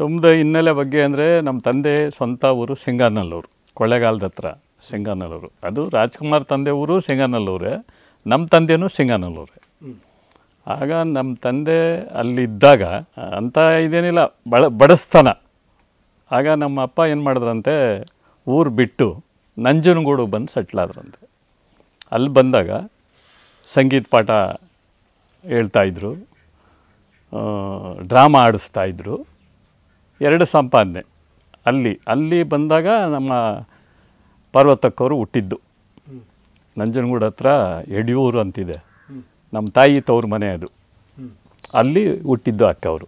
ತುಂಬದ ಹಿನ್ನೆಲೆ ಬಗ್ಗೆ ಅಂದರೆ ನಮ್ಮ ತಂದೆ ಸ್ವಂತ ಊರು ಸಿಂಗಾನಲ್ಲೂರು ಕೊಳ್ಳೇಗಾಲದ ಹತ್ರ ಸಿಂಗಾನಲ್ಲೂರು ಅದು ರಾಜ್ಕುಮಾರ್ ತಂದೆ ಊರು ಸಿಂಗಾನಲ್ಲೂರೇ ನಮ್ಮ ತಂದೆಯೂ ಸಿಂಗಾನಲ್ಲೂರೇ ಆಗ ನಮ್ಮ ತಂದೆ ಅಲ್ಲಿದ್ದಾಗ ಅಂಥ ಇದೇನಿಲ್ಲ ಬಳ ಬಡಸ್ತನ ಆಗ ನಮ್ಮ ಅಪ್ಪ ಏನು ಮಾಡಿದ್ರಂತೆ ಊರು ಬಿಟ್ಟು ನಂಜನಗೂಡು ಬಂದು ಸೆಟ್ಲಾದ್ರಂತೆ ಅಲ್ಲಿ ಬಂದಾಗ ಸಂಗೀತ ಪಾಠ ಹೇಳ್ತಾಯಿದ್ರು ಡ್ರಾಮಾ ಆಡಿಸ್ತಾಯಿದ್ರು ಎರಡು ಸಂಪಾದನೆ ಅಲ್ಲಿ ಅಲ್ಲಿ ಬಂದಾಗ ನಮ್ಮ ಪರ್ವತಕ್ಕವರು ಹುಟ್ಟಿದ್ದು ನಂಜನಗೂಡ ಹತ್ರ ಯಡಿಯೂರು ಅಂತಿದೆ ನಮ್ಮ ತಾಯಿ ತವ್ರ ಮನೆ ಅದು ಅಲ್ಲಿ ಹುಟ್ಟಿದ್ದು ಅಕ್ಕವರು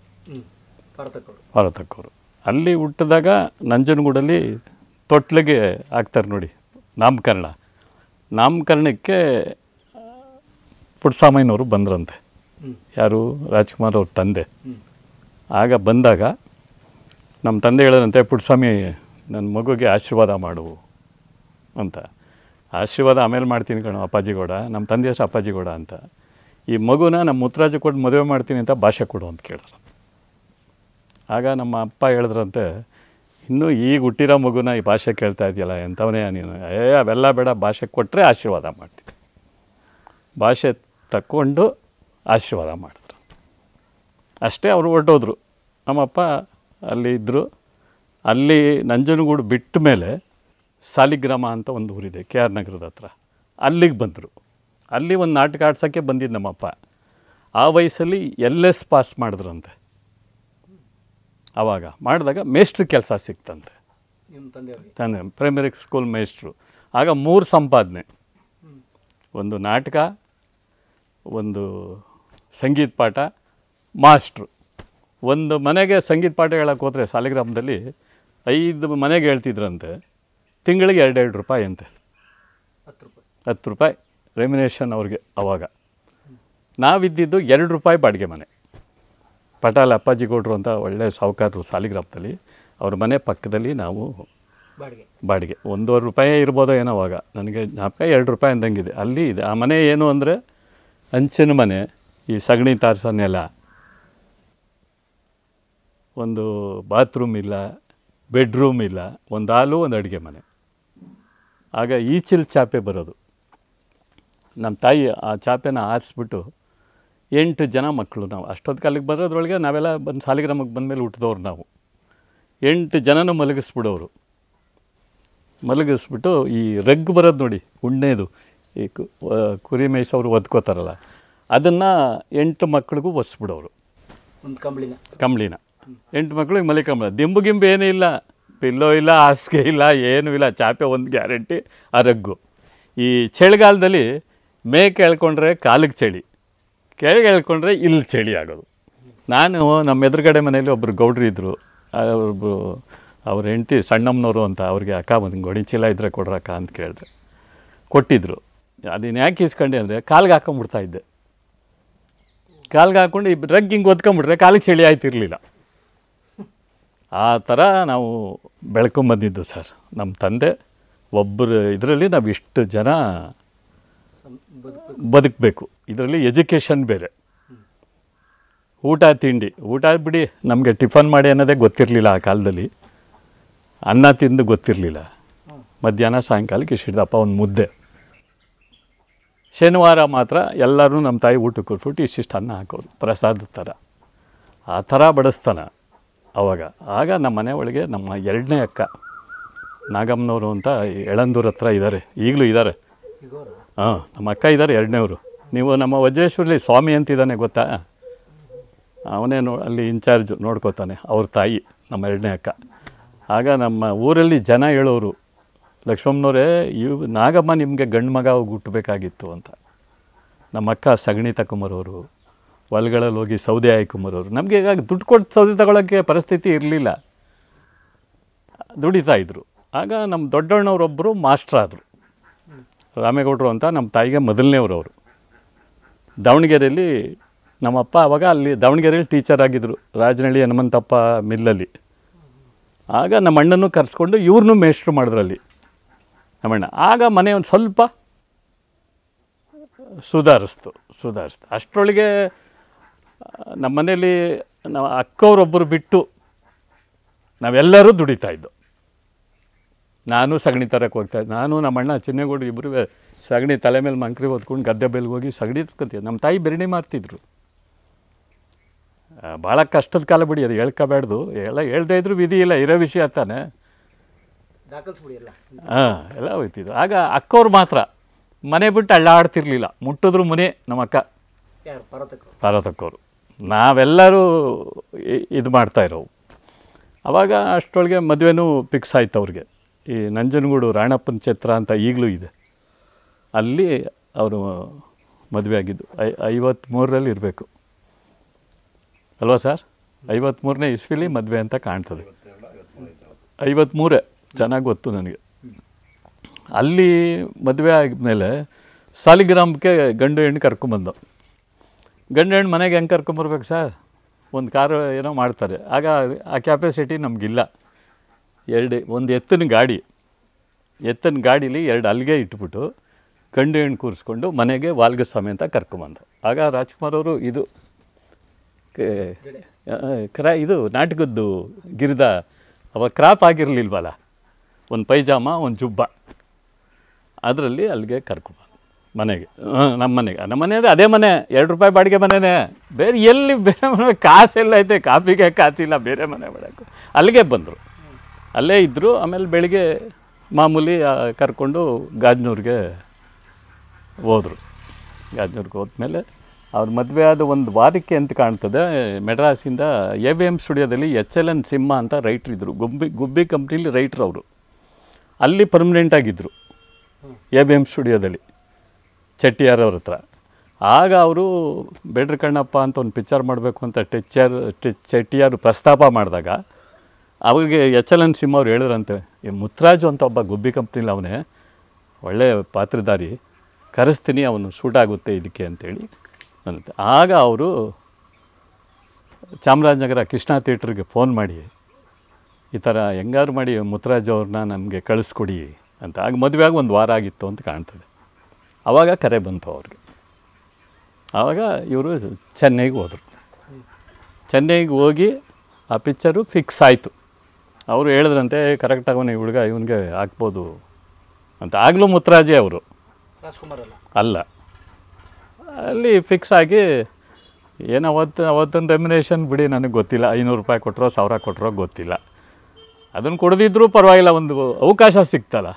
ಪರ್ವತಕ್ಕವರು ಅಲ್ಲಿ ಹುಟ್ಟಿದಾಗ ನಂಜನಗೂಡಲ್ಲಿ ತೊಟ್ಲಿಗೆ ಹಾಕ್ತಾರೆ ನೋಡಿ ನಾಮಕರಣ ನಾಮಕರಣಕ್ಕೆ ಪುಟ್ಸಾಮಯ್ಯನವರು ಬಂದ್ರಂತೆ ಯಾರು ರಾಜ್ಕುಮಾರ್ ಅವ್ರ ತಂದೆ ಆಗ ಬಂದಾಗ ನಮ್ಮ ತಂದೆ ಹೇಳಿದಂತೆ ಪುಟ್ಸ್ವಾಮಿ ನನ್ನ ಮಗುಗೆ ಆಶೀರ್ವಾದ ಮಾಡು ಅಂತ ಆಶೀರ್ವಾದ ಆಮೇಲೆ ಮಾಡ್ತೀನಿ ಕಣೋ ಅಪ್ಪಾಜಿಗೌಡ ನಮ್ಮ ತಂದೆ ಹೆಸರು ಅಪ್ಪಾಜಿಗೌಡ ಅಂತ ಈ ಮಗುನ ನಮ್ಮ ಮುತ್ತರಾಜ ಕೊಟ್ಟು ಮದುವೆ ಮಾಡ್ತೀನಿ ಅಂತ ಭಾಷೆ ಕೊಡು ಅಂತ ಕೇಳಿದ್ರು ಆಗ ನಮ್ಮ ಅಪ್ಪ ಹೇಳಿದ್ರಂತೆ ಇನ್ನೂ ಈಗ ಹುಟ್ಟಿರೋ ಮಗುನ ಈ ಭಾಷೆ ಕೇಳ್ತಾ ಇದೆಯಲ್ಲ ಎಂಥವನೇ ನೀನು ಏ ಅವೆಲ್ಲ ಬೇಡ ಭಾಷೆ ಕೊಟ್ಟರೆ ಆಶೀರ್ವಾದ ಮಾಡ್ತೀನಿ ಭಾಷೆ ತಕ್ಕೊಂಡು ಆಶೀರ್ವಾದ ಮಾಡಿದ್ರು ಅಷ್ಟೇ ಅವರು ಹೊರಟೋದ್ರು ನಮ್ಮಪ್ಪ ಅಲ್ಲಿ ಇದ್ದರು ಅಲ್ಲಿ ನಂಜನಗೂಡು ಬಿಟ್ಟ ಮೇಲೆ ಸಾಲಿಗ್ರಾಮ ಅಂತ ಒಂದು ಊರಿದೆ ಕೆ ಆರ್ ನಗರದ ಹತ್ರ ಅಲ್ಲಿಗೆ ಬಂದರು ಅಲ್ಲಿ ಒಂದು ನಾಟಕ ಆಡ್ಸೋಕ್ಕೆ ಬಂದಿದ್ದು ನಮ್ಮಪ್ಪ ಆ ವಯಸ್ಸಲ್ಲಿ ಎಲ್ ಎಸ್ ಪಾಸ್ ಮಾಡಿದ್ರಂತೆ ಆವಾಗ ಮಾಡಿದಾಗ ಮೇಸ್ಟ್ರ್ ಕೆಲಸ ಸಿಕ್ತಂತೆ ತಂದೆ ಪ್ರೈಮರಿ ಸ್ಕೂಲ್ ಮೇಸ್ಟ್ರು ಆಗ ಮೂರು ಸಂಪಾದನೆ ಒಂದು ನಾಟಕ ಒಂದು ಸಂಗೀತ ಪಾಠ ಮಾಸ್ಟ್ರು ಒಂದು ಮನೆಗೆ ಸಂಗೀತ ಪಾಠ ಹೇಳಕ್ಕೆ ಹೋದರೆ ಸಾಲಿಗ್ರಾಮದಲ್ಲಿ ಐದು ಮನೆಗೆ ಹೇಳ್ತಿದ್ರಂತೆ ತಿಂಗಳಿಗೆ ಎರಡು ಎರಡು ರೂಪಾಯಿ ಅಂತೆ ಹತ್ತು ರೂಪಾಯಿ ಹತ್ತು ರೂಪಾಯಿ ರೆಮಿನೇಷನ್ ಅವ್ರಿಗೆ ಅವಾಗ ನಾವಿದ್ದಿದ್ದು ಎರಡು ರೂಪಾಯಿ ಬಾಡಿಗೆ ಮನೆ ಪಟಾಲ ಅಪ್ಪಾಜಿ ಗೌಡ್ರು ಅಂತ ಒಳ್ಳೆಯ ಸಾಹುಕಾರರು ಸಾಲಿಗ್ರಾಮದಲ್ಲಿ ಅವ್ರ ಮನೆ ಪಕ್ಕದಲ್ಲಿ ನಾವು ಬಾಡಿಗೆ ಬಾಡಿಗೆ ಒಂದೂವರೆ ರೂಪಾಯಿ ಇರ್ಬೋದೋ ಏನೋ ಅವಾಗ ನನಗೆ ಜ್ಞಾಪಕ ಎರಡು ರೂಪಾಯಿ ಅಂದಂಗಿದೆ ಅಲ್ಲಿ ಇದೆ ಆ ಮನೆ ಏನು ಅಂದರೆ ಅಂಚಿನ ಮನೆ ಈ ಸಗಣಿ ತಾರಸನ್ನೆಲ್ಲ ಒಂದು ಬಾತ್ರೂಮ್ ಇಲ್ಲ ಬೆಡ್ರೂಮ್ ಇಲ್ಲ ಒಂದು ಹಾಲು ಒಂದು ಅಡುಗೆ ಮನೆ ಆಗ ಈಚಿಲ್ ಚಾಪೆ ಬರೋದು ನಮ್ಮ ತಾಯಿ ಆ ಚಾಪೆನ ಆರಿಸ್ಬಿಟ್ಟು ಎಂಟು ಜನ ಮಕ್ಕಳು ನಾವು ಅಷ್ಟೊತ್ತು ಕಾಲಕ್ಕೆ ಬರೋದ್ರೊಳಗೆ ನಾವೆಲ್ಲ ಬಂದು ಸಾಲಿಗ್ರಾಮಕ್ಕೆ ಮೇಲೆ ಹುಟ್ಟಿದವ್ರು ನಾವು ಎಂಟು ಜನನ ಮಲಗಿಸ್ಬಿಡೋರು ಮಲಗಿಸ್ಬಿಟ್ಟು ಈ ರಗ್ ಬರೋದು ನೋಡಿ ಉಣ್ಣೆದು ಈ ಕುರಿ ಮೇಯ್ಸವ್ರು ಒದ್ಕೋತಾರಲ್ಲ ಅದನ್ನು ಎಂಟು ಮಕ್ಕಳಿಗೂ ಒಸ್ಬಿಡೋರು ಒಂದು ಕಂಬಳಿನ ಕಂಬಳಿನ ಎಂಟು ಮಕ್ಕಳಿಗೆ ಮಲಿಕಂಬಳ ದಿಂಬು ಗಿಂಬು ಏನೂ ಇಲ್ಲ ಪಿಲ್ಲೋ ಇಲ್ಲ ಹಾಸಿಗೆ ಇಲ್ಲ ಏನೂ ಇಲ್ಲ ಚಾಪೆ ಒಂದು ಗ್ಯಾರಂಟಿ ಅರಗ್ಗು ಈ ಚಳಿಗಾಲದಲ್ಲಿ ಮೇಕೆ ಹೇಳ್ಕೊಂಡ್ರೆ ಕಾಲಿಗೆ ಚಳಿ ಕೆಳಗೆ ಹೇಳ್ಕೊಂಡ್ರೆ ಇಲ್ಲಿ ಚಳಿ ಆಗೋದು ನಾನು ನಮ್ಮ ಎದುರುಗಡೆ ಮನೇಲಿ ಒಬ್ಬರು ಗೌಡ್ರು ಇದ್ದರು ಒಬ್ಬರು ಅವ್ರ ಹೆಂಡ್ತಿ ಸಣ್ಣಮ್ಮನವರು ಅಂತ ಅವ್ರಿಗೆ ಅಕ್ಕ ಬಂದು ಗೋಡಿ ಚೀಲ ಇದ್ದರೆ ಕೊಡ್ರಕ್ಕ ಅಂತ ಕೇಳಿದ್ರೆ ಕೊಟ್ಟಿದ್ದರು ಅದನ್ನು ಯಾಕೆ ಇಸ್ಕೊಂಡೆ ಅಂದರೆ ಕಾಲಿಗೆ ಹಾಕೊಂಡ್ಬಿಡ್ತಾ ಇದ್ದೆ ಕಾಲಿಗೆ ಹಾಕ್ಕೊಂಡು ಈ ಹಿಂಗೆ ಒದ್ಕೊಂಡ್ಬಿಟ್ರೆ ಕಾಲಿಗೆ ಚಳಿ ಆಯ್ತಿರಲಿಲ್ಲ ಆ ಥರ ನಾವು ಬೆಳ್ಕೊಂಬಂದಿದ್ದು ಸರ್ ನಮ್ಮ ತಂದೆ ಒಬ್ಬರು ಇದರಲ್ಲಿ ನಾವು ಇಷ್ಟು ಜನ ಬದುಕಬೇಕು ಇದರಲ್ಲಿ ಎಜುಕೇಷನ್ ಬೇರೆ ಊಟ ತಿಂಡಿ ಊಟ ಬಿಡಿ ನಮಗೆ ಟಿಫನ್ ಮಾಡಿ ಅನ್ನೋದೇ ಗೊತ್ತಿರಲಿಲ್ಲ ಆ ಕಾಲದಲ್ಲಿ ಅನ್ನ ತಿಂದು ಗೊತ್ತಿರಲಿಲ್ಲ ಮಧ್ಯಾಹ್ನ ಸಾಯಂಕಾಲಕ್ಕೆ ಇಷ್ಟಿದ್ದಪ್ಪ ಒಂದು ಮುದ್ದೆ ಶನಿವಾರ ಮಾತ್ರ ಎಲ್ಲರೂ ನಮ್ಮ ತಾಯಿ ಊಟಕ್ಕೆ ಕೊಟ್ಬಿಟ್ಟು ಇಷ್ಟಿಷ್ಟು ಅನ್ನ ಹಾಕೋರು ಪ್ರಸಾದದ ಥರ ಆ ಥರ ಬಡಿಸ್ತಾನೆ ಅವಾಗ ಆಗ ನಮ್ಮ ಮನೆ ಒಳಗೆ ನಮ್ಮ ಎರಡನೇ ಅಕ್ಕ ನಾಗಮ್ಮನವರು ಅಂತ ಎಳಂದೂರ ಹತ್ರ ಇದ್ದಾರೆ ಈಗಲೂ ಇದ್ದಾರೆ ಹಾಂ ನಮ್ಮ ಅಕ್ಕ ಇದ್ದಾರೆ ಎರಡನೇವರು ನೀವು ನಮ್ಮ ವಜ್ರೇಶ್ವರಲ್ಲಿ ಸ್ವಾಮಿ ಅಂತಿದ್ದಾನೆ ಗೊತ್ತಾ ಅವನೇ ನೋ ಅಲ್ಲಿ ಇನ್ಚಾರ್ಜ್ ನೋಡ್ಕೋತಾನೆ ಅವ್ರ ತಾಯಿ ನಮ್ಮ ಎರಡನೇ ಅಕ್ಕ ಆಗ ನಮ್ಮ ಊರಲ್ಲಿ ಜನ ಹೇಳೋರು ಲಕ್ಷ್ಮಮ್ಮನವರೇ ಇವ್ ನಾಗಮ್ಮ ನಿಮಗೆ ಗಂಡು ಮಗ ಹುಟ್ಟಬೇಕಾಗಿತ್ತು ಅಂತ ನಮ್ಮ ಅಕ್ಕ ಸಗಣಿ ತಕೊಂಬರೋರು ಹೊಲ್ಗಳಲ್ಲಿ ಹೋಗಿ ಸೌದೆ ಆಯ್ಕೊಂಬರೋರು ನಮಗೆ ಈಗ ದುಡ್ಡು ಕೊಟ್ಟು ಸೌದೆ ತಗೊಳ್ಳೋಕ್ಕೆ ಪರಿಸ್ಥಿತಿ ಇರಲಿಲ್ಲ ದುಡಿತಾ ಇದ್ದರು ಆಗ ನಮ್ಮ ದೊಡ್ಡಣ್ಣವ್ರೊಬ್ಬರು ಮಾಸ್ಟ್ರಾದರು ರಾಮೇಗೌಡರು ಅಂತ ನಮ್ಮ ತಾಯಿಗೆ ಮೊದಲನೇವ್ರು ಅವರು ದಾವಣಗೆರೆಯಲ್ಲಿ ನಮ್ಮಪ್ಪ ಅವಾಗ ಅಲ್ಲಿ ದಾವಣಗೆರೆಯಲ್ಲಿ ಟೀಚರ್ ಆಗಿದ್ದರು ರಾಜನಹಳ್ಳಿ ಹನುಮಂತಪ್ಪ ಮಿಲ್ಲಲ್ಲಿ ಆಗ ನಮ್ಮ ಅಣ್ಣನ್ನು ಕರೆಸ್ಕೊಂಡು ಇವ್ರನ್ನೂ ಮೇಷ್ಟ್ರು ಮಾಡಿದ್ರಲ್ಲಿ ನಮ್ಮಣ್ಣ ಆಗ ಮನೆ ಒಂದು ಸ್ವಲ್ಪ ಸುಧಾರಿಸ್ತು ಸುಧಾರಿಸ್ತು ಅಷ್ಟರೊಳಗೆ ನಮ್ಮ ಮನೆಯಲ್ಲಿ ನಾವು ಅಕ್ಕವ್ರೊಬ್ಬರು ಬಿಟ್ಟು ನಾವೆಲ್ಲರೂ ದುಡಿತಾ ಇದ್ದು ನಾನು ಸಗಣಿ ತರಕ್ಕೆ ಹೋಗ್ತಾ ನಾನು ನಮ್ಮ ಅಣ್ಣ ಚಿನ್ನೇಗೌಡರು ಇಬ್ಬರು ಸಗಣಿ ತಲೆ ಮೇಲೆ ಮಂಕ್ರಿ ಓದ್ಕೊಂಡು ಗದ್ದೆ ಬೆಲೆಗೆ ಹೋಗಿ ಸಗಣಿ ತರ್ಕೊತೀವಿ ನಮ್ಮ ತಾಯಿ ಬಿರಣಿ ಮಾರ್ತಿದ್ರು ಭಾಳ ಕಷ್ಟದ ಕಾಲ ಬಿಡಿ ಅದು ಹೇಳ್ಕೋಬೇಡ್ದು ಎಲ್ಲ ಹೇಳ್ದೇ ಇದ್ರು ವಿಧಿ ಇಲ್ಲ ಇರೋ ವಿಷಯ ತಾನೆ ಹಾಂ ಎಲ್ಲ ಹೋಗ್ತಿದ್ರು ಆಗ ಅಕ್ಕವ್ರು ಮಾತ್ರ ಮನೆ ಬಿಟ್ಟು ಅಳ್ಳಾಡ್ತಿರ್ಲಿಲ್ಲ ಮುಟ್ಟಿದ್ರು ಮನೆ ನಮ್ಮ ಅಕ್ಕ ಪಾರತಕ್ಕವರು ನಾವೆಲ್ಲರೂ ಇದು ಇರೋವು ಆವಾಗ ಅಷ್ಟೊಳಗೆ ಮದುವೆನೂ ಫಿಕ್ಸ್ ಆಯ್ತು ಅವ್ರಿಗೆ ಈ ನಂಜನಗೂಡು ರಾಣಪ್ಪನ ಛತ್ರ ಅಂತ ಈಗಲೂ ಇದೆ ಅಲ್ಲಿ ಅವರು ಮದುವೆ ಆಗಿದ್ದು ಐ ಐವತ್ತ್ಮೂರರಲ್ಲಿ ಇರಬೇಕು ಅಲ್ವಾ ಸರ್ ಐವತ್ತ್ಮೂರನೇ ಇಸ್ವಿಲಿ ಮದುವೆ ಅಂತ ಕಾಣ್ತದೆ ಐವತ್ತ್ಮೂರೇ ಚೆನ್ನಾಗಿ ಗೊತ್ತು ನನಗೆ ಅಲ್ಲಿ ಮದುವೆ ಆದಮೇಲೆ ಸಾಲಿಗ್ರಾಮಕ್ಕೆ ಗಂಡು ಹೆಣ್ಣು ಕರ್ಕೊಂಬಂದು ಗಂಡ ಹೆಣ್ಣು ಮನೆಗೆ ಹೆಂಗೆ ಕರ್ಕೊಂಬರ್ಬೇಕು ಸರ್ ಒಂದು ಕಾರು ಏನೋ ಮಾಡ್ತಾರೆ ಆಗ ಆ ಕ್ಯಾಪಾಸಿಟಿ ನಮಗಿಲ್ಲ ಎರಡು ಒಂದು ಎತ್ತಿನ ಗಾಡಿ ಎತ್ತಿನ ಗಾಡೀಲಿ ಎರಡು ಅಲ್ಲಿಗೆ ಇಟ್ಬಿಟ್ಟು ಗಂಡು ಹೆಣ್ಣು ಕೂರಿಸ್ಕೊಂಡು ಮನೆಗೆ ವಾಲ್ಗ ಅಂತ ಕರ್ಕೊಂಬಂದ ಆಗ ರಾಜ್ಕುಮಾರ್ ಅವರು ಇದು ಕ್ರಾ ಇದು ನಾಟಕದ್ದು ಗಿರಿದ ಅವ ಕ್ರಾಪ್ ಆಗಿರಲಿಲ್ವಲ್ಲ ಒಂದು ಪೈಜಾಮ ಒಂದು ಜುಬ್ಬ ಅದರಲ್ಲಿ ಅಲ್ಲಿಗೆ ಕರ್ಕೊಂಬ ಮನೆಗೆ ನಮ್ಮ ಮನೆಗೆ ನಮ್ಮ ಮನೆ ಅಂದರೆ ಅದೇ ಮನೆ ಎರಡು ರೂಪಾಯಿ ಬಾಡಿಗೆ ಮನೆಯೇ ಬೇರೆ ಎಲ್ಲಿ ಬೇರೆ ಮನೆ ಕಾಸೆಲ್ಲ ಐತೆ ಕಾಫಿಗೆ ಕಾಸಿಲ್ಲ ಬೇರೆ ಮನೆ ಮಾಡೋಕ್ಕೆ ಅಲ್ಲಿಗೆ ಬಂದರು ಅಲ್ಲೇ ಇದ್ದರು ಆಮೇಲೆ ಬೆಳಿಗ್ಗೆ ಮಾಮೂಲಿ ಕರ್ಕೊಂಡು ಗಾಜನೂರಿಗೆ ಹೋದರು ಗಾಜನೂರಿಗೆ ಹೋದ್ಮೇಲೆ ಅವ್ರ ಮದುವೆ ಆದ ಒಂದು ವಾರಕ್ಕೆ ಅಂತ ಕಾಣ್ತದೆ ಮೆಡ್ರಾಸಿಂದ ಎ ವಿ ಎಮ್ ಸ್ಟುಡಿಯೋದಲ್ಲಿ ಎಚ್ ಎಲ್ ಎನ್ ಸಿಂಹ ಅಂತ ರೈಟ್ರ್ ಇದ್ದರು ಗುಬ್ಬಿ ಗುಬ್ಬಿ ಕಂಪ್ನೀಲಿ ರೈಟ್ರು ಅವರು ಅಲ್ಲಿ ಪರ್ಮನೆಂಟಾಗಿದ್ದರು ಎ ಬಿ ಎಮ್ ಸ್ಟುಡಿಯೋದಲ್ಲಿ ಚೆಟ್ಟಿಯಾರ್ ಅವ್ರ ಹತ್ರ ಆಗ ಅವರು ಬೇಡ್ರಿ ಕಣ್ಣಪ್ಪ ಅಂತ ಒಂದು ಪಿಕ್ಚರ್ ಮಾಡಬೇಕು ಅಂತ ಟಿ ಚೆಟ್ಟಿಯಾರು ಪ್ರಸ್ತಾಪ ಮಾಡಿದಾಗ ಅವರಿಗೆ ಎಚ್ ಎಲ್ ಎನ್ ಸಿಂಹ ಅವ್ರು ಹೇಳಿದ್ರಂತೆ ಈ ಮುತ್ರಾಜು ಅಂತ ಒಬ್ಬ ಗುಬ್ಬಿ ಕಂಪ್ನಿಲಿ ಅವನೇ ಒಳ್ಳೆಯ ಪಾತ್ರಧಾರಿ ಕರೆಸ್ತೀನಿ ಅವನು ಶೂಟ್ ಆಗುತ್ತೆ ಇದಕ್ಕೆ ಅಂತೇಳಿ ನನಗೆ ಆಗ ಅವರು ಚಾಮರಾಜನಗರ ಕೃಷ್ಣ ಥಿಯೇಟ್ರಿಗೆ ಫೋನ್ ಮಾಡಿ ಈ ಥರ ಹೆಂಗಾರು ಮಾಡಿ ಮುತ್ರಾಜ್ ಅವ್ರನ್ನ ನಮಗೆ ಕಳಿಸ್ಕೊಡಿ ಅಂತ ಆಗ ಮದುವೆ ಆಗಿ ಒಂದು ವಾರ ಆಗಿತ್ತು ಅಂತ ಕಾಣ್ತದೆ ಆವಾಗ ಕರೆ ಬಂತು ಅವ್ರಿಗೆ ಆವಾಗ ಇವರು ಚೆನ್ನೈಗೆ ಹೋದರು ಚೆನ್ನೈಗೆ ಹೋಗಿ ಆ ಪಿಕ್ಚರು ಫಿಕ್ಸ್ ಆಯಿತು ಅವರು ಹೇಳಿದ್ರಂತೆ ಕರೆಕ್ಟಾಗಿ ಹುಡುಗ ಇವನಿಗೆ ಹಾಕ್ಬೋದು ಅಂತ ಆಗಲೂ ಮುತ್ರಾಜೆ ಅವರು ಅಲ್ಲ ಅಲ್ಲಿ ಫಿಕ್ಸ್ ಆಗಿ ಏನು ಅವತ್ತು ಅವತ್ತಿನ ರೆಮ್ಯುನೇಷನ್ ಬಿಡಿ ನನಗೆ ಗೊತ್ತಿಲ್ಲ ಐನೂರು ರೂಪಾಯಿ ಕೊಟ್ಟರೋ ಸಾವಿರ ಕೊಟ್ಟರೋ ಗೊತ್ತಿಲ್ಲ ಅದನ್ನು ಕೊಡದಿದ್ದರೂ ಪರವಾಗಿಲ್ಲ ಒಂದು ಅವಕಾಶ ಸಿಗ್ತಲ್ಲ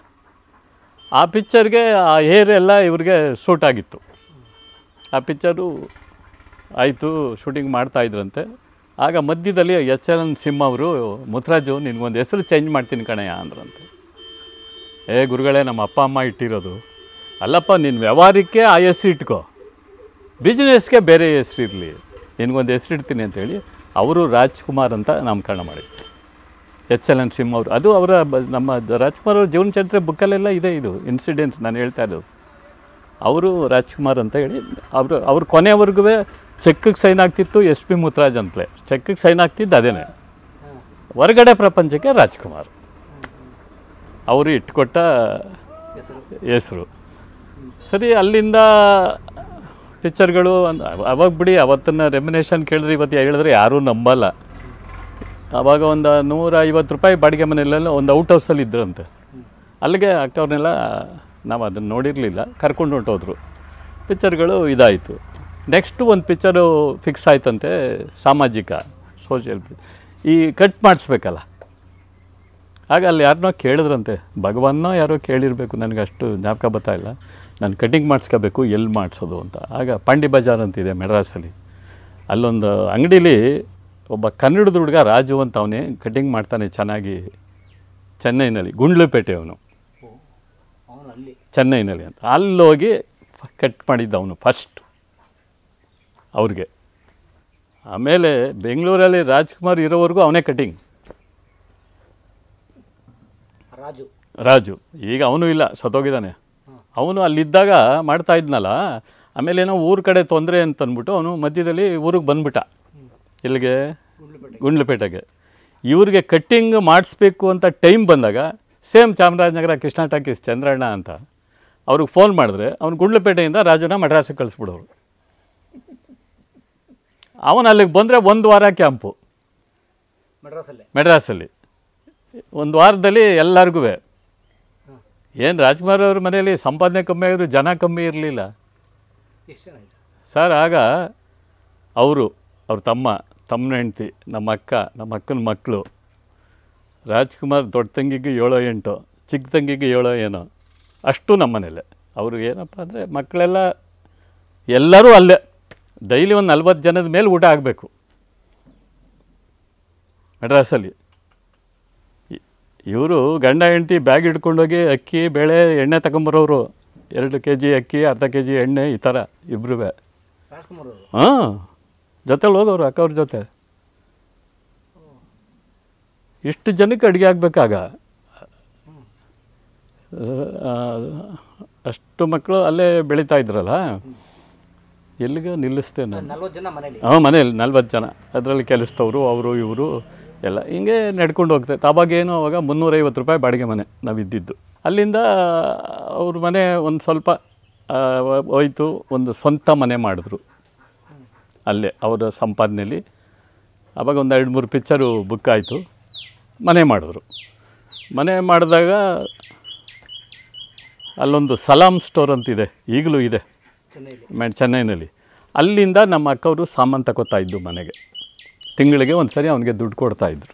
ಆ ಪಿಕ್ಚರ್ಗೆ ಆ ಏರ್ ಎಲ್ಲ ಇವ್ರಿಗೆ ಸೂಟ್ ಆಗಿತ್ತು ಆ ಪಿಕ್ಚರು ಆಯಿತು ಶೂಟಿಂಗ್ ಮಾಡ್ತಾಯಿದ್ರಂತೆ ಆಗ ಮಧ್ಯದಲ್ಲಿ ಎಚ್ ಎಲ್ ಎನ್ ಸಿಂಹ ಅವರು ಮುತ್ರಾಜು ನಿನಗೊಂದು ಹೆಸರು ಚೇಂಜ್ ಮಾಡ್ತೀನಿ ಕಣಯ್ಯ ಅಂದ್ರಂತೆ ಏ ಗುರುಗಳೇ ನಮ್ಮ ಅಪ್ಪ ಅಮ್ಮ ಇಟ್ಟಿರೋದು ಅಲ್ಲಪ್ಪ ನಿನ್ನ ವ್ಯವಹಾರಕ್ಕೆ ಆ ಹೆಸ್ರು ಇಟ್ಕೋ ಬಿಸ್ನೆಸ್ಗೆ ಬೇರೆ ಹೆಸ್ರು ಇರಲಿ ನಿನಗೊಂದು ಹೆಸ್ರು ಇಡ್ತೀನಿ ಅಂತೇಳಿ ಅವರು ರಾಜ್ಕುಮಾರ್ ಅಂತ ನಾಮಕರಣ ಮಾಡಿದ್ರು ಎಚ್ ಎಲ್ ಎನ್ ಸಿಮ್ ಅವರು ಅದು ಅವರ ನಮ್ಮ ರಾಜ್ಕುಮಾರ್ ಅವ್ರ ಜೀವನ ಚರಿತ್ರೆ ಬುಕ್ಕಲ್ಲೆಲ್ಲ ಇದೆ ಇದು ಇನ್ಸಿಡೆಂಟ್ಸ್ ನಾನು ಹೇಳ್ತಾ ಇರೋದು ಅವರು ರಾಜ್ಕುಮಾರ್ ಅಂತ ಹೇಳಿ ಅವರು ಅವ್ರ ಕೊನೆಯವರೆಗೂ ಚೆಕ್ಕಿಗೆ ಸೈನ್ ಆಗ್ತಿತ್ತು ಎಸ್ ಪಿ ಮುತ್ರಾಜ್ ಅಂತಲೇ ಚೆಕ್ಕಿಗೆ ಸೈನ್ ಆಗ್ತಿದ್ದು ಅದೇನೆ ಹೊರಗಡೆ ಪ್ರಪಂಚಕ್ಕೆ ರಾಜ್ಕುಮಾರ್ ಅವರು ಇಟ್ಕೊಟ್ಟ ಹೆಸರು ಸರಿ ಅಲ್ಲಿಂದ ಪಿಕ್ಚರ್ಗಳು ಅವಾಗ ಬಿಡಿ ಅವತ್ತನ್ನು ರೆಮಿನೇಷನ್ ಕೇಳಿದ್ರೆ ಇವತ್ತು ಹೇಳಿದ್ರೆ ಯಾರೂ ನಂಬಲ್ಲ ಆವಾಗ ಒಂದು ನೂರ ಐವತ್ತು ರೂಪಾಯಿ ಬಾಡಿಗೆ ಮನೆಯಲ್ಲೆಲ್ಲ ಒಂದು ಔಟ್ ಹೌಸಲ್ಲಿ ಇದ್ರಂತೆ ಅಲ್ಲಿಗೆ ಅಕ್ಕವ್ರನ್ನೆಲ್ಲ ನಾವು ಅದನ್ನು ನೋಡಿರಲಿಲ್ಲ ಕರ್ಕೊಂಡು ಹೊಂಟೋದ್ರು ಪಿಕ್ಚರ್ಗಳು ಇದಾಯಿತು ನೆಕ್ಸ್ಟ್ ಒಂದು ಪಿಕ್ಚರು ಫಿಕ್ಸ್ ಆಯ್ತಂತೆ ಸಾಮಾಜಿಕ ಸೋಷಿಯಲ್ ಈ ಕಟ್ ಮಾಡಿಸ್ಬೇಕಲ್ಲ ಆಗ ಅಲ್ಲಿ ಯಾರನ್ನೋ ಕೇಳಿದ್ರಂತೆ ಭಗವಾನ್ನೋ ಯಾರೋ ಕೇಳಿರಬೇಕು ನನಗೆ ಅಷ್ಟು ಜ್ಞಾಪಕ ಬರ್ತಾ ಇಲ್ಲ ನಾನು ಕಟಿಂಗ್ ಮಾಡಿಸ್ಕೋಬೇಕು ಎಲ್ಲಿ ಮಾಡಿಸೋದು ಅಂತ ಆಗ ಪಾಂಡಿ ಬಜಾರ್ ಅಂತಿದೆ ಮೆಡ್ರಾಸಲ್ಲಿ ಅಲ್ಲೊಂದು ಅಂಗಡೀಲಿ ಒಬ್ಬ ಕನ್ನಡದ ಹುಡುಗ ರಾಜು ಅಂತ ಅವನೇ ಕಟಿಂಗ್ ಮಾಡ್ತಾನೆ ಚೆನ್ನಾಗಿ ಚೆನ್ನೈನಲ್ಲಿ ಗುಂಡ್ಲುಪೇಟೆ ಅವನು ಚೆನ್ನೈನಲ್ಲಿ ಅಂತ ಅಲ್ಲೋಗಿ ಕಟ್ ಮಾಡಿದ್ದ ಅವನು ಫಸ್ಟ್ ಅವ್ರಿಗೆ ಆಮೇಲೆ ಬೆಂಗಳೂರಲ್ಲಿ ರಾಜ್ಕುಮಾರ್ ಇರೋವರೆಗೂ ಅವನೇ ಕಟಿಂಗ್ ರಾಜು ರಾಜು ಈಗ ಅವನು ಇಲ್ಲ ಸತ್ತೋಗಿದ್ದಾನೆ ಅವನು ಅಲ್ಲಿದ್ದಾಗ ಮಾಡ್ತಾ ಇದ್ನಲ್ಲ ಆಮೇಲೆ ಏನೋ ಊರ ಕಡೆ ತೊಂದರೆ ಅಂತಂದ್ಬಿಟ್ಟು ಅವನು ಮಧ್ಯದಲ್ಲಿ ಊರಿಗೆ ಬಂದ್ಬಿಟ್ಟ ಎಲ್ಲಿಗೆ ಗುಂಡ್ಲುಪೇಟೆಗೆ ಇವ್ರಿಗೆ ಕಟ್ಟಿಂಗ್ ಮಾಡಿಸ್ಬೇಕು ಅಂತ ಟೈಮ್ ಬಂದಾಗ ಸೇಮ್ ಚಾಮರಾಜನಗರ ಕೃಷ್ಣ ಟಾಕೀಸ್ ಚಂದ್ರಣ್ಣ ಅಂತ ಅವ್ರಿಗೆ ಫೋನ್ ಮಾಡಿದ್ರೆ ಅವ್ನು ಗುಂಡ್ಲುಪೇಟೆಯಿಂದ ರಾಜನ ಮಡ್ರಾಸಿಗೆ ಕಳಿಸ್ಬಿಡೋರು ಅವನು ಅಲ್ಲಿಗೆ ಬಂದರೆ ಒಂದು ವಾರ ಕ್ಯಾಂಪು ಮಡ್ರಾಸಲ್ಲಿ ಮೆಡ್ರಾಸಲ್ಲಿ ಒಂದು ವಾರದಲ್ಲಿ ಎಲ್ಲರಿಗೂ ಏನು ರಾಜ್ಕುಮಾರ್ ಅವ್ರ ಮನೆಯಲ್ಲಿ ಸಂಪಾದನೆ ಕಮ್ಮಿ ಆಗಿದ್ರು ಜನ ಕಮ್ಮಿ ಇರಲಿಲ್ಲ ಸರ್ ಆಗ ಅವರು ಅವ್ರ ತಮ್ಮ ತಮ್ಮನ ಹೆಂಡ್ತಿ ನಮ್ಮ ಅಕ್ಕ ನಮ್ಮ ಅಕ್ಕನ ಮಕ್ಕಳು ರಾಜ್ಕುಮಾರ್ ದೊಡ್ಡ ತಂಗಿಗೆ ಏಳೋ ಎಂಟು ಚಿಕ್ಕ ತಂಗಿಗೆ ಏಳೋ ಏನೋ ಅಷ್ಟು ನಮ್ಮ ಮನೇಲೆ ಅವರು ಏನಪ್ಪ ಅಂದರೆ ಮಕ್ಕಳೆಲ್ಲ ಎಲ್ಲರೂ ಅಲ್ಲೇ ಡೈಲಿ ಒಂದು ನಲ್ವತ್ತು ಜನದ ಮೇಲೆ ಊಟ ಆಗಬೇಕು ಮೆಡ್ರಾಸಲ್ಲಿ ಇವರು ಗಂಡ ಹೆಂಡ್ತಿ ಬ್ಯಾಗ್ ಹಿಡ್ಕೊಂಡೋಗಿ ಅಕ್ಕಿ ಬೇಳೆ ಎಣ್ಣೆ ತಗೊಂಬರೋರು ಎರಡು ಕೆ ಜಿ ಅಕ್ಕಿ ಅರ್ಧ ಕೆ ಜಿ ಎಣ್ಣೆ ಈ ಥರ ಇಬ್ಬರೂ ಹಾಂ ಜೊತೆಲಿ ಹೋಗೋರು ಅಕ್ಕವ್ರ ಜೊತೆ ಇಷ್ಟು ಜನಕ್ಕೆ ಅಡುಗೆ ಆಗಬೇಕಾಗ ಅಷ್ಟು ಮಕ್ಕಳು ಅಲ್ಲೇ ಬೆಳೀತಾ ಇದ್ರಲ್ಲ ಎಲ್ಲಿಗ ನಿಲ್ಲಿಸ್ತೇನೆ ನಾನು ಹಾಂ ಮನೇಲಿ ನಲ್ವತ್ತು ಜನ ಅದರಲ್ಲಿ ಕೆಲಸದವರು ಅವರು ಇವರು ಎಲ್ಲ ಹಿಂಗೆ ನಡ್ಕೊಂಡು ಹೋಗ್ತೇವೆ ತಾವಾಗೇನು ಅವಾಗ ಮುನ್ನೂರೈವತ್ತು ರೂಪಾಯಿ ಬಾಡಿಗೆ ಮನೆ ನಾವು ಇದ್ದಿದ್ದು ಅಲ್ಲಿಂದ ಅವ್ರ ಮನೆ ಒಂದು ಸ್ವಲ್ಪ ಹೋಯ್ತು ಒಂದು ಸ್ವಂತ ಮನೆ ಮಾಡಿದ್ರು ಅಲ್ಲೇ ಅವರ ಸಂಪಾದನೆಯಲ್ಲಿ ಆವಾಗ ಒಂದು ಎರಡು ಮೂರು ಪಿಕ್ಚರು ಬುಕ್ ಆಯಿತು ಮನೆ ಮಾಡಿದ್ರು ಮನೆ ಮಾಡಿದಾಗ ಅಲ್ಲೊಂದು ಸಲಾಂ ಸ್ಟೋರ್ ಅಂತಿದೆ ಈಗಲೂ ಇದೆ ಚೆನ್ನೈನಲ್ಲಿ ಅಲ್ಲಿಂದ ನಮ್ಮ ಅಕ್ಕವರು ಸಾಮಾನು ತಗೋತಾ ಇದ್ದು ಮನೆಗೆ ತಿಂಗಳಿಗೆ ಒಂದು ಸರಿ ಅವನಿಗೆ ದುಡ್ಡು ಕೊಡ್ತಾಯಿದ್ರು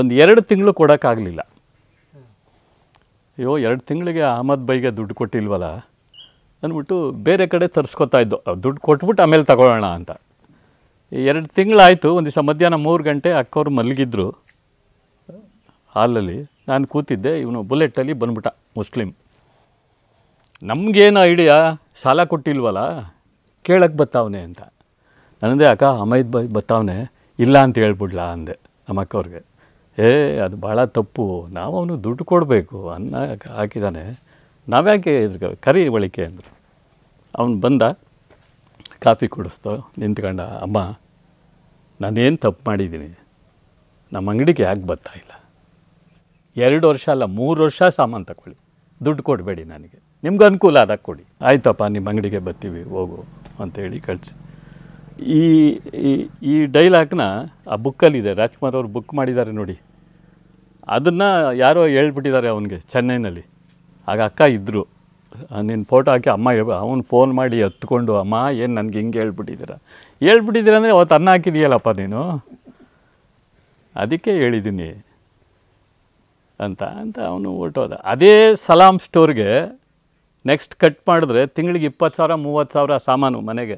ಒಂದು ಎರಡು ತಿಂಗಳು ಕೊಡೋಕ್ಕಾಗಲಿಲ್ಲ ಅಯ್ಯೋ ಎರಡು ತಿಂಗಳಿಗೆ ಅಹಮದ್ ಬೈಗೆ ದುಡ್ಡು ಕೊಟ್ಟಿಲ್ವಲ್ಲ ಅಂದ್ಬಿಟ್ಟು ಬೇರೆ ಕಡೆ ತರಿಸ್ಕೊತಾ ಇದ್ದು ದುಡ್ಡು ಕೊಟ್ಬಿಟ್ಟು ಆಮೇಲೆ ತಗೊಳ್ಳೋಣ ಅಂತ ಎರಡು ತಿಂಗಳಾಯಿತು ಒಂದು ದಿವಸ ಮಧ್ಯಾಹ್ನ ಮೂರು ಗಂಟೆ ಅಕ್ಕವ್ರು ಮಲಗಿದ್ರು ಹಾಲಲ್ಲಿ ನಾನು ಕೂತಿದ್ದೆ ಇವನು ಬುಲೆಟಲ್ಲಿ ಬಂದ್ಬಿಟ್ಟ ಮುಸ್ಲಿಮ್ ನಮಗೇನು ಐಡಿಯಾ ಸಾಲ ಕೊಟ್ಟಿಲ್ವಲ್ಲ ಕೇಳಕ್ಕೆ ಬತ್ತಾವನೆ ಅಂತ ನನ್ನದೇ ಅಕ್ಕ ಅಮೈದ್ ಬಾಯ್ ಬತ್ತಾವನೆ ಇಲ್ಲ ಅಂತ ಹೇಳ್ಬಿಡ್ಲಾ ಅಂದೆ ನಮ್ಮ ಅಕ್ಕವ್ರಿಗೆ ಏ ಅದು ಭಾಳ ತಪ್ಪು ನಾವು ಅವನು ದುಡ್ಡು ಕೊಡಬೇಕು ಅನ್ನ ಹಾಕಿದ್ದಾನೆ ನಾವ್ಯಾಕೆ ಇದ್ರ ಕರಿ ಬಳಿಕೆ ಅಂದರು ಅವನು ಬಂದ ಕಾಫಿ ಕುಡಿಸ್ತು ನಿಂತ್ಕೊಂಡ ಅಮ್ಮ ನಾನೇನು ತಪ್ಪು ಮಾಡಿದ್ದೀನಿ ನಮ್ಮ ಅಂಗಡಿಗೆ ಯಾಕೆ ಬರ್ತಾಯಿಲ್ಲ ಇಲ್ಲ ಎರಡು ವರ್ಷ ಅಲ್ಲ ಮೂರು ವರ್ಷ ಸಾಮಾನು ತಗೊಳ್ಳಿ ದುಡ್ಡು ಕೊಡಬೇಡಿ ನನಗೆ ನಿಮ್ಗೆ ಅನುಕೂಲ ಅದಕ್ಕೆ ಕೊಡಿ ಆಯ್ತಪ್ಪ ನಿಮ್ಮ ಅಂಗಡಿಗೆ ಬರ್ತೀವಿ ಹೋಗು ಅಂತೇಳಿ ಕಳಿಸಿ ಈ ಈ ಡೈಲಾಗ್ನ ಆ ಬುಕ್ಕಲ್ಲಿದೆ ರಾಜ್ಕುಮಾರ್ ಅವರು ಬುಕ್ ಮಾಡಿದ್ದಾರೆ ನೋಡಿ ಅದನ್ನು ಯಾರೋ ಹೇಳ್ಬಿಟ್ಟಿದ್ದಾರೆ ಅವನಿಗೆ ಚೆನ್ನೈನಲ್ಲಿ ಆಗ ಅಕ್ಕ ಇದ್ದರು ನಿನ್ನ ಫೋಟೋ ಹಾಕಿ ಅಮ್ಮ ಅವನು ಫೋನ್ ಮಾಡಿ ಎತ್ಕೊಂಡು ಅಮ್ಮ ಏನು ನನಗೆ ಹಿಂಗೆ ಹೇಳ್ಬಿಟ್ಟಿದ್ದೀರ ಹೇಳ್ಬಿಟ್ಟಿದ್ದೀರ ಅಂದರೆ ಅವತ್ತು ಅನ್ನ ಹಾಕಿದೆಯಲ್ಲಪ್ಪ ನೀನು ಅದಕ್ಕೆ ಹೇಳಿದ್ದೀನಿ ಅಂತ ಅಂತ ಅವನು ಹೊರಟೋದ ಅದೇ ಸಲಾಮ್ ಸ್ಟೋರ್ಗೆ ನೆಕ್ಸ್ಟ್ ಕಟ್ ಮಾಡಿದ್ರೆ ತಿಂಗಳಿಗೆ ಇಪ್ಪತ್ತು ಸಾವಿರ ಮೂವತ್ತು ಸಾವಿರ ಸಾಮಾನು ಮನೆಗೆ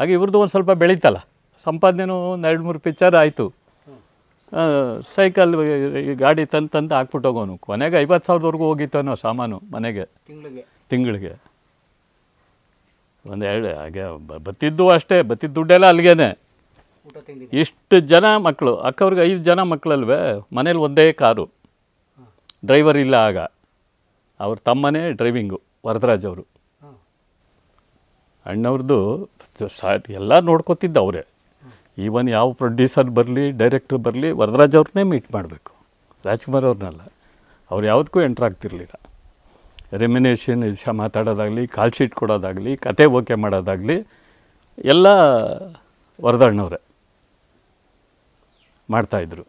ಹಾಗೆ ಇವ್ರದ್ದು ಒಂದು ಸ್ವಲ್ಪ ಬೆಳೀತಲ್ಲ ಸಂಪಾದನೆನೂ ಒಂದು ಎರಡು ಮೂರು ಪಿಕ್ಚರ್ ಆಯಿತು ಸೈಕಲ್ ಗಾಡಿ ತಂದು ತಂದು ಹಾಕ್ಬಿಟ್ಟು ಹೋಗೋನು ಕೊನೆಗೆ ಐವತ್ತು ಸಾವಿರದವರೆಗೂ ಹೋಗಿತ್ತಾನೋ ಸಾಮಾನು ಮನೆಗೆ ತಿಂಗಳಿಗೆ ತಿಂಗಳಿಗೆ ಒಂದು ಎರಡು ಹಾಗೆ ಬತ್ತಿದ್ದು ಅಷ್ಟೇ ಬತ್ತಿದ್ದ ದುಡ್ಡೆಲ್ಲ ಅಲ್ಲಿಗೇನೆ ಇಷ್ಟು ಜನ ಮಕ್ಕಳು ಅಕ್ಕವ್ರಿಗೆ ಐದು ಜನ ಮಕ್ಕಳಲ್ವೇ ಮನೇಲಿ ಒಂದೇ ಕಾರು ಡ್ರೈವರ್ ಇಲ್ಲ ಆಗ ಅವ್ರ ತಮ್ಮನೇ ಡ್ರೈವಿಂಗು ವರದರಾಜ್ ಅವರು ಅಣ್ಣವ್ರದ್ದು ಎಲ್ಲ ನೋಡ್ಕೋತಿದ್ದ ಅವರೇ ಈವನ್ ಯಾವ ಪ್ರೊಡ್ಯೂಸರ್ ಬರಲಿ ಡೈರೆಕ್ಟ್ರ್ ಬರಲಿ ವರದರಾಜ್ ಅವ್ರನ್ನೇ ಮೀಟ್ ಮಾಡಬೇಕು ರಾಜ್ಕುಮಾರ್ ಅವ್ರನ್ನಲ್ಲ ಅವ್ರು ಯಾವುದಕ್ಕೂ ಎಂಟ್ರ್ ಆಗ್ತಿರ್ಲಿಲ್ಲ ರೆಮಿನೇಷನ್ ವಿಷಯ ಮಾತಾಡೋದಾಗಲಿ ಕಾಲ್ ಶೀಟ್ ಕೊಡೋದಾಗಲಿ ಕತೆ ಓಕೆ ಮಾಡೋದಾಗಲಿ ಎಲ್ಲ ವರದಣ್ಣವ್ರೆ ಮಾಡ್ತಾಯಿದ್ರು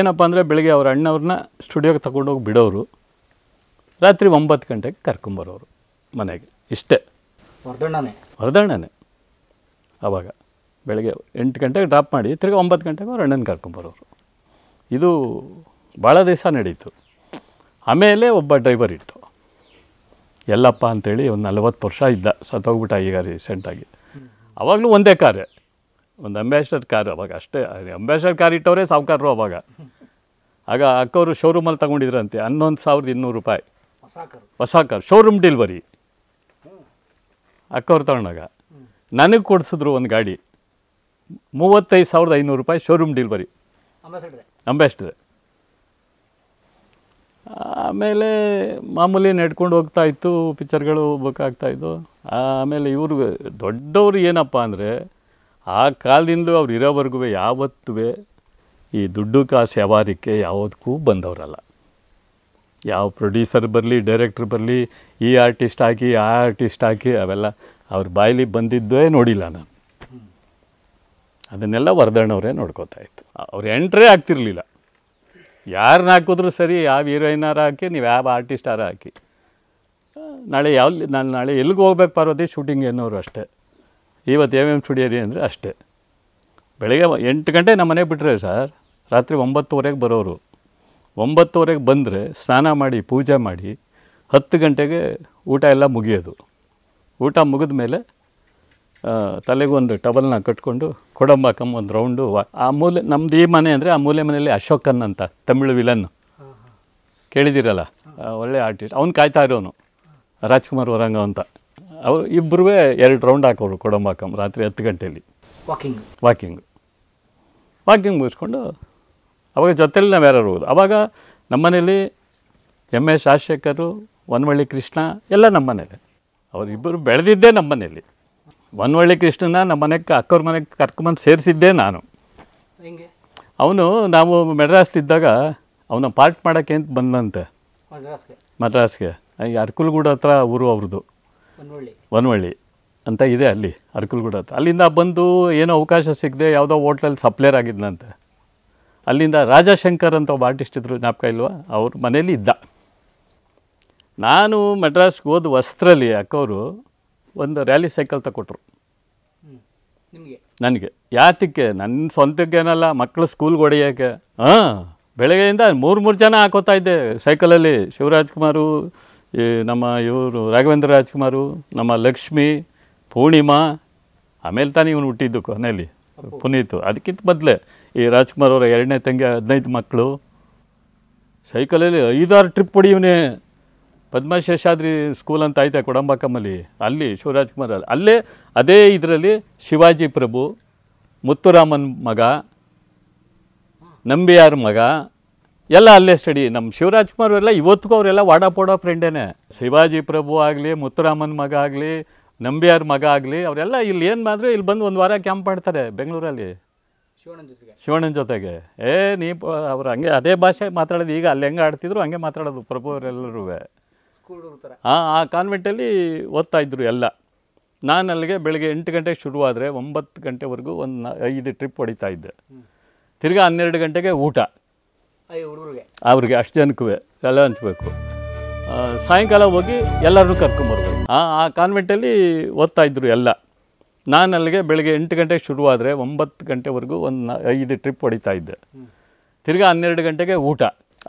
ಏನಪ್ಪ ಅಂದರೆ ಬೆಳಗ್ಗೆ ಅವ್ರ ಅಣ್ಣವ್ರನ್ನ ಸ್ಟುಡಿಯೋಗೆ ತಗೊಂಡೋಗಿ ಬಿಡೋರು ರಾತ್ರಿ ಒಂಬತ್ತು ಗಂಟೆಗೆ ಕರ್ಕೊಂಬರೋರು ಮನೆಗೆ ಇಷ್ಟೇ ವರದಣ್ಣನೇ ವರದಣ್ಣನೇ ಆವಾಗ ಬೆಳಗ್ಗೆ ಎಂಟು ಗಂಟೆಗೆ ಡ್ರಾಪ್ ಮಾಡಿ ತಿರ್ಗಿ ಒಂಬತ್ತು ಗಂಟೆಗೆ ಅವ್ರು ಅಣ್ಣನ ಕರ್ಕೊಂಬರೋರು ಇದು ಭಾಳ ದಿವಸ ನಡೀತು ಆಮೇಲೆ ಒಬ್ಬ ಡ್ರೈವರ್ ಇಟ್ಟು ಎಲ್ಲಪ್ಪ ಅಂತೇಳಿ ಒಂದು ನಲವತ್ತು ವರ್ಷ ಇದ್ದ ಸತ್ತೋಗ್ಬಿಟ್ಟ ಈಗ ರೀಸೆಂಟಾಗಿ ಅವಾಗಲೂ ಒಂದೇ ಕಾರೇ ಒಂದು ಅಂಬಾಸಿಡರ್ ಕಾರ್ ಅವಾಗ ಅಷ್ಟೇ ಅಂಬಾಸಿಡರ್ ಕಾರ್ ಇಟ್ಟವರೇ ಸಾವುಕಾರರು ಅವಾಗ ಆಗ ಅಕ್ಕವರು ಶೋರೂಮಲ್ಲಿ ತಗೊಂಡಿದ್ರಂತೆ ಹನ್ನೊಂದು ಸಾವಿರದ ಇನ್ನೂರು ರೂಪಾಯಿ ಹೊಸ ಕಾರ್ ಶೋರೂಮ್ ಡೆಲಿವರಿ ಅಕ್ಕವ್ರು ತಗೊಂಡಾಗ ನನಗೆ ಕೊಡಿಸಿದ್ರು ಒಂದು ಗಾಡಿ ಮೂವತ್ತೈದು ಸಾವಿರದ ಐನೂರು ರೂಪಾಯಿ ಶೋರೂಮ್ ಡಿಲ್ವರಿ ಅಂಬಾಸಿಡ್ರೆ ಆಮೇಲೆ ಮಾಮೂಲಿ ನಡ್ಕೊಂಡು ಹೋಗ್ತಾ ಇತ್ತು ಪಿಕ್ಚರ್ಗಳು ಬೇಕಾಗ್ತಾಯಿದ್ದು ಆಮೇಲೆ ಇವರು ದೊಡ್ಡವರು ಏನಪ್ಪ ಅಂದರೆ ಆ ಕಾಲದಿಂದಲೂ ಅವ್ರು ಇರೋವರೆಗೂ ಯಾವತ್ತೂ ಈ ದುಡ್ಡು ಕಾಸು ವ್ಯವಹಾರಕ್ಕೆ ಯಾವುದಕ್ಕೂ ಬಂದವರಲ್ಲ ಯಾವ ಪ್ರೊಡ್ಯೂಸರ್ ಬರಲಿ ಡೈರೆಕ್ಟ್ರ್ ಬರಲಿ ಈ ಆರ್ಟಿಸ್ಟ್ ಹಾಕಿ ಆ ಆರ್ಟಿಸ್ಟ್ ಹಾಕಿ ಅವೆಲ್ಲ ಅವ್ರ ಬಾಯಲ್ಲಿ ಬಂದಿದ್ದೇ ನೋಡಿಲ್ಲ ನಾನು ಅದನ್ನೆಲ್ಲ ವರ್ಧಣ್ಣವರೇ ನೋಡ್ಕೋತಾ ಇತ್ತು ಅವ್ರು ಎಂಟ್ರೇ ಆಗ್ತಿರ್ಲಿಲ್ಲ ಯಾರನ್ನ ಹಾಕಿದ್ರು ಸರಿ ಯಾವ ಹೀರೋಯಿನಾರ ಹಾಕಿ ನೀವು ಯಾವ ಆರ್ಟಿಸ್ಟಾರ ಹಾಕಿ ನಾಳೆ ಯಾವ ನಾನು ನಾಳೆ ಎಲ್ಲಿಗೆ ಹೋಗ್ಬೇಕು ಪಾರ್ವತಿ ಶೂಟಿಂಗ್ ಏನೋರು ಅಷ್ಟೇ ಇವತ್ತು ಎಮ್ ಎಮ್ ಸ್ಟುಡಿಯೋರಿ ಅಂದರೆ ಅಷ್ಟೇ ಬೆಳಗ್ಗೆ ಎಂಟು ಗಂಟೆ ನಮ್ಮ ಮನೆಗೆ ಬಿಟ್ಟರೆ ಸರ್ ರಾತ್ರಿ ಒಂಬತ್ತುವರೆಗೆ ಬರೋರು ಒಂಬತ್ತುವರೆಗೆ ಬಂದರೆ ಸ್ನಾನ ಮಾಡಿ ಪೂಜೆ ಮಾಡಿ ಹತ್ತು ಗಂಟೆಗೆ ಊಟ ಎಲ್ಲ ಮುಗಿಯೋದು ಊಟ ಮುಗಿದ ಮೇಲೆ ತಲೆಗೊಂದು ಟಬಲ್ನ ಕಟ್ಕೊಂಡು ಕೊಡಂಬಾಕಂ ಒಂದು ರೌಂಡು ಆ ಮೂಲೆ ನಮ್ಮದು ಈ ಮನೆ ಅಂದರೆ ಆ ಮೂಲೆ ಮನೆಯಲ್ಲಿ ಅಶೋಕನ್ ಅಂತ ತಮಿಳು ವಿಲನ್ ಕೇಳಿದಿರಲ್ಲ ಒಳ್ಳೆ ಆರ್ಟಿಸ್ಟ್ ಅವ್ನು ಕಾಯ್ತಾ ಇರೋನು ರಾಜ್ಕುಮಾರ್ ವರಂಗ ಅಂತ ಅವರು ಇಬ್ಬರೂ ಎರಡು ರೌಂಡ್ ಹಾಕೋರು ಕೊಡಂಬಾಕಂ ರಾತ್ರಿ ಹತ್ತು ಗಂಟೆಯಲ್ಲಿ ವಾಕಿಂಗ್ ವಾಕಿಂಗ್ ವಾಕಿಂಗ್ ಮುಗಿಸ್ಕೊಂಡು ಅವಾಗ ಜೊತೆಯಲ್ಲಿ ನಾವು ಯಾರು ಹೋಗೋದು ನಮ್ಮ ನಮ್ಮನೇಲಿ ಎಮ್ ಎಸ್ ರಾಜಶೇಖರು ವನವಳ್ಳಿ ಕೃಷ್ಣ ಎಲ್ಲ ನಮ್ಮನೇಲೆ ಅವರಿಬ್ಬರು ಬೆಳೆದಿದ್ದೇ ನಮ್ಮನೇಲಿ ಒನ್ವಳ್ಳಿ ಕೃಷ್ಣನ ನಮ್ಮ ಮನೆಗೆ ಅಕ್ಕವ್ರ ಮನೆಗೆ ಕರ್ಕೊಂಬಂದು ಸೇರಿಸಿದ್ದೆ ನಾನು ಅವನು ನಾವು ಇದ್ದಾಗ ಅವನ ಪಾರ್ಟ್ ಮಾಡೋಕ್ಕೆ ಅಂತ ಬಂದಂತೆ ಮದ್ರಾಸ್ಗೆ ಮದ್ರಾಸ್ಗೆ ಈ ಅರ್ಕುಲ್ಗೂಡ ಹತ್ರ ಊರು ಅವ್ರದ್ದು ಒನ್ವಳ್ಳಿ ಅಂತ ಇದೆ ಅಲ್ಲಿ ಅರ್ಕುಲ್ಗೂಡ ಹತ್ರ ಅಲ್ಲಿಂದ ಬಂದು ಏನೋ ಅವಕಾಶ ಸಿಗದೆ ಯಾವುದೋ ಹೋಟ್ಲಲ್ಲಿ ಸಪ್ಲೇರ್ ಆಗಿದ್ನಂತೆ ಅಲ್ಲಿಂದ ರಾಜಶಂಕರ್ ಅಂತ ಒಬ್ಬ ಆರ್ಟಿಸ್ಟ್ ಇದ್ರು ಜ್ಞಾಪಕ ಇಲ್ವಾ ಅವ್ರ ಮನೇಲಿ ಇದ್ದ ನಾನು ಮೆಡ್ರಾಸ್ಗೆ ಹೋದ ವಸ್ತ್ರಲ್ಲಿ ಅಕ್ಕವರು ಒಂದು ರ್ಯಾಲಿ ಸೈಕಲ್ ತಗೊಟ್ರು ನನಗೆ ಯಾತಕ್ಕೆ ನನ್ನ ಸ್ವಂತಕ್ಕೇನಲ್ಲ ಮಕ್ಕಳು ಸ್ಕೂಲ್ಗೆ ಹೊಡೆಯೋಕ್ಕೆ ಹಾಂ ಬೆಳಗ್ಗೆಯಿಂದ ಮೂರು ಮೂರು ಜನ ಹಾಕೋತಾ ಇದ್ದೆ ಸೈಕಲಲ್ಲಿ ಶಿವರಾಜ್ಕುಮಾರು ಈ ನಮ್ಮ ಇವರು ರಾಘವೇಂದ್ರ ರಾಜ್ಕುಮಾರು ನಮ್ಮ ಲಕ್ಷ್ಮಿ ಪೂರ್ಣಿಮಾ ಆಮೇಲೆ ತಾನೇ ಇವನು ಹುಟ್ಟಿದ್ದು ಕೊನೆಯಲ್ಲಿ ಪುನೀತ್ ಅದಕ್ಕಿಂತ ಮೊದಲೇ ಈ ರಾಜ್ಕುಮಾರ್ ಅವರ ಎರಡನೇ ತಂಗಿ ಹದಿನೈದು ಮಕ್ಕಳು ಸೈಕಲಲ್ಲಿ ಐದಾರು ಟ್ರಿಪ್ ಹೊಡಿಯವನೇ ಪದ್ಮಶೇಷಾದ್ರಿ ಸ್ಕೂಲ್ ಅಂತ ಐತೆ ಕೊಡಂಬಕಮ್ಮಲ್ಲಿ ಅಲ್ಲಿ ಶಿವರಾಜ್ಕುಮಾರ್ ಅಲ್ಲೇ ಅದೇ ಇದರಲ್ಲಿ ಶಿವಾಜಿ ಪ್ರಭು ಮುತ್ತುರಾಮನ್ ಮಗ ನಂಬಿಯಾರ್ ಮಗ ಎಲ್ಲ ಅಲ್ಲೇ ಸ್ಟಡಿ ನಮ್ಮ ಕುಮಾರ್ ಎಲ್ಲ ಇವತ್ತಿಗೂ ಅವರೆಲ್ಲ ವಾಡ ಫ್ರೆಂಡೇನೆ ಶಿವಾಜಿ ಪ್ರಭು ಆಗಲಿ ಮುತ್ತುರಾಮನ್ ಮಗ ಆಗಲಿ ನಂಬಿಯಾರ್ ಮಗ ಆಗಲಿ ಅವರೆಲ್ಲ ಇಲ್ಲಿ ಏನು ಮಾಡಿದ್ರು ಇಲ್ಲಿ ಬಂದು ಒಂದು ವಾರ ಕ್ಯಾಂಪ್ ಮಾಡ್ತಾರೆ ಬೆಂಗಳೂರಲ್ಲಿ ಶಿವಣ್ಣನ ಜೊತೆಗೆ ಏ ನೀ ಅವ್ರು ಹಂಗೆ ಅದೇ ಭಾಷೆ ಮಾತಾಡೋದು ಈಗ ಅಲ್ಲಿ ಹೆಂಗೆ ಆಡ್ತಿದ್ರು ಹಂಗೆ ಮಾತಾಡೋದು ಪ್ರಭು ಅವರೆಲ್ಲರೂ ಆ ಆ ಕಾನ್ವೆಂಟಲ್ಲಿ ಇದ್ರು ಎಲ್ಲ ನಾನು ಅಲ್ಲಿಗೆ ಬೆಳಗ್ಗೆ ಎಂಟು ಗಂಟೆಗೆ ಶುರುವಾದರೆ ಒಂಬತ್ತು ಗಂಟೆವರೆಗೂ ಒಂದು ಐದು ಟ್ರಿಪ್ ಹೊಡಿತಾ ಇದ್ದೆ ತಿರ್ಗಿ ಹನ್ನೆರಡು ಗಂಟೆಗೆ ಊಟ ಅವ್ರಿಗೆ ಅಷ್ಟು ಜನಕ್ಕೂ ಎಲ್ಲ ಹಂಚ್ಬೇಕು ಸಾಯಂಕಾಲ ಹೋಗಿ ಎಲ್ಲರನ್ನೂ ಕರ್ಕೊಂಬರ್ಬೇಕು ಆ ಆ ಕಾನ್ವೆಂಟಲ್ಲಿ ಓದ್ತಾಯಿದ್ರು ಎಲ್ಲ ನಾನು ಅಲ್ಲಿಗೆ ಬೆಳಗ್ಗೆ ಎಂಟು ಗಂಟೆಗೆ ಶುರುವಾದರೆ ಒಂಬತ್ತು ಗಂಟೆವರೆಗೂ ಒಂದು ಐದು ಟ್ರಿಪ್ ಹೊಡಿತಾ ಇದ್ದೆ ತಿರ್ಗಿ ಹನ್ನೆರಡು ಗಂಟೆಗೆ ಊಟ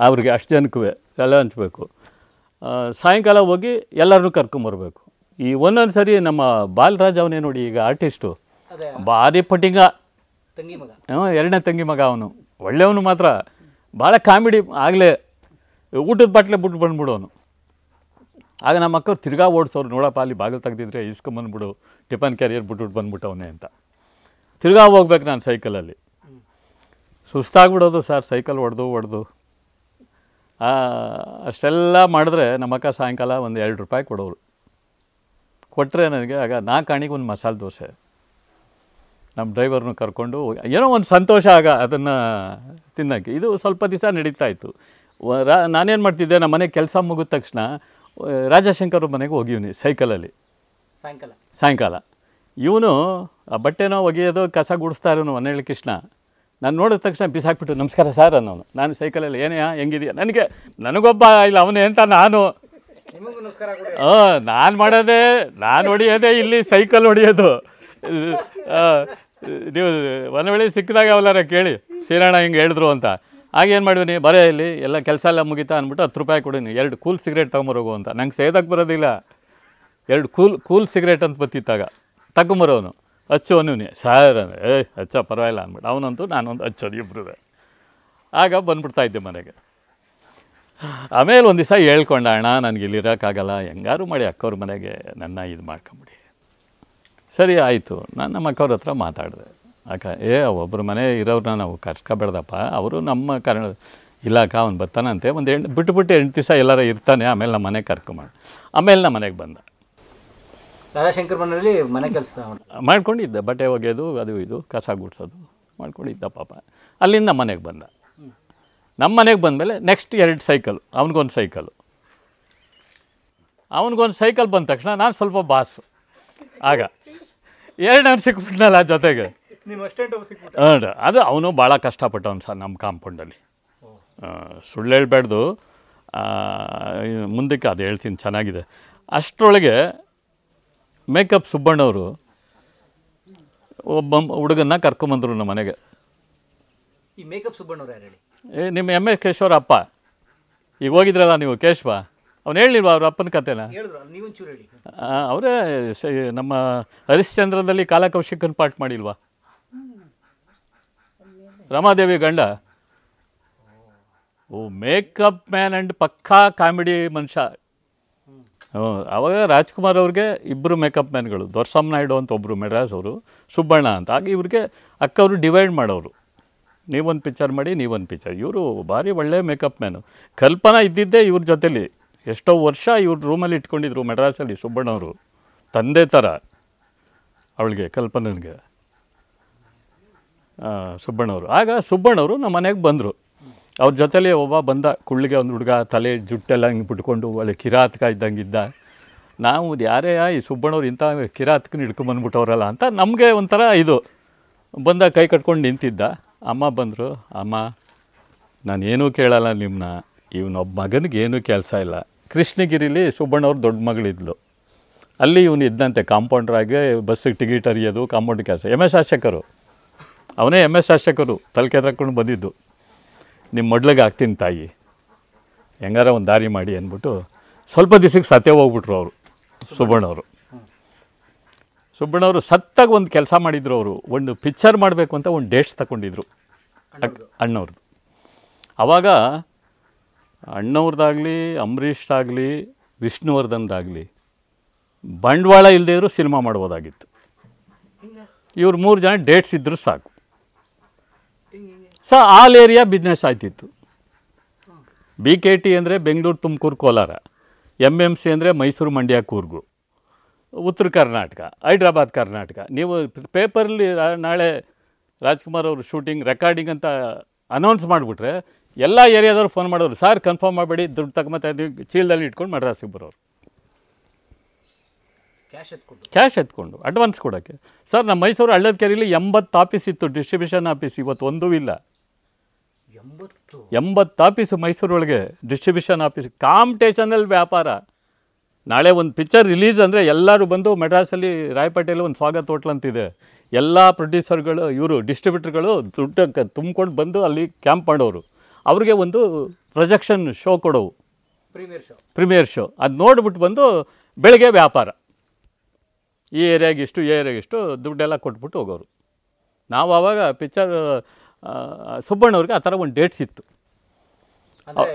ಅವ್ರಿಗೆ ಅಷ್ಟು ಜನಕ್ಕೂ ಎಲ್ಲ ಹಂಚ್ಬೇಕು ಸಾಯಂಕಾಲ ಹೋಗಿ ಎಲ್ಲರನ್ನೂ ಕರ್ಕೊಂಬರ್ಬೇಕು ಈ ಒಂದೊಂದು ಸರಿ ನಮ್ಮ ಬಾಲರಾಜ್ ಅವನೇ ನೋಡಿ ಈಗ ಆರ್ಟಿಸ್ಟು ಭಾರಿ ಪಟಿಂಗ ತಂಗಿ ಮಗ ಎರಡನೇ ತಂಗಿ ಮಗ ಅವನು ಒಳ್ಳೆಯವನು ಮಾತ್ರ ಭಾಳ ಕಾಮಿಡಿ ಆಗಲೇ ಊಟದ ಬಾಟ್ಲೆ ಬಿಟ್ಟು ಬಂದ್ಬಿಡೋನು ಆಗ ನಮ್ಮ ಅಕ್ಕವ್ರು ತಿರ್ಗಾ ಓಡಿಸೋರು ನೋಡಪ್ಪ ಅಲ್ಲಿ ಬಾಗಿಲು ತೆಗೆದಿದ್ರೆ ಇಸ್ಕೊಂಬಂದ್ಬಿಡು ಟಿಫನ್ ಕ್ಯಾರಿಯರ್ ಬಿಟ್ಬಿಟ್ಟು ಬಂದ್ಬಿಟ್ಟವನೇ ಅಂತ ತಿರ್ಗಾ ಹೋಗ್ಬೇಕು ನಾನು ಸೈಕಲಲ್ಲಿ ಸುಸ್ತಾಗ್ಬಿಡೋದು ಸರ್ ಸೈಕಲ್ ಹೊಡೆದು ಹೊಡೆದು ಅಷ್ಟೆಲ್ಲ ಮಾಡಿದ್ರೆ ನಮ್ಮ ಸಾಯಂಕಾಲ ಒಂದು ಎರಡು ರೂಪಾಯಿ ಕೊಡೋರು ಕೊಟ್ಟರೆ ನನಗೆ ಆಗ ನಾ ಕಾಣಿಗೆ ಒಂದು ಮಸಾಲೆ ದೋಸೆ ನಮ್ಮ ಡ್ರೈವರ್ನು ಕರ್ಕೊಂಡು ಏನೋ ಒಂದು ಸಂತೋಷ ಆಗ ಅದನ್ನು ತಿನ್ನೋಕ್ಕೆ ಇದು ಸ್ವಲ್ಪ ದಿವಸ ನಡೀತಾ ಇತ್ತು ರಾ ನಾನೇನು ಮಾಡ್ತಿದ್ದೆ ನಮ್ಮ ಮನೆಗೆ ಕೆಲಸ ಮುಗಿದ ತಕ್ಷಣ ರಾಜಶಂಕರ್ ಮನೆಗೆ ಹೋಗಿವ್ನಿ ಸೈಕಲಲ್ಲಿ ಸಾಯಂಕಾಲ ಸಾಯಂಕಾಲ ಇವನು ಆ ಬಟ್ಟೆನೋ ಒಗೆಯೋದು ಕಸ ಗುಡಿಸ್ತಾ ಇರೋನು ಮನೇಳಿ ಕೃಷ್ಣ ನಾನು ನೋಡಿದ ತಕ್ಷಣ ಬಿಸಾಕ್ಬಿಟ್ಟು ನಮಸ್ಕಾರ ಸರ್ ಅನ್ನೋನು ನಾನು ಸೈಕಲಲ್ಲಿ ಏನೇ ಹೆಂಗಿದೆಯಾ ನನಗೆ ನನಗೊಬ್ಬ ಇಲ್ಲ ಅವನೇ ಅಂತ ನಾನು ನಾನು ಮಾಡೋದೇ ನಾನು ಹೊಡಿಯೋದೇ ಇಲ್ಲಿ ಸೈಕಲ್ ಹೊಡಿಯೋದು ನೀವು ಒಂದು ವೇಳೆ ಸಿಕ್ಕಿದಾಗ ಅವಲಾರ ಕೇಳಿ ಶ್ರೀರಣ್ಣ ಹಿಂಗೆ ಹೇಳಿದ್ರು ಅಂತ ಆಗೇನು ನೀವು ಬರೇ ಇಲ್ಲಿ ಎಲ್ಲ ಕೆಲಸ ಎಲ್ಲ ಮುಗಿತಾ ಅಂದ್ಬಿಟ್ಟು ಹತ್ತು ರೂಪಾಯಿ ಕೊಡೀನಿ ಎರಡು ಕೂಲ್ ಸಿಗರೇಟ್ ತೊಗೊಂಬರೋಗು ಅಂತ ನಂಗೆ ಸೇದಕ್ಕೆ ಬರೋದಿಲ್ಲ ಎರಡು ಕೂಲ್ ಕೂಲ್ ಸಿಗರೇಟ್ ಅಂತ ಬತ್ತಿತ್ತಾಗ ತಗೊಂಬರೋನು ಹಚ್ಚು ಅವನೇ ಸಾರ್ ಏಯ್ ಹಚ್ಚ ಪರವಾಗಿಲ್ಲ ಅಂದ್ಬಿಟ್ಟು ಅವನಂತೂ ನಾನೊಂದು ಹಚ್ಚೋದು ಇಬ್ಬರೂ ಆಗ ಬಂದ್ಬಿಡ್ತಾ ಇದ್ದೆ ಮನೆಗೆ ಆಮೇಲೆ ಒಂದು ದಿವಸ ಹೇಳ್ಕೊಂಡ ಅಣ್ಣ ನನಗೆ ಇಲ್ಲಿರೋಕ್ಕಾಗಲ್ಲ ಹೆಂಗಾರು ಮಾಡಿ ಅಕ್ಕವ್ರ ಮನೆಗೆ ನನ್ನ ಇದು ಮಾಡ್ಕೊಂಬಿಡಿ ಸರಿ ಆಯಿತು ನಾನು ನಮ್ಮ ಅಕ್ಕವ್ರ ಹತ್ರ ಮಾತಾಡಿದೆ ಅಕ್ಕ ಏ ಒಬ್ಬರು ಮನೆ ಇರೋರನ್ನ ನಾವು ಕರ್ಸ್ಕೊಬಾರ್ದಪ್ಪ ಅವರು ನಮ್ಮ ಕಾರಣ ಇಲ್ಲ ಅಕ್ಕ ಅವ್ನು ಬರ್ತಾನಂತೆ ಒಂದು ಎಂಟು ಬಿಟ್ಟುಬಿಟ್ಟು ಎಂಟು ದಿವಸ ಎಲ್ಲರೂ ಇರ್ತಾನೆ ಆಮೇಲೆ ನಮ್ಮ ಮನೆಗೆ ಕರ್ಕೊಂಬ ಆಮೇಲೆ ನಮ್ಮ ಮನೆಗೆ ಬಂದ ರಾಧಾಶಂಕರ್ ಮನೆಯಲ್ಲಿ ಮನೆ ಕೆಲಸ ಮಾಡ್ಕೊಂಡಿದ್ದೆ ಬಟ್ಟೆ ಒಗೆಯೋದು ಅದು ಇದು ಕಸ ಗುಡಿಸೋದು ಮಾಡ್ಕೊಂಡಿದ್ದ ಪಾಪ ಅಲ್ಲಿಂದ ಮನೆಗೆ ಬಂದ ನಮ್ಮ ಮನೆಗೆ ಬಂದಮೇಲೆ ನೆಕ್ಸ್ಟ್ ಎರಡು ಸೈಕಲ್ ಅವನಿಗೊಂದು ಸೈಕಲ್ ಅವನಿಗೊಂದು ಸೈಕಲ್ ಬಂದ ತಕ್ಷಣ ನಾನು ಸ್ವಲ್ಪ ಬಾಸ್ ಆಗ ಎರಡು ನಾನು ಸಿಕ್ಬಿಟ್ನಲ್ಲ ಜೊತೆಗೆ ಹಾಂ ಅದು ಅವನು ಭಾಳ ಕಷ್ಟಪಟ್ಟವನು ಸರ್ ನಮ್ಮ ಕಾಂಪೌಂಡಲ್ಲಿ ಸುಳ್ಳು ಹೇಳ್ಬಾರ್ದು ಮುಂದಕ್ಕೆ ಅದು ಹೇಳ್ತೀನಿ ಚೆನ್ನಾಗಿದೆ ಅಷ್ಟರೊಳಗೆ ಮೇಕಪ್ ಸುಬ್ಬಣ್ಣವರು ಒಬ್ಬ ಹುಡುಗನ್ನ ಕರ್ಕೊಂಬಂದರು ನಮ್ಮ ಮನೆಗೆ ಈ ಮೇಕಪ್ ಸುಬ್ಬಣ್ಣವ್ರು ಯಾರು ಏ ನಿಮ್ಮ ಎಮ್ ಎಸ್ ಕೇಶವರ ಅಪ್ಪ ಈಗ ಹೋಗಿದ್ರಲ್ಲ ನೀವು ಕೇಶವ ಅವ್ನು ಹೇಳಿಲ್ವಾ ಅವ್ರ ಅಪ್ಪನ ಕತೆನ ಅವರೇ ನಮ್ಮ ಹರಿಶ್ಚಂದ್ರದಲ್ಲಿ ಕಾಲಕೌಶಿಕನ್ ಪಾಠ ಮಾಡಿಲ್ವಾ ರಮಾದೇವಿ ಗಂಡ ಓ ಮೇಕಪ್ ಮ್ಯಾನ್ ಆ್ಯಂಡ್ ಪಕ್ಕಾ ಕಾಮಿಡಿ ಮನುಷ್ಯ ಆವಾಗ ರಾಜ್ಕುಮಾರ್ ಅವ್ರಿಗೆ ಇಬ್ಬರು ಮೇಕಪ್ ಮ್ಯಾನ್ಗಳು ದೊರ್ಸಮ್ ನಾಯ್ಡು ಅಂತ ಒಬ್ಬರು ಮೆಡ್ರಾಸ್ ಅವರು ಸುಬ್ಬಣ್ಣ ಅಂತ ಹಾಗೆ ಇವ್ರಿಗೆ ಅಕ್ಕವರು ಡಿವೈಡ್ ಮಾಡೋರು ನೀವೊಂದು ಪಿಕ್ಚರ್ ಮಾಡಿ ನೀವೊಂದು ಪಿಕ್ಚರ್ ಇವರು ಭಾರಿ ಒಳ್ಳೆಯ ಮೇಕಪ್ ಮ್ಯಾನು ಕಲ್ಪನಾ ಇದ್ದಿದ್ದೇ ಇವ್ರ ಜೊತೆಲಿ ಎಷ್ಟೋ ವರ್ಷ ಇವ್ರ ರೂಮಲ್ಲಿ ಇಟ್ಕೊಂಡಿದ್ರು ಮೆಡ್ರಾಸಲ್ಲಿ ಸುಬ್ಬಣ್ಣವರು ತಂದೆ ಥರ ಅವಳಿಗೆ ಕಲ್ಪನನಿಗೆ ಸುಬ್ಬಣ್ಣವರು ಆಗ ಸುಬ್ಬಣ್ಣವರು ನಮ್ಮ ಮನೆಗೆ ಬಂದರು ಅವ್ರ ಜೊತೆಲಿ ಒಬ್ಬ ಬಂದ ಕುಳ್ಳಿಗೆ ಒಂದು ಹುಡುಗ ತಲೆ ಜುಟ್ಟೆಲ್ಲ ಹಿಂಗೆ ಬಿಟ್ಕೊಂಡು ಒಳ್ಳೆ ಕಿರಾತಕ ಇದ್ದಂಗಿದ್ದ ನಾವು ಯಾರೇ ಈ ಸುಬ್ಬಣ್ಣವ್ರು ಇಂಥ ಕಿರಾತಕನ ಹಿಡ್ಕೊಂಬಂದ್ಬಿಟ್ಟವ್ರಲ್ಲ ಅಂತ ನಮಗೆ ಒಂಥರ ಇದು ಬಂದ ಕೈ ಕಟ್ಕೊಂಡು ನಿಂತಿದ್ದ ಅಮ್ಮ ಬಂದರು ಅಮ್ಮ ನಾನೇನೂ ಕೇಳಲ್ಲ ನಿಮ್ಮನ್ನ ಇವನೊಬ್ಬ ಮಗನಿಗೆ ಏನೂ ಕೆಲಸ ಇಲ್ಲ ಕೃಷ್ಣಗಿರಿಲಿ ಸುಬ್ಬಣ್ಣವ್ರು ದೊಡ್ಡ ಮಗಳಿದ್ಲು ಅಲ್ಲಿ ಇವನು ಇದ್ದಂತೆ ಕಾಂಪೌಂಡ್ರಾಗೆ ಬಸ್ಸಿಗೆ ಟಿಕೆಟ್ ಅರಿಯೋದು ಕಾಂಪೌಂಡ್ ಕೆಲಸ ಎಮ್ ಎಸ್ ಶಾಸಕರು ಅವನೇ ಎಮ್ ಎಸ್ ಶಾಸಕರು ತಲೆ ಕೆದ್ರಕೊಂಡು ಬಂದಿದ್ದು ನಿಮ್ಮ ಮೊಡ್ಲಿಗೆ ಆಗ್ತೀನಿ ತಾಯಿ ಹೆಂಗಾರ ಒಂದು ದಾರಿ ಮಾಡಿ ಅಂದ್ಬಿಟ್ಟು ಸ್ವಲ್ಪ ದಿವಸಕ್ಕೆ ಸತ್ಯ ಹೋಗ್ಬಿಟ್ರು ಅವರು ಸುಬ್ಬಣ್ಣವರು ಸುಬ್ಬಣ್ಣವರು ಸತ್ತಾಗ ಒಂದು ಕೆಲಸ ಮಾಡಿದ್ರು ಅವರು ಒಂದು ಪಿಕ್ಚರ್ ಮಾಡಬೇಕು ಅಂತ ಒಂದು ಡೇಟ್ಸ್ ತಗೊಂಡಿದ್ರು ಅಣ್ಣವ್ರದ್ದು ಆವಾಗ ಅಣ್ಣವ್ರದ್ದಾಗಲಿ ಆಗಲಿ ವಿಷ್ಣುವರ್ಧನ್ದಾಗಲಿ ಬಂಡವಾಳ ಇಲ್ಲದೇ ಸಿನಿಮಾ ಮಾಡ್ಬೋದಾಗಿತ್ತು ಇವ್ರು ಮೂರು ಜನ ಡೇಟ್ಸ್ ಇದ್ದರೂ ಸಾಕು ಸೊ ಆಲ್ ಏರಿಯಾ ಬಿಸ್ನೆಸ್ ಆಯ್ತಿತ್ತು ಬಿ ಕೆ ಟಿ ಅಂದರೆ Bengaluru Tumakuru Kolar M M C ಅಂದರೆ ಮೈಸೂರು ಮಂಡ್ಯ ಕೂರ್ಗು ಉತ್ತರ ಕರ್ನಾಟಕ ಹೈದ್ರಾಬಾದ್ ಕರ್ನಾಟಕ ನೀವು ಪೇಪರಲ್ಲಿ ನಾಳೆ ರಾಜ್ಕುಮಾರ್ ಅವರು ಶೂಟಿಂಗ್ ರೆಕಾರ್ಡಿಂಗ್ ಅಂತ ಅನೌನ್ಸ್ ಮಾಡಿಬಿಟ್ರೆ ಎಲ್ಲ ಏರಿಯಾದವ್ರು ಫೋನ್ ಮಾಡೋರು ಸರ್ ಕನ್ಫರ್ಮ್ ಮಾಡಬೇಡಿ ದುಡ್ಡು ತಗೊಂಬತ್ತೆ ಅದು ಚೀಲದಲ್ಲಿ ಇಟ್ಕೊಂಡು ಮಡ್ರಾಸಿಗೆ ಬರೋರು ಕ್ಯಾಶ್ ಎತ್ಕೊಂಡು ಅಡ್ವಾನ್ಸ್ ಕೊಡೋಕ್ಕೆ ಸರ್ ನಮ್ಮ ಮೈಸೂರು ಹಳ್ಳದ ಕೆರೆಯಲ್ಲಿ ಎಂಬತ್ತು ಆಫೀಸ್ ಇತ್ತು ಡಿಸ್ಟ್ರಿಬ್ಯೂಷನ್ ಆಫೀಸ್ ಇವತ್ತು ಒಂದೂ ಇಲ್ಲ ಎಂಬತ್ತು ಎಂಬತ್ತು ಆಫೀಸು ಮೈಸೂರೊಳಗೆ ಡಿಸ್ಟ್ರಿಬ್ಯೂಷನ್ ಆಫೀಸ್ ಕಾಂಪಿಟೇಷನಲ್ಲಿ ವ್ಯಾಪಾರ ನಾಳೆ ಒಂದು ಪಿಕ್ಚರ್ ರಿಲೀಸ್ ಅಂದರೆ ಎಲ್ಲರೂ ಬಂದು ಮೆಡ್ರಾಸಲ್ಲಿ ರಾಯಪೇಟೆಯಲ್ಲಿ ಒಂದು ಸ್ವಾಗತ ಹೋಟ್ಲ್ ಅಂತಿದೆ ಎಲ್ಲ ಪ್ರೊಡ್ಯೂಸರ್ಗಳು ಇವರು ಡಿಸ್ಟ್ರಿಬ್ಯೂಟರ್ಗಳು ದುಡ್ಡು ತುಂಬ್ಕೊಂಡು ಬಂದು ಅಲ್ಲಿ ಕ್ಯಾಂಪ್ ಮಾಡೋರು ಅವ್ರಿಗೆ ಒಂದು ಪ್ರೊಜೆಕ್ಷನ್ ಶೋ ಕೊಡೋವು ಪ್ರೀಮಿಯರ್ ಶೋ ಪ್ರೀಮಿಯರ್ ಶೋ ಅದು ನೋಡ್ಬಿಟ್ಟು ಬಂದು ಬೆಳಗ್ಗೆ ವ್ಯಾಪಾರ ಈ ಏರಿಯಾಗೆ ಇಷ್ಟು ಈ ಏರಿಯಾಗೆ ಇಷ್ಟು ದುಡ್ಡೆಲ್ಲ ಕೊಟ್ಬಿಟ್ಟು ಹೋಗೋರು ನಾವು ಆವಾಗ ಪಿಕ್ಚರ್ ಸುಬ್ಬಣ್ಣವ್ರಿಗೆ ಆ ಥರ ಒಂದು ಡೇಟ್ಸ್ ಇತ್ತು ಹಾಂ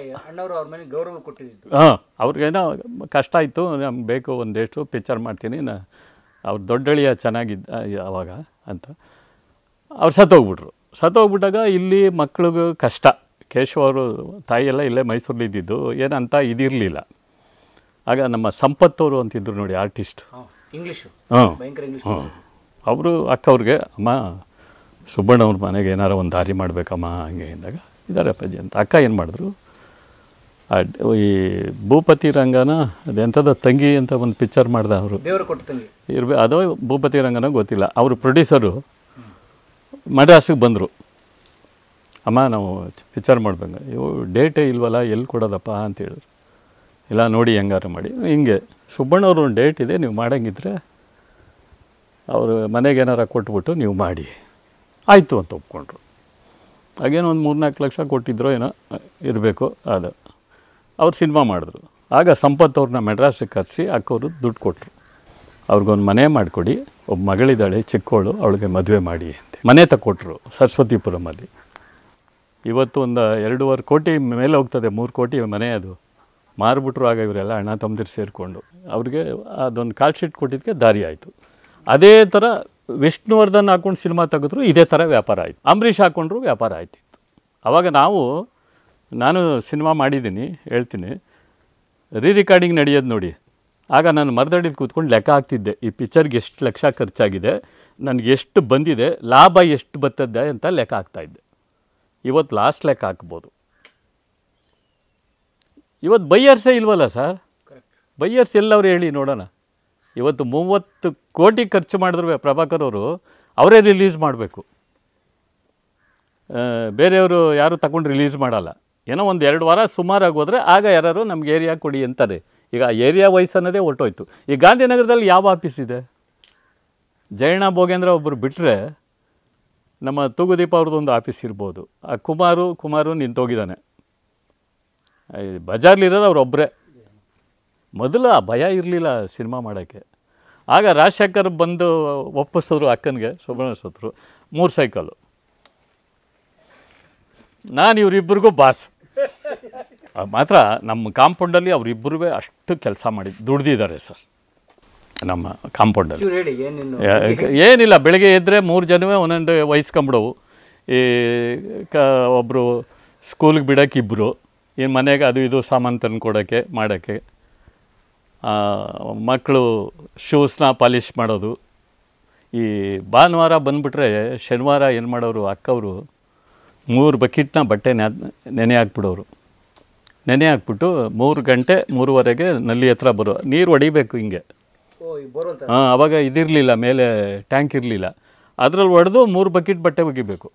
ಅವ್ರಿಗೇನೋ ಕಷ್ಟ ಇತ್ತು ನಮ್ಗೆ ಬೇಕು ಒಂದು ಡೇಟು ಪಿಕ್ಚರ್ ಮಾಡ್ತೀನಿ ನಾ ಅವ್ರು ದೊಡ್ಡಳಿಯ ಚೆನ್ನಾಗಿದ್ದ ಆವಾಗ ಅಂತ ಅವ್ರು ಸತ್ತೋಗ್ಬಿಟ್ರು ಸತ್ತೋಗ್ಬಿಟ್ಟಾಗ ಇಲ್ಲಿ ಮಕ್ಳಿಗೂ ಕಷ್ಟ ಕೇಶವ ಅವರು ತಾಯಿಯೆಲ್ಲ ಇಲ್ಲೇ ಮೈಸೂರಲ್ಲಿ ಇದ್ದಿದ್ದು ಏನಂತ ಇದಿರಲಿಲ್ಲ ಆಗ ನಮ್ಮ ಸಂಪತ್ತವರು ಅಂತಿದ್ರು ನೋಡಿ ಆರ್ಟಿಸ್ಟ್ ಇಂಗ್ಲೀಷು ಹಾಂ ಹಾಂ ಅವರು ಅಕ್ಕ ಅವ್ರಿಗೆ ಅಮ್ಮ ಸುಬ್ಬಣ್ಣ ಅವ್ರ ಮನೆಗೆ ಏನಾರು ಒಂದು ದಾರಿ ಮಾಡಬೇಕಮ್ಮ ಹಂಗೆ ಅಂದಾಗ ಇದ್ದಾರೆ ಅಪ್ಪಾಜಿ ಅಂತ ಅಕ್ಕ ಏನು ಮಾಡಿದ್ರು ಈ ಭೂಪತಿ ರಂಗನ ಅದೆಂಥದ ತಂಗಿ ಅಂತ ಒಂದು ಪಿಕ್ಚರ್ ಮಾಡ್ದೆ ಅವರು ಇರ್ಬೇ ಅದೋ ಭೂಪತಿ ರಂಗನ ಗೊತ್ತಿಲ್ಲ ಅವರು ಪ್ರೊಡ್ಯೂಸರು ಮಡ್ರಾಸಿಗೆ ಬಂದರು ಅಮ್ಮ ನಾವು ಪಿಕ್ಚರ್ ಮಾಡ್ಬೇಕು ಇವು ಡೇಟೇ ಇಲ್ವಲ್ಲ ಎಲ್ಲಿ ಕೊಡೋದಪ್ಪ ಅಂತ ಹೇಳಿದ್ರು ಇಲ್ಲ ನೋಡಿ ಹೆಂಗಾರು ಮಾಡಿ ಹಿಂಗೆ ಸುಬ್ಬಣ್ಣವ್ರು ಒಂದು ಡೇಟ್ ಇದೆ ನೀವು ಮಾಡೋಂಗಿದ್ರೆ ಅವರು ಮನೆಗೆ ಏನಾರ ಕೊಟ್ಬಿಟ್ಟು ನೀವು ಮಾಡಿ ಆಯಿತು ಅಂತ ಒಪ್ಕೊಂಡ್ರು ಹಾಗೇನೋ ಒಂದು ಮೂರ್ನಾಲ್ಕು ಲಕ್ಷ ಕೊಟ್ಟಿದ್ರೋ ಏನೋ ಇರಬೇಕು ಅದು ಅವ್ರು ಸಿನಿಮಾ ಮಾಡಿದ್ರು ಆಗ ಸಂಪತ್ ಅವ್ರನ್ನ ಮೆಡ್ರಾಸಿಗೆ ಕರೆಸಿ ಅಕ್ಕವರು ದುಡ್ಡು ಕೊಟ್ಟರು ಅವ್ರಿಗೊಂದು ಮನೆ ಮಾಡಿಕೊಡಿ ಒಬ್ಬ ಮಗಳಿದ್ದಾಳೆ ಚಿಕ್ಕವಳು ಅವಳಿಗೆ ಮದುವೆ ಮಾಡಿ ಅಂತ ಮನೆ ತಗೊಟ್ರು ಸರಸ್ವತಿಪುರಮಲ್ಲಿ ಇವತ್ತು ಒಂದು ಎರಡೂವರೆ ಕೋಟಿ ಮೇಲೆ ಹೋಗ್ತದೆ ಮೂರು ಕೋಟಿ ಮನೆ ಅದು ಮಾರಿಬಿಟ್ರು ಆಗ ಇವರೆಲ್ಲ ಅಣ್ಣ ತಮ್ಮದಿರು ಸೇರಿಕೊಂಡು ಅವ್ರಿಗೆ ಅದೊಂದು ಕಾಲ್ ಶೀಟ್ ಕೊಟ್ಟಿದ್ದಕ್ಕೆ ದಾರಿ ಆಯಿತು ಅದೇ ಥರ ವಿಷ್ಣುವರ್ಧನ್ ಹಾಕೊಂಡು ಸಿನಿಮಾ ತೆಗೆದ್ರು ಇದೇ ಥರ ವ್ಯಾಪಾರ ಆಯಿತು ಅಂಬರೀಷ್ ಹಾಕ್ಕೊಂಡ್ರು ವ್ಯಾಪಾರ ಆಯ್ತಿತ್ತು ಆವಾಗ ನಾವು ನಾನು ಸಿನಿಮಾ ಮಾಡಿದ್ದೀನಿ ಹೇಳ್ತೀನಿ ರೀ ರೆಕಾರ್ಡಿಂಗ್ ನಡೆಯೋದು ನೋಡಿ ಆಗ ನಾನು ಮರದಡಿಲಿ ಕೂತ್ಕೊಂಡು ಲೆಕ್ಕ ಹಾಕ್ತಿದ್ದೆ ಈ ಪಿಕ್ಚರ್ಗೆ ಎಷ್ಟು ಲಕ್ಷ ಖರ್ಚಾಗಿದೆ ನನಗೆ ಎಷ್ಟು ಬಂದಿದೆ ಲಾಭ ಎಷ್ಟು ಬತ್ತದ್ದೆ ಅಂತ ಲೆಕ್ಕ ಹಾಕ್ತಾಯಿದ್ದೆ ಇವತ್ತು ಲಾಸ್ಟ್ ಲೆಕ್ಕ ಹಾಕ್ಬೋದು ಇವತ್ತು ಬೈಯರ್ಸೇ ಇಲ್ವಲ್ಲ ಸರ್ ಬೈಯರ್ಸ್ ಎಲ್ಲವ್ರು ಹೇಳಿ ನೋಡೋಣ ಇವತ್ತು ಮೂವತ್ತು ಕೋಟಿ ಖರ್ಚು ಮಾಡಿದ್ರು ಪ್ರಭಾಕರ್ ಅವರು ಅವರೇ ರಿಲೀಸ್ ಮಾಡಬೇಕು ಬೇರೆಯವರು ಯಾರು ತಗೊಂಡು ರಿಲೀಸ್ ಮಾಡಲ್ಲ ಏನೋ ಒಂದು ಎರಡು ವಾರ ಸುಮಾರಾಗಿ ಆಗೋದ್ರೆ ಆಗ ಯಾರು ನಮ್ಗೆ ಏರಿಯಾ ಕೊಡಿ ಅಂತಾರೆ ಈಗ ಏರಿಯಾ ವೈಸ್ ಅನ್ನೋದೇ ಹೊರಟೋಯ್ತು ಈ ಗಾಂಧಿನಗರದಲ್ಲಿ ಯಾವ ಆಫೀಸ್ ಇದೆ ಜಯಣ್ಣ ಭೋಗೇಂದ್ರ ಒಬ್ಬರು ಬಿಟ್ಟರೆ ನಮ್ಮ ತೂಗುದೀಪ ಅವ್ರದ್ದು ಒಂದು ಆಫೀಸ್ ಇರ್ಬೋದು ಆ ಕುಮಾರು ಕುಮಾರು ನಿಂತೋಗಿದ್ದಾನೆ ಬಜಾರ್ಲಿರೋದು ಅವರೊಬ್ಬರೇ ಮೊದಲು ಆ ಭಯ ಇರಲಿಲ್ಲ ಸಿನಿಮಾ ಮಾಡೋಕ್ಕೆ ಆಗ ರಾಜಶೇಖರ್ ಬಂದು ಒಪ್ಪಿಸಿದ್ರು ಅಕ್ಕನಿಗೆ ಸುಬ್ರಹ್ಮಣ್ಯ ಸತ್ರು ಮೂರು ಸೈಕಲು ನಾನು ಇವರಿಬ್ಬರಿಗೂ ಬಾಸ್ ಮಾತ್ರ ನಮ್ಮ ಕಾಂಪೌಂಡಲ್ಲಿ ಅವರಿಬ್ಬರೂ ಅಷ್ಟು ಕೆಲಸ ಮಾಡಿ ದುಡ್ದಿದ್ದಾರೆ ಸರ್ ನಮ್ಮ ಕಾಂಪೌಂಡಲ್ಲಿ ಏನಿಲ್ಲ ಬೆಳಗ್ಗೆ ಎದ್ದರೆ ಮೂರು ಜನವೇ ಒಂದೊಂದು ವಹಿಸ್ಕೊಂಬಿಡವು ಈ ಕ ಒಬ್ಬರು ಸ್ಕೂಲ್ಗೆ ಬಿಡೋಕ್ಕಿಬ್ಬರು ಏನು ಮನೆಗೆ ಅದು ಇದು ಸಾಮಾನು ತಂದು ಕೊಡೋಕ್ಕೆ ಮಾಡೋಕ್ಕೆ ಮಕ್ಕಳು ಶೂಸ್ನ ಪಾಲಿಷ್ ಮಾಡೋದು ಈ ಭಾನುವಾರ ಬಂದುಬಿಟ್ರೆ ಶನಿವಾರ ಏನು ಮಾಡೋರು ಅಕ್ಕವರು ಮೂರು ಬಕೆಟ್ನ ಬಟ್ಟೆ ನೆನೆ ಹಾಕ್ಬಿಡೋರು ನೆನೆ ಹಾಕ್ಬಿಟ್ಟು ಮೂರು ಗಂಟೆ ಮೂರುವರೆಗೆ ನಲ್ಲಿ ಹತ್ರ ಬರೋ ನೀರು ಹೊಡಿಬೇಕು ಹಿಂಗೆ ಹಾಂ ಆವಾಗ ಇದಿರಲಿಲ್ಲ ಮೇಲೆ ಟ್ಯಾಂಕ್ ಇರಲಿಲ್ಲ ಅದರಲ್ಲಿ ಒಡೆದು ಮೂರು ಬಕೆಟ್ ಬಟ್ಟೆ ಒಗಿಬೇಕು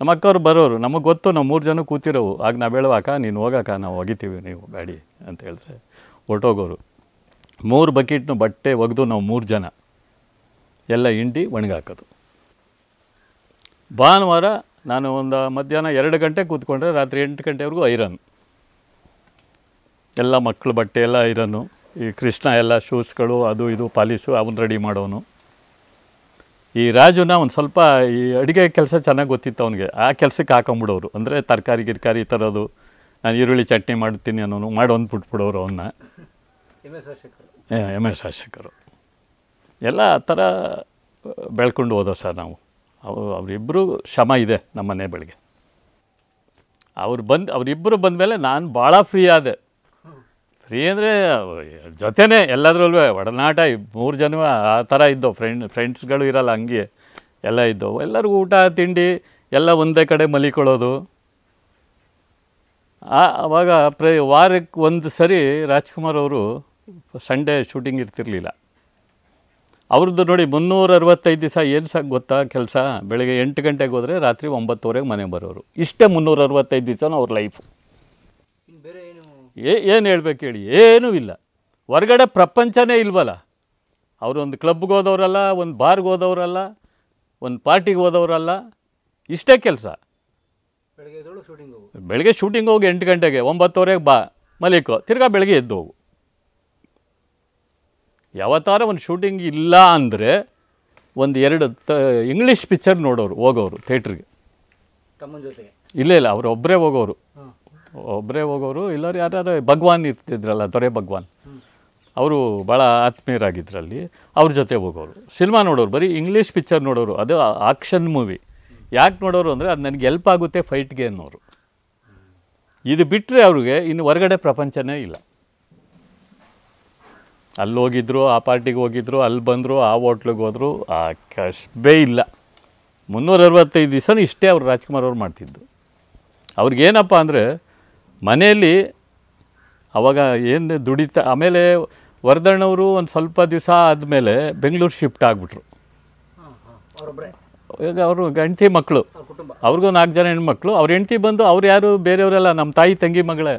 ನಮ್ಮ ಅಕ್ಕವ್ರು ಬರೋರು ನಮಗೆ ಗೊತ್ತು ನಾವು ಮೂರು ಜನ ಕೂತಿರೋವು ಆಗ ನಾವು ಹೇಳುವಾಕ ನೀನು ಹೋಗಾಕ ನಾವು ಒಗಿತೀವಿ ನೀವು ಗಾಡಿ ಅಂತ ಹೇಳಿದ್ರೆ ಹೊರ್ಟೋಗೋರು ಮೂರು ಬಕೆಟ್ನು ಬಟ್ಟೆ ಒಗೆದು ನಾವು ಮೂರು ಜನ ಎಲ್ಲ ಹಿಂಡಿ ಒಣಗಾಕೋದು ಭಾನುವಾರ ನಾನು ಒಂದು ಮಧ್ಯಾಹ್ನ ಎರಡು ಗಂಟೆ ಕೂತ್ಕೊಂಡ್ರೆ ರಾತ್ರಿ ಎಂಟು ಗಂಟೆವರೆಗೂ ಐರನ್ ಎಲ್ಲ ಮಕ್ಕಳು ಬಟ್ಟೆ ಎಲ್ಲ ಐರನ್ನು ಈ ಕೃಷ್ಣ ಎಲ್ಲ ಶೂಸ್ಗಳು ಅದು ಇದು ಪಾಲಿಸು ಅವನ್ನ ರೆಡಿ ಮಾಡೋನು ಈ ರಾಜುನ ಒಂದು ಸ್ವಲ್ಪ ಈ ಅಡುಗೆ ಕೆಲಸ ಚೆನ್ನಾಗಿ ಗೊತ್ತಿತ್ತು ಅವನಿಗೆ ಆ ಕೆಲಸಕ್ಕೆ ಹಾಕೊಂಬಿಡೋರು ಅಂದರೆ ತರಕಾರಿ ಗಿರ್ಕಾರಿ ಈ ಥರದ್ದು ನಾನು ಈರುಳ್ಳಿ ಚಟ್ನಿ ಮಾಡ್ತೀನಿ ಅನ್ನೋನು ಮಾಡಿ ಒಂದು ಬಿಟ್ಬಿಡೋರು ಅವನ್ನ ಎಮ್ ಎಸ್ ಶಾಸಕರು ಎಲ್ಲ ಆ ಥರ ಬೆಳ್ಕೊಂಡು ಹೋದ ಸರ್ ನಾವು ಅವರು ಅವರಿಬ್ಬರು ಶ್ರಮ ಇದೆ ನಮ್ಮನೆ ಬೆಳಗ್ಗೆ ಅವ್ರು ಬಂದು ಅವರಿಬ್ಬರು ಮೇಲೆ ನಾನು ಭಾಳ ಫ್ರೀ ಆದೆ ಫ್ರೀ ಅಂದರೆ ಜೊತೆನೇ ಅಲ್ವೇ ಒಡನಾಟ ಮೂರು ಜನ ಆ ಥರ ಇದ್ದವು ಫ್ರೆಂಡ್ ಫ್ರೆಂಡ್ಸ್ಗಳು ಇರಲ್ಲ ಹಂಗೆ ಎಲ್ಲ ಇದ್ದವು ಎಲ್ಲರಿಗೂ ಊಟ ತಿಂಡಿ ಎಲ್ಲ ಒಂದೇ ಕಡೆ ಮಲಿಕೊಳ್ಳೋದು ಆವಾಗ ಪ್ರ ವಾರಕ್ಕೆ ಒಂದು ಸರಿ ರಾಜ್ಕುಮಾರ್ ಅವರು ಸಂಡೇ ಶೂಟಿಂಗ್ ಇರ್ತಿರ್ಲಿಲ್ಲ ಅವ್ರದ್ದು ನೋಡಿ ಮುನ್ನೂರ ಅರವತ್ತೈದು ದಿವಸ ಏನು ಸಾಕು ಗೊತ್ತಾ ಕೆಲಸ ಬೆಳಗ್ಗೆ ಎಂಟು ಗಂಟೆಗೆ ಹೋದರೆ ರಾತ್ರಿ ಒಂಬತ್ತುವರೆಗೆ ಮನೆಗೆ ಬರೋರು ಇಷ್ಟೇ ಮುನ್ನೂರ ಅರವತ್ತೈದು ದಿವಸನೂ ಅವ್ರ ಲೈಫು ಏ ಏನು ಹೇಳ್ಬೇಕು ಹೇಳಿ ಏನೂ ಇಲ್ಲ ಹೊರಗಡೆ ಪ್ರಪಂಚನೇ ಇಲ್ವಲ್ಲ ಅವರು ಒಂದು ಕ್ಲಬ್ಗೆ ಹೋದವರಲ್ಲ ಒಂದು ಬಾರ್ಗೆ ಹೋದವರಲ್ಲ ಒಂದು ಪಾರ್ಟಿಗೆ ಹೋದವರಲ್ಲ ಇಷ್ಟೇ ಕೆಲಸ ಬೆಳಗ್ಗೆ ಶೂಟಿಂಗ್ ಹೋಗಿ ಎಂಟು ಗಂಟೆಗೆ ಒಂಬತ್ತುವರೆಗೆ ಬಾ ಮಲಿಕೋ ತಿರ್ಗಾ ಬೆಳಗ್ಗೆ ಎದ್ದು ಹೋಗು ಯಾವತ್ತಾರ ಒಂದು ಶೂಟಿಂಗ್ ಇಲ್ಲ ಅಂದರೆ ಒಂದು ಎರಡು ತ ಇಂಗ್ಲೀಷ್ ಪಿಕ್ಚರ್ ನೋಡೋರು ಹೋಗೋರು ಥೇಟ್ರಿಗೆ ಇಲ್ಲೇ ಇಲ್ಲ ಅವ್ರು ಒಬ್ಬರೇ ಹೋಗೋರು ಒಬ್ಬರೇ ಹೋಗೋರು ಇಲ್ಲರು ಯಾರು ಭಗವಾನ್ ಇರ್ತಿದ್ರಲ್ಲ ದೊರೆ ಭಗವಾನ್ ಅವರು ಭಾಳ ಆತ್ಮೀಯರಾಗಿದ್ದರಲ್ಲಿ ಅವ್ರ ಜೊತೆ ಹೋಗೋರು ಸಿನಿಮಾ ನೋಡೋರು ಬರೀ ಇಂಗ್ಲೀಷ್ ಪಿಕ್ಚರ್ ನೋಡೋರು ಅದು ಆಕ್ಷನ್ ಮೂವಿ ಯಾಕೆ ನೋಡೋರು ಅಂದರೆ ಅದು ನನಗೆ ಎಲ್ಪ್ ಆಗುತ್ತೆ ಫೈಟ್ಗೆ ಅನ್ನೋರು ಇದು ಬಿಟ್ಟರೆ ಅವ್ರಿಗೆ ಇನ್ನು ಹೊರಗಡೆ ಪ್ರಪಂಚನೇ ಇಲ್ಲ ಅಲ್ಲಿ ಹೋಗಿದ್ರು ಆ ಪಾರ್ಟಿಗೆ ಹೋಗಿದ್ರು ಅಲ್ಲಿ ಬಂದರು ಆ ಹೋಟ್ಲಿಗೆ ಹೋದರು ಆ ಕಷ್ಟೇ ಇಲ್ಲ ಮುನ್ನೂರ ಅರವತ್ತೈದು ದಿವಸನೂ ಇಷ್ಟೇ ಅವರು ರಾಜ್ಕುಮಾರ್ ಅವ್ರು ಮಾಡ್ತಿದ್ದು ಅವ್ರಿಗೇನಪ್ಪ ಅಂದರೆ ಮನೆಯಲ್ಲಿ ಅವಾಗ ಏನು ದುಡಿತ ಆಮೇಲೆ ವರದಣ್ಣವರು ಒಂದು ಸ್ವಲ್ಪ ದಿವಸ ಆದಮೇಲೆ ಬೆಂಗಳೂರು ಶಿಫ್ಟ್ ಆಗಿಬಿಟ್ರು ಈಗ ಅವರು ಗಂಡತಿ ಮಕ್ಕಳು ಅವ್ರಿಗೂ ನಾಲ್ಕು ಜನ ಹೆಣ್ಮಕ್ಳು ಅವ್ರ ಹೆಂಡತಿ ಬಂದು ಅವ್ರು ಯಾರು ಬೇರೆಯವರೆಲ್ಲ ನಮ್ಮ ತಾಯಿ ತಂಗಿ ಮಗಳೇ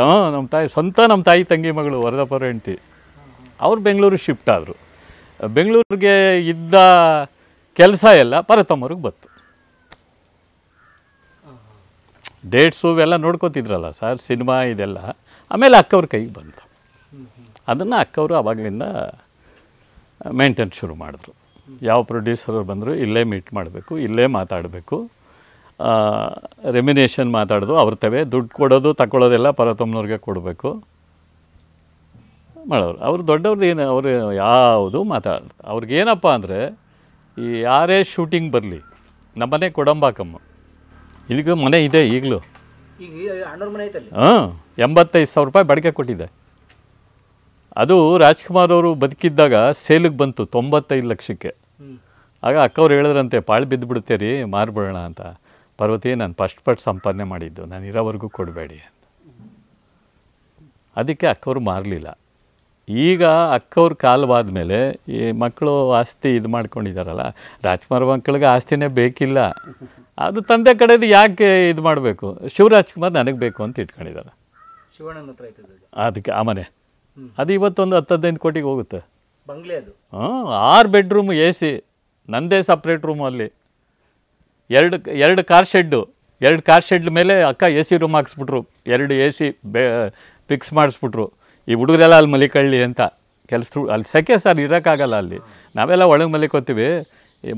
ಹಾಂ ನಮ್ಮ ತಾಯಿ ಸ್ವಂತ ನಮ್ಮ ತಾಯಿ ತಂಗಿ ಮಗಳು ವರದಪ್ಪರ ಹೆಂಡತಿ ಅವ್ರು ಬೆಂಗಳೂರಿಗೆ ಶಿಫ್ಟ್ ಆದರು ಬೆಂಗಳೂರಿಗೆ ಇದ್ದ ಕೆಲಸ ಎಲ್ಲ ಪರತಮ್ಮವ್ರಿಗೆ ಬತ್ತು ಡೇಟ್ಸು ಇವೆಲ್ಲ ನೋಡ್ಕೋತಿದ್ರಲ್ಲ ಸರ್ ಸಿನಿಮಾ ಇದೆಲ್ಲ ಆಮೇಲೆ ಅಕ್ಕವ್ರ ಕೈಗೆ ಬಂತು ಅದನ್ನು ಅಕ್ಕವರು ಆವಾಗಲಿಂದ ಮೇಂಟೈನ್ ಶುರು ಮಾಡಿದ್ರು ಯಾವ ಪ್ರೊಡ್ಯೂಸರ್ ಬಂದರು ಇಲ್ಲೇ ಮೀಟ್ ಮಾಡಬೇಕು ಇಲ್ಲೇ ಮಾತಾಡಬೇಕು ರೆಮಿನೇಷನ್ ಮಾತಾಡೋದು ಅವ್ರ ತವೇ ದುಡ್ಡು ಕೊಡೋದು ತಗೊಳ್ಳೋದೆಲ್ಲ ಪರತಮ್ಮನವ್ರಿಗೆ ಕೊಡಬೇಕು ಮಾಡೋರು ಅವ್ರು ದೊಡ್ಡವ್ರದ್ದು ಏನು ಅವರು ಯಾವುದು ಮಾತಾಡ್ತಾರೆ ಅವ್ರಿಗೇನಪ್ಪ ಅಂದರೆ ಈ ಯಾರೇ ಶೂಟಿಂಗ್ ಬರಲಿ ನಮ್ಮನೆ ಕೊಡಂಬಾಕಮ್ಮ ಇಲ್ಲಿಗೂ ಮನೆ ಇದೆ ಈಗಲೂ ಹಾಂ ಎಂಬತ್ತೈದು ಸಾವಿರ ರೂಪಾಯಿ ಬಾಡಿಗೆ ಕೊಟ್ಟಿದ್ದೆ ಅದು ರಾಜ್ಕುಮಾರ್ ಅವರು ಬದುಕಿದ್ದಾಗ ಸೇಲಿಗೆ ಬಂತು ತೊಂಬತ್ತೈದು ಲಕ್ಷಕ್ಕೆ ಆಗ ಅಕ್ಕವ್ರು ಹೇಳಿದ್ರಂತೆ ಪಾಳು ಬಿದ್ದುಬಿಡುತ್ತೆ ರೀ ಮಾರ್ಬಿಡೋಣ ಅಂತ ಪರ್ವತಿ ನಾನು ಫಸ್ಟ್ ಪಟ್ಟು ಸಂಪಾದನೆ ಮಾಡಿದ್ದು ನಾನು ಇರೋವರೆಗೂ ಕೊಡಬೇಡಿ ಅಂತ ಅದಕ್ಕೆ ಅಕ್ಕವ್ರು ಮಾರಲಿಲ್ಲ ಈಗ ಅಕ್ಕವ್ರ ಕಾಲವಾದ ಮೇಲೆ ಈ ಮಕ್ಕಳು ಆಸ್ತಿ ಇದು ಮಾಡ್ಕೊಂಡಿದ್ದಾರಲ್ಲ ರಾಜ್ಕುಮಾರ್ ಮಕ್ಕಳಿಗೆ ಆಸ್ತಿನೇ ಬೇಕಿಲ್ಲ ಅದು ತಂದೆ ಕಡೆದು ಯಾಕೆ ಇದು ಮಾಡಬೇಕು ಶಿವರಾಜ್ ಕುಮಾರ್ ನನಗೆ ಬೇಕು ಅಂತ ಇಟ್ಕೊಂಡಿದ್ದಾರೆ ಅದಕ್ಕೆ ಆ ಮನೆ ಅದು ಇವತ್ತೊಂದು ಹತ್ತು ಹದಿನೈದು ಕೋಟಿಗೆ ಹೋಗುತ್ತೆ ಬಂಗಲೇ ಅದು ಹ್ಞೂ ಆರು ಬೆಡ್ರೂಮ್ ಎ ಸಿ ನಂದೇ ಸಪ್ರೇಟ್ ರೂಮು ಅಲ್ಲಿ ಎರಡು ಎರಡು ಕಾರ್ ಶೆಡ್ಡು ಎರಡು ಕಾರ್ ಶೆಡ್ ಮೇಲೆ ಅಕ್ಕ ಎ ಸಿ ರೂಮ್ ಹಾಕ್ಸ್ಬಿಟ್ರು ಎರಡು ಎ ಸಿ ಬೆ ಫಿಕ್ಸ್ ಮಾಡಿಸ್ಬಿಟ್ರು ಈ ಹುಡುಗರೆಲ್ಲ ಅಲ್ಲಿ ಮಲಿಕಳ್ಳಿ ಅಂತ ಕೆಲಸ ಅಲ್ಲಿ ಸೆಕೆ ಸರ್ ಇರೋಕ್ಕಾಗಲ್ಲ ಅಲ್ಲಿ ನಾವೆಲ್ಲ ಒಳಗೆ ಮಲಿಕೋತೀವಿ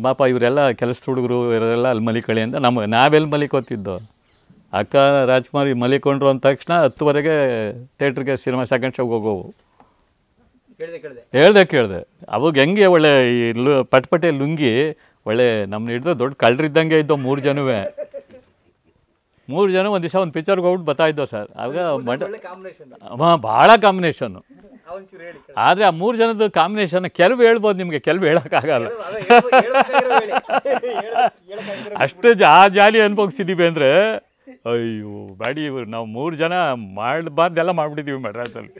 ಪಾಪ ಇವರೆಲ್ಲ ಕೆಲಸದ ಹುಡುಗರು ಇವರೆಲ್ಲ ಅಲ್ಲಿ ಮಲಿಕಳಿ ಅಂತ ನಮ್ಮ ನಾವೆಲ್ಲಿ ಮಲಿಕೋತಿದ್ದೋ ಅಕ್ಕ ರಾಜ್ಕುಮಾರ್ ಮಲಿಕೊಂಡ್ರು ಅಂದ ತಕ್ಷಣ ಹತ್ತುವರೆಗೆ ಥೇಟ್ರಿಗೆ ಸಿನಿಮಾ ಸೆಕೆಂಡ್ ಶೋಗೆ ಹೋಗೋವು ಹೇಳ್ದೆ ಕೇಳಿದೆ ಅವಾಗ ಹೆಂಗೆ ಒಳ್ಳೆ ಈ ಲು ಪಟ್ಪಟೆ ಲುಂಗಿ ಒಳ್ಳೆ ನಮ್ಮ ಹಿಡ್ದು ದೊಡ್ಡ ಕಳ್ಳರಿದ್ದಂಗೆ ಇದ್ದೋ ಮೂರು ಜನವೇ ಮೂರು ಜನ ಒಂದು ದಿವಸ ಒಂದು ಪಿಕ್ಚರ್ಗೆ ಹೋಗ್ಬಿಟ್ಟು ಬರ್ತಾ ಇದ್ದೋ ಸರ್ ಆಗ ಮಂಡ ಹಾಂ ಭಾಳ ಕಾಂಬಿನೇಷನ್ನು ಆದರೆ ಆ ಮೂರು ಜನದ ಕಾಂಬಿನೇಷನ್ ಕೆಲವು ಹೇಳ್ಬೋದು ನಿಮಗೆ ಕೆಲವು ಹೇಳೋಕ್ಕಾಗಲ್ಲ ಅಷ್ಟು ಜಾ ಜಾಲಿ ಅನ್ಭೋಗ್ಸಿದ್ದೀವಿ ಅಂದರೆ ಅಯ್ಯೋ ಬ್ಯಾಡಿ ನಾವು ಮೂರು ಜನ ಮಾಡಬಾರ್ದೆಲ್ಲ ಮಾಡ್ಬಿಟ್ಟಿದ್ದೀವಿ ಮಡ್ರಾಸಲ್ಲಿ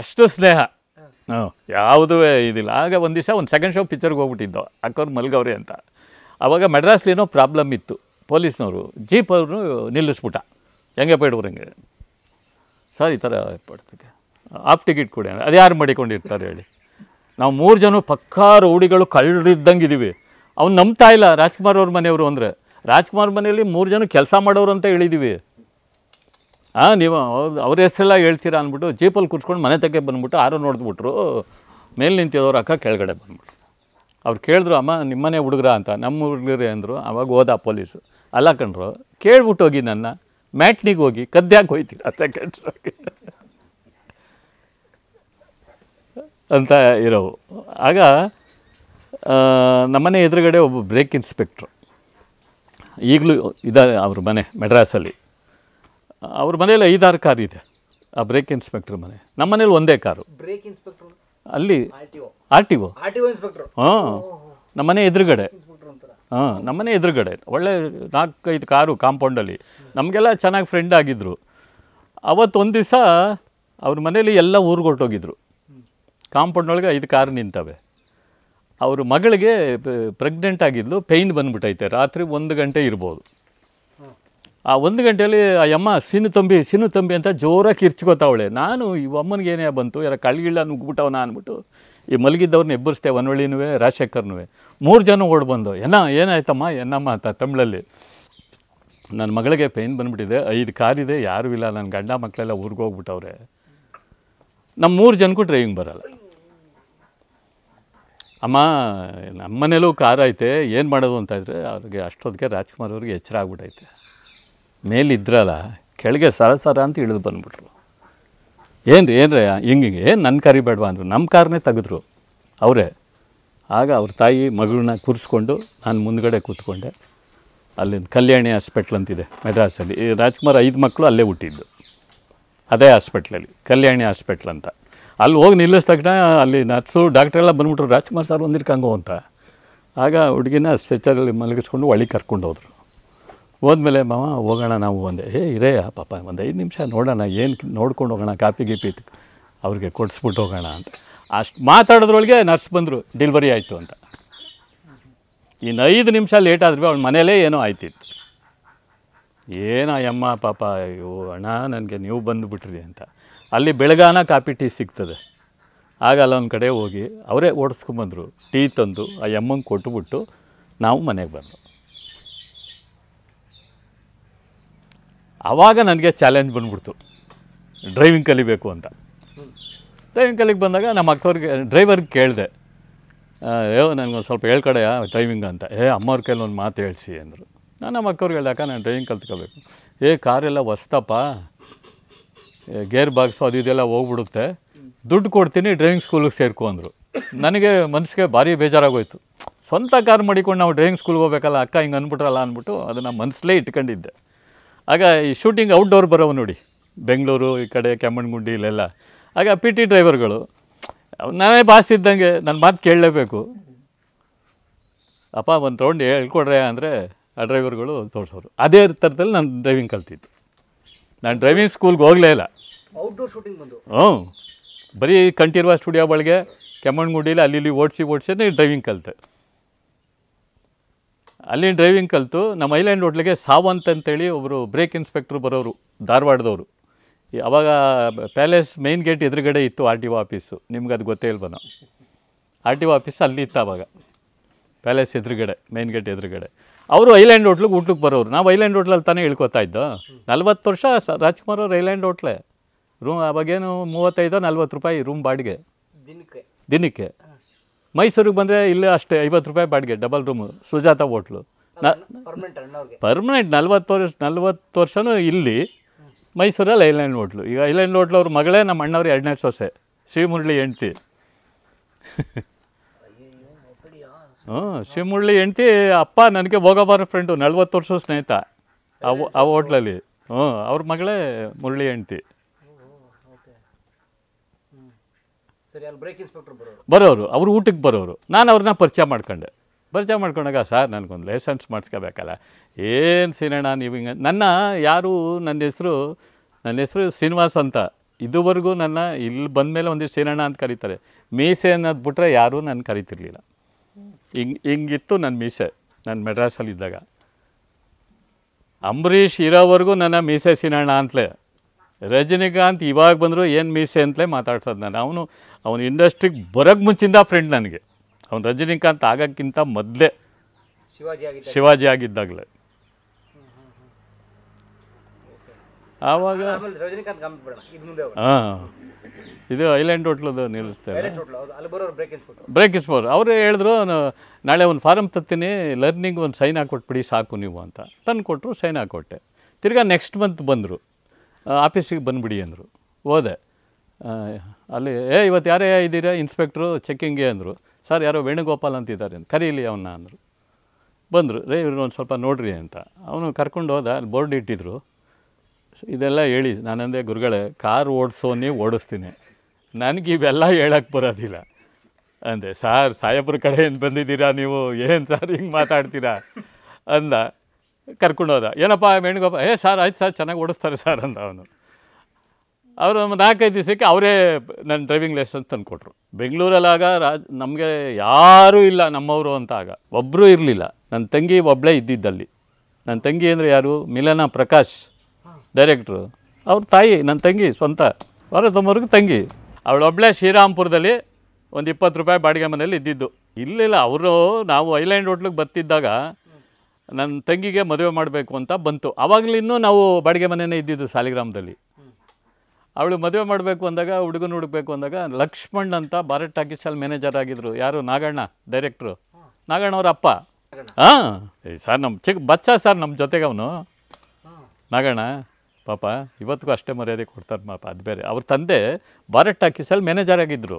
ಅಷ್ಟು ಸ್ನೇಹ ಹಾಂ ಯಾವುದೂ ಇದಿಲ್ಲ ಆಗ ಒಂದು ದಿವಸ ಒಂದು ಸೆಕೆಂಡ್ ಶೋ ಪಿಕ್ಚರ್ಗೆ ಹೋಗ್ಬಿಟ್ಟಿದ್ದು ಅಕ್ಕವ್ರು ಮಲ್ಗವ್ರಿ ಅಂತ ಆವಾಗ ಏನೋ ಪ್ರಾಬ್ಲಮ್ ಇತ್ತು ಪೊಲೀಸ್ನವರು ಜೀಪ್ ಅವರು ನಿಲ್ಲಿಸ್ಬಿಟ್ಟ ಹೆಂಗೆ ಬೇಡವ್ರು ಹೆಂಗೆ ಸರ್ ಈ ಥರ ಆಫ್ ಟಿಕೆಟ್ ಕೊಡಿ ಅದು ಯಾರು ಮಾಡಿಕೊಂಡಿರ್ತಾರೆ ಹೇಳಿ ನಾವು ಮೂರು ಜನ ಪಕ್ಕಾ ರೌಡಿಗಳು ಕಳ್ಳರಿದ್ದಂಗೆ ಇದ್ದೀವಿ ಅವ್ನು ನಂಬ್ತಾ ಇಲ್ಲ ರಾಜ್ಕುಮಾರ್ ಅವ್ರ ಮನೆಯವರು ಅಂದರೆ ರಾಜ್ಕುಮಾರ್ ಮನೆಯಲ್ಲಿ ಮೂರು ಜನ ಕೆಲಸ ಮಾಡೋರು ಅಂತ ಹೇಳಿದ್ದೀವಿ ಹಾಂ ನೀವು ಅವ್ರು ಅವ್ರ ಹೆಸರೆಲ್ಲ ಹೇಳ್ತೀರಾ ಅಂದ್ಬಿಟ್ಟು ಜೀಪಲ್ಲಿ ಕೂತ್ಕೊಂಡು ಮನೆ ತಗ್ಗೆ ಬಂದ್ಬಿಟ್ಟು ಆರು ನೋಡಿದ್ಬಿಟ್ರು ಮೇಲೆ ನಿಂತಿದ್ದವ್ರ ಅಕ್ಕ ಕೆಳಗಡೆ ಬಂದ್ಬಿಟ್ರು ಅವ್ರು ಕೇಳಿದ್ರು ಅಮ್ಮ ನಿಮ್ಮನೆ ಹುಡುಗ್ರ ಅಂತ ನಮ್ಮ ಹುಡುಗರೇ ಅಂದರು ಅವಾಗ ಹೋದ ಪೊಲೀಸು ಅಲ್ಲ ಕಂಡ್ರು ಕೇಳ್ಬಿಟ್ಟು ಹೋಗಿ ನನ್ನ ಮ್ಯಾಟ್ನಿಗೆ ಹೋಗಿ ಕದ್ದ್ಯಾಕೆ ಹೋಯ್ತೀರ ಅಂತ ಕೇಳಿದ್ರು ಅಂತ ಇರೋವು ಆಗ ನಮ್ಮನೆ ಎದುರುಗಡೆ ಒಬ್ಬ ಬ್ರೇಕ್ ಇನ್ಸ್ಪೆಕ್ಟ್ರು ಈಗಲೂ ಇದ್ದಾರೆ ಅವ್ರ ಮನೆ ಮೆಡ್ರಾಸಲ್ಲಿ ಅವ್ರ ಮನೇಲಿ ಐದಾರು ಕಾರ್ ಇದೆ ಆ ಬ್ರೇಕ್ ಇನ್ಸ್ಪೆಕ್ಟ್ರ್ ಮನೆ ನಮ್ಮ ಮನೇಲಿ ಒಂದೇ ಕಾರು ಬ್ರೇಕ್ ಇನ್ಸ್ಪೆಕ್ಟ್ರು ಅಲ್ಲಿ ಆರ್ ಟಿ ಒ ಹಾಂ ನಮ್ಮನೆ ಎದುರುಗಡೆ ಹಾಂ ನಮ್ಮನೆ ಎದುರುಗಡೆ ಒಳ್ಳೆ ನಾಲ್ಕೈದು ಕಾರು ಕಾಂಪೌಂಡಲ್ಲಿ ನಮಗೆಲ್ಲ ಚೆನ್ನಾಗಿ ಫ್ರೆಂಡ್ ಆಗಿದ್ದರು ಅವತ್ತೊಂದು ದಿವಸ ಅವ್ರ ಮನೇಲಿ ಎಲ್ಲ ಊರಿಗೆ ಹೊರಟೋಗಿದ್ರು ಒಳಗೆ ಐದು ಕಾರ್ ನಿಂತವೆ ಅವ್ರ ಮಗಳಿಗೆ ಪ್ರೆಗ್ನೆಂಟ್ ಆಗಿದ್ಲು ಪೈನ್ ಬಂದುಬಿಟ್ಟೈತೆ ರಾತ್ರಿ ಒಂದು ಗಂಟೆ ಇರ್ಬೋದು ಆ ಒಂದು ಗಂಟೆಯಲ್ಲಿ ಆ ಅಮ್ಮ ಸಿನು ತಂಬಿ ಸಿನು ತಂಬಿ ಅಂತ ಜೋರಾಗಿ ಕಿರ್ಚ್ಕೋತಾವಳೆ ನಾನು ಈ ಅಮ್ಮನಿಗೆ ಏನೇ ಬಂತು ಯಾರ ಕಳ್ಗಿಳ್ಳ ನುಗ್ಬಿಟ್ಟವನ ಅಂದ್ಬಿಟ್ಟು ಈ ಮಲಗಿದ್ದವ್ರನ್ನ ಎಬ್ಬರಿಸ್ತೆ ಒನ್ವಳಿನೂ ರಾಜಶೇಖರ್ನೂ ಮೂರು ಜನ ಓಡ್ ಬಂದು ಎನ್ನ ಏನಾಯ್ತಮ್ಮ ಏನಮ್ಮ ಅಂತ ತಮಿಳಲ್ಲಿ ನನ್ನ ಮಗಳಿಗೆ ಪೈನ್ ಬಂದುಬಿಟ್ಟಿದೆ ಐದು ಕಾರಿದೆ ಯಾರೂ ಇಲ್ಲ ನನ್ನ ಗಂಡ ಮಕ್ಕಳೆಲ್ಲ ಊರಿಗೆ ನಮ್ಮ ಮೂರು ಜನಕ್ಕೂ ಡ್ರೈವಿಂಗ್ ಬರೋಲ್ಲ ಅಮ್ಮ ನಮ್ಮ ಮನೇಲೂ ಕಾರ್ ಐತೆ ಏನು ಮಾಡೋದು ಅಂತ ಇದ್ರೆ ಅವ್ರಿಗೆ ಅಷ್ಟೊತ್ತಿಗೆ ರಾಜ್ಕುಮಾರ್ ಅವ್ರಿಗೆ ಎಚ್ಚರ ಆಗ್ಬಿಟ್ಟೈತೆ ಮೇಲಿದ್ರಲ್ಲ ಕೆಳಗೆ ಸರ ಸರ ಅಂತ ಇಳಿದು ಬಂದ್ಬಿಟ್ರು ಏನು ರೀ ಏನು ರೀ ಹಿಂಗೆ ಹಿಂಗೆ ಏನು ನನ್ನ ಕರಿಬೇಡವಾ ಅಂದರು ನಮ್ಮ ಕಾರನ್ನೇ ತೆಗೆದ್ರು ಅವರೇ ಆಗ ಅವ್ರ ತಾಯಿ ಮಗಳನ್ನ ಕೂರಿಸ್ಕೊಂಡು ನಾನು ಮುಂದ್ಗಡೆ ಕೂತ್ಕೊಂಡೆ ಅಲ್ಲಿಂದ ಕಲ್ಯಾಣಿ ಹಾಸ್ಪಿಟ್ಲ್ ಅಂತಿದೆ ಮೆಡ್ರಾಸಲ್ಲಿ ರಾಜ್ಕುಮಾರ್ ಐದು ಮಕ್ಕಳು ಅಲ್ಲೇ ಹುಟ್ಟಿದ್ದು ಅದೇ ಹಾಸ್ಪಿಟ್ಲಲ್ಲಿ ಕಲ್ಯಾಣಿ ಹಾಸ್ಪಿಟ್ಲ್ ಅಂತ ಅಲ್ಲಿ ಹೋಗಿ ನಿಲ್ಲಿಸ್ ತಕ್ಷಣ ಅಲ್ಲಿ ನರ್ಸು ಡಾಕ್ಟ್ರೆಲ್ಲ ಬಂದ್ಬಿಟ್ರು ರಾಜ್ಕುಮಾರ್ ಸರ್ ಒಂದಿರ್ಕಂಗು ಅಂತ ಆಗ ಹುಡುಗಿನ ಅಲ್ಲಿ ಮಲಗಿಸ್ಕೊಂಡು ಒಳಗೆ ಕರ್ಕೊಂಡು ಹೋದರು ಹೋದ್ಮೇಲೆ ಮಾವ ಹೋಗೋಣ ನಾವು ಒಂದೇ ಏ ಇರೇ ಪಾಪ ಒಂದು ಐದು ನಿಮಿಷ ನೋಡೋಣ ಏನು ನೋಡ್ಕೊಂಡು ಹೋಗೋಣ ಕಾಪಿ ಗೀಪಿ ಇತ್ತು ಅವ್ರಿಗೆ ಕೊಡಿಸ್ಬಿಟ್ಟು ಹೋಗೋಣ ಅಂತ ಅಷ್ಟು ಮಾತಾಡೋದ್ರೊಳಗೆ ನರ್ಸ್ ಬಂದರು ಡೆಲಿವರಿ ಆಯಿತು ಅಂತ ಇನ್ನು ಐದು ನಿಮಿಷ ಲೇಟ್ ಆದ್ರೆ ಅವ್ಳ ಮನೇಲೇ ಏನೋ ಆಯ್ತಿತ್ತು ಏನೋ ಅಮ್ಮ ಪಾಪ ಅಯ್ಯೋ ಅಣ್ಣ ನನಗೆ ನೀವು ಬಂದುಬಿಟ್ರಿ ಅಂತ ಅಲ್ಲಿ ಬೆಳಗಾನ ಕಾಪಿ ಟೀ ಸಿಗ್ತದೆ ಆಗ ಅಲ್ಲೊಂದು ಕಡೆ ಹೋಗಿ ಅವರೇ ಓಡಿಸ್ಕೊಂಬಂದರು ಟೀ ತಂದು ಆ ಎಮ್ಮಂಗೆ ಕೊಟ್ಟುಬಿಟ್ಟು ನಾವು ಮನೆಗೆ ಬಂದು ಆವಾಗ ನನಗೆ ಚಾಲೆಂಜ್ ಬಂದ್ಬಿಡ್ತು ಡ್ರೈವಿಂಗ್ ಕಲಿಬೇಕು ಅಂತ ಡ್ರೈವಿಂಗ್ ಕಲಿಗೆ ಬಂದಾಗ ನಮ್ಮ ಅಕ್ಕವ್ರಿಗೆ ಡ್ರೈವರ್ಗೆ ಕೇಳಿದೆ ನನಗೆ ಒಂದು ಸ್ವಲ್ಪ ಹೇಳ್ಕಡೆ ಡ್ರೈವಿಂಗ್ ಅಂತ ಏ ಅಮ್ಮವ್ರ ಕೈಲಿ ಒಂದು ಮಾತು ಹೇಳಿಸಿ ಅಂದರು ನಾನು ನಮ್ಮ ಅಕ್ಕವ್ರಿಗೆ ಹೇಳ್ದೆ ನಾನು ಡ್ರೈವಿಂಗ್ ಕಲ್ತ್ಕೋಬೇಕು ಏ ಕಾರೆಲ್ಲ ಹೊಸ್ತಪ್ಪ ಗೇರ್ ಬಾಕ್ಸು ಅದು ಇದೆಲ್ಲ ಹೋಗ್ಬಿಡುತ್ತೆ ದುಡ್ಡು ಕೊಡ್ತೀನಿ ಡ್ರೈವಿಂಗ್ ಸ್ಕೂಲಿಗೆ ಸೇರ್ಕೊ ಅಂದರು ನನಗೆ ಮನಸ್ಸಿಗೆ ಭಾರಿ ಬೇಜಾರಾಗೋಯ್ತು ಸ್ವಂತ ಕಾರ್ ಮಾಡಿಕೊಂಡು ನಾವು ಡ್ರೈವಿಂಗ್ ಸ್ಕೂಲ್ಗೆ ಹೋಗ್ಬೇಕಲ್ಲ ಅಕ್ಕ ಹಿಂಗೆ ಅಂದ್ಬಿಟ್ರಲ್ಲ ಅಂದ್ಬಿಟ್ಟು ಅದನ್ನು ಮನಸ್ಸಲ್ಲೇ ಇಟ್ಕೊಂಡಿದ್ದೆ ಆಗ ಈ ಶೂಟಿಂಗ್ ಔಟ್ಡೋರ್ ಬರೋವು ನೋಡಿ ಬೆಂಗಳೂರು ಈ ಕಡೆ ಕೆಮ್ಮಣ್ಗುಂಡಿ ಇಲ್ಲೆಲ್ಲ ಆಗ ಪಿ ಟಿ ಡ್ರೈವರ್ಗಳು ನಾನೇ ಬಾಸ್ ಇದ್ದಂಗೆ ನನ್ನ ಮಾತು ಕೇಳಲೇಬೇಕು ಅಪ್ಪ ಒಂದು ರೌಂಡ್ ಹೇಳ್ಕೊಡ್ರೆ ಅಂದರೆ ಆ ಡ್ರೈವರ್ಗಳು ತೋರಿಸೋರು ಅದೇ ಥರದಲ್ಲಿ ನಾನು ಡ್ರೈವಿಂಗ್ ಕಲ್ತಿದ್ದು ನಾನು ಡ್ರೈವಿಂಗ್ ಸ್ಕೂಲ್ಗೆ ಹೋಗಲೇ ಇಲ್ಲ ಔಟ್ಡೋರ್ ಶೂಟಿಂಗ್ ಬಂದು ಹ್ಞೂ ಬರೀ ಕಂಠೀರ್ವ ಸ್ಟುಡಿಯೋ ಒಳಗೆ ಕೆಮ್ಮಣ್ಣಗುಡೀಲಿ ಅಲ್ಲಿ ಇಲ್ಲಿ ಓಡಿಸಿ ಓಡಿಸಿ ಡ್ರೈವಿಂಗ್ ಕಲಿತೆ ಅಲ್ಲಿ ಡ್ರೈವಿಂಗ್ ಕಲಿತು ನಮ್ಮ ಐಲ್ಯಾಂಡ್ ಹೋಟ್ಲಿಗೆ ಸಾವಂತ್ ಅಂತೇಳಿ ಒಬ್ಬರು ಬ್ರೇಕ್ ಇನ್ಸ್ಪೆಕ್ಟ್ರು ಬರೋರು ಧಾರವಾಡದವರು ಅವಾಗ ಪ್ಯಾಲೇಸ್ ಮೇನ್ ಗೇಟ್ ಎದುರುಗಡೆ ಇತ್ತು ಆರ್ ಟಿ ಒ ಆಫೀಸು ನಿಮ್ಗೆ ಅದು ಗೊತ್ತೇ ಇಲ್ವನೋ ಆರ್ ಟಿ ಒ ಆಫೀಸ್ ಅಲ್ಲಿ ಇತ್ತು ಅವಾಗ ಪ್ಯಾಲೇಸ್ ಎದುರುಗಡೆ ಮೇನ್ ಗೇಟ್ ಎದುರುಗಡೆ ಅವರು ಐಲ್ಯಾಂಡ್ ಹೋಟ್ಲಿಗೆ ಊಟಕ್ಕೆ ಬರೋರು ನಾವು ಐಲ್ಯಾಂಡ್ ಹೋಟ್ಲಲ್ಲಿ ತಾನೇ ಇಳ್ಕೊತಾ ಇದ್ದೋ ನಲ್ವತ್ತು ವರ್ಷ ಸ ರಾಜ್ಕುಮಾರ್ ಅವ್ರು ಐಲ್ಯಾಂಡ್ ಹೋಟ್ಲೆ ರೂಮ್ ಅವಾಗೇನು ಮೂವತ್ತೈದೋ ನಲ್ವತ್ತು ರೂಪಾಯಿ ರೂಮ್ ಬಾಡಿಗೆ ದಿನಕ್ಕೆ ದಿನಕ್ಕೆ ಮೈಸೂರಿಗೆ ಬಂದರೆ ಇಲ್ಲೇ ಅಷ್ಟೇ ಐವತ್ತು ರೂಪಾಯಿ ಬಾಡಿಗೆ double room Sujatha hotel permanent ನಲ್ವತ್ತು ವರ್ಷ ನಲ್ವತ್ತು ವರ್ಷವೂ ಇಲ್ಲಿ ಮೈಸೂರಲ್ಲಿ ಐಲ್ಯಾಂಡ್ ಹೋಟ್ಲು ಈಗ ಐಲ್ಯಾಂಡ್ ಹೋಟ್ಲವ್ರ ಮಗಳೇ ನಮ್ಮ ಅಣ್ಣವ್ರಿಗೆ ಎರಡನೇ ಸೊಸೆ ಶ್ರೀಮುರಳಿ ಹೆಂಡ್ತಿ ಹ್ಞೂ ಶಿವಮುಳ್ಳಿ ಹೆಂಡ್ತಿ ಅಪ್ಪ ನನಗೆ ಹೋಗಬಾರ ಫ್ರೆಂಡು ನಲ್ವತ್ತು ವರ್ಷ ಸ್ನೇಹಿತ ಆ ಹೋಟ್ಲಲ್ಲಿ ಹ್ಞೂ ಅವ್ರ ಮಗಳೇ ಮುರಳಿ ಹೆಂಡ್ತಿ ಬರೋರು ಅವರು ಊಟಕ್ಕೆ ಬರೋರು ನಾನು ಅವ್ರನ್ನ ಪರಿಚಯ ಮಾಡ್ಕೊಂಡೆ ಪರಿಚಯ ಮಾಡ್ಕೊಂಡಾಗ ಸರ್ ನನಗೊಂದು ಲೈಸೆನ್ಸ್ ಮಾಡಿಸ್ಕೋಬೇಕಲ್ಲ ಏನು ಸೀನಣ್ಣ ನೀವು ಹಿಂಗೆ ನನ್ನ ಯಾರು ನನ್ನ ಹೆಸರು ನನ್ನ ಹೆಸರು ಶ್ರೀನಿವಾಸ್ ಅಂತ ಇದುವರೆಗೂ ನನ್ನ ಇಲ್ಲಿ ಬಂದ ಮೇಲೆ ಒಂದಿಷ್ಟು ಸೀನಣ್ಣ ಅಂತ ಕರೀತಾರೆ ಮೀಸೆ ಅನ್ನೋದು ಬಿಟ್ಟರೆ ಯಾರೂ ನಾನು ಕರಿತಿರ್ಲಿಲ್ಲ ಹಿಂಗೆ ಹಿಂಗಿತ್ತು ನನ್ನ ಮೀಸೆ ನಾನು ಮೆಡ್ರಾಸಲ್ಲಿದ್ದಾಗ ಅಂಬರೀಷ್ ಇರೋವರೆಗೂ ನನ್ನ ಮೀಸೆ ಸಿನಣ್ಣ ಅಂತಲೇ ರಜನಿಕಾಂತ್ ಇವಾಗ ಬಂದರೂ ಏನು ಮೀಸೆ ಅಂತಲೇ ಮಾತಾಡ್ಸೋದು ನಾನು ಅವನು ಅವನ ಇಂಡಸ್ಟ್ರಿಗೆ ಬರೋಕ್ಕೆ ಮುಂಚಿಂದ ಫ್ರೆಂಡ್ ನನಗೆ ಅವನು ರಜನಿಕಾಂತ್ ಆಗೋಕ್ಕಿಂತ ಮೊದಲೇ ಶಿವಾಜಿ ಶಿವಾಜಿ ಆಗಿದ್ದಾಗಲೇ ಆವಾಗ ಹಾಂ ಇದು ಐಲ್ಯಾಂಡ್ ಹೋಟ್ಲದು ನಿಲ್ಲಿಸ್ತೇವೆ ಬ್ರೇಕ್ ಇಸ್ಬೋದು ಅವರೇ ಹೇಳಿದ್ರು ನಾಳೆ ಒಂದು ಫಾರಮ್ ತತ್ತೀನಿ ಲರ್ನಿಂಗ್ ಒಂದು ಸೈನ್ ಹಾಕ್ಕೊಟ್ಬಿಡಿ ಸಾಕು ನೀವು ಅಂತ ತಂದು ಕೊಟ್ಟರು ಸೈನ್ ಹಾಕ್ಕೊಟ್ಟೆ ತಿರ್ಗಾ ನೆಕ್ಸ್ಟ್ ಮಂತ್ ಬಂದರು ಆಫೀಸಿಗೆ ಬಂದುಬಿಡಿ ಅಂದರು ಹೋದೆ ಅಲ್ಲಿ ಏ ಇವತ್ತು ಯಾರೇ ಇದ್ದೀರಾ ಇನ್ಸ್ಪೆಕ್ಟ್ರು ಚೆಕ್ಕಿಂಗೇ ಅಂದರು ಸರ್ ಯಾರೋ ವೇಣುಗೋಪಾಲ್ ಅಂತಿದ್ದಾರೆ ಅಂತ ಕರೀಲಿ ಅವನ್ನ ಅಂದರು ಬಂದರು ರೇ ಇವ್ರು ಒಂದು ಸ್ವಲ್ಪ ನೋಡ್ರಿ ಅಂತ ಅವನು ಕರ್ಕೊಂಡು ಹೋದ ಅಲ್ಲಿ ಬೋರ್ಡ್ ಇಟ್ಟಿದ್ರು ಇದೆಲ್ಲ ಹೇಳಿ ನಾನಂದೆ ಗುರುಗಳೇ ಕಾರ್ ನೀವು ಓಡಿಸ್ತೀನಿ ನನಗೆ ಇವೆಲ್ಲ ಹೇಳಕ್ಕೆ ಬರೋದಿಲ್ಲ ಅಂದೆ ಸಾರ್ ಕಡೆ ಏನು ಬಂದಿದ್ದೀರಾ ನೀವು ಏನು ಸರ್ ಹಿಂಗೆ ಮಾತಾಡ್ತೀರಾ ಅಂದ ಕರ್ಕೊಂಡೋದ ಏನಪ್ಪ ಮೇಣಗಪ್ಪ ಏ ಸಾರ್ ಆಯ್ತು ಸರ್ ಚೆನ್ನಾಗಿ ಓಡಿಸ್ತಾರೆ ಸರ್ ಅಂದ ಅವನು ಅವರು ನಾಲ್ಕೈದು ದಿವಸಕ್ಕೆ ಅವರೇ ನನ್ನ ಡ್ರೈವಿಂಗ್ ಲೈಸೆನ್ಸ್ ತಂದು ಕೊಟ್ಟರು ಬೆಂಗಳೂರಲ್ಲಾಗ ರಾಜ್ ನಮಗೆ ಯಾರೂ ಇಲ್ಲ ನಮ್ಮವರು ಅಂತ ಆಗ ಒಬ್ಬರೂ ಇರಲಿಲ್ಲ ನನ್ನ ತಂಗಿ ಒಬ್ಬಳೇ ಇದ್ದಿದ್ದಲ್ಲಿ ನನ್ನ ತಂಗಿ ಅಂದರೆ ಯಾರು ಮಿಲನ ಪ್ರಕಾಶ್ ಡೈರೆಕ್ಟ್ರು ಅವ್ರ ತಾಯಿ ನನ್ನ ತಂಗಿ ಸ್ವಂತ ಅವರ ತಮ್ಮವ್ರಿಗೆ ತಂಗಿ ಅವಳು ಒಬ್ಬಳೇ ಶ್ರೀರಾಮ್ಪುರದಲ್ಲಿ ಒಂದು ಇಪ್ಪತ್ತು ರೂಪಾಯಿ ಬಾಡಿಗೆ ಮನೆಯಲ್ಲಿ ಇದ್ದಿದ್ದು ಇಲ್ಲಿಲ್ಲ ಅವರು ನಾವು ಐಲ್ಯಾಂಡ್ ಹೋಟ್ಲಿಗೆ ಬರ್ತಿದ್ದಾಗ ನನ್ನ ತಂಗಿಗೆ ಮದುವೆ ಮಾಡಬೇಕು ಅಂತ ಬಂತು ಆವಾಗಲಿನ್ನೂ ನಾವು ಬಾಡಿಗೆ ಮನೆಯೇ ಇದ್ದಿದ್ದು ಸಾಲಿಗ್ರಾಮದಲ್ಲಿ ಅವಳು ಮದುವೆ ಮಾಡಬೇಕು ಅಂದಾಗ ಹುಡುಗನ ಹುಡುಕ್ಬೇಕು ಅಂದಾಗ ಲಕ್ಷ್ಮಣ್ ಅಂತ ಭಾರತ್ ಟಾಕೀಸಲ್ಲಿ ಮ್ಯಾನೇಜರ್ ಆಗಿದ್ದರು ಯಾರು ನಾಗಣ್ಣ ಡೈರೆಕ್ಟ್ರು ನಾಗಣ್ಣ ಅವ್ರ ಅಪ್ಪ ಹಾಂ ಸರ್ ನಮ್ಮ ಚಿಕ್ಕ ಬಚ್ಚ ಸರ್ ನಮ್ಮ ಜೊತೆಗೆ ಅವನು ನಾಗಣ್ಣ ಪಾಪ ಇವತ್ತಿಗೂ ಅಷ್ಟೇ ಮರ್ಯಾದೆ ಕೊಡ್ತಾರೆ ಪಾಪ ಅದು ಬೇರೆ ಅವ್ರ ತಂದೆ ಭಾರತ್ ಟಾಕೀಸಲ್ಲಿ ಮ್ಯಾನೇಜರ್ ಆಗಿದ್ದರು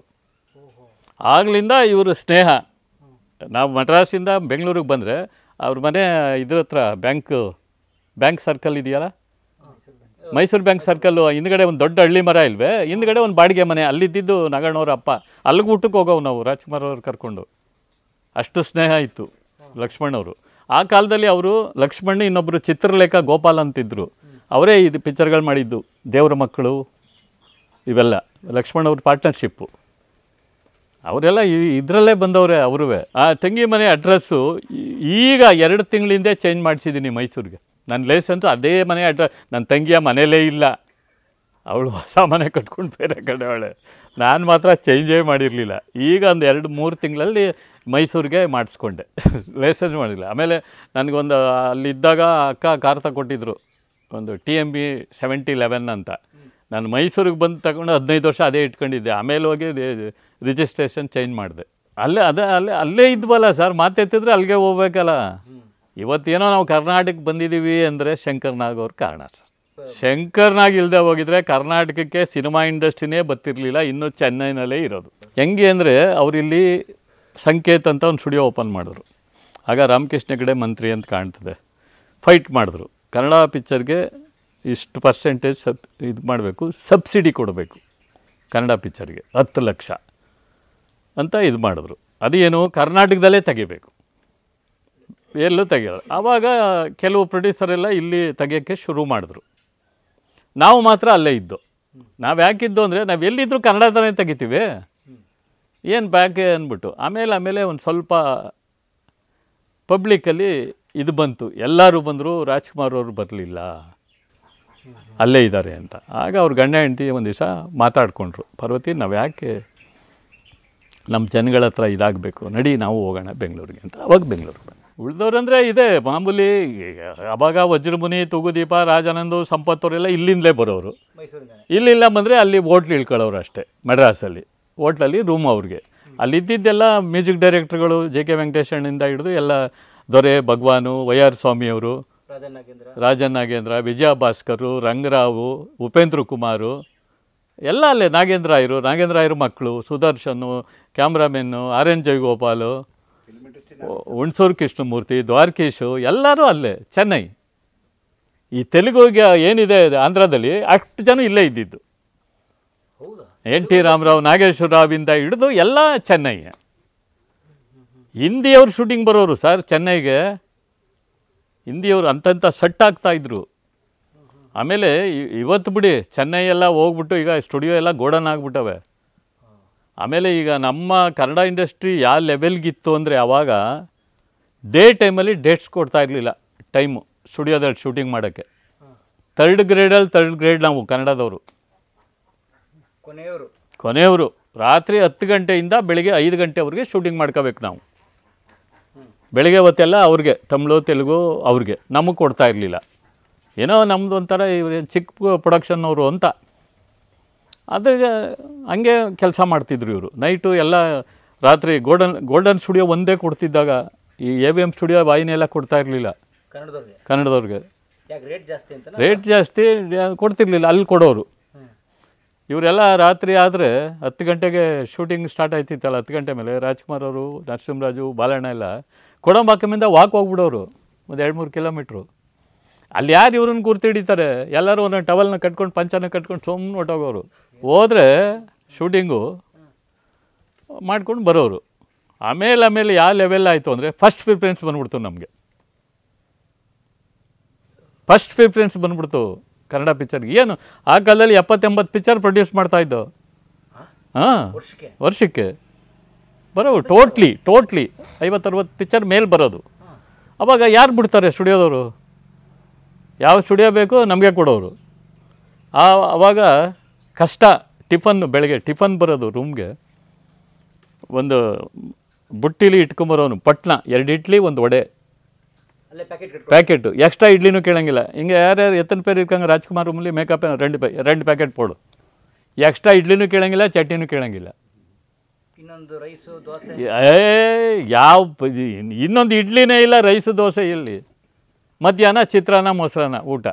ಆಗಲಿಂದ ಇವರು ಸ್ನೇಹ ನಾವು ಮಡ್ರಾಸಿಂದ ಬೆಂಗಳೂರಿಗೆ ಬಂದರೆ ಅವ್ರ ಮನೆ ಇದ್ರ ಹತ್ರ ಬ್ಯಾಂಕು ಬ್ಯಾಂಕ್ ಸರ್ಕಲ್ ಇದೆಯಲ್ಲ ಮೈಸೂರು ಬ್ಯಾಂಕ್ ಸರ್ಕಲ್ಲು ಹಿಂದ್ಗಡೆ ಒಂದು ದೊಡ್ಡ ಹಳ್ಳಿ ಮರ ಇಲ್ವೇ ಹಿಂದ್ಗಡೆ ಒಂದು ಬಾಡಿಗೆ ಮನೆ ಅಲ್ಲಿದ್ದು ನಗಣ್ಣವ್ರ ಅಪ್ಪ ಅಲ್ಲಿಗೆ ಊಟಕ್ಕೆ ಹೋಗೋವು ನಾವು ರಾಜ್ಕುಮಾರ್ ಅವ್ರು ಕರ್ಕೊಂಡು ಅಷ್ಟು ಸ್ನೇಹ ಇತ್ತು ಲಕ್ಷ್ಮಣ್ ಅವರು ಆ ಕಾಲದಲ್ಲಿ ಅವರು ಲಕ್ಷ್ಮಣ್ ಇನ್ನೊಬ್ಬರು ಚಿತ್ರಲೇಖ ಗೋಪಾಲ್ ಅಂತಿದ್ದರು ಅವರೇ ಇದು ಪಿಕ್ಚರ್ಗಳು ಮಾಡಿದ್ದು ದೇವರ ಮಕ್ಕಳು ಇವೆಲ್ಲ ಲಕ್ಷ್ಮಣ್ ಅವ್ರ ಪಾರ್ಟ್ನರ್ಶಿಪ್ಪು ಅವರೆಲ್ಲ ಇದರಲ್ಲೇ ಬಂದವರೇ ಅವರೂ ಆ ತಂಗಿ ಮನೆ ಅಡ್ರೆಸ್ಸು ಈಗ ಎರಡು ತಿಂಗಳಿಂದ ಚೇಂಜ್ ಮಾಡಿಸಿದ್ದೀನಿ ಮೈಸೂರಿಗೆ ನನ್ನ ಲೇಸ್ ಅದೇ ಮನೆ ಅಡ್ರೆಸ್ ನನ್ನ ತಂಗಿಯ ಮನೆಯಲ್ಲೇ ಇಲ್ಲ ಅವಳು ಹೊಸ ಮನೆ ಕಟ್ಕೊಂಡು ಬೇರೆ ಕಡೆ ಅವಳೆ ನಾನು ಮಾತ್ರ ಚೇಂಜೇ ಮಾಡಿರಲಿಲ್ಲ ಈಗ ಒಂದು ಎರಡು ಮೂರು ತಿಂಗಳಲ್ಲಿ ಮೈಸೂರಿಗೆ ಮಾಡಿಸ್ಕೊಂಡೆ ಲೈಸೆನ್ಸ್ ಮಾಡಿಲ್ಲ ಆಮೇಲೆ ನನಗೊಂದು ಅಲ್ಲಿದ್ದಾಗ ಅಕ್ಕ ಕಾರ್ ತಗೊಟ್ಟಿದ್ರು ಒಂದು T M B seventy eleven ಅಂತ ನಾನು ಮೈಸೂರಿಗೆ ಬಂದು ತಗೊಂಡು ಹದಿನೈದು ವರ್ಷ ಅದೇ ಇಟ್ಕೊಂಡಿದ್ದೆ ಆಮೇಲೆ ಹೋಗಿ ರಿಜಿಸ್ಟ್ರೇಷನ್ ಚೇಂಜ್ ಮಾಡಿದೆ ಅಲ್ಲೇ ಅದೇ ಅಲ್ಲೇ ಅಲ್ಲೇ ಇದ್ವಲ್ಲ ಸರ್ ಮಾತೆತ್ತಿದ್ರೆ ಅಲ್ಲಿಗೆ ಹೋಗ್ಬೇಕಲ್ಲ ಇವತ್ತೇನೋ ನಾವು ಕರ್ನಾಟಕಕ್ಕೆ ಬಂದಿದ್ದೀವಿ ಅಂದರೆ ಶಂಕರ್ನಾಗ್ ಅವ್ರ ಕಾರಣ ಸರ್ ಶಂಕರ್ನಾಗ್ ಇಲ್ಲದೆ ಹೋಗಿದ್ರೆ ಕರ್ನಾಟಕಕ್ಕೆ ಸಿನಿಮಾ ಇಂಡಸ್ಟ್ರಿನೇ ಬತ್ತಿರಲಿಲ್ಲ ಇನ್ನೂ ಚೆನ್ನೈನಲ್ಲೇ ಇರೋದು ಹೆಂಗೆ ಅಂದರೆ ಅವರಿಲ್ಲಿ ಸಂಕೇತ್ ಅಂತ ಒಂದು ಸ್ಟುಡಿಯೋ ಓಪನ್ ಮಾಡಿದ್ರು ಆಗ ರಾಮಕೃಷ್ಣ ಕಡೆ ಮಂತ್ರಿ ಅಂತ ಕಾಣ್ತದೆ ಫೈಟ್ ಮಾಡಿದ್ರು ಕನ್ನಡ ಪಿಕ್ಚರ್ಗೆ ಇಷ್ಟು ಪರ್ಸೆಂಟೇಜ್ ಸಬ್ ಇದು ಮಾಡಬೇಕು ಸಬ್ಸಿಡಿ ಕೊಡಬೇಕು ಕನ್ನಡ ಪಿಚ್ಚರ್ಗೆ ಹತ್ತು ಲಕ್ಷ ಅಂತ ಇದು ಮಾಡಿದ್ರು ಅದೇನು ಕರ್ನಾಟಕದಲ್ಲೇ ತೆಗಿಬೇಕು ಎಲ್ಲೂ ತೆಗಿಯೋದು ಆವಾಗ ಕೆಲವು ಪ್ರೊಡ್ಯೂಸರೆಲ್ಲ ಇಲ್ಲಿ ತೆಗಿಯೋಕ್ಕೆ ಶುರು ಮಾಡಿದ್ರು ನಾವು ಮಾತ್ರ ಅಲ್ಲೇ ಇದ್ದು ನಾವು ಯಾಕಿದ್ದು ಅಂದರೆ ನಾವು ಎಲ್ಲಿದ್ದರೂ ಕನ್ನಡದಲ್ಲೇ ತೆಗಿತೀವಿ ಏನು ಬ್ಯಾಕೆ ಅಂದ್ಬಿಟ್ಟು ಆಮೇಲೆ ಆಮೇಲೆ ಒಂದು ಸ್ವಲ್ಪ ಪಬ್ಲಿಕಲ್ಲಿ ಇದು ಬಂತು ಎಲ್ಲರೂ ಬಂದರು ರಾಜ್ಕುಮಾರ್ ಅವರು ಬರಲಿಲ್ಲ ಅಲ್ಲೇ ಇದ್ದಾರೆ ಅಂತ ಆಗ ಅವ್ರ ಗಂಡ ಹೆಂಡತಿ ಒಂದು ದಿವಸ ಮಾತಾಡಿಕೊಂಡ್ರು ಪಾರ್ವತಿ ನಾವು ಯಾಕೆ ನಮ್ಮ ಜನಗಳ ಹತ್ರ ಇದಾಗಬೇಕು ನಡಿ ನಾವು ಹೋಗೋಣ ಬೆಂಗಳೂರಿಗೆ ಅಂತ ಅವಾಗ ಬೆಂಗಳೂರಿಗೆ ಬಂದ ಉಳಿದವ್ರಂದರೆ ಇದೇ ಮಾಮೂಲಿ ಅವಾಗ ವಜ್ರಮುನಿ ತೂಗುದೀಪ ರಾಜಾನಂದು ಸಂಪತ್ತವರೆಲ್ಲ ಇಲ್ಲಿಂದಲೇ ಬರೋರು ಇಲ್ಲಿಲ್ಲ ಬಂದರೆ ಅಲ್ಲಿ ಹೋಟ್ಲ್ ಇಳ್ಕೊಳ್ಳೋರು ಅಷ್ಟೇ ಮಡ್ರಾಸಲ್ಲಿ ಹೋಟ್ಲಲ್ಲಿ ರೂಮ್ ಅವ್ರಿಗೆ ಅಲ್ಲಿದ್ದೆಲ್ಲ ಮ್ಯೂಸಿಕ್ ಡೈರೆಕ್ಟ್ರುಗಳು ಜೆ ಕೆ ವೆಂಕಟೇಶಣ್ಣಿಂದ ಹಿಡಿದು ಎಲ್ಲ ದೊರೆ ಭಗವಾನು ವೈ ಆರ್ ಸ್ವಾಮಿಯವರು ರಾಜನ್ ನಾಗೇಂದ್ರ ವಿಜಯ ಭಾಸ್ಕರು ರಂಗರಾವು ಉಪೇಂದ್ರ ಕುಮಾರು ಎಲ್ಲ ಅಲ್ಲೇ ನಾಗೇಂದ್ರ ರಾಯರು ನಾಗೇಂದ್ರ ರಾಯರು ಮಕ್ಕಳು Sudarshan cameraman R N Jayagopal Hunsur Krishnamurthy Dwarakish ಎಲ್ಲರೂ ಅಲ್ಲೇ ಚೆನ್ನೈ ಈ ತೆಲುಗುಗೆ ಏನಿದೆ ಆಂಧ್ರದಲ್ಲಿ ಅಷ್ಟು ಜನ ಇಲ್ಲೇ ಇದ್ದಿದ್ದು ಎನ್ ಟಿ ರಾಮರಾವ್ ನಾಗೇಶ್ವರ ರಾವಿಂದ ಹಿಡಿದು ಎಲ್ಲ ಚೆನ್ನೈ ಹಿಂದಿಯವರು ಶೂಟಿಂಗ್ ಬರೋರು ಸರ್ ಚೆನ್ನೈಗೆ ಹಿಂದಿಯವರು ಅಂತಂಥ ಸಟ್ ಆಗ್ತಾಯಿದ್ರು ಆಮೇಲೆ ಇವತ್ತು ಬಿಡಿ ಚೆನ್ನೈ ಎಲ್ಲ ಹೋಗ್ಬಿಟ್ಟು ಈಗ ಸ್ಟುಡಿಯೋ ಎಲ್ಲ ಗೋಡನ್ ಆಗಿಬಿಟ್ಟವೆ ಆಮೇಲೆ ಈಗ ನಮ್ಮ ಕನ್ನಡ ಇಂಡಸ್ಟ್ರಿ ಯಾವ ಲೆವೆಲ್ಗಿತ್ತು ಅಂದರೆ ಆವಾಗ ಡೇ ಟೈಮಲ್ಲಿ ಡೇಟ್ಸ್ ಕೊಡ್ತಾ ಇರಲಿಲ್ಲ ಟೈಮು ಸ್ಟುಡಿಯೋದಲ್ಲಿ ಶೂಟಿಂಗ್ ಮಾಡೋಕ್ಕೆ ಥರ್ಡ್ ಗ್ರೇಡಲ್ಲಿ ತರ್ಡ್ ಗ್ರೇಡ್ ನಾವು ಕನ್ನಡದವರು ಕೊನೆಯವರು ಕೊನೆಯವರು ರಾತ್ರಿ ಹತ್ತು ಗಂಟೆಯಿಂದ ಬೆಳಿಗ್ಗೆ ಐದು ಗಂಟೆವರೆಗೆ ಶೂಟಿಂಗ್ ಮಾಡ್ಕೋಬೇಕು ನಾವು ಬೆಳಗ್ಗೆ ಹೊತ್ತೆಲ್ಲ ಅವ್ರಿಗೆ ತಮಿಳು ತೆಲುಗು ಅವ್ರಿಗೆ ನಮಗೆ ಕೊಡ್ತಾ ಇರಲಿಲ್ಲ ಏನೋ ನಮ್ಮದು ಒಂಥರ ಇವ್ರು ಚಿಕ್ಕ ಪ್ರೊಡಕ್ಷನ್ ಅವರು ಅಂತ ಅದ್ರಾಗ ಹಂಗೆ ಕೆಲಸ ಮಾಡ್ತಿದ್ರು ಇವರು ನೈಟು ಎಲ್ಲ ರಾತ್ರಿ ಗೋಲ್ಡನ್ ಗೋಲ್ಡನ್ ಸ್ಟುಡಿಯೋ ಒಂದೇ ಕೊಡ್ತಿದ್ದಾಗ ಈ ಎ ವಿ ಎಮ್ ಸ್ಟುಡಿಯೋ ಬಾಯಿನೆಲ್ಲ ಕೊಡ್ತಾ ಇರಲಿಲ್ಲ ಕನ್ನಡದವ್ರಿಗೆ ಕನ್ನಡದವ್ರಿಗೆ ರೇಟ್ ಜಾಸ್ತಿ ಕೊಡ್ತಿರ್ಲಿಲ್ಲ ಅಲ್ಲಿ ಕೊಡೋರು ಇವರೆಲ್ಲ ರಾತ್ರಿ ಆದರೆ ಹತ್ತು ಗಂಟೆಗೆ ಶೂಟಿಂಗ್ ಸ್ಟಾರ್ಟ್ ಆಯ್ತಿತ್ತಲ್ಲ ಹತ್ತು ಗಂಟೆ ಮೇಲೆ ರಾಜ್ಕುಮಾರ್ ಅವರು ನರಸಿಂಹರಾಜು ಬಾಲಣ್ಣ ಎಲ್ಲ ಕೊಡಂಬಾಕಮಿಂದ ವಾಕ್ ಹೋಗ್ಬಿಡೋರು ಒಂದು ಎರಡು ಮೂರು ಕಿಲೋಮೀಟ್ರು ಅಲ್ಲಿ ಯಾರು ಇವ್ರನ್ನ ಗುರ್ತು ಹಿಡಿತಾರೆ ಎಲ್ಲರೂ ಒಂದೊಂದು ಟವಲ್ನ ಕಟ್ಕೊಂಡು ಪಂಚನ ಕಟ್ಕೊಂಡು ಸುಮ್ಮನೆ ಹೊಟ್ಟೋಗೋರು ಹೋದರೆ ಶೂಟಿಂಗು ಮಾಡ್ಕೊಂಡು ಬರೋರು ಆಮೇಲೆ ಆಮೇಲೆ ಯಾವ ಲೆವೆಲ್ ಆಯಿತು ಅಂದರೆ ಫಸ್ಟ್ ಪ್ರಿಫರೆನ್ಸ್ ಬಂದ್ಬಿಡ್ತು ನಮಗೆ ಫಸ್ಟ್ ಪ್ರಿಫ್ರೆನ್ಸ್ ಬಂದ್ಬಿಡ್ತು ಕನ್ನಡ ಪಿಕ್ಚರ್ಗೆ ಏನು ಆ ಕಾಲದಲ್ಲಿ ಎಪ್ಪತ್ತೆಂಬತ್ತು ಪಿಕ್ಚರ್ ಪ್ರೊಡ್ಯೂಸ್ ಮಾಡ್ತಾಯಿದ್ದು ಹಾಂ ವರ್ಷಕ್ಕೆ ಬರೋ ಟೋಟ್ಲಿ ಟೋಟ್ಲಿ ಐವತ್ತರವತ್ತು ಪಿಕ್ಚರ್ ಮೇಲೆ ಬರೋದು ಅವಾಗ ಯಾರು ಬಿಡ್ತಾರೆ ಸ್ಟುಡಿಯೋದವರು ಯಾವ ಸ್ಟುಡಿಯೋ ಬೇಕು ನಮಗೆ ಕೊಡೋರು ಆ ಅವಾಗ ಕಷ್ಟ ಟಿಫನ್ ಬೆಳಗ್ಗೆ ಟಿಫನ್ ಬರೋದು ರೂಮ್ಗೆ ಒಂದು ಬುಟ್ಟಿಲಿ ಇಟ್ಕೊಂಬರೋನು ಪಟ್ನ ಎರಡು ಇಡ್ಲಿ ಒಂದು ವಡೆ ಪ್ಯಾಕೆಟು ಎಕ್ಸ್ಟ್ರಾ ಇಡ್ಲಿನೂ ಕೇಳೋಂಗಿಲ್ಲ ಹಿಂಗೆ ಯಾರ್ಯಾರು ಎತ್ತನ ಪೇರು ಇರ್ಕಂಗೆ ರಾಜ್ಕುಮಾರ್ ರೂಮಲ್ಲಿ ಮೇಕಪ್ ರೆಂಡು ಪ್ಯಾ ರೆಂಡು ಪ್ಯಾಕೆಟ್ ಪೋಡು ಎಕ್ಸ್ಟ್ರಾ ಇಡ್ಲಿನೂ ಕೇಳೋಂಗಿಲ್ಲ ಚಟ್ನಿನೂ ಕೇಳೋಂಗಿಲ್ಲ ಇನ್ನೊಂದು ರೈಸು ದೋಸೆ ಏ ಯಾವ ಇನ್ನೊಂದು ಇಡ್ಲಿನೇ ಇಲ್ಲ ರೈಸು ದೋಸೆ ಇಲ್ಲಿ ಮಧ್ಯಾಹ್ನ ಚಿತ್ರಾನ್ನ ಮೊಸರನ್ನ ಊಟ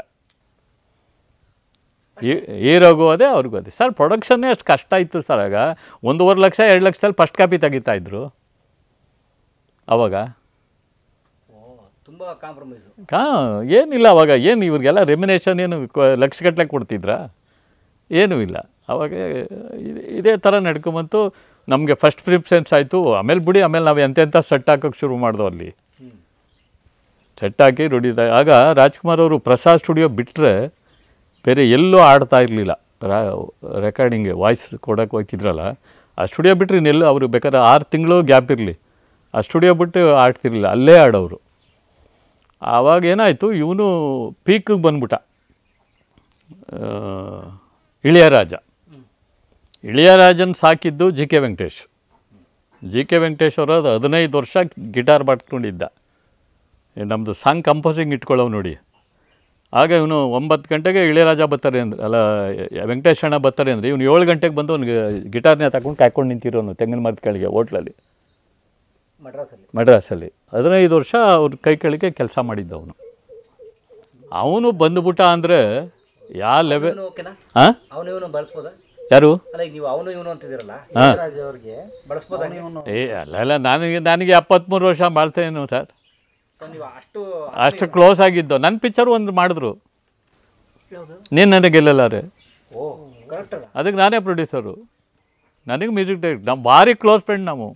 ಹೀರೋಗೂ ಅದೇ ಅವ್ರಿಗೂ ಅದೇ ಸರ್ ಪ್ರೊಡಕ್ಷನ್ನೇ ಅಷ್ಟು ಕಷ್ಟ ಇತ್ತು ಸರ್ ಆಗ ಒಂದೂವರೆ ಲಕ್ಷ ಎರಡು ಲಕ್ಷದಲ್ಲಿ ಫಸ್ಟ್ ಕಾಪಿ ಇದ್ರು ಅವಾಗ ತುಂಬ ಕಾಂಪ್ರಮೈಸ್ ಕಾ ಏನಿಲ್ಲ ಅವಾಗ ಏನು ಇವ್ರಿಗೆಲ್ಲ ರೆಮಿನೇಷನ್ ಏನು ಲಕ್ಷಗಟ್ಟಲೆ ಕೊಡ್ತಿದ್ರಾ ಏನೂ ಇಲ್ಲ ಅವಾಗ ಇದೇ ಥರ ನಡ್ಕೊಂಬಂತು ನಮಗೆ ಫಸ್ಟ್ ಪ್ರಿಫರೆನ್ಸ್ ಆಯಿತು ಆಮೇಲೆ ಬಿಡಿ ಆಮೇಲೆ ನಾವು ಎಂತೆಂಥ ಸೆಟ್ ಹಾಕೋಕ್ಕೆ ಶುರು ಮಾಡ್ದೋ ಅಲ್ಲಿ ಸೆಟ್ ಹಾಕಿ ರುಡಿದ ಆಗ ರಾಜ್ಕುಮಾರ್ ಅವರು ಪ್ರಸಾದ್ ಸ್ಟುಡಿಯೋ ಬಿಟ್ಟರೆ ಬೇರೆ ಎಲ್ಲೂ ಆಡ್ತಾ ಇರಲಿಲ್ಲ ರಾ ರೆಕಾರ್ಡಿಂಗ್ ವಾಯ್ಸ್ ಕೊಡೋಕೆ ಹೋಗ್ತಿದ್ರಲ್ಲ ಆ ಸ್ಟುಡಿಯೋ ಬಿಟ್ಟರೆ ಇನ್ನೆಲ್ಲೂ ಅವರು ಬೇಕಾದ್ರೆ ಆರು ತಿಂಗಳು ಗ್ಯಾಪ್ ಇರಲಿ ಆ ಸ್ಟುಡಿಯೋ ಬಿಟ್ಟು ಆಡ್ತಿರ್ಲಿಲ್ಲ ಅಲ್ಲೇ ಆಡೋರು ಆವಾಗ ಏನಾಯಿತು ಇವನು ಪೀಕಿಗೆ ಬಂದ್ಬಿಟ್ಟ ರಾಜ ಇಳಿಯರಾಜನ್ ಸಾಕಿದ್ದು G K Venkatesh G K Venkatesh ಅವರು ಹದಿನೈದು ವರ್ಷ ಗಿಟಾರ್ ಬಟ್ಕೊಂಡಿದ್ದ ನಮ್ಮದು ಸಾಂಗ್ ಕಂಪೋಸಿಂಗ್ ಇಟ್ಕೊಳ್ಳೋವು ನೋಡಿ ಆಗ ಇವನು ಒಂಬತ್ತು ಗಂಟೆಗೆ ಇಳಿಯರಾಜ ಬರ್ತಾರೆ ಅಂದ್ರೆ ಅಲ್ಲ ವೆಂಕಟೇಶ್ ಅಣ್ಣ ಬರ್ತಾರೆ ಅಂದರೆ ಇವನು ಏಳು ಗಂಟೆಗೆ ಬಂದು ಅವ್ನಿಗೆ ಗಿಟಾರ್ನೇ ತಗೊಂಡು ಕಾಯ್ಕೊಂಡು ನಿಂತಿರೋನು ತೆಂಗಿನ ಮರದ ಕೆಳಗೆ ಹೋಟ್ಲಲ್ಲಿ ಮಡ್ರಾಸಲ್ಲಿ ಮಡ್ರಾಸಲ್ಲಿ ಹದಿನೈದು ವರ್ಷ ಅವ್ರ ಕೈ ಕೆಳಗೆ ಕೆಲಸ ಮಾಡಿದ್ದ ಅವನು ಅವನು ಬಂದುಬಿಟ್ಟ ಅಂದರೆ ಯಾವ ಲೆವೆಲ್ ಹಾಂ ಯಾರು ಏ ಅಲ್ಲ ಅಲ್ಲ ನನಗೆ ನನಗೆ ಎಪ್ಪತ್ತ್ಮೂರು ವರ್ಷ ಮಾಡ್ತೇನೆ ಸರ್ ಅಷ್ಟು ಕ್ಲೋಸ್ ಆಗಿದ್ದು ನನ್ನ ಪಿಕ್ಚರ್ ಒಂದು ಮಾಡಿದ್ರು ನೀನು ನನಗೆ ರೀ ಅದಕ್ಕೆ ನಾನೇ ಪ್ರೊಡ್ಯೂಸರು ನನಗೆ ಮ್ಯೂಸಿಕ್ ಡೈರೆಕ್ಟ್ ನಮ್ಮ ಭಾರಿ ಕ್ಲೋಸ್ ಫ್ರೆಂಡ್ ನಾವು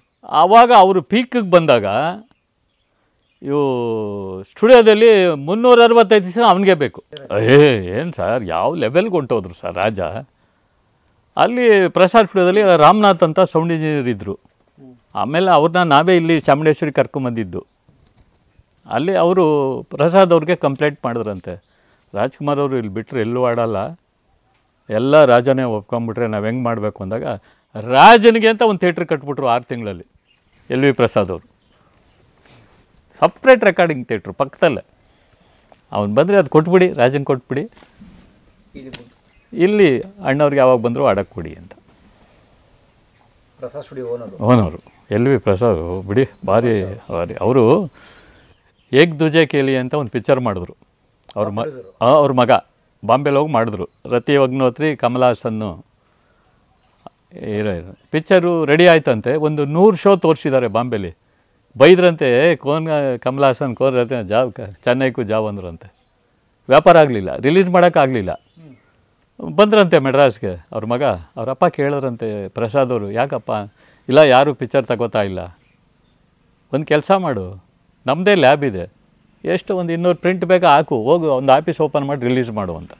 ಆವಾಗ ಅವರು ಪೀಕಿಗೆ ಬಂದಾಗ ಇವು ಸ್ಟುಡಿಯೋದಲ್ಲಿ ಮುನ್ನೂರ ಅರವತ್ತೈದು ದಿವಸ ಅವನಿಗೆ ಬೇಕು ಏ ಏನು ಸರ್ ಯಾವ ಲೆವೆಲ್ಗೆ ಹೊಂಟೋದ್ರು ಸರ್ ರಾಜ ಅಲ್ಲಿ ಪ್ರಸಾದ್ ಸ್ಟುಡಿಯೋದಲ್ಲಿ ರಾಮನಾಥ್ ಅಂತ ಸೌಂಡ್ ಇಂಜಿನಿಯರ್ ಇದ್ದರು ಆಮೇಲೆ ಅವ್ರನ್ನ ನಾವೇ ಇಲ್ಲಿ ಚಾಮುಂಡೇಶ್ವರಿ ಕರ್ಕೊಂಬಂದಿದ್ದು ಅಲ್ಲಿ ಅವರು ಪ್ರಸಾದ್ ಅವ್ರಿಗೆ ಕಂಪ್ಲೇಂಟ್ ಮಾಡಿದ್ರಂತೆ ರಾಜ್ಕುಮಾರ್ ಅವರು ಇಲ್ಲಿ ಬಿಟ್ಟರೆ ಎಲ್ಲೂ ಆಡಲ್ಲ ಎಲ್ಲ ರಾಜನೇ ಒಪ್ಕೊಂಬಿಟ್ರೆ ನಾವು ಹೆಂಗೆ ಮಾಡಬೇಕು ಅಂದಾಗ ರಾಜನಿಗೆ ಅಂತ ಒಂದು ಥೇಟ್ರ್ ಕಟ್ಬಿಟ್ರು ಆರು ತಿಂಗಳಲ್ಲಿ ಎಲ್ ವಿ ಪ್ರಸಾದ್ ಅವರು ಸಪ್ರೇಟ್ ರೆಕಾರ್ಡಿಂಗ್ ಥೇಟ್ರು ಪಕ್ಕದಲ್ಲೇ ಅವ್ನು ಬಂದರೆ ಅದು ಕೊಟ್ಬಿಡಿ ರಾಜನ್ ಕೊಟ್ಬಿಡಿ ಇಲ್ಲಿ ಅಣ್ಣವ್ರಿಗೆ ಯಾವಾಗ ಬಂದರೂ ಆಡಕ್ಕೆ ಕೊಡಿ ಅಂತ Prasad studio owner L V Prasad ಬಿಡಿ ಭಾರಿ ಭಾರಿ ಅವರು ಏಕ್ ದುಜೆ ಕೇಳಿ ಅಂತ ಒಂದು ಪಿಕ್ಚರ್ ಮಾಡಿದ್ರು ಅವ್ರ ಮ ಅವ್ರ ಮಗ ಬಾಂಬೆಲಿ ಹೋಗಿ ಮಾಡಿದ್ರು ರತಿ ಅಗ್ನೋತ್ರಿ ಕಮಲಾಸನ್ನು ಇರೋ ಇರೋ ಪಿಕ್ಚರು ರೆಡಿ ಆಯ್ತಂತೆ ಒಂದು ನೂರು ಶೋ ತೋರಿಸಿದ್ದಾರೆ ಬಾಂಬೆಲಿ ಬೈದ್ರಂತೆ ಕೋನ್ ಕಮಲಾಸನ್ ರತಿ ಜಾವ್ ಚೆನ್ನೈಗೂ ಜಾವ್ ಅಂದ್ರಂತೆ ವ್ಯಾಪಾರ ಆಗಲಿಲ್ಲ ರಿಲೀಸ್ ಮಾಡೋಕ್ಕಾಗಲಿಲ್ಲ ಬಂದ್ರಂತೆ ಮೆಡ್ರಾಸ್ಗೆ ಅವ್ರ ಮಗ ಅವ್ರ ಅಪ್ಪ ಕೇಳಿದ್ರಂತೆ ಪ್ರಸಾದ್ ಅವರು ಯಾಕಪ್ಪ ಇಲ್ಲ ಯಾರೂ ಪಿಕ್ಚರ್ ತಗೋತಾ ಇಲ್ಲ ಒಂದು ಕೆಲಸ ಮಾಡು ನಮ್ಮದೇ ಲ್ಯಾಬ್ ಇದೆ ಎಷ್ಟು ಒಂದು ಇನ್ನೂರು ಪ್ರಿಂಟ್ ಬೇಕಾ ಹಾಕು ಹೋಗು ಒಂದು ಆಫೀಸ್ ಓಪನ್ ಮಾಡಿ ರಿಲೀಸ್ ಮಾಡು ಅಂತ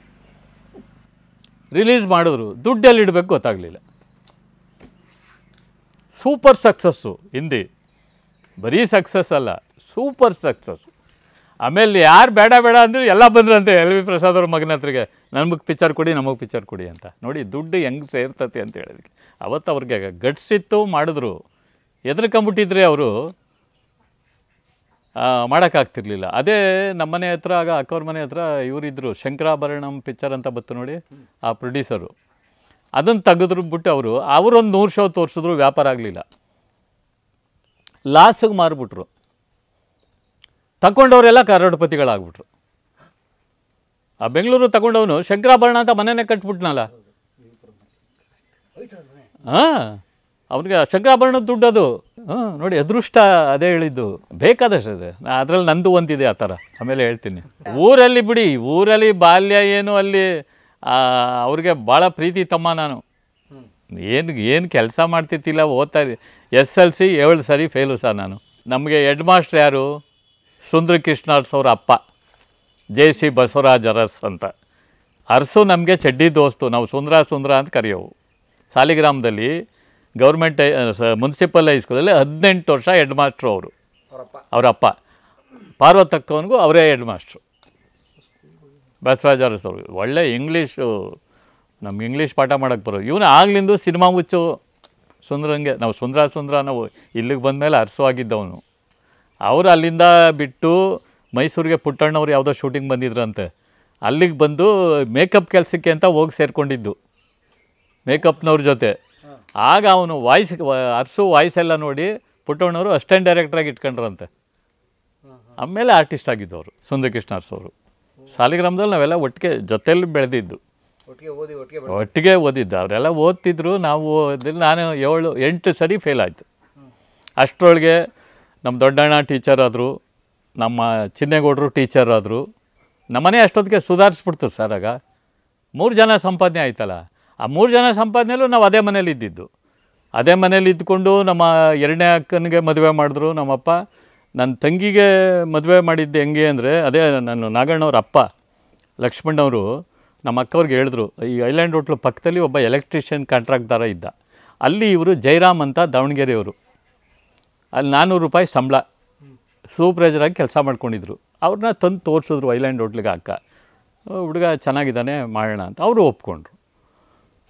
ರಿಲೀಸ್ ಮಾಡಿದ್ರು ದುಡ್ಡಲ್ಲಿ ಇಡಬೇಕು ಗೊತ್ತಾಗಲಿಲ್ಲ ಸೂಪರ್ ಸಕ್ಸಸ್ಸು ಹಿಂದಿ ಬರೀ ಸಕ್ಸಸ್ ಅಲ್ಲ ಸೂಪರ್ ಸಕ್ಸಸ್ಸು ಆಮೇಲೆ ಯಾರು ಬೇಡ ಬೇಡ ಅಂದರೆ ಎಲ್ಲ ಬಂದ್ರಂತೆ ಎಲ್ ವಿ ಪ್ರಸಾದ್ ಅವ್ರ ಮಗನ ಹತ್ರಗೆ ನಮಗೆ ಪಿಕ್ಚರ್ ಕೊಡಿ ನಮಗೆ ಪಿಚ್ಚರ್ ಕೊಡಿ ಅಂತ ನೋಡಿ ದುಡ್ಡು ಹೆಂಗೆ ಸೇರ್ತತಿ ಅಂತ ಹೇಳಿದ್ವಿ ಅವತ್ತು ಅವ್ರಿಗೆ ಗಟ್ಸಿತ್ತು ಮಾಡಿದ್ರು ಎದ್ರಕೊಂಬಿಟ್ಟಿದ್ರೆ ಅವರು ಮಾಡೋಕ್ಕಾಗ್ತಿರ್ಲಿಲ್ಲ ಅದೇ ನಮ್ಮನೆ ಹತ್ರ ಆಗ ಅಕ್ಕವ್ರ ಮನೆ ಹತ್ರ ಇವರಿದ್ದರು ಶಂಕರಾಭರಣಂ ಪಿಚ್ಚರ್ ಅಂತ ಬತ್ತು ನೋಡಿ ಆ ಪ್ರೊಡ್ಯೂಸರು ಅದನ್ನು ತೆಗೆದ್ರು ಬಿಟ್ಟು ಅವರು ಅವರೊಂದು ನೂರು ಶೋ ತೋರಿಸಿದ್ರು ವ್ಯಾಪಾರ ಆಗಲಿಲ್ಲ ಲಾಸಿಗೆ ಮಾರಿಬಿಟ್ರು ತಗೊಂಡವರೆಲ್ಲ ಕರೋಡಪತಿಗಳಾಗ್ಬಿಟ್ರು ಆ ಬೆಂಗಳೂರು ತಗೊಂಡವನು ಶಂಕರಾಭರಣ ಅಂತ ಮನೆಯೇ ಕಟ್ಬಿಟ್ನಲ್ಲ ಹಾಂ ಅವನಿಗೆ ಶಂಕರಾಭರಣದ ದುಡ್ಡು ಅದು ಹಾಂ ನೋಡಿ ಅದೃಷ್ಟ ಅದೇ ಹೇಳಿದ್ದು ಬೇಕಾದಷ್ಟು ಅದೇ ಅದರಲ್ಲಿ ನಂದು ಒಂದಿದೆ ಆ ಥರ ಆಮೇಲೆ ಹೇಳ್ತೀನಿ ಊರಲ್ಲಿ ಬಿಡಿ ಊರಲ್ಲಿ ಬಾಲ್ಯ ಏನು ಅಲ್ಲಿ ಅವ್ರಿಗೆ ಭಾಳ ಪ್ರೀತಿ ತಮ್ಮ ನಾನು ಏನು ಏನು ಕೆಲಸ ಮಾಡ್ತಿತ್ತಿಲ್ಲ ಓದ್ತಾ ಎಸ್ ಎಲ್ ಸಿ ಏಳು ಸರಿ ಫೇಲು ಸರ್ ನಾನು ನಮಗೆ ಹೆಡ್ ಮಾಸ್ಟ್ರ್ ಯಾರು ಸುಂದರ ಕೃಷ್ಣಾರ್ಸ್ ಅವರ ಅಪ್ಪ ಜೆ ಸಿ ಬಸವರಾಜ್ ಅರಸ್ ಅಂತ ಅರಸು ನಮಗೆ ಚಡ್ಡಿ ದೋಸ್ತು ನಾವು ಸುಂದರ ಸುಂದರ ಅಂತ ಕರೆಯೋವು ಸಾಲಿಗ್ರಾಮದಲ್ಲಿ ಗೌರ್ಮೆಂಟ್ ಮುನ್ಸಿಪಲ್ ಹೈಸ್ಕೂಲಲ್ಲಿ ಹದಿನೆಂಟು ವರ್ಷ ಹೆಡ್ ಮಾಸ್ಟ್ರು ಅವರು ಅವರಪ್ಪ ಪಾರ್ವತಕ್ಕವನಿಗೂ ಅವರೇ ಹೆಡ್ ಮಾಸ್ಟ್ರು ಬಸವರಾಜ್ ಅರಸ್ ಅವರು ಒಳ್ಳೆ ಇಂಗ್ಲೀಷು ನಮ್ಗೆ ಇಂಗ್ಲೀಷ್ ಪಾಠ ಮಾಡೋಕ್ಕೆ ಬರೋ ಇವನು ಆಗ್ಲಿಂದು ಸಿನಿಮಾ ಹುಚ್ಚು ಸುಂದರಂಗೆ ನಾವು ಸುಂದರ ಸುಂದರ ನಾವು ಇಲ್ಲಿಗೆ ಬಂದಮೇಲೆ ಅರಸು ಆಗಿದ್ದವನು ಅವರು ಅಲ್ಲಿಂದ ಬಿಟ್ಟು ಮೈಸೂರಿಗೆ ಪುಟ್ಟಣ್ಣವ್ರು ಯಾವುದೋ ಶೂಟಿಂಗ್ ಬಂದಿದ್ರಂತೆ ಅಲ್ಲಿಗೆ ಬಂದು ಮೇಕಪ್ ಕೆಲಸಕ್ಕೆ ಅಂತ ಹೋಗಿ ಸೇರಿಕೊಂಡಿದ್ದು ಮೇಕಪ್ನವ್ರ ಜೊತೆ ಆಗ ಅವನು ವಾಯ್ಸ್ ಅರ್ಸು ವಾಯ್ಸ್ ಎಲ್ಲ ನೋಡಿ ಪುಟ್ಟಣ್ಣವರು ಅಸ್ಟೆಂಟ್ ಡೈರೆಕ್ಟ್ರಾಗಿ ಇಟ್ಕೊಂಡ್ರಂತೆ ಆಮೇಲೆ ಆರ್ಟಿಸ್ಟ್ ಆಗಿದ್ದವರು ಸುಂದರಕೃಷ್ಣ ಅರ್ಸು ಅವರು ಸಾಲಿಗ್ರಾಮದಲ್ಲಿ ನಾವೆಲ್ಲ ಒಟ್ಟಿಗೆ ಜೊತೆಯಲ್ಲಿ ಬೆಳೆದಿದ್ದು ಒಟ್ಟಿಗೆ ಓದಿದ್ದು ಅವರೆಲ್ಲ ಓದ್ತಿದ್ರು ನಾವು ನಾನು ಏಳು ಎಂಟು ಸರಿ ಫೇಲ್ ಆಯಿತು ಅಷ್ಟರೊಳಗೆ ನಮ್ಮ ದೊಡ್ಡಣ್ಣ ಟೀಚರ್ ಆದರು ನಮ್ಮ ಚಿನ್ನೇಗೌಡರು ಟೀಚರ್ ಆದರು ನಮ್ಮನೆ ಅಷ್ಟೊತ್ತಿಗೆ ಸುಧಾರಿಸ್ಬಿಡ್ತು ಸರ್ ಆಗ ಮೂರು ಜನ ಸಂಪಾದನೆ ಆಯ್ತಲ್ಲ ಆ ಮೂರು ಜನ ಸಂಪಾದನೆಯಲ್ಲೂ ನಾವು ಅದೇ ಮನೇಲಿ ಇದ್ದಿದ್ದು ಅದೇ ಮನೇಲಿ ಇದ್ದುಕೊಂಡು ನಮ್ಮ ಎರಡನೇ ಅಕ್ಕನಿಗೆ ಮದುವೆ ಮಾಡಿದ್ರು ನಮ್ಮಪ್ಪ ನನ್ನ ತಂಗಿಗೆ ಮದುವೆ ಮಾಡಿದ್ದು ಹೆಂಗೆ ಅಂದರೆ ಅದೇ ನಾನು ನಾಗಣ್ಣವ್ರ ಅಪ್ಪ ಲಕ್ಷ್ಮಣ್ಣವರು ನಮ್ಮ ಅಕ್ಕವ್ರಿಗೆ ಹೇಳಿದ್ರು ಈ ಐಲ್ಯಾಂಡ್ ಹೋಟ್ಲು ಪಕ್ಕದಲ್ಲಿ ಒಬ್ಬ ಎಲೆಕ್ಟ್ರಿಷಿಯನ್ ಥರ ಇದ್ದ ಅಲ್ಲಿ ಇವರು ಜೈರಾಮ್ ಅಂತ ದಾವಣಗೆರೆಯವರು ಅಲ್ಲಿ ನಾನ್ನೂರು ರೂಪಾಯಿ ಸಂಬಳ ಆಗಿ ಕೆಲಸ ಮಾಡ್ಕೊಂಡಿದ್ರು ಅವ್ರನ್ನ ತಂದು ತೋರಿಸಿದ್ರು ಐಲ್ಯಾಂಡ್ ಹೋಟ್ಲಿಗೆ ಅಕ್ಕ ಹುಡುಗ ಚೆನ್ನಾಗಿದ್ದಾನೆ ಮಾಡೋಣ ಅಂತ ಅವರು ಒಪ್ಕೊಂಡ್ರು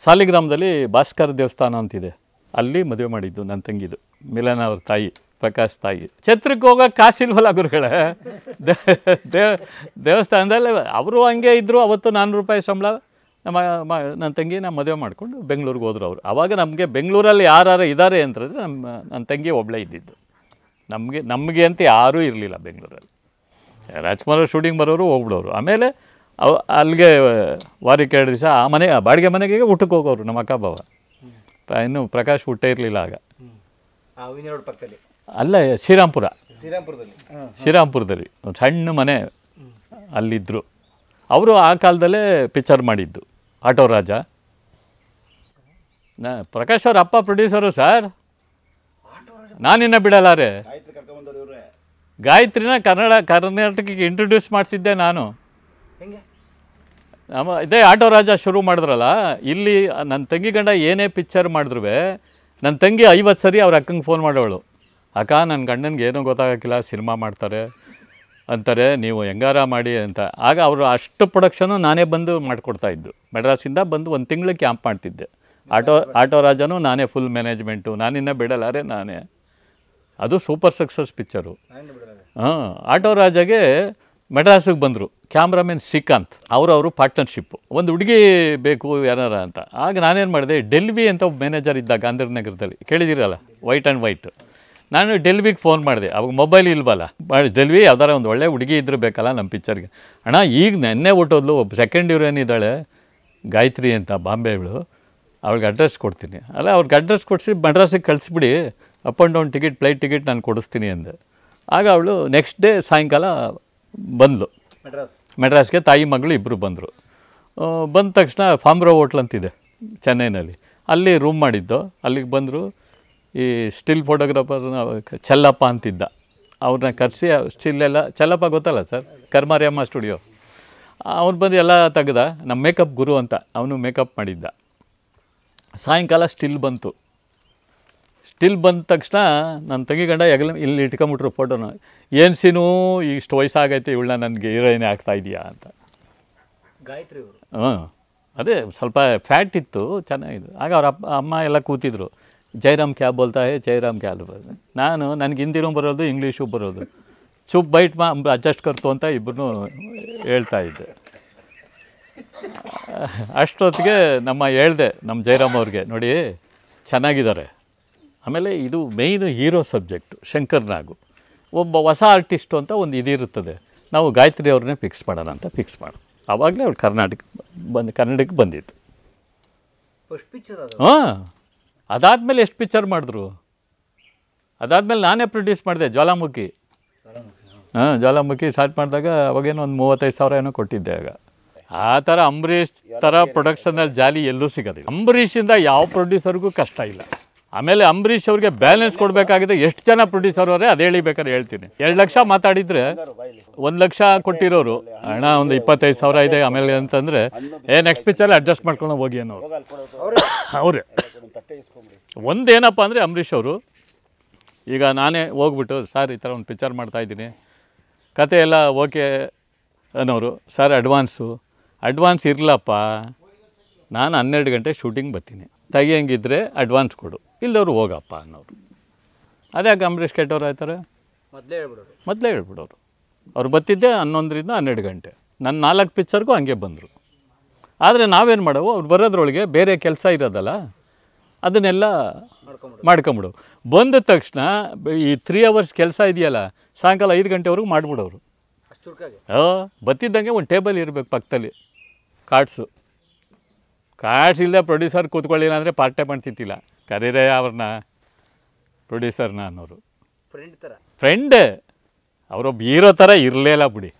ಸಾಲಿಗ್ರಾಮದಲ್ಲಿ ಭಾಸ್ಕರ್ ದೇವಸ್ಥಾನ ಅಂತಿದೆ ಅಲ್ಲಿ ಮದುವೆ ಮಾಡಿದ್ದು ನನ್ನ ತಂಗಿದು ಮಿಲನ ಅವ್ರ ತಾಯಿ ಪ್ರಕಾಶ್ ತಾಯಿ ಛತ್ರಕ್ಕೆ ಹೋಗೋಕೆ ಕಾಸಿಲ್ವಲ್ಲ ಗುರುಗಳೇ ದೇವಸ್ಥಾನದಲ್ಲಿ ಅವರು ಹಂಗೆ ಇದ್ದರು ಅವತ್ತು ನಾನ್ನೂರು ರೂಪಾಯಿ ಸಂಬಳ ನಮ್ಮ ನನ್ನ ತಂಗಿನ ಮದುವೆ ಮಾಡಿಕೊಂಡು ಬೆಂಗಳೂರಿಗೆ ಹೋದ್ರು ಅವರು ಆವಾಗ ನಮಗೆ ಬೆಂಗಳೂರಲ್ಲಿ ಯಾರು ಇದ್ದಾರೆ ಅಂತಂದರೆ ನಮ್ಮ ನನ್ನ ತಂಗಿ ಒಬ್ಬಳೇ ಇದ್ದಿದ್ದು ನಮಗೆ ನಮಗೆ ಅಂತ ಯಾರೂ ಇರಲಿಲ್ಲ ಬೆಂಗಳೂರಲ್ಲಿ ರಾಜ್ಕುಮಾರ್ ಶೂಟಿಂಗ್ ಬರೋರು ಹೋಗ್ಬಿಡೋರು ಆಮೇಲೆ ಅವ ಅಲ್ಲಿಗೆ ವಾರಕ್ಕೆ ಎರಡು ದಿವಸ ಆ ಮನೆ ಬಾಡಿಗೆ ಮನೆಗೆ ಊಟಕ್ಕೆ ಹೋಗೋರು ನಮ್ಮ ಅಕ್ಕ ಬಾವ ಇನ್ನು ಪ್ರಕಾಶ್ ಹುಟ್ಟೇ ಇರಲಿಲ್ಲ ಆಗ ಪಕ್ಕದಲ್ಲಿ ಅಲ್ಲ ಶ್ರೀರಾಮ್ಪುರ ಶ್ರೀರಾಮ್ಪುರದಲ್ಲಿ ಶ್ರೀರಾಮ್ಪುರದಲ್ಲಿ ಒಂದು ಸಣ್ಣ ಮನೆ ಅಲ್ಲಿದ್ದರು ಅವರು ಆ ಕಾಲದಲ್ಲೇ ಪಿಕ್ಚರ್ ಮಾಡಿದ್ದು ಆಟೋ ರಾಜ ಪ್ರಕಾಶ್ ಅವ್ರ ಅಪ್ಪ ಪ್ರೊಡ್ಯೂಸರು ಸರ್ ನಾನಿನ್ನ ಬಿಡಲಾರೆ ಗಾಯತ್ರಿನ ಕನ್ನಡ ಕರ್ನಾಟಕಕ್ಕೆ ಇಂಟ್ರೊಡ್ಯೂಸ್ ಮಾಡಿಸಿದ್ದೆ ನಾನು ಇದೇ ಆಟೋ ರಾಜ ಶುರು ಮಾಡಿದ್ರಲ್ಲ ಇಲ್ಲಿ ನನ್ನ ತಂಗಿ ಗಂಡ ಏನೇ ಪಿಕ್ಚರ್ ಮಾಡಿದ್ರು ನನ್ನ ತಂಗಿ ಐವತ್ತು ಸರಿ ಅವ್ರ ಅಕ್ಕಂಗೆ ಫೋನ್ ಮಾಡೋಳು ಅಕ್ಕ ನನ್ನ ಗಂಡನಿಗೆ ಏನೂ ಗೊತ್ತಾಗಕ್ಕಿಲ್ಲ ಸಿನಿಮಾ ಮಾಡ್ತಾರೆ ಅಂತಾರೆ ನೀವು ಹೆಂಗಾರ ಮಾಡಿ ಅಂತ ಆಗ ಅವರು ಅಷ್ಟು ಪ್ರೊಡಕ್ಷನು ನಾನೇ ಬಂದು ಮಾಡಿಕೊಡ್ತಾ ಇದ್ದು ಮೆಡ್ರಾಸಿಂದ ಬಂದು ಒಂದು ತಿಂಗಳು ಕ್ಯಾಂಪ್ ಮಾಡ್ತಿದ್ದೆ ಆಟೋ ಆಟೋ ರಾಜನೂ ನಾನೇ ಫುಲ್ ಮ್ಯಾನೇಜ್ಮೆಂಟು ನಾನಿನ್ನ ಬಿಡಲಾರೆ ನಾನೇ ಅದು ಸೂಪರ್ ಸಕ್ಸಸ್ ಪಿಕ್ಚರು ಹಾಂ ಆಟೋ ರಾಜಾಗೆ ಮೆಡ್ರಾಸಿಗೆ ಬಂದರು ಕ್ಯಾಮ್ರಾಮನ್ ಶ್ರೀಕಾಂತ್ ಅವರವರು ಪಾರ್ಟ್ನರ್ಶಿಪ್ಪು ಒಂದು ಹುಡುಗಿ ಬೇಕು ಯಾರ ಅಂತ ಆಗ ನಾನೇನು ಮಾಡಿದೆ ಡೆಲ್ವಿ ಅಂತ ಒಬ್ಬ ಮ್ಯಾನೇಜರ್ ಇದ್ದ ನಗರದಲ್ಲಿ ಕೇಳಿದಿರಲ್ಲ ವೈಟ್ ಆ್ಯಂಡ್ ವೈಟ್ ನಾನು ಡೆಲ್ವಿಗೆ ಫೋನ್ ಮಾಡಿದೆ ಅವಾಗ ಮೊಬೈಲ್ ಇಲ್ವಲ್ಲ ಡೆಲ್ವಿ ಯಾವ್ದಾರ ಒಂದು ಒಳ್ಳೆ ಹುಡುಗಿ ಇದ್ರೂ ಬೇಕಲ್ಲ ನಮ್ಮ ಪಿಕ್ಚರ್ಗೆ ಅಣ್ಣ ಈಗ ನೆನ್ನೆ ಹುಟ್ಟೋದ್ಲು ಒಬ್ಬ ಸೆಕೆಂಡ್ ಇವ್ರು ಇದ್ದಾಳೆ ಗಾಯತ್ರಿ ಅಂತ ಬಾಂಬೆ ಇವಳು ಅವ್ಳಿಗೆ ಅಡ್ರೆಸ್ ಕೊಡ್ತೀನಿ ಅಲ್ಲ ಅವ್ರಿಗೆ ಅಡ್ರೆಸ್ ಕೊಡಿಸಿ ಮಡ್ರಾಸಿಗೆ ಕಳಿಸ್ಬಿಡಿ up and down ticket flight ticket ನಾನು ಕೊಡಿಸ್ತೀನಿ ಅಂದೆ ಆಗ ಅವಳು ನೆಕ್ಸ್ಟ್ ಡೇ ಸಾಯಂಕಾಲ ಬಂದಳು ಮೆಡ್ರಾಸ್ ಮೆಡ್ರಾಸ್ಗೆ ತಾಯಿ ಮಗಳು ಇಬ್ಬರು ಬಂದರು ಬಂದ ತಕ್ಷಣ ಫಾಮ್ರೋ ಹೋಟ್ಲ್ ಅಂತಿದೆ ಚೆನ್ನೈನಲ್ಲಿ ಅಲ್ಲಿ ರೂಮ್ ಮಾಡಿದ್ದು ಅಲ್ಲಿಗೆ ಬಂದರು ಈ ಸ್ಟಿಲ್ ಫೋಟೋಗ್ರಾಫರ್ನ ಚಲ್ಲಪ್ಪ ಅಂತಿದ್ದ ಅವ್ರನ್ನ ಕರೆಸಿ ಸ್ಟಿಲ್ ಎಲ್ಲ ಚಲ್ಲಪ್ಪ ಗೊತ್ತಲ್ಲ ಸರ್ ಕರ್ಮಾರಿಯಮ್ಮ ಸ್ಟುಡಿಯೋ ಅವ್ನು ಬಂದು ಎಲ್ಲ ತೆಗ್ದ ನಮ್ಮ ಮೇಕಪ್ ಗುರು ಅಂತ ಅವನು ಮೇಕಪ್ ಮಾಡಿದ್ದ ಸಾಯಂಕಾಲ ಸ್ಟಿಲ್ ಬಂತು ಸ್ಟಿಲ್ ಬಂದ ತಕ್ಷಣ ನನ್ನ ತಂಗಿ ಗಂಡ ಎಗಲ ಇಲ್ಲಿ ಇಟ್ಕೊಂಬಿಟ್ರು ಫೋಟೋನ ಏನು ಸೀನು ಇಷ್ಟು ವಯಸ್ಸಾಗೈತೆ ಇವಳನ್ನ ನನಗೆ ಹೀರೋಯಿನ್ ಆಗ್ತಾ ಇದೆಯಾ ಅಂತ ಗಾಯತ್ರಿ ಹಾಂ ಅದೇ ಸ್ವಲ್ಪ ಫ್ಯಾಟ್ ಇತ್ತು ಚೆನ್ನಾಗಿದೆ ಆಗ ಅವ್ರ ಅಪ್ಪ ಅಮ್ಮ ಎಲ್ಲ ಕೂತಿದ್ರು ಜೈರಾಮ್ ಕ್ಯಾಬ್ ಬೋಲ್ತಾ ಹೇ ಜೈರಾಮ್ ಕ್ಯಾಬ್ ನಾನು ನನಗೆ ಹಿಂದಿನೂ ಬರೋದು ಇಂಗ್ಲೀಷು ಬರೋದು ಚುಪ್ ಬೈಟ್ ಮಾ ಅಡ್ಜಸ್ಟ್ ಕರ್ತು ಅಂತ ಇಬ್ಬರೂ ಹೇಳ್ತಾ ಇದ್ದೆ ಅಷ್ಟೊತ್ತಿಗೆ ನಮ್ಮ ಹೇಳ್ದೆ ನಮ್ಮ ಜೈರಾಮ್ ಅವ್ರಿಗೆ ನೋಡಿ ಚೆನ್ನಾಗಿದ್ದಾರೆ ಆಮೇಲೆ ಇದು ಮೇಯ್ನು ಹೀರೋ ಸಬ್ಜೆಕ್ಟು ಶಂಕರ್ನಾಗು ಒಬ್ಬ ಹೊಸ ಆರ್ಟಿಸ್ಟು ಅಂತ ಒಂದು ಇದಿರುತ್ತದೆ ನಾವು ಗಾಯತ್ರಿ ಅವ್ರನ್ನೇ ಫಿಕ್ಸ್ ಮಾಡೋಣ ಅಂತ ಫಿಕ್ಸ್ ಮಾಡೋಣ ಆವಾಗಲೇ ಅವ್ರು ಕರ್ನಾಟಕ ಬಂದು ಕನ್ನಡಕ್ಕೆ ಬಂದಿತ್ತು ಹಾಂ ಅದಾದಮೇಲೆ ಎಷ್ಟು ಪಿಕ್ಚರ್ ಮಾಡಿದ್ರು ಅದಾದಮೇಲೆ ನಾನೇ ಪ್ರೊಡ್ಯೂಸ್ ಮಾಡಿದೆ ಜ್ವಾಲಾಮುಖಿ ಹಾಂ ಜ್ವಾಲಾಮುಖಿ ಸ್ಟಾರ್ಟ್ ಮಾಡಿದಾಗ ಅವಾಗೇನು ಒಂದು ಮೂವತ್ತೈದು ಸಾವಿರ ಏನೋ ಕೊಟ್ಟಿದ್ದೆ ಆಗ ಆ ಥರ ಅಂಬರೀಷ್ ಥರ ಪ್ರೊಡಕ್ಷನಲ್ಲಿ ಜಾಲಿ ಎಲ್ಲೂ ಸಿಗೋದಿಲ್ಲ ಅಂಬರೀಷಿಂದ ಯಾವ ಪ್ರೊಡ್ಯೂಸರ್ಗೂ ಕಷ್ಟ ಇಲ್ಲ ಆಮೇಲೆ ಅಂಬರೀಷ್ ಅವ್ರಿಗೆ ಬ್ಯಾಲೆನ್ಸ್ ಕೊಡಬೇಕಾಗಿದೆ ಎಷ್ಟು ಜನ ಪ್ರೊಡ್ಯೂಸರ್ ಅವರೇ ಅದು ಹೇಳಿಬೇಕಾದ್ರೆ ಹೇಳ್ತೀನಿ ಎರಡು ಲಕ್ಷ ಮಾತಾಡಿದರೆ ಒಂದು ಲಕ್ಷ ಕೊಟ್ಟಿರೋರು ಹಣ ಒಂದು ಇಪ್ಪತ್ತೈದು ಸಾವಿರ ಇದೆ ಆಮೇಲೆ ಅಂತಂದರೆ ಏ ನೆಕ್ಸ್ಟ್ ಪಿಕ್ಚರ್ ಅಡ್ಜಸ್ಟ್ ಮಾಡ್ಕೊಂಡು ಹೋಗಿ ಅನ್ನೋರು ಅವರೇ ಒಂದೇನಪ್ಪ ಅಂದರೆ ಅಂಬರೀಷ್ ಅವರು ಈಗ ನಾನೇ ಹೋಗ್ಬಿಟ್ಟು ಸರ್ ಈ ಥರ ಒಂದು ಪಿಕ್ಚರ್ ಮಾಡ್ತಾಯಿದ್ದೀನಿ ಕತೆ ಎಲ್ಲ ಓಕೆ ಅನ್ನೋರು ಸರ್ ಅಡ್ವಾನ್ಸು ಅಡ್ವಾನ್ಸ್ ಇರಲಪ್ಪ ನಾನು ಹನ್ನೆರಡು ಗಂಟೆ ಶೂಟಿಂಗ್ ಬರ್ತೀನಿ ತೆಗಿಯಂಗಿದ್ರೆ ಅಡ್ವಾನ್ಸ್ ಕೊಡು ಇಲ್ಲದವ್ರು ಹೋಗಪ್ಪ ಅನ್ನೋರು ಅದೇ ಅಂಬರೀಷ್ ಕೆಟ್ಟವ್ರು ಆಯ್ತಾರೆ ಮೊದಲೇ ಹೇಳ್ಬಿಡೋರು ಮೊದಲೇ ಹೇಳ್ಬಿಡೋರು ಅವ್ರು ಬತ್ತಿದ್ದೆ ಹನ್ನೊಂದರಿಂದ ಹನ್ನೆರಡು ಗಂಟೆ ನನ್ನ ನಾಲ್ಕು ಪಿಕ್ಚರ್ಗೂ ಹಂಗೆ ಬಂದರು ಆದರೆ ನಾವೇನು ಮಾಡೋವು ಅವ್ರು ಬರೋದ್ರೊಳಗೆ ಬೇರೆ ಕೆಲಸ ಇರೋದಲ್ಲ ಅದನ್ನೆಲ್ಲ ಮಾಡ್ಕೊಂಬಿಡು ಬಂದ ತಕ್ಷಣ ಈ ತ್ರೀ ಅವರ್ಸ್ ಕೆಲಸ ಇದೆಯಲ್ಲ ಸಾಯಂಕಾಲ ಐದು ಗಂಟೆವರೆಗೂ ಮಾಡಿಬಿಡೋರು ಬತ್ತಿದ್ದಂಗೆ ಒಂದು ಟೇಬಲ್ ಇರಬೇಕು ಪಕ್ಕದಲ್ಲಿ ಕಾರ್ಡ್ಸು ಕಾರ್ಡ್ಸ್ ಇಲ್ಲದೆ ಪ್ರೊಡ್ಯೂಸರ್ ಕೂತ್ಕೊಳ್ಳಿಲ್ಲ ಅಂದರೆ ಪಾರ್ಟ್ ಟೈಮ್ ಕರೀರೇ ಅವ್ರನ್ನ ಪ್ರೊಡ್ಯೂಸರ್ ನಾನವರು ಫ್ರೆಂಡ್ ಥರ ಫ್ರೆಂಡ್ ಅವರೊಬ್ಬ ಹೀರೋ ಥರ ಇರಲಿಲ್ಲ ಬಿಡಿ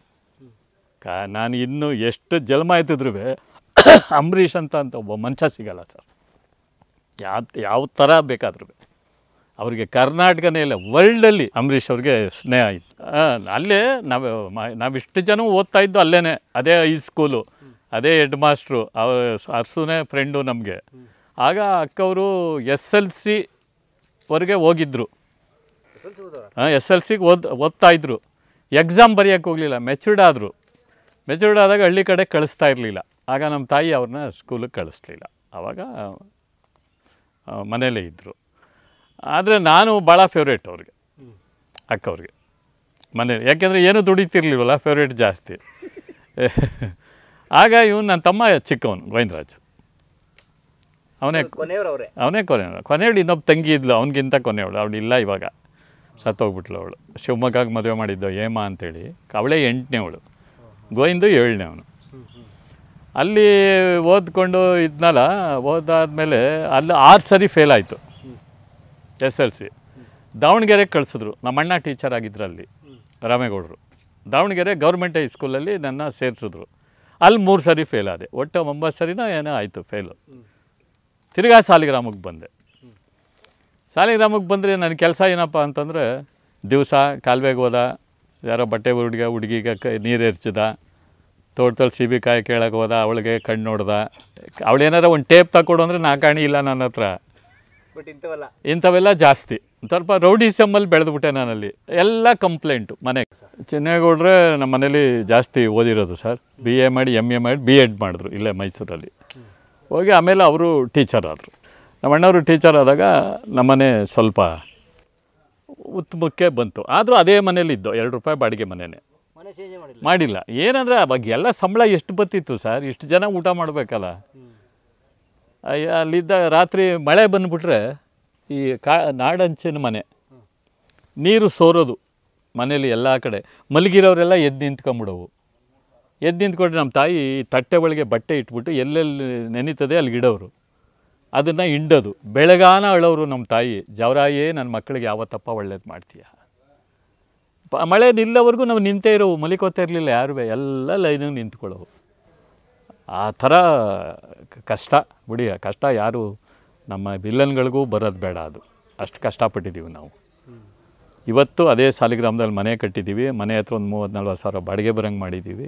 ಕ ನಾನು ಇನ್ನೂ ಎಷ್ಟು ಜನ್ಮ ಆಯ್ತಿದ್ರು ಅಂಬರೀಷ್ ಅಂತ ಅಂತ ಒಬ್ಬ ಮನುಷ್ಯ ಸಿಗಲ್ಲ ಸರ್ ಯಾವ ಯಾವ ಥರ ಬೇಕಾದ್ರೂ ಅವರಿಗೆ ಕರ್ನಾಟಕನೇ ಇಲ್ಲ ವರ್ಲ್ಡಲ್ಲಿ ಅಂಬರೀಷ್ ಅವ್ರಿಗೆ ಸ್ನೇಹ ಇತ್ತು ಅಲ್ಲೇ ನಾವು ನಾವಿಷ್ಟು ಜನ ಓದ್ತಾ ಇದ್ದು ಅಲ್ಲೇ ಅದೇ ಸ್ಕೂಲು ಅದೇ ಹೆಡ್ ಮಾಸ್ಟ್ರು ಅವ್ರ ಅರ್ಸುನೇ ಫ್ರೆಂಡು ನಮಗೆ ಆಗ ಅಕ್ಕವರು ಎಸ್ ಎಲ್ ಸಿ ವರೆಗೆ ಹೋಗಿದ್ದರು ಹಾಂ ಎಸ್ ಎಲ್ ಸಿಗೆ ಓದ್ ಓದ್ತಾಯಿದ್ರು ಎಕ್ಸಾಮ್ ಬರೆಯೋಕ್ಕೆ ಹೋಗಲಿಲ್ಲ ಮೆಚೂರ್ಡ್ ಆದರು ಮೆಚೂರ್ಡ್ ಆದಾಗ ಹಳ್ಳಿ ಕಡೆ ಕಳಿಸ್ತಾ ಇರಲಿಲ್ಲ ಆಗ ನಮ್ಮ ತಾಯಿ ಅವ್ರನ್ನ ಸ್ಕೂಲಿಗೆ ಕಳಿಸ್ಲಿಲ್ಲ ಆವಾಗ ಮನೇಲೇ ಇದ್ದರು ಆದರೆ ನಾನು ಭಾಳ ಫೇವ್ರೇಟ್ ಅವ್ರಿಗೆ ಅಕ್ಕವ್ರಿಗೆ ಮನೇಲಿ ಯಾಕೆಂದರೆ ಏನೂ ದುಡಿತಿರ್ಲಿಲ್ವಲ್ಲ ಫೇವ್ರೇಟ್ ಜಾಸ್ತಿ ಆಗ ಇವನು ನನ್ನ ತಮ್ಮ ಚಿಕ್ಕವನು ಗೋವಿಂದರಾಜ್ ಅವನೇ ಕೊನೆಯವ್ರವ್ರೆ ಅವನೇ ಕೊನೆಯವ್ರು ಕೊನೆಯವಳು ಇನ್ನೊಬ್ಬ ತಂಗಿ ಇದ್ಲು ಅವನಿಗಿಂತ ಕೊನೆಯವಳು ಅವಳು ಇಲ್ಲ ಇವಾಗ ಸತ್ತೋಗ್ಬಿಟ್ಲು ಅವಳು ಶಿವಮೊಗ್ಗ ಮದುವೆ ಮಾಡಿದ್ದು ಹೇಮ ಅಂತೇಳಿ ಅವಳೇ ಎಂಟನೇ ಅವಳು ಗೋವಿಂದು ಏಳನೇ ಅವನು ಅಲ್ಲಿ ಓದ್ಕೊಂಡು ಇದ್ನಲ್ಲ ಓದಾದಮೇಲೆ ಅಲ್ಲಿ ಆರು ಸರಿ ಫೇಲ್ ಆಯಿತು ಎಸ್ ಎಲ್ ಸಿ ದಾವಣಗೆರೆ ಕಳಿಸಿದ್ರು ನಮ್ಮಣ್ಣ ಟೀಚರ್ ಆಗಿದ್ರು ಅಲ್ಲಿ ರಾಮೇಗೌಡರು ದಾವಣಗೆರೆ ಗೌರ್ಮೆಂಟ್ ಹೈಸ್ಕೂಲಲ್ಲಿ ನನ್ನ ಸೇರಿಸಿದ್ರು ಅಲ್ಲಿ ಮೂರು ಸರಿ ಫೇಲ್ ಆದೆ ಒಟ್ಟು ಒಂಬತ್ತು ಸರಿನ ಏನೋ ಆಯಿತು ಫೇಲು ತಿರ್ಗಾ ಸಾಲಿಗ್ರಾಮಕ್ಕೆ ಬಂದೆ ಸಾಲಿಗ್ರಾಮಕ್ಕೆ ಬಂದರೆ ನನ್ನ ಕೆಲಸ ಏನಪ್ಪ ಅಂತಂದರೆ ದಿವಸ ಕಾಲ್ವೆಗೆ ಹೋದ ಯಾರೋ ಬಟ್ಟೆ ಹುಡುಗ ಹುಡುಗಿಗೆ ಕ ನೀರು ಎರಚಿದ ತೋಟದಲ್ಲಿ ಬಿ ಕಾಯಿ ಕೇಳೋಕೆ ಹೋದ ಅವಳಿಗೆ ಕಣ್ಣು ನೋಡ್ದ ಅವಳೇನಾರ ಒಂದು ಟೇಪ್ ತಗೊಡು ಅಂದರೆ ನಾ ಕಾಣಿ ಇಲ್ಲ ನನ್ನ ಹತ್ರ ಬಟ್ ಇಂಥವೆಲ್ಲ ಇಂಥವೆಲ್ಲ ಜಾಸ್ತಿ ಸ್ವಲ್ಪ ರೌಡಿಸಮಲ್ಲಿ ಬೆಳೆದ್ಬಿಟ್ಟೆ ನಾನಲ್ಲಿ ಎಲ್ಲ ಕಂಪ್ಲೇಂಟು ಮನೆಗೆ ಚೆನ್ನೇಗೌಡ್ರೆ ನಮ್ಮ ಮನೇಲಿ ಜಾಸ್ತಿ ಓದಿರೋದು ಸರ್ ಬಿ ಎ ಮಾಡಿ ಎಮ್ ಎ ಮಾಡಿ ಬಿ ಎಡ್ ಮಾಡಿದ್ರು ಇಲ್ಲೇ ಮೈಸೂರಲ್ಲಿ ಹೋಗಿ ಆಮೇಲೆ ಅವರು ಟೀಚರ್ ಆದರು ಅಣ್ಣವರು ಟೀಚರ್ ಆದಾಗ ನಮ್ಮನೆ ಸ್ವಲ್ಪ ಉತ್ತಮಕ್ಕೆ ಬಂತು ಆದರೂ ಅದೇ ಇದ್ದು ಎರಡು ರೂಪಾಯಿ ಬಾಡಿಗೆ ಮನೆಯೇ ಮಾಡಿಲ್ಲ ಏನಂದರೆ ಅವಾಗ ಎಲ್ಲ ಸಂಬಳ ಎಷ್ಟು ಬತ್ತಿತ್ತು ಸರ್ ಇಷ್ಟು ಜನ ಊಟ ಮಾಡಬೇಕಲ್ಲ ಅಲ್ಲಿದ್ದ ರಾತ್ರಿ ಮಳೆ ಬಂದುಬಿಟ್ರೆ ಈ ಕಾ ನಾಡಂಚಿನ ಮನೆ ನೀರು ಸೋರೋದು ಮನೇಲಿ ಎಲ್ಲ ಕಡೆ ಮಲಗಿರೋರೆಲ್ಲ ಎದ್ದು ನಿಂತ್ಕೊಂಬಿಡೋವು ಎದ್ದು ನಿಂತ್ಕೊಂಡ್ರೆ ನಮ್ಮ ತಾಯಿ ತಟ್ಟೆ ಒಳಗೆ ಬಟ್ಟೆ ಇಟ್ಬಿಟ್ಟು ಎಲ್ಲೆಲ್ಲಿ ನೆನೀತದೆ ಅಲ್ಲಿ ಇಡೋರು ಅದನ್ನು ಹಿಂಡೋದು ಬೆಳಗಾನ ಅಳೋರು ನಮ್ಮ ತಾಯಿ ಜವರಾಯೇ ನನ್ನ ಮಕ್ಕಳಿಗೆ ಯಾವತ್ತಪ್ಪ ಒಳ್ಳೇದು ಮಾಡ್ತೀಯ ಪ ಮಳೆ ನಿಲ್ಲವರೆಗೂ ನಾವು ನಿಂತೇ ಇರೋವು ಮಲಿಕೋತಾ ಇರಲಿಲ್ಲ ಯಾರು ಎಲ್ಲ ಲೈನಿಗೆ ನಿಂತ್ಕೊಳ್ಳೋವು ಆ ಥರ ಕಷ್ಟ ಬಿಡಿ ಕಷ್ಟ ಯಾರು ನಮ್ಮ ಬಿಲ್ಲನ್ಗಳಿಗೂ ಬರೋದು ಬೇಡ ಅದು ಅಷ್ಟು ಕಷ್ಟಪಟ್ಟಿದ್ದೀವಿ ನಾವು ಇವತ್ತು ಅದೇ ಸಾಲಿಗ್ರಾಮದಲ್ಲಿ ಮನೆ ಕಟ್ಟಿದ್ದೀವಿ ಮನೆ ಹತ್ರ ಒಂದು ಮೂವತ್ತು ನಲ್ವತ್ತು ಸಾವಿರ ಬಾಡಿಗೆ ಬರೋಂಗೆ ಮಾಡಿದ್ದೀವಿ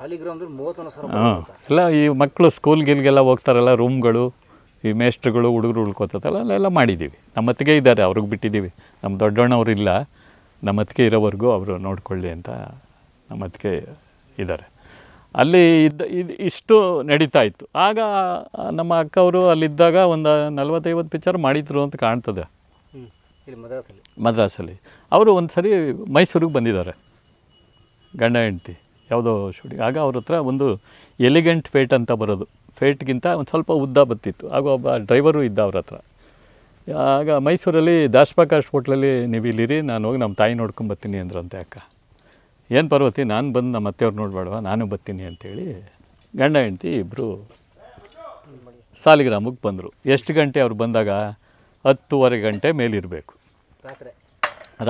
ಹಾಂ ಎಲ್ಲ ಈ ಮಕ್ಕಳು ಸ್ಕೂಲ್ ಗಿಲ್ಗೆಲ್ಲ ಹೋಗ್ತಾರಲ್ಲ ರೂಮ್ಗಳು ಈ ಮೇಸ್ಟ್ರುಗಳು ಹುಡುಗರು ಉಳ್ಕೋತದಲ್ಲ ಅಲ್ಲೆಲ್ಲ ಮಾಡಿದ್ದೀವಿ ನಮ್ಮತ್ತಿಗೆ ಇದ್ದಾರೆ ಅವ್ರಿಗೆ ಬಿಟ್ಟಿದ್ದೀವಿ ನಮ್ಮ ಇಲ್ಲ ನಮ್ಮತ್ತಿಗೆ ಇರೋವರೆಗೂ ಅವರು ನೋಡಿಕೊಳ್ಳಿ ಅಂತ ನಮ್ಮತ್ತಿಗೆ ಇದ್ದಾರೆ ಅಲ್ಲಿ ಇದ್ದ ಇದು ಇಷ್ಟು ನಡೀತಾ ಇತ್ತು ಆಗ ನಮ್ಮ ಅಕ್ಕವರು ಅಲ್ಲಿದ್ದಾಗ ಒಂದು ನಲ್ವತ್ತೈವತ್ತು ಪಿಕ್ಚರ್ ಮಾಡಿದ್ರು ಅಂತ ಕಾಣ್ತದೆ ಮದ್ರಾಸಲ್ಲಿ ಮದ್ರಾಸಲ್ಲಿ ಅವರು ಒಂದು ಸರಿ ಮೈಸೂರಿಗೆ ಬಂದಿದ್ದಾರೆ ಗಂಡ ಹೆಂಡ್ತಿ ಯಾವುದೋ ಶೂಟಿಂಗ್ ಆಗ ಅವ್ರ ಹತ್ರ ಒಂದು ಎಲಿಗೆಂಟ್ ಫೇಟ್ ಅಂತ ಬರೋದು ಫೇಟ್ಗಿಂತ ಒಂದು ಸ್ವಲ್ಪ ಉದ್ದ ಬತ್ತಿತ್ತು ಆಗ ಒಬ್ಬ ಡ್ರೈವರು ಇದ್ದ ಅವ್ರ ಹತ್ರ ಆಗ ಮೈಸೂರಲ್ಲಿ ದಾಸ್ಪ್ರಕಾಶ್ ಹೋಟ್ಲಲ್ಲಿ ನೀವು ಇಲ್ಲಿರಿ ನಾನು ಹೋಗಿ ನಮ್ಮ ತಾಯಿ ನೋಡ್ಕೊಂಬತ್ತೀನಿ ಅಂದ್ರಂತೆ ಅಕ್ಕ ಏನು ಪರ್ವತಿ ನಾನು ಬಂದು ನಮ್ಮ ಅತ್ತೆಯವ್ರು ನೋಡಬೇಡವಾ ನಾನು ಬರ್ತೀನಿ ಅಂತೇಳಿ ಗಂಡ ಹೆಂಡ್ತಿ ಇಬ್ಬರು ಸಾಲಿಗ್ರಾಮಕ್ಕೆ ಬಂದರು ಎಷ್ಟು ಗಂಟೆ ಅವ್ರು ಬಂದಾಗ ಹತ್ತುವರೆ ಗಂಟೆ ಮೇಲಿರಬೇಕು ರಾತ್ರಿ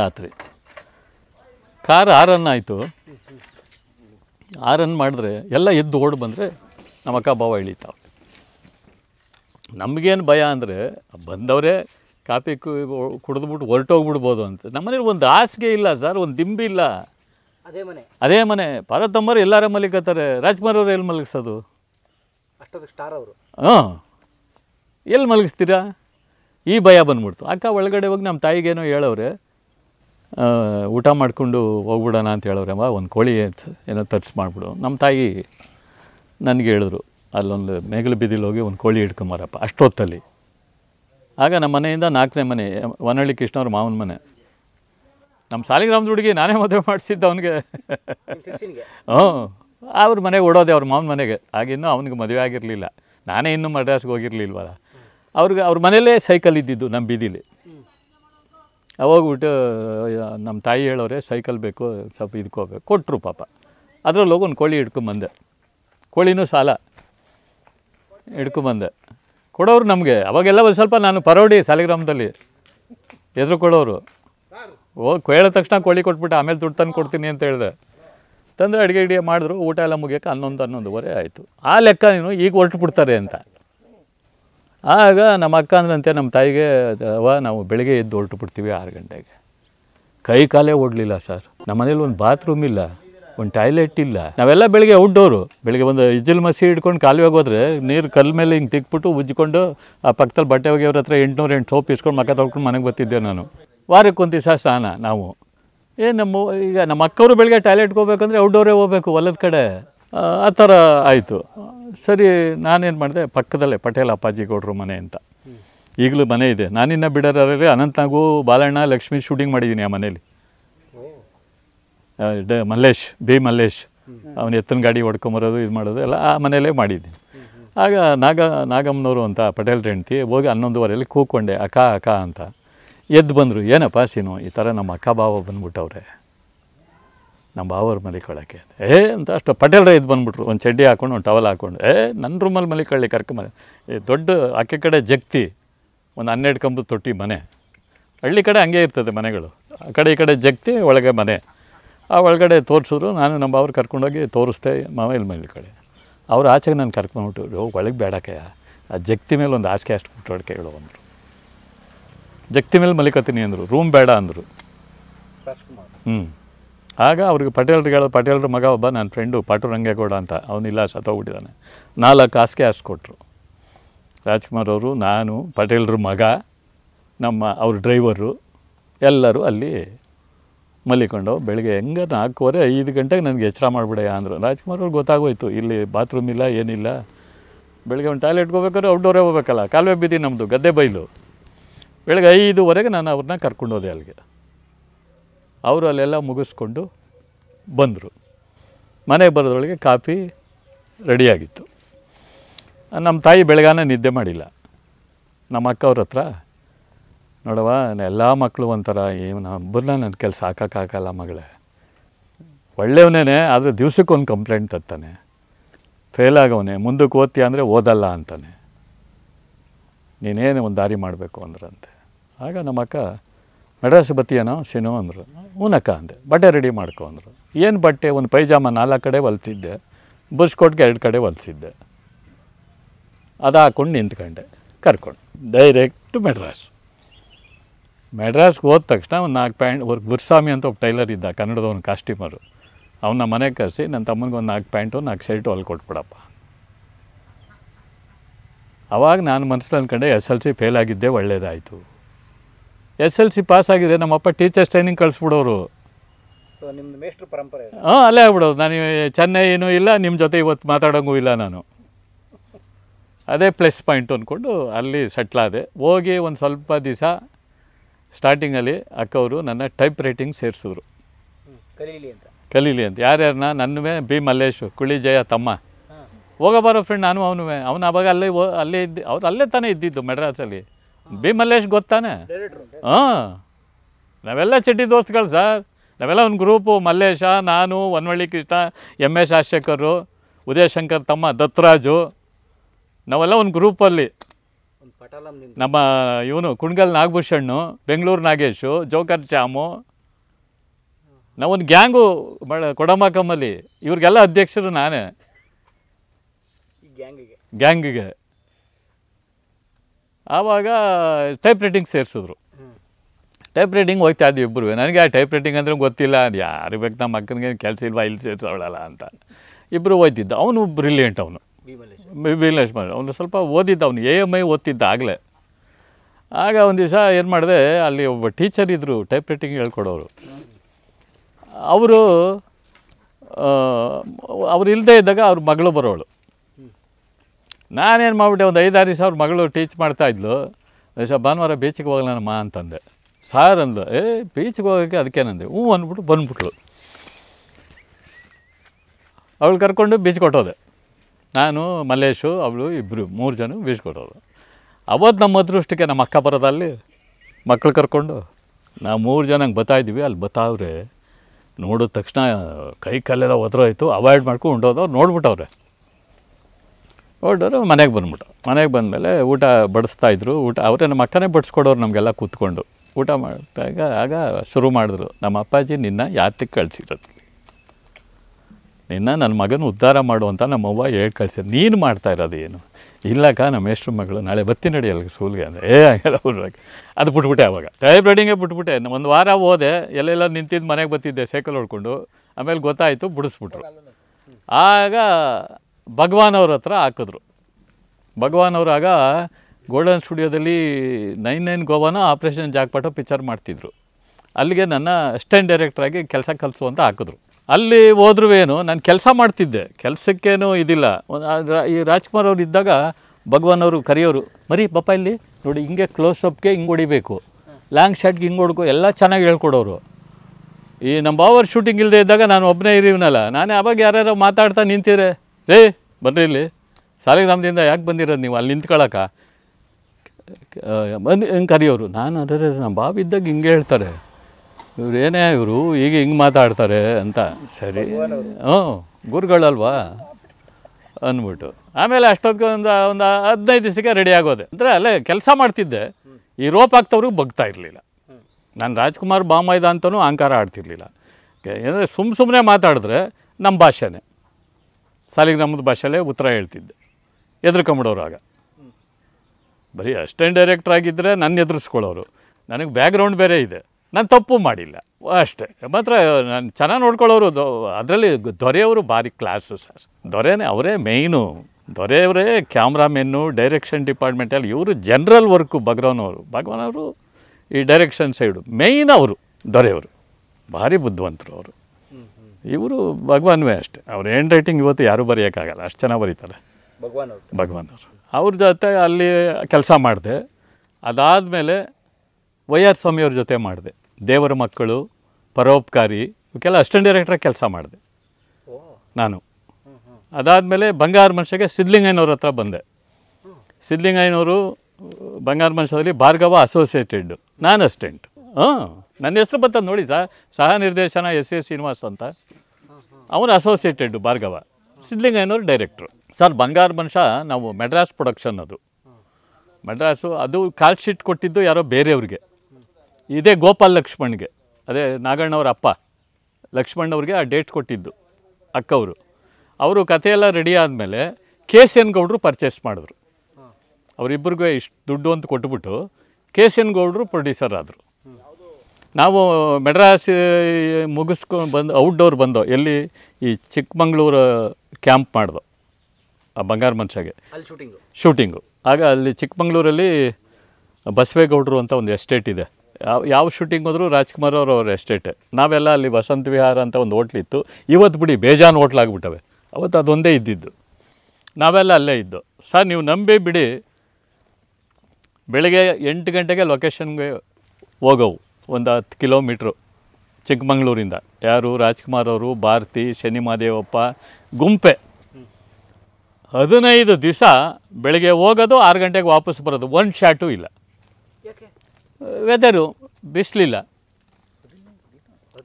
ರಾತ್ರಿ ಕಾರ್ ಆರನ್ನ ಆಯಿತು ಆ ರನ್ ಮಾಡಿದ್ರೆ ಎಲ್ಲ ಎದ್ದು ಓಡಿ ಬಂದರೆ ನಮ್ಮ ಅಕ್ಕ ಭಾವ ಇಳಿತಾವೆ ನಮಗೇನು ಭಯ ಅಂದರೆ ಬಂದವರೇ ಕಾಪಿ ಕುಡಿದ್ಬಿಟ್ಟು ಹೊರಟೋಗ್ಬಿಡ್ಬೋದು ಅಂತ ನಮ್ಮನೇಲಿ ಒಂದು ಹಾಸಿಗೆ ಇಲ್ಲ ಸರ್ ಒಂದು ದಿಂಬಿ ಇಲ್ಲ ಅದೇ ಮನೆ ಅದೇ ಮನೆ ಪಾರತಮ್ಮರು ಎಲ್ಲಾರ ಮಲಿಕತ್ತಾರೆ ರಾಜ್ಕುಮಾರ್ ಅವರು ಎಲ್ಲಿ ಮಲಗಿಸೋದು ಅಷ್ಟೊಂದು ಸ್ಟಾರ್ ಅವರು ಹಾಂ ಎಲ್ಲಿ ಮಲಗಿಸ್ತೀರಾ ಈ ಭಯ ಬಂದ್ಬಿಡ್ತು ಅಕ್ಕ ಒಳಗಡೆ ಹೋಗಿ ನಮ್ಮ ತಾಯಿಗೇನೋ ಹೇಳೋರೆ ಊಟ ಮಾಡಿಕೊಂಡು ಹೋಗ್ಬಿಡೋಣ ಅಂತ ಹೇಳೋರೆ ಒಂದು ಕೋಳಿ ಏನೋ ತರ್ಸಿ ಮಾಡಿಬಿಡು ನಮ್ಮ ತಾಯಿ ನನಗೆ ಹೇಳಿದ್ರು ಅಲ್ಲೊಂದು ಮೇಗಲು ಬೀದಿಲಿ ಹೋಗಿ ಒಂದು ಕೋಳಿ ಹಿಡ್ಕೊಂಬಾರಪ್ಪ ಅಷ್ಟೊತ್ತಲ್ಲಿ ಆಗ ನಮ್ಮ ಮನೆಯಿಂದ ನಾಲ್ಕನೇ ಮನೆ ವನಹಳ್ಳಿ ಕೃಷ್ಣವ್ರ ಮಾವನ ಮನೆ ನಮ್ಮ ಸಾಲಿಗ್ರಾಮದ ಹುಡುಗಿ ನಾನೇ ಮದುವೆ ಮಾಡಿಸಿದ್ದ ಅವನಿಗೆ ಹ್ಞೂ ಅವ್ರ ಮನೆಗೆ ಓಡೋದೆ ಅವ್ರ ಮಾವನ ಮನೆಗೆ ಆಗಿನ್ನೂ ಅವನಿಗೆ ಮದುವೆ ಆಗಿರಲಿಲ್ಲ ನಾನೇ ಇನ್ನೂ ಮಡ್ರಾಸ್ಗೆ ಹೋಗಿರಲಿಲ್ವಲ್ಲ ಅವ್ರಿಗೆ ಅವ್ರ ಮನೆಯಲ್ಲೇ ಸೈಕಲ್ ಇದ್ದಿದ್ದು ನಮ್ಮ ಬೀದಿಲಿ ಅವಾಗ್ಬಿಟ್ಟು ನಮ್ಮ ತಾಯಿ ಹೇಳೋರೆ ಸೈಕಲ್ ಬೇಕು ಸ್ವಲ್ಪ ಇದ್ಕೋಬೇಕು ಕೊಟ್ಟರು ಪಾಪ ಅದರಲ್ಲಿ ಹೋಗಿ ಒಂದು ಕೋಳಿ ಹಿಡ್ಕೊಂಬಂದೆ ಕೋಳಿನೂ ಸಾಲ ಹಿಡ್ಕೊಂಬಂದೆ ಕೊಡೋರು ನಮಗೆ ಅವಾಗೆಲ್ಲ ಒಂದು ಸ್ವಲ್ಪ ನಾನು ಪರೋಡಿ ಸಾಲಿಗ್ರಾಮದಲ್ಲಿ ಕೊಡೋರು ಓ ಕೇಳಿದ ತಕ್ಷಣ ಕೋಳಿ ಕೊಟ್ಬಿಟ್ಟು ಆಮೇಲೆ ದುಡ್ಡು ತಂದು ಕೊಡ್ತೀನಿ ಅಂತ ಹೇಳಿದೆ ತಂದರೆ ಅಡುಗೆ ಅಡುಗೆ ಮಾಡಿದ್ರು ಊಟ ಎಲ್ಲ ಮುಗಿಯೋಕೆ ಹನ್ನೊಂದು ಹನ್ನೊಂದುವರೆ ಆಯಿತು ಆ ಲೆಕ್ಕ ನೀನು ಈಗ ಹೊರಟು ಬಿಡ್ತಾರೆ ಅಂತ ಆಗ ನಮ್ಮ ಅಕ್ಕ ಅಂದ್ರಂತೆ ನಮ್ಮ ತಾಯಿಗೆ ಅವ ನಾವು ಬೆಳಿಗ್ಗೆ ಎದ್ದು ಹೊರಟು ಬಿಡ್ತೀವಿ ಆರು ಗಂಟೆಗೆ ಕೈ ಕಾಲೇ ಓಡಲಿಲ್ಲ ಸರ್ ನಮ್ಮ ಮನೇಲಿ ಒಂದು ಬಾತ್ರೂಮ್ ಇಲ್ಲ ಒಂದು ಟಾಯ್ಲೆಟ್ ಇಲ್ಲ ನಾವೆಲ್ಲ ಬೆಳಗ್ಗೆ ಔಟ್ಡೋರು ಬೆಳಿಗ್ಗೆ ಒಂದು ಇಜ್ಜಲ್ ಮಸಿ ಹಿಡ್ಕೊಂಡು ಕಾಲುವೆಗೆ ಹೋದ್ರೆ ನೀರು ಕಲ್ಲ ಮೇಲೆ ಹಿಂಗೆ ತಿಕ್ಬಿಟ್ಟು ಉಜ್ಜಿಕೊಂಡು ಆ ಪಕ್ಕದಲ್ಲಿ ಬಟ್ಟೆ ಒಗೆಯವ್ರ ಹತ್ರ ಎಂಟುನೂರು ಎಂಟು ಸೋಪ್ ಇಸ್ಕೊಂಡು ಮಕ್ಕ ತೊಳ್ಕೊಂಡು ಮನೆಗೆ ಬರ್ತಿದ್ದೆ ನಾನು ವಾರಕ್ಕೆ ಒಂದು ದಿವಸ ಸ್ನಾನ ನಾವು ಏ ನಮ್ಮ ಈಗ ನಮ್ಮ ಅಕ್ಕವರು ಬೆಳಿಗ್ಗೆ ಟಾಯ್ಲೆಟ್ಗೆ ಹೋಗ್ಬೇಕಂದ್ರೆ ಔಟ್ಡೋರೇ ಹೋಗ್ಬೇಕು ಹೊಲದ ಕಡೆ ಆ ಥರ ಆಯಿತು ಸರಿ ನಾನೇನು ಮಾಡಿದೆ ಪಕ್ಕದಲ್ಲೇ ಪಟೇಲ್ ಅಪ್ಪಾಜಿ ಅಪ್ಪಾಜಿಗೌಡರು ಮನೆ ಅಂತ ಈಗಲೂ ಮನೆ ಇದೆ ನಾನಿನ್ನ ಬಿಡರಲ್ಲಿ ಅನಂತನಾಗೂ ಬಾಲಣ್ಣ ಲಕ್ಷ್ಮೀ ಶೂಟಿಂಗ್ ಮಾಡಿದ್ದೀನಿ ಆ ಮನೇಲಿ ಡ ಮಲ್ಲೇಶ್ ಬಿ ಮಲ್ಲೇಶ್ ಅವನ ಎತ್ತಿನ ಗಾಡಿ ಹೊಡ್ಕೊಂಬರೋದು ಇದು ಮಾಡೋದು ಎಲ್ಲ ಆ ಮನೆಯಲ್ಲೇ ಮಾಡಿದ್ದೀನಿ ಆಗ ನಾಗ ನಾಗಮ್ಮನವರು ಅಂತ ಪಟೇಲ್ ಹೆಂಡ್ತಿ ಹೋಗಿ ಹನ್ನೊಂದುವರೆಯಲ್ಲಿ ಕೂಕೊಂಡೆ ಅಕ್ಕ ಅಕ್ಕ ಅಂತ ಎದ್ದು ಬಂದರು ಏನಪ್ಪ ಸೀನು ಈ ಥರ ನಮ್ಮ ಅಕ್ಕ ಬಾವ ಬಂದ್ಬಿಟ್ಟವ್ರೆ ನಮ್ಮ ಬಾವರ್ ಮಲಿಕೊಳ್ಳೋಕ್ಕೆ ಏ ಅಂತ ಅಷ್ಟು ಪಟೇಲ್ರೆ ಇದು ಬಂದುಬಿಟ್ರು ಒಂದು ಚಡ್ಡಿ ಹಾಕ್ಕೊಂಡು ಒಂದು ಟವಲ್ ಹಾಕ್ಕೊಂಡು ಏ ನನ್ನ ರೂಮಲ್ಲಿ ಮಲಿಕೊಳ್ಳಿ ಕರ್ಕೊಂಬನೆ ಈ ದೊಡ್ಡ ಆಕೆ ಕಡೆ ಜಗ್ತಿ ಒಂದು ಹನ್ನೆರಡು ಕಂಬದ ತೊಟ್ಟಿ ಮನೆ ಹಳ್ಳಿ ಕಡೆ ಹಂಗೆ ಇರ್ತದೆ ಮನೆಗಳು ಆ ಕಡೆ ಈ ಕಡೆ ಜಗ್ತಿ ಒಳಗೆ ಮನೆ ಆ ಒಳಗಡೆ ತೋರಿಸಿದ್ರು ನಾನು ನಮ್ಮ ಬಾವ್ರು ಕರ್ಕೊಂಡೋಗಿ ತೋರಿಸ್ದೆ ಮಾವೇಲಿ ಮಲ್ಲಿ ಕಡೆ ಅವ್ರು ಆಚೆಗೆ ನಾನು ಕರ್ಕೊಂಡ್ಬಿಟ್ಟು ಒಳಗೆ ಬೇಡಕ್ಕೆ ಆ ಜಗ್ತಿ ಮೇಲೆ ಒಂದು ಆಚೆ ಅಷ್ಟು ಅಡಿಕೆ ಹೇಳು ಅಂದರು ಜಗ್ತಿ ಮೇಲೆ ಮಲಿಕತ್ತೀನಿ ಅಂದರು ರೂಮ್ ಬೇಡ ಅಂದರು ಹ್ಞೂ ಆಗ ಅವ್ರಿಗೆ ಹೇಳೋ ಪಟೇಲ್ರ ಮಗ ಒಬ್ಬ ನನ್ನ ಫ್ರೆಂಡು ಪಾಟು ರಂಗೇಗೌಡ ಅಂತ ಅವನಿಲ್ಲ ಸತ್ತೋಗ್ಬಿಟ್ಟಿದ್ದಾನೆ ನಾಲ್ಕು ಹಾಸಿಗೆ ಹಾಸ್ಕೊಟ್ರು ರಾಜ್ಕುಮಾರ್ ಅವರು ನಾನು ಪಟೇಲ್ರ ಮಗ ನಮ್ಮ ಅವ್ರ ಡ್ರೈವರು ಎಲ್ಲರೂ ಅಲ್ಲಿ ಮಲ್ಲಿಕೊಂಡು ಬೆಳಗ್ಗೆ ಹೆಂಗೆ ನಾಲ್ಕೂವರೆ ಐದು ಗಂಟೆಗೆ ನನಗೆ ಎಚ್ಚರ ಮಾಡಿಬಿಡಯ್ಯ ಅಂದರು ರಾಜ್ಕುಮಾರ್ ಅವ್ರಿಗೆ ಗೊತ್ತಾಗೋಯ್ತು ಇಲ್ಲಿ ಬಾತ್ರೂಮ್ ಇಲ್ಲ ಏನಿಲ್ಲ ಬೆಳಗ್ಗೆ ಒಂದು ಟಾಯ್ಲೆಟ್ಗೆ ಹೋಗ್ಬೇಕಾದ್ರೆ ಔಟ್ಡೋರೇ ಹೋಗ್ಬೇಕಲ್ಲ ಕಾಲುವೆ ಬೀದಿ ನಮ್ಮದು ಗದ್ದೆ ಬೈಲು ಬೆಳಗ್ಗೆ ಐದುವರೆಗೆ ನಾನು ಅವ್ರನ್ನ ಕರ್ಕೊಂಡೋದೆ ಅಲ್ಲಿಗೆ ಅವರು ಅಲ್ಲೆಲ್ಲ ಮುಗಿಸ್ಕೊಂಡು ಬಂದರು ಮನೆಗೆ ಬರೋದ್ರೊಳಗೆ ಕಾಫಿ ರೆಡಿಯಾಗಿತ್ತು ನಮ್ಮ ತಾಯಿ ಬೆಳಗಾನ ನಿದ್ದೆ ಮಾಡಿಲ್ಲ ನಮ್ಮ ಅಕ್ಕ ಅವ್ರ ಹತ್ರ ನೋಡವ ಎಲ್ಲ ಮಕ್ಕಳು ಒಂಥರ ಏನು ಒಬ್ಬರನ್ನ ನನ್ನ ಕೆಲಸ ಹಾಕೋಕ್ಕಾಗಲ್ಲ ಮಗಳೇ ಒಳ್ಳೆಯವನೇ ಆದರೆ ದಿವ್ಸಕ್ಕೊಂದು ಕಂಪ್ಲೇಂಟ್ ತತ್ತಾನೆ ಫೇಲ್ ಆಗವನೆ ಮುಂದಕ್ಕೆ ಓದ್ತೀಯ ಅಂದರೆ ಓದಲ್ಲ ಅಂತಾನೆ ನೀನೇನು ಒಂದು ದಾರಿ ಮಾಡಬೇಕು ಅಂದ್ರಂತೆ ಆಗ ನಮ್ಮ ಅಕ್ಕ ಮೆಡ್ರಾಸ್ ಬತ್ತಿಯೇನೋ ಸಿನೋ ಅಂದರು ಹೂನಕ್ಕ ಅಂದೆ ಬಟ್ಟೆ ರೆಡಿ ಮಾಡ್ಕೊ ಅಂದರು ಏನು ಬಟ್ಟೆ ಒಂದು ಪೈಜಾಮ ನಾಲ್ಕು ಕಡೆ ಹೊಲಿಸಿದ್ದೆ ಬುಸ್ ಎರಡು ಕಡೆ ಹೊಲಿಸಿದ್ದೆ ಅದು ಹಾಕ್ಕೊಂಡು ನಿಂತ್ಕೊಂಡೆ ಕರ್ಕೊಂಡು ಡೈರೆಕ್ಟ್ ಮೆಡ್ರಾಸ್ ಮೆಡ್ರಾಸ್ಗೆ ಹೋದ ತಕ್ಷಣ ಒಂದು ನಾಲ್ಕು ಪ್ಯಾಂಟ್ ಅವ್ರ ಗುರುಸ್ವಾಮಿ ಅಂತ ಒಬ್ಬ ಟೈಲರ್ ಇದ್ದ ಕನ್ನಡದವನ ಕಾಸ್ಟ್ಯೂಮರು ಅವನ ಮನೆಗೆ ಕರೆಸಿ ನನ್ನ ತಮ್ಮನಿಗೆ ಒಂದು ನಾಲ್ಕು ಪ್ಯಾಂಟು ನಾಲ್ಕು ಶರ್ಟು ಅಲ್ಲಿ ಕೊಟ್ಬಿಡಪ್ಪ ಆವಾಗ ನಾನು ಮನಸ್ಸಲ್ಲಿ ಅನ್ಕೊಂಡೆ ಎಸ್ ಎಲ್ ಸಿ ಫೇಲ್ ಆಗಿದ್ದೆ ಒಳ್ಳೆಯದಾಯಿತು ಎಸ್ ಎಲ್ ಸಿ ಪಾಸ್ ಆಗಿದೆ ನಮ್ಮಪ್ಪ ಟೀಚರ್ಸ್ ಟ್ರೈನಿಂಗ್ ಕಳಿಸ್ಬಿಡೋರು ಸೊ ನಿಮ್ಮ ಮೇಷ್ಟ್ರ ಪರಂಪರೆ ಹಾಂ ಅಲ್ಲೇ ಆಗ್ಬಿಡೋದು ನಾನು ಚೆನ್ನೈ ಏನೂ ಇಲ್ಲ ನಿಮ್ಮ ಜೊತೆ ಇವತ್ತು ಮಾತಾಡೋಂಗೂ ಇಲ್ಲ ನಾನು ಅದೇ ಪ್ಲಸ್ ಪಾಯಿಂಟ್ ಅಂದ್ಕೊಂಡು ಅಲ್ಲಿ ಸೆಟ್ಲಾದೆ ಹೋಗಿ ಒಂದು ಸ್ವಲ್ಪ ದಿವಸ ಸ್ಟಾರ್ಟಿಂಗಲ್ಲಿ ಅಕ್ಕವರು ನನ್ನ ಟೈಪ್ ರೈಟಿಂಗ್ ಸೇರಿಸಿದ್ರು ಕಲೀಲಿ ಅಂತ ಕಲೀಲಿ ಅಂತ ಯಾರ್ಯಾರನ್ನ ನನ್ನವೇ ಬಿ ಮಲ್ಲೇಶ್ ಕುಳಿ ಜಯ ತಮ್ಮ ಹೋಗೋ ಬರೋ ಫ್ರೆಂಡ್ ನಾನು ಅವನು ಅವನು ಅವಾಗ ಅಲ್ಲೇ ಅಲ್ಲೇ ಇದ್ದು ಅವ್ರು ಅಲ್ಲೇ ತಾನೇ ಇದ್ದಿದ್ದು ಮೆಡ್ರಾಸಲ್ಲಿ ಬಿ ಮಲ್ಲೇಶ್ ಗೊತ್ತಾನೆ ಹಾಂ ನಾವೆಲ್ಲ ಚಡ್ಡಿ ದೋಸ್ತ್ಗಳು ಸರ್ ನಾವೆಲ್ಲ ಒಂದು ಗ್ರೂಪು ಮಲ್ಲೇಶ ನಾನು ಒನ್ವಳ್ಳಿ ಕೃಷ್ಣ ಎಮ್ ಎಸ್ ಆಶೇಖರು ಉದಯ ಶಂಕರ್ ತಮ್ಮ ದತ್ತರಾಜು ನಾವೆಲ್ಲ ಒಂದು ಗ್ರೂಪಲ್ಲಿ ನಮ್ಮ ಇವನು ಕುಣ್ಗಲ್ ನಾಗಭೂಷಣ್ಣು ಬೆಂಗಳೂರು ನಾಗೇಶು ಜೋಕರ್ ಚಾಮು ನಾವೊಂದು ಗ್ಯಾಂಗು ಕಮ್ಮಲ್ಲಿ ಇವ್ರಿಗೆಲ್ಲ ಅಧ್ಯಕ್ಷರು ನಾನೇ ಗ್ಯಾಂಗಿಗೆ ಆವಾಗ ಟೈಪ್ ರೈಟಿಂಗ್ ಸೇರಿಸಿದ್ರು ಟೈಪ್ ರೈಟಿಂಗ್ ಹೋಗ್ತಾ ಇದ್ದೀವಿ ಇಬ್ಬರು ನನಗೆ ಆ ಟೈಪ್ ರೈಟಿಂಗ್ ಅಂದ್ರೆ ಗೊತ್ತಿಲ್ಲ ಅದು ಯಾರು ಬೇಕು ನಮ್ಮ ಅಕ್ಕನಿಗೆ ಕೆಲಸ ಇಲ್ವಾ ಇಲ್ಲಿ ಸೇರಿಸೋಳಲ್ಲ ಅಂತ ಇಬ್ಬರು ಓದ್ತಿದ್ದ ಅವನು ಬ್ರಿಲಿಯಂಟ್ ಅವನು ಬಿಲ್ನೇಶ್ ಮಾಡಿ ಅವನು ಸ್ವಲ್ಪ ಓದಿದ್ದ ಅವನು ಎ ಎಮ್ ಐ ಓದ್ತಿದ್ದ ಆಗಲೇ ಆಗ ಒಂದು ದಿವಸ ಏನು ಮಾಡಿದೆ ಅಲ್ಲಿ ಒಬ್ಬ ಟೀಚರ್ ಇದ್ದರು ಟೈಪ್ ರೈಟಿಂಗ್ ಹೇಳ್ಕೊಡೋರು ಅವರು ಅವ್ರು ಇಲ್ಲದೇ ಇದ್ದಾಗ ಅವ್ರ ಮಗಳು ಬರೋಳು ನಾನೇನು ಮಾಡಿಬಿಟ್ಟೆ ಒಂದು ಐದಾರು ಸಾವಿರ ಮಗಳು ಟೀಚ್ ಮಾಡ್ತಾಯಿದ್ಲು ದಿವಸ ಭಾನುವಾರ ಬೀಚಿಗೆ ಹೋಗ್ಲನಮ್ಮ ಅಂತಂದೆ ಸಾರ್ ಅಂದ್ಲು ಏ ಬೀಚಿಗೆ ಹೋಗೋಕ್ಕೆ ಅದಕ್ಕೇನಂದೆ ಹ್ಞೂ ಅಂದ್ಬಿಟ್ಟು ಬಂದ್ಬಿಟ್ಲು ಅವಳು ಕರ್ಕೊಂಡು ಬೀಚ್ ಕೊಟ್ಟೋದೆ ನಾನು ಮಲ್ಲೇಶು ಅವಳು ಇಬ್ಬರು ಮೂರು ಜನ ಬೀಚ್ ಕೊಟ್ಟೋದು ಅವತ್ತು ನಮ್ಮ ಅದೃಷ್ಟಕ್ಕೆ ನಮ್ಮ ಅಕ್ಕ ಬರೋದಲ್ಲಿ ಮಕ್ಕಳು ಕರ್ಕೊಂಡು ನಾವು ಮೂರು ಜನ ಹಂಗೆ ಬತ್ತಾಯಿದ್ವಿ ಅಲ್ಲಿ ಬತ್ತಾವ್ರೆ ನೋಡಿದ ತಕ್ಷಣ ಕೈ ಕಾಲೆಲ್ಲ ಒದ್ರೋಯ್ತು ಅವಾಯ್ಡ್ ಮಾಡ್ಕೊಂಡು ಉಂಡೋದವ್ರು ನೋಡ್ಬಿಟ್ಟವ್ರೆ ಹೊರಡೋರು ಮನೆಗೆ ಬಂದ್ಬಿಟ್ಟು ಮನೆಗೆ ಬಂದಮೇಲೆ ಊಟ ಬಡಿಸ್ತಾಯಿದ್ರು ಊಟ ಅವರೇ ನಮ್ಮ ಅಕ್ಕನೇ ಬಡಿಸ್ಕೊಡೋರು ನಮಗೆಲ್ಲ ಕೂತ್ಕೊಂಡು ಊಟ ಮಾಡಿದಾಗ ಆಗ ಶುರು ಮಾಡಿದ್ರು ನಮ್ಮ ಅಪ್ಪಾಜಿ ನಿನ್ನ ಯಾತಕ್ಕೆ ಕಳಿಸಿರೋದು ನಿನ್ನ ನನ್ನ ಮಗನ ಉದ್ಧಾರ ಮಾಡು ಅಂತ ನಮ್ಮವ್ವ ಹೇಳಿ ಕಳಿಸಿ ನೀನು ಮಾಡ್ತಾ ಇರೋದು ಏನು ಇಲ್ಲಕ್ಕ ನಮ್ಮ ಮೇಷ್ಟ್ರ ಮಗಳು ನಾಳೆ ಬತ್ತಿ ನಡೆಯಲ್ಲ ಸ್ಕೂಲ್ಗೆ ಅಂದರೆ ಏ ಹಂಗೆಲ್ಲ ಅದು ಬಿಟ್ಬಿಟ್ಟೆ ಆವಾಗ ಟೈಪ್ ರೈಡಿಂಗೆ ಬಿಟ್ಬಿಟ್ಟೆ ಒಂದು ವಾರ ಹೋದೆ ಎಲ್ಲೆಲ್ಲ ನಿಂತಿದ್ದು ಮನೆಗೆ ಬತ್ತಿದ್ದೆ ಸೈಕಲ್ ಹೊಡ್ಕೊಂಡು ಆಮೇಲೆ ಗೊತ್ತಾಯಿತು ಬಿಡಿಸ್ಬಿಟ್ರು ಆಗ ಭಗವಾನ್ ಅವ್ರ ಹತ್ರ ಹಾಕಿದ್ರು ಭಗವಾನ್ ಅವರಾಗ ಗೋಲ್ಡನ್ ಸ್ಟುಡಿಯೋದಲ್ಲಿ ನೈನ್ ನೈನ್ ಗೋವಾನ ಆಪ್ರೇಷನ್ ಜಾಗ್ಪಾಟ ಪಿಕ್ಚರ್ ಮಾಡ್ತಿದ್ರು ಅಲ್ಲಿಗೆ ನನ್ನ ಅಸ್ಟೆಂಟ್ ಡೈರೆಕ್ಟ್ರಾಗಿ ಕೆಲಸ ಕಲಿಸು ಅಂತ ಹಾಕಿದ್ರು ಅಲ್ಲಿ ಹೋದ್ರೂ ಏನು ನಾನು ಕೆಲಸ ಮಾಡ್ತಿದ್ದೆ ಕೆಲಸಕ್ಕೇನು ಇದಿಲ್ಲ ಈ ರಾಜ್ಕುಮಾರ್ ಅವರು ಇದ್ದಾಗ ಭಗವಾನ್ ಅವರು ಕರೆಯೋರು ಮರಿ ಪಾಪ ಇಲ್ಲಿ ನೋಡಿ ಹಿಂಗೆ ಕ್ಲೋಸ್ ಅಪ್ಗೆ ಹಿಂಗೆ ಹೊಡಿಬೇಕು ಲ್ಯಾಂಗ್ ಶಾಟ್ಗೆ ಹಿಂಗೆ ಹೊಡ್ಕೊ ಎಲ್ಲ ಚೆನ್ನಾಗಿ ಹೇಳ್ಕೊಡೋರು ಈ ನಮ್ಮ ಬಾವರ್ ಶೂಟಿಂಗ್ ಇಲ್ಲದೆ ಇದ್ದಾಗ ನಾನು ಒಬ್ಬನೇ ಇರೀವನಲ್ಲ ನಾನೇ ಅವಾಗ ಯಾರ್ಯಾರೋ ಮಾತಾಡ್ತಾ ನಿಂತಿರೆ ರೇ ಬನ್ರಿ ಇಲ್ಲಿ ಸಾಲಿಗ್ರಾಮದಿಂದ ಯಾಕೆ ಬಂದಿರೋದು ನೀವು ಅಲ್ಲಿ ನಿಂತ್ಕೊಳ್ಳೋಕ ಬಂದು ಹೆಂಗೆ ಕರೆಯೋರು ನಾನು ಅದರ ನಮ್ಮ ಬಾಬು ಇದ್ದಾಗ ಹಿಂಗೆ ಹೇಳ್ತಾರೆ ಇವ್ರು ಏನೇ ಇವರು ಈಗ ಹಿಂಗೆ ಮಾತಾಡ್ತಾರೆ ಅಂತ ಸರಿ ಹ್ಞೂ ಗುರುಗಳಲ್ವಾ ಅಂದ್ಬಿಟ್ಟು ಆಮೇಲೆ ಅಷ್ಟೊತ್ತಿಗೆ ಒಂದು ಒಂದು ಹದಿನೈದು ದಿವಸಕ್ಕೆ ರೆಡಿ ಆಗೋದೆ ಅಂದರೆ ಅಲ್ಲೇ ಕೆಲಸ ಮಾಡ್ತಿದ್ದೆ ಈ ರೋಪ್ ಹಾಕ್ತವ್ರಿಗೆ ಬಗ್ತಾ ಇರಲಿಲ್ಲ ನಾನು ರಾಜ್ಕುಮಾರ್ ಬಾಮೈದ ಅಂತಲೂ ಅಹಂಕಾರ ಆಡ್ತಿರ್ಲಿಲ್ಲ ಏನಂದರೆ ಸುಮ್ಮ ಸುಮ್ಮನೆ ಮಾತಾಡಿದ್ರೆ ನಮ್ಮ ಭಾಷೆನೇ ಸಾಲಿಗ್ರಾಮದ ಭಾಷೆಯಲ್ಲೇ ಉತ್ತರ ಹೇಳ್ತಿದ್ದೆ ಎದುರ್ಕೊಂಬಿಡೋರು ಆಗ ಬರೀ ಅಸ್ಟೆಂಟ್ ಡೈರೆಕ್ಟರ್ ಆಗಿದ್ದರೆ ನನ್ನ ಎದುರಿಸ್ಕೊಳ್ಳೋರು ನನಗೆ ಬ್ಯಾಕ್ಗ್ರೌಂಡ್ ಬೇರೆ ಇದೆ ನಾನು ತಪ್ಪು ಮಾಡಿಲ್ಲ ಅಷ್ಟೇ ಮಾತ್ರ ನಾನು ಚೆನ್ನಾಗಿ ನೋಡ್ಕೊಳ್ಳೋರು ಅದರಲ್ಲಿ ದೊರೆಯವರು ಭಾರಿ ಕ್ಲಾಸು ಸರ್ ದೊರೆನೇ ಅವರೇ ಮೇಯ್ನು ದೊರೆಯವರೇ ಕ್ಯಾಮ್ರಾಮೆನ್ನು ಡೈರೆಕ್ಷನ್ ಡಿಪಾರ್ಟ್ಮೆಂಟಲ್ಲಿ ಇವರು ಜನರಲ್ ವರ್ಕು ಭಗವಾನ್ ಅವರು ಈ ಡೈರೆಕ್ಷನ್ ಸೈಡು ಮೇಯ್ನ್ ಅವರು ದೊರೆಯವರು ಭಾರಿ ಬುದ್ಧಿವಂತರು ಅವರು ಇವರು ಭಗವಾನ್ವೇ ಅಷ್ಟೇ ಅವ್ರ ಹ್ಯಾಂಡ್ ರೈಟಿಂಗ್ ಇವತ್ತು ಯಾರೂ ಬರೆಯೋಕ್ಕಾಗಲ್ಲ ಅಷ್ಟು ಚೆನ್ನಾಗಿ ಬರೀತಾರೆ ಭಗವಾನ್ ಅವರು ಭಗವಾನ್ ಅವರು ಅವ್ರ ಜೊತೆ ಅಲ್ಲಿ ಕೆಲಸ ಮಾಡಿದೆ ಅದಾದಮೇಲೆ ವೈ ಆರ್ ಸ್ವಾಮಿಯವ್ರ ಜೊತೆ ಮಾಡಿದೆ ದೇವರ ಮಕ್ಕಳು ಪರೋಪಕಾರಿ ಇವಕ್ಕೆಲ್ಲ ಅಸಿಸ್ಟೆಂಟ್ ಡೈರೆಕ್ಟ್ರಾಗಿ ಕೆಲಸ ಮಾಡಿದೆ ನಾನು ಅದಾದಮೇಲೆ ಬಂಗಾರ ಮನುಷ್ಯಗೆ ಸಿದ್ಲಿಂಗಯ್ಯನವ್ರ ಹತ್ರ ಬಂದೆ ಸಿದ್ಲಿಂಗಯ್ಯನವರು ಬಂಗಾರ ಮನುಷ್ಯದಲ್ಲಿ ಭಾರ್ಗವ ಅಸೋಸಿಯೇಟೆಡ್ ನಾನು ಅಸಿಸ್ಟೆಂಟ್ ಹಾಂ ನನ್ನ ಹೆಸರು ಬಂತ ನೋಡಿ ಸರ್ ಸಹ ನಿರ್ದೇಶನ ಎಸ್ ಎ ಶ್ರೀನಿವಾಸ್ ಅಂತ ಅವರು ಅಸೋಸಿಯೇಟೆಡ್ ಭಾರ್ಗವ ಸಿದ್ಧಲಿಂಗಯ್ಯನವರು ಡೈರೆಕ್ಟ್ರು ಸರ್ ಬಂಗಾರ ಮನುಷ್ಯ ನಾವು ಮೆಡ್ರಾಸ್ ಪ್ರೊಡಕ್ಷನ್ ಅದು ಮೆಡ್ರಾಸು ಅದು ಕಾಲ್ ಶೀಟ್ ಕೊಟ್ಟಿದ್ದು ಯಾರೋ ಬೇರೆಯವ್ರಿಗೆ ಇದೇ ಗೋಪಾಲ್ ಲಕ್ಷ್ಮಣ್ಗೆ ಅದೇ ನಾಗಣ್ಣವ್ರ ಅಪ್ಪ ಲಕ್ಷ್ಮಣ್ಣವ್ರಿಗೆ ಆ ಡೇಟ್ ಕೊಟ್ಟಿದ್ದು ಅಕ್ಕವರು ಅವರು ಕಥೆಯೆಲ್ಲ ರೆಡಿ ಆದಮೇಲೆ ಕೆ ಸಿ ಎನ್ ಗೌಡ್ರು ಪರ್ಚೇಸ್ ಮಾಡಿದ್ರು ಅವರಿಬ್ಬರಿಗೂ ಇಷ್ಟು ದುಡ್ಡು ಅಂತ ಕೊಟ್ಬಿಟ್ಟು ಕೆ ಸಿ ಎನ್ ಗೌಡ್ರು ಪ್ರೊಡ್ಯೂಸರ್ ಆದರು ನಾವು ಮೆಡ್ರಾಸ್ ಮುಗಿಸ್ಕೊಂಡು ಬಂದು ಔಟ್ಡೋರ್ ಬಂದೋ ಎಲ್ಲಿ ಈ ಚಿಕ್ಕಮಂಗ್ಳೂರು ಕ್ಯಾಂಪ್ ಮಾಡ್ದೋ ಆ ಬಂಗಾರ ಮನುಷ್ಯಗೆ ಶೂಟಿಂಗು ಆಗ ಅಲ್ಲಿ ಚಿಕ್ಕಮಂಗ್ಳೂರಲ್ಲಿ ಬಸವೇಗೌಡರು ಅಂತ ಒಂದು ಎಸ್ಟೇಟ್ ಇದೆ ಯಾವ ಯಾವ ಶೂಟಿಂಗ್ ಹೋದರೂ ರಾಜ್ಕುಮಾರ್ ಅವರು ಅವ್ರ ನಾವೆಲ್ಲ ಅಲ್ಲಿ ವಸಂತ ವಿಹಾರ ಅಂತ ಒಂದು ಇತ್ತು ಇವತ್ತು ಬಿಡಿ ಬೇಜಾನ್ ಹೋಟ್ಲಾಗ್ಬಿಟ್ಟವೆ ಅವತ್ತು ಅದೊಂದೇ ಇದ್ದಿದ್ದು ನಾವೆಲ್ಲ ಅಲ್ಲೇ ಇದ್ದು ಸರ್ ನೀವು ನಂಬಿ ಬಿಡಿ ಬೆಳಗ್ಗೆ ಎಂಟು ಗಂಟೆಗೆ ಲೊಕೇಶನ್ಗೆ ಹೋಗೋವು ಒಂದು ಹತ್ತು ಕಿಲೋಮೀಟ್ರು ಚಿಕ್ಕಮಂಗ್ಳೂರಿಂದ ಯಾರು ರಾಜ್ಕುಮಾರ್ ಅವರು ಭಾರತಿ ಶನಿ ಮಹದೇವಪ್ಪ ಗುಂಪೆ ಹದಿನೈದು ದಿವಸ ಬೆಳಗ್ಗೆ ಹೋಗೋದು ಆರು ಗಂಟೆಗೆ ವಾಪಸ್ ಬರೋದು ಒಂದು ಶಾಟು ಇಲ್ಲ ವೆದರು ಬಿಸಿಲಿಲ್ಲ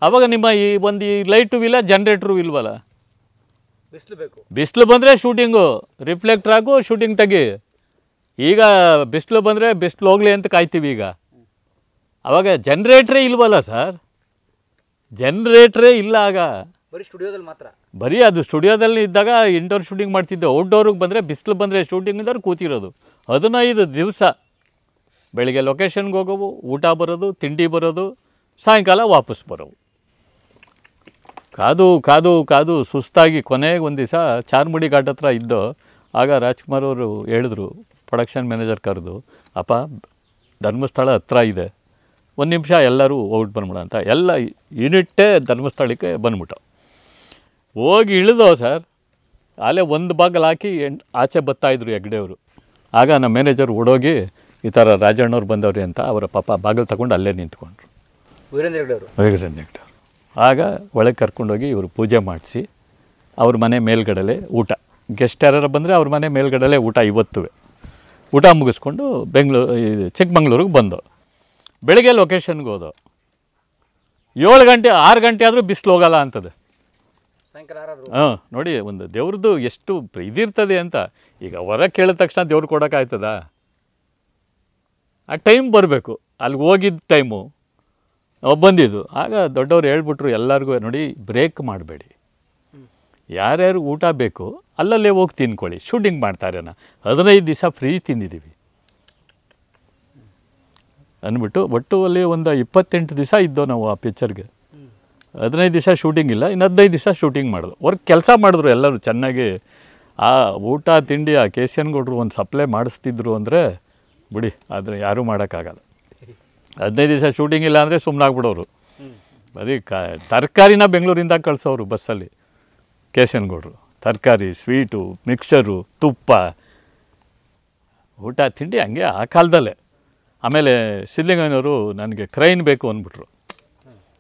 ಅವಾಗ ನಿಮ್ಮ ಈ ಒಂದು ಈ ಲೈಟು ಇಲ್ಲ ಜನ್ರೇಟ್ರು ಇಲ್ವಲ್ಲ ಬಿಸಿಲು ಬೇಕು ಬಿಸಿಲು ಬಂದರೆ ಶೂಟಿಂಗು ರಿಫ್ಲೆಕ್ಟ್ರ್ ಶೂಟಿಂಗ್ ತೆಗಿ ಈಗ ಬಿಸಿಲು ಬಂದರೆ ಬಿಸಿಲು ಹೋಗಲಿ ಅಂತ ಕಾಯ್ತೀವಿ ಈಗ ಅವಾಗ ಜನ್ರೇಟ್ರೇ ಇಲ್ವಲ್ಲ ಸರ್ ಜನ್ರೇಟ್ರೇ ಇಲ್ಲ ಆಗ ಬರೀ ಸ್ಟುಡಿಯೋದಲ್ಲಿ ಮಾತ್ರ ಬರೀ ಅದು ಸ್ಟುಡಿಯೋದಲ್ಲಿ ಇದ್ದಾಗ ಇಂಡೋರ್ ಶೂಟಿಂಗ್ ಮಾಡ್ತಿದ್ದೆ ಔಟ್ಡೋರಿಗೆ ಬಂದರೆ ಬಿಸಿಲು ಬಂದರೆ ಇದ್ದವ್ರು ಕೂತಿರೋದು ಹದಿನೈದು ದಿವಸ ಬೆಳಿಗ್ಗೆ ಲೊಕೇಶನ್ಗೆ ಹೋಗೋವು ಊಟ ಬರೋದು ತಿಂಡಿ ಬರೋದು ಸಾಯಂಕಾಲ ವಾಪಸ್ ಬರೋವು ಕಾದು ಕಾದು ಕಾದು ಸುಸ್ತಾಗಿ ಕೊನೆಗೆ ಒಂದು ದಿವಸ ಚಾರ್ಮುಡಿ ಘಾಟ್ ಹತ್ರ ಇದ್ದೋ ಆಗ ರಾಜ್ಕುಮಾರ್ ಅವರು ಹೇಳಿದ್ರು ಪ್ರೊಡಕ್ಷನ್ ಮ್ಯಾನೇಜರ್ ಕರೆದು ಅಪ್ಪ ಧರ್ಮಸ್ಥಳ ಹತ್ರ ಇದೆ ಒಂದು ನಿಮಿಷ ಎಲ್ಲರೂ ಔಟ್ ಬಂದ್ಬಿಡ ಅಂತ ಎಲ್ಲ ಯೂನಿಟ್ಟೇ ಧರ್ಮಸ್ಥಳಕ್ಕೆ ಬಂದ್ಬಿಟ್ಟು ಹೋಗಿ ಇಳಿದೋ ಸರ್ ಅಲ್ಲೇ ಒಂದು ಬಾಗಿಲು ಹಾಕಿ ಆಚೆ ಬತ್ತಾಯಿದ್ರು ಹೆಗ್ಡೆಯವರು ಆಗ ನಮ್ಮ ಮ್ಯಾನೇಜರ್ ಓಡೋಗಿ ಈ ಥರ ರಾಜಣ್ಣವ್ರು ಬಂದವ್ರಿ ಅಂತ ಅವರ ಪಾಪ ಬಾಗಿಲು ತಗೊಂಡು ಅಲ್ಲೇ ನಿಂತ್ಕೊಂಡ್ರು ವೀರೇಂದ್ರ ವೀರೇಂದ್ರ ಹೆಗ್ಡೆಯವರು ಆಗ ಒಳಗೆ ಕರ್ಕೊಂಡೋಗಿ ಇವರು ಪೂಜೆ ಮಾಡಿಸಿ ಅವ್ರ ಮನೆ ಮೇಲ್ಗಡಲೆ ಊಟ ಗೆಸ್ಟ್ ಯಾರು ಬಂದರೆ ಅವ್ರ ಮನೆ ಮೇಲ್ಗಡಲೆ ಊಟ ಇವತ್ತುವೆ ಊಟ ಮುಗಿಸ್ಕೊಂಡು ಬೆಂಗಳೂರು ಚಿಕ್ಕಮಂಗ್ಳೂರಿಗೆ ಬಂದು ಬೆಳಗ್ಗೆ ಲೊಕೇಶನ್ಗೆ ಹೋದ ಏಳು ಗಂಟೆ ಆರು ಗಂಟೆ ಆದರೂ ಬಿಸಿಲು ಹೋಗಲ್ಲ ಅಂತದ ಹಾಂ ನೋಡಿ ಒಂದು ದೇವ್ರದ್ದು ಎಷ್ಟು ಇದಿರ್ತದೆ ಅಂತ ಈಗ ಹೊರ ಕೇಳಿದ ತಕ್ಷಣ ದೇವ್ರು ಕೊಡೋಕ್ಕಾಯ್ತದ ಆ ಟೈಮ್ ಬರಬೇಕು ಅಲ್ಲಿಗೆ ಹೋಗಿದ್ದ ಟೈಮು ಬಂದಿದ್ದು ಆಗ ದೊಡ್ಡವ್ರು ಹೇಳ್ಬಿಟ್ರು ಎಲ್ಲರಿಗೂ ನೋಡಿ ಬ್ರೇಕ್ ಮಾಡಬೇಡಿ ಯಾರ್ಯಾರು ಊಟ ಬೇಕು ಅಲ್ಲಲ್ಲೇ ಹೋಗಿ ತಿನ್ಕೊಳ್ಳಿ ಶೂಟಿಂಗ್ ಮಾಡ್ತಾರೆ ನಾ ಹದಿನೈದು ದಿವಸ ಫ್ರೀ ತಿಂದಿದ್ದೀವಿ ಅಂದ್ಬಿಟ್ಟು ಒಟ್ಟು ಅಲ್ಲಿ ಒಂದು ಇಪ್ಪತ್ತೆಂಟು ದಿವಸ ಇದ್ದೋ ನಾವು ಆ ಪಿಕ್ಚರ್ಗೆ ಹದಿನೈದು ದಿವಸ ಶೂಟಿಂಗ್ ಇಲ್ಲ ಇನ್ನು ಹದಿನೈದು ದಿವಸ ಶೂಟಿಂಗ್ ಮಾಡಿದ್ರು ವರ್ಕ್ ಕೆಲಸ ಮಾಡಿದ್ರು ಎಲ್ಲರೂ ಚೆನ್ನಾಗಿ ಆ ಊಟ ತಿಂಡಿ ಆ ಕೆ ಗೌಡ್ರು ಒಂದು ಸಪ್ಲೈ ಮಾಡಿಸ್ತಿದ್ರು ಅಂದರೆ ಬಿಡಿ ಆದರೆ ಯಾರೂ ಮಾಡೋಕ್ಕಾಗಲ್ಲ ಹದಿನೈದು ದಿವಸ ಶೂಟಿಂಗ್ ಇಲ್ಲ ಅಂದರೆ ಸುಮ್ಮನಾಗ್ಬಿಡೋರು ಬರೀ ಕ ತರಕಾರಿನ ಬೆಂಗಳೂರಿಂದ ಕಳಿಸೋರು ಬಸ್ಸಲ್ಲಿ ಕೆ ಸಿ ಗೌಡ್ರು ತರಕಾರಿ ಸ್ವೀಟು ಮಿಕ್ಸರು ತುಪ್ಪ ಊಟ ತಿಂಡಿ ಹಂಗೆ ಆ ಕಾಲದಲ್ಲೇ ಆಮೇಲೆ ಸಿದ್ಧಲಿಂಗಯ್ಯನವರು ನನಗೆ ಕ್ರೈನ್ ಬೇಕು ಅಂದ್ಬಿಟ್ರು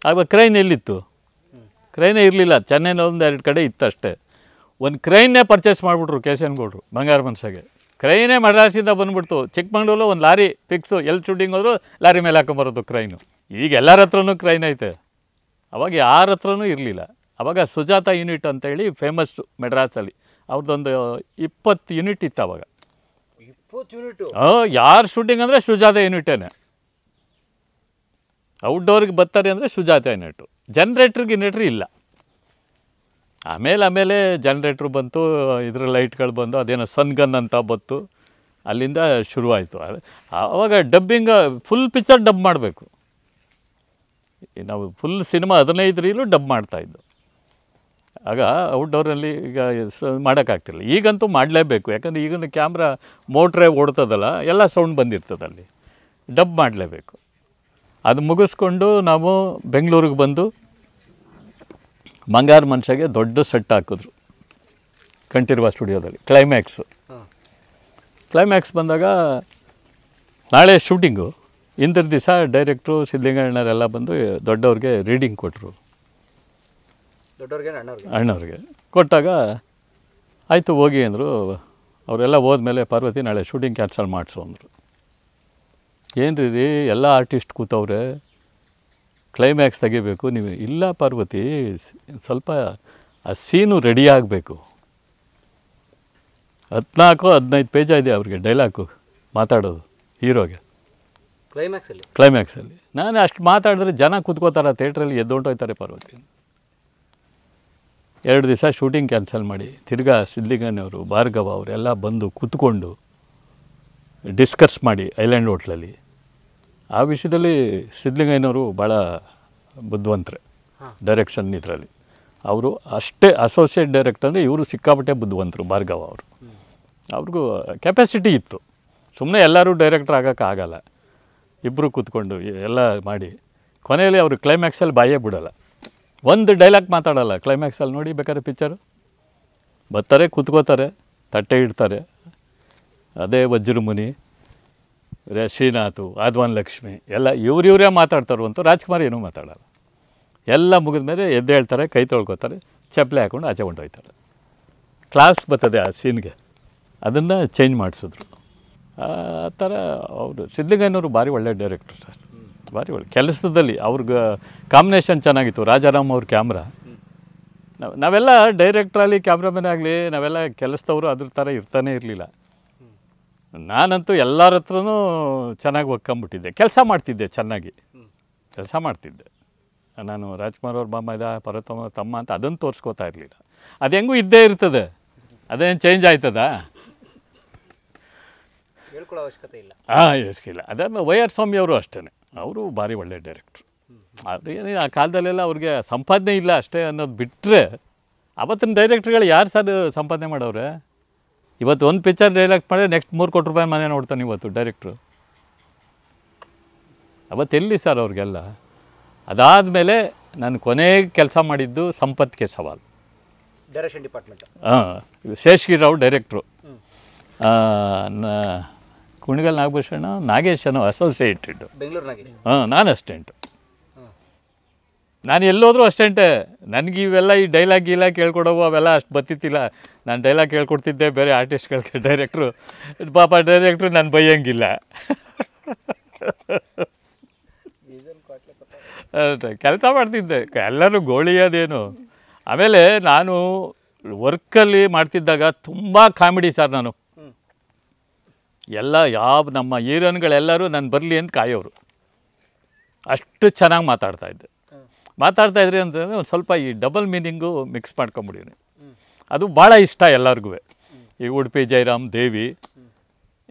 ಆಗ ಕ್ರೈನ್ ಎಲ್ಲಿತ್ತು ಕ್ರೈನೇ ಇರಲಿಲ್ಲ ಚೆನ್ನೈನ ಒಂದು ಎರಡು ಕಡೆ ಅಷ್ಟೇ ಒಂದು ಕ್ರೈನೇ ಪರ್ಚೇಸ್ ಮಾಡಿಬಿಟ್ರು ಕೆ ಸಿ ಬಂಗಾರ ಮನ್ಸಾಗೆ ಕ್ರೈನೇ ಮಡ್ರಾಸಿಂದ ಬಂದುಬಿಡ್ತು ಚಿಕ್ಕಮಂಗ್ಳೂರು ಒಂದು ಲಾರಿ ಫಿಕ್ಸು ಎಲ್ಲಿ ಶೂಟಿಂಗ್ ಹೋದರೂ ಲಾರಿ ಮೇಲೆ ಹಾಕೊಂಬರೋದು ಕ್ರೈನು ಈಗ ಎಲ್ಲರ ಹತ್ರನೂ ಕ್ರೈನ್ ಐತೆ ಅವಾಗ ಯಾರ ಹತ್ರನೂ ಇರಲಿಲ್ಲ ಅವಾಗ ಸುಜಾತ ಯೂನಿಟ್ ಅಂತೇಳಿ ಫೇಮಸ್ಸು ಮೆಡ್ರಾಸಲ್ಲಿ ಅವ್ರದ್ದೊಂದು ಇಪ್ಪತ್ತು ಯೂನಿಟ್ ಇತ್ತು ಅವಾಗ ಯಾರು ಶೂಟಿಂಗ್ ಅಂದರೆ ಸುಜಾತ ಯೂನಿಟೇನೆ ಔಟ್ಡೋರ್ಗೆ ಬರ್ತಾರೆ ಅಂದರೆ ಸುಜಾತ ಯೂನಿಟು ಜನ್ರೇಟ್ರಿಗೆ ಯೂನಿಟ್ರಿ ಇಲ್ಲ ಆಮೇಲೆ ಆಮೇಲೆ ಜನ್ರೇಟ್ರು ಬಂತು ಇದ್ರ ಲೈಟ್ಗಳು ಬಂದು ಅದೇನೋ ಸನ್ಗನ್ ಅಂತ ಬಂತು ಅಲ್ಲಿಂದ ಶುರುವಾಯಿತು ಆವಾಗ ಡಬ್ಬಿಂಗ್ ಫುಲ್ ಪಿಕ್ಚರ್ ಡಬ್ ಮಾಡಬೇಕು ನಾವು ಫುಲ್ ಸಿನಿಮಾ ಹದಿನೈದು ರೀಲು ಡಬ್ ಮಾಡ್ತಾಯಿದ್ದು ಆಗ ಔಟ್ಡೋರ್ನಲ್ಲಿ ಈಗ ಸ ಮಾಡೋಕ್ಕಾಗ್ತಿಲ್ಲ ಈಗಂತೂ ಮಾಡಲೇಬೇಕು ಯಾಕಂದರೆ ಈಗಿನ ಕ್ಯಾಮ್ರಾ ಮೋಟ್ರೇ ಓಡ್ತದಲ್ಲ ಎಲ್ಲ ಸೌಂಡ್ ಬಂದಿರ್ತದಲ್ಲಿ ಡಬ್ ಮಾಡಲೇಬೇಕು ಅದು ಮುಗಿಸ್ಕೊಂಡು ನಾವು ಬೆಂಗಳೂರಿಗೆ ಬಂದು ಮಂಗಾರ ಮನುಷ್ಯಗೆ ದೊಡ್ಡ ಸೆಟ್ ಹಾಕಿದ್ರು ಕಂಠೀರ್ವ ಸ್ಟುಡಿಯೋದಲ್ಲಿ ಕ್ಲೈಮ್ಯಾಕ್ಸು ಕ್ಲೈಮ್ಯಾಕ್ಸ್ ಬಂದಾಗ ನಾಳೆ ಶೂಟಿಂಗು ಇಂದ್ರ ದಿವಸ ಡೈರೆಕ್ಟ್ರು ಸಿದ್ಧಲಿಂಗಣ್ಣರೆಲ್ಲ ಬಂದು ದೊಡ್ಡವ್ರಿಗೆ ರೀಡಿಂಗ್ ಕೊಟ್ಟರು ಅಣ್ಣವ್ರಿಗೆ ಕೊಟ್ಟಾಗ ಆಯಿತು ಹೋಗಿ ಅಂದರು ಅವರೆಲ್ಲ ಹೋದ್ಮೇಲೆ ಪಾರ್ವತಿ ನಾಳೆ ಶೂಟಿಂಗ್ ಕ್ಯಾನ್ಸಲ್ ಮಾಡಿಸು ಅಂದರು ಏನು ರೀ ಎಲ್ಲ ಆರ್ಟಿಸ್ಟ್ ಕೂತವ್ರೆ ಕ್ಲೈಮ್ಯಾಕ್ಸ್ ತೆಗಿಬೇಕು ನೀವು ಇಲ್ಲ ಪಾರ್ವತಿ ಸ್ವಲ್ಪ ಆ ಸೀನು ರೆಡಿ ಆಗಬೇಕು ಹದಿನಾಲ್ಕು ಹದಿನೈದು ಪೇಜ ಇದೆ ಅವ್ರಿಗೆ ಡೈಲಾಗು ಮಾತಾಡೋದು ಹೀರೋಗೆ ಕ್ಲೈಮ್ಯಾಕ್ಸಲ್ಲಿ ಕ್ಲೈಮ್ಯಾಕ್ಸಲ್ಲಿ ನಾನು ಅಷ್ಟು ಮಾತಾಡಿದ್ರೆ ಜನ ಕೂತ್ಕೋತಾರೆ ಥಿಯೇಟ್ರಲ್ಲಿ ಹೊಂಟೋಯ್ತಾರೆ ಪಾರ್ವತಿ ಎರಡು ದಿವಸ ಶೂಟಿಂಗ್ ಕ್ಯಾನ್ಸಲ್ ಮಾಡಿ ತಿರ್ಗಾ ಸಿದ್ಲಿಂಗನವರು ಭಾರ್ಗವ ಅವರೆಲ್ಲ ಬಂದು ಕೂತ್ಕೊಂಡು ಡಿಸ್ಕಸ್ ಮಾಡಿ ಐಲ್ಯಾಂಡ್ ಹೋಟ್ಲಲ್ಲಿ ಆ ವಿಷಯದಲ್ಲಿ ಸಿದ್ಧಲಿಂಗಯ್ಯನವರು ಭಾಳ ಬುದ್ಧಿವಂತರೆ ಡೈರೆಕ್ಷನ್ ಇದರಲ್ಲಿ ಅವರು ಅಷ್ಟೇ ಅಸೋಸಿಯೇಟ್ ಡೈರೆಕ್ಟರ್ ಅಂದರೆ ಇವರು ಸಿಕ್ಕಾಪಟ್ಟೆ ಬುದ್ಧಿವಂತರು ಭಾರ್ಗವ ಅವರು ಅವ್ರಿಗೂ ಕೆಪಾಸಿಟಿ ಇತ್ತು ಸುಮ್ಮನೆ ಎಲ್ಲರೂ ಡೈರೆಕ್ಟ್ರ್ ಆಗೋಕ್ಕಾಗಲ್ಲ ಇಬ್ಬರು ಕೂತ್ಕೊಂಡು ಎಲ್ಲ ಮಾಡಿ ಕೊನೆಯಲ್ಲಿ ಅವರು ಕ್ಲೈಮ್ಯಾಕ್ಸಲ್ಲಿ ಬಾಯೇ ಬಿಡೋಲ್ಲ ಒಂದು ಡೈಲಾಗ್ ಮಾತಾಡೋಲ್ಲ ಕ್ಲೈಮ್ಯಾಕ್ಸಲ್ಲಿ ನೋಡಿ ಬೇಕಾದ್ರೆ ಪಿಕ್ಚರು ಬರ್ತಾರೆ ಕೂತ್ಕೋತಾರೆ ತಟ್ಟೆ ಇಡ್ತಾರೆ ಅದೇ ವಜ್ರಮುನಿ ಶ್ರೀನಾಥು ಆದ್ವಾನ್ ಲಕ್ಷ್ಮಿ ಎಲ್ಲ ಇವ್ರಿವ್ರೇ ಮಾತಾಡ್ತಾರೋ ಅಂತ ರಾಜ್ಕುಮಾರ್ ಏನೂ ಮಾತಾಡಲ್ಲ ಎಲ್ಲ ಮುಗಿದ ಮೇಲೆ ಹೇಳ್ತಾರೆ ಕೈ ತೊಳ್ಕೊತಾರೆ ಚಪ್ಪಲಿ ಹಾಕ್ಕೊಂಡು ಆಚೆ ಹೊಂಟೋಗ್ತಾರೆ ಕ್ಲಾಸ್ ಬರ್ತದೆ ಆ ಸೀನ್ಗೆ ಅದನ್ನು ಚೇಂಜ್ ಮಾಡಿಸಿದ್ರು ಆ ಥರ ಅವರು ಸಿದ್ಧಗಂಗನವರು ಭಾರಿ ಒಳ್ಳೆಯ ಡೈರೆಕ್ಟ್ರು ಸರ್ ಭಾರಿ ಒಳ್ಳೆ ಕೆಲಸದಲ್ಲಿ ಅವ್ರಿಗೆ ಕಾಂಬಿನೇಷನ್ ಚೆನ್ನಾಗಿತ್ತು ರಾಜಾರಾಮ್ ಅವ್ರ ಕ್ಯಾಮ್ರಾ ನಾವು ನಾವೆಲ್ಲ ಡೈರೆಕ್ಟ್ರಲ್ಲಿ ಕ್ಯಾಮ್ರಾಮನ್ ಆಗಲಿ ನಾವೆಲ್ಲ ಕೆಲಸದವರು ಅದ್ರ ಥರ ಇರ್ತಾನೆ ಇರಲಿಲ್ಲ ನಾನಂತೂ ಎಲ್ಲರ ಹತ್ರನೂ ಚೆನ್ನಾಗಿ ಒಕ್ಕಂಬಿಟ್ಟಿದ್ದೆ ಕೆಲಸ ಮಾಡ್ತಿದ್ದೆ ಚೆನ್ನಾಗಿ ಕೆಲಸ ಮಾಡ್ತಿದ್ದೆ ನಾನು ರಾಜ್ಕುಮಾರ್ ಅವ್ರ ಮಾಮ ಇದ ಪರತಮ್ಮ ತಮ್ಮ ಅಂತ ಅದನ್ನು ತೋರಿಸ್ಕೋತಾ ಇರಲಿಲ್ಲ ಅದು ಹೆಂಗೂ ಇದ್ದೇ ಇರ್ತದೆ ಅದೇನು ಚೇಂಜ್ ಆಯ್ತದ ಅವಶ್ಯಕತೆ ಇಲ್ಲ ಹಾಂ ಇಲ್ಲ ಅದನ್ನು ವೈ ಆರ್ ಸ್ವಾಮಿಯವರು ಅಷ್ಟೇ ಅವರು ಭಾರಿ ಒಳ್ಳೆ ಡೈರೆಕ್ಟ್ರು ಏನೇ ಆ ಕಾಲದಲ್ಲೆಲ್ಲ ಅವ್ರಿಗೆ ಸಂಪಾದನೆ ಇಲ್ಲ ಅಷ್ಟೇ ಅನ್ನೋದು ಬಿಟ್ಟರೆ ಅವತ್ತಿನ ಡೈರೆಕ್ಟ್ರುಗಳು ಯಾರು ಸರ್ ಸಂಪಾದನೆ ಮಾಡೋರೆ ಇವತ್ತು ಒಂದು ಪಿಕ್ಚರ್ ಡೈರೆಕ್ಟ್ ಮಾಡಿದ್ರೆ ನೆಕ್ಸ್ಟ್ ಮೂರು ಕೋಟಿ ರೂಪಾಯಿ ಮನೆ ನೋಡ್ತಾನೆ ಇವತ್ತು ಡೈರೆಕ್ಟ್ರು ಅವತ್ತೆಲ್ಲಿ ಸರ್ ಅವ್ರಿಗೆಲ್ಲ ಮೇಲೆ ನಾನು ಕೊನೆಗೆ ಕೆಲಸ ಮಾಡಿದ್ದು ಸಂಪತ್ಗೆ ಸವಾಲು ಡೈರೆಕ್ಷನ್ ಡಿಪಾರ್ಟ್ಮೆಂಟ್ ಹಾಂ ಶೇಷಗಿರಾವ್ ಡೈರೆಕ್ಟ್ರು ಕುಣಿಗಲ್ ನಾಗಭೂಷಣ ನಾಗೇಶ್ ಅನ್ನೋ ಅಸೋಸಿಯೇಟೆಡ್ ಹಾಂ ನಾನು ಅಸ್ಟೆಂಟ್ ನಾನು ಎಲ್ಲೋದ್ರೂ ಅಷ್ಟೆಂಟೇ ನನಗೆ ಇವೆಲ್ಲ ಈ ಡೈಲಾಗ್ ಗೀಲಾಗ್ ಕೇಳ್ಕೊಡೋವು ಅವೆಲ್ಲ ಅಷ್ಟು ಬತ್ತಿತ್ತಿಲ್ಲ ನಾನು ಡೈಲಾಗ್ ಕೇಳ್ಕೊಡ್ತಿದ್ದೆ ಬೇರೆ ಆರ್ಟಿಸ್ಟ್ಗಳಿಗೆ ಡೈರೆಕ್ಟ್ರು ಪಾಪ ಡೈರೆಕ್ಟ್ರು ನಾನು ಬೈಯಂಗಿಲ್ಲ ಕೆಲಸ ಮಾಡ್ತಿದ್ದೆ ಎಲ್ಲರೂ ಗೋಳಿಯೋದೇನು ಆಮೇಲೆ ನಾನು ವರ್ಕಲ್ಲಿ ಮಾಡ್ತಿದ್ದಾಗ ತುಂಬ ಕಾಮಿಡಿ ಸರ್ ನಾನು ಎಲ್ಲ ಯಾವ ನಮ್ಮ ಹೀರೋನ್ಗಳೆಲ್ಲರೂ ನಾನು ಬರಲಿ ಅಂತ ಕಾಯೋರು ಅಷ್ಟು ಚೆನ್ನಾಗಿ ಇದ್ದೆ ಮಾತಾಡ್ತಾ ಇದ್ರಿ ಅಂತಂದರೆ ಒಂದು ಸ್ವಲ್ಪ ಈ ಡಬಲ್ ಮೀನಿಂಗು ಮಿಕ್ಸ್ ಮಾಡ್ಕೊಂಬಿಡೀನಿ ಅದು ಭಾಳ ಇಷ್ಟ ಎಲ್ಲರಿಗೂ ಈ ಉಡುಪಿ ಜಯರಾಮ್ ದೇವಿ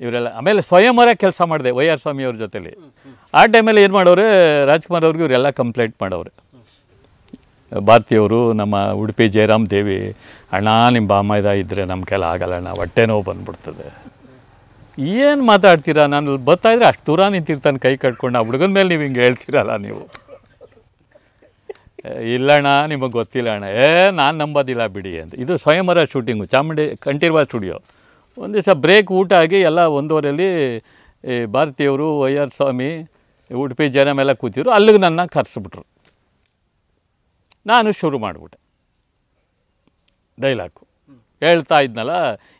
ಇವರೆಲ್ಲ ಆಮೇಲೆ ಸ್ವಯಂವರ ಕೆಲಸ ಮಾಡಿದೆ ವೈ ಆರ್ ಸ್ವಾಮಿ ಅವ್ರ ಜೊತೇಲಿ ಆ ಟೈಮಲ್ಲಿ ಏನು ಮಾಡೋರು ರಾಜ್ಕುಮಾರ್ ಅವ್ರಿಗೆ ಇವರೆಲ್ಲ ಕಂಪ್ಲೇಂಟ್ ಮಾಡೋರು ಭಾರತಿಯವರು ನಮ್ಮ ಉಡುಪಿ ಜಯರಾಮ್ ದೇವಿ ಅಣ್ಣ ನಿಮ್ಮ ಬಾಮೈದ ಇದ್ದರೆ ನಮ್ಮ ಕೆಲ ಆಗಲ್ಲ ಅಣ್ಣ ಹೊಟ್ಟೆ ನೋವು ಬಂದ್ಬಿಡ್ತದೆ ಏನು ಮಾತಾಡ್ತೀರಾ ನಾನು ಬರ್ತಾ ಇದ್ರೆ ಅಷ್ಟು ದೂರ ನಿಂತಿರ್ತಾನೆ ಕೈ ಕಟ್ಕೊಂಡು ಆ ಹುಡುಗನ ಮೇಲೆ ನೀವು ಹಿಂಗೆ ಹೇಳ್ತೀರಲ್ಲ ನೀವು ಇಲ್ಲಣ್ಣ ನಿಮಗೆ ಗೊತ್ತಿಲ್ಲ ಅಣ್ಣ ಏ ನಾನು ನಂಬೋದಿಲ್ಲ ಬಿಡಿ ಅಂತ ಇದು ಸ್ವಯಂವರ ಶೂಟಿಂಗು ಚಾಮುಂಡಿ ಕಂಠೀರ್ವ ಸ್ಟುಡಿಯೋ ಒಂದು ದಿವಸ ಬ್ರೇಕ್ ಊಟ ಆಗಿ ಎಲ್ಲ ಒಂದೂವರೆಯಲ್ಲಿ ಭಾರತೀಯವರು ವೈ ಆರ್ ಸ್ವಾಮಿ ಉಡುಪಿ ಜನ ಎಲ್ಲ ಕೂತಿದ್ರು ಅಲ್ಲಿಗೆ ನನ್ನ ಕರೆಸ್ಬಿಟ್ರು ನಾನು ಶುರು ಮಾಡಿಬಿಟ್ಟೆ ಡೈಲಾಕು ಹೇಳ್ತಾ ಇದ್ನಲ್ಲ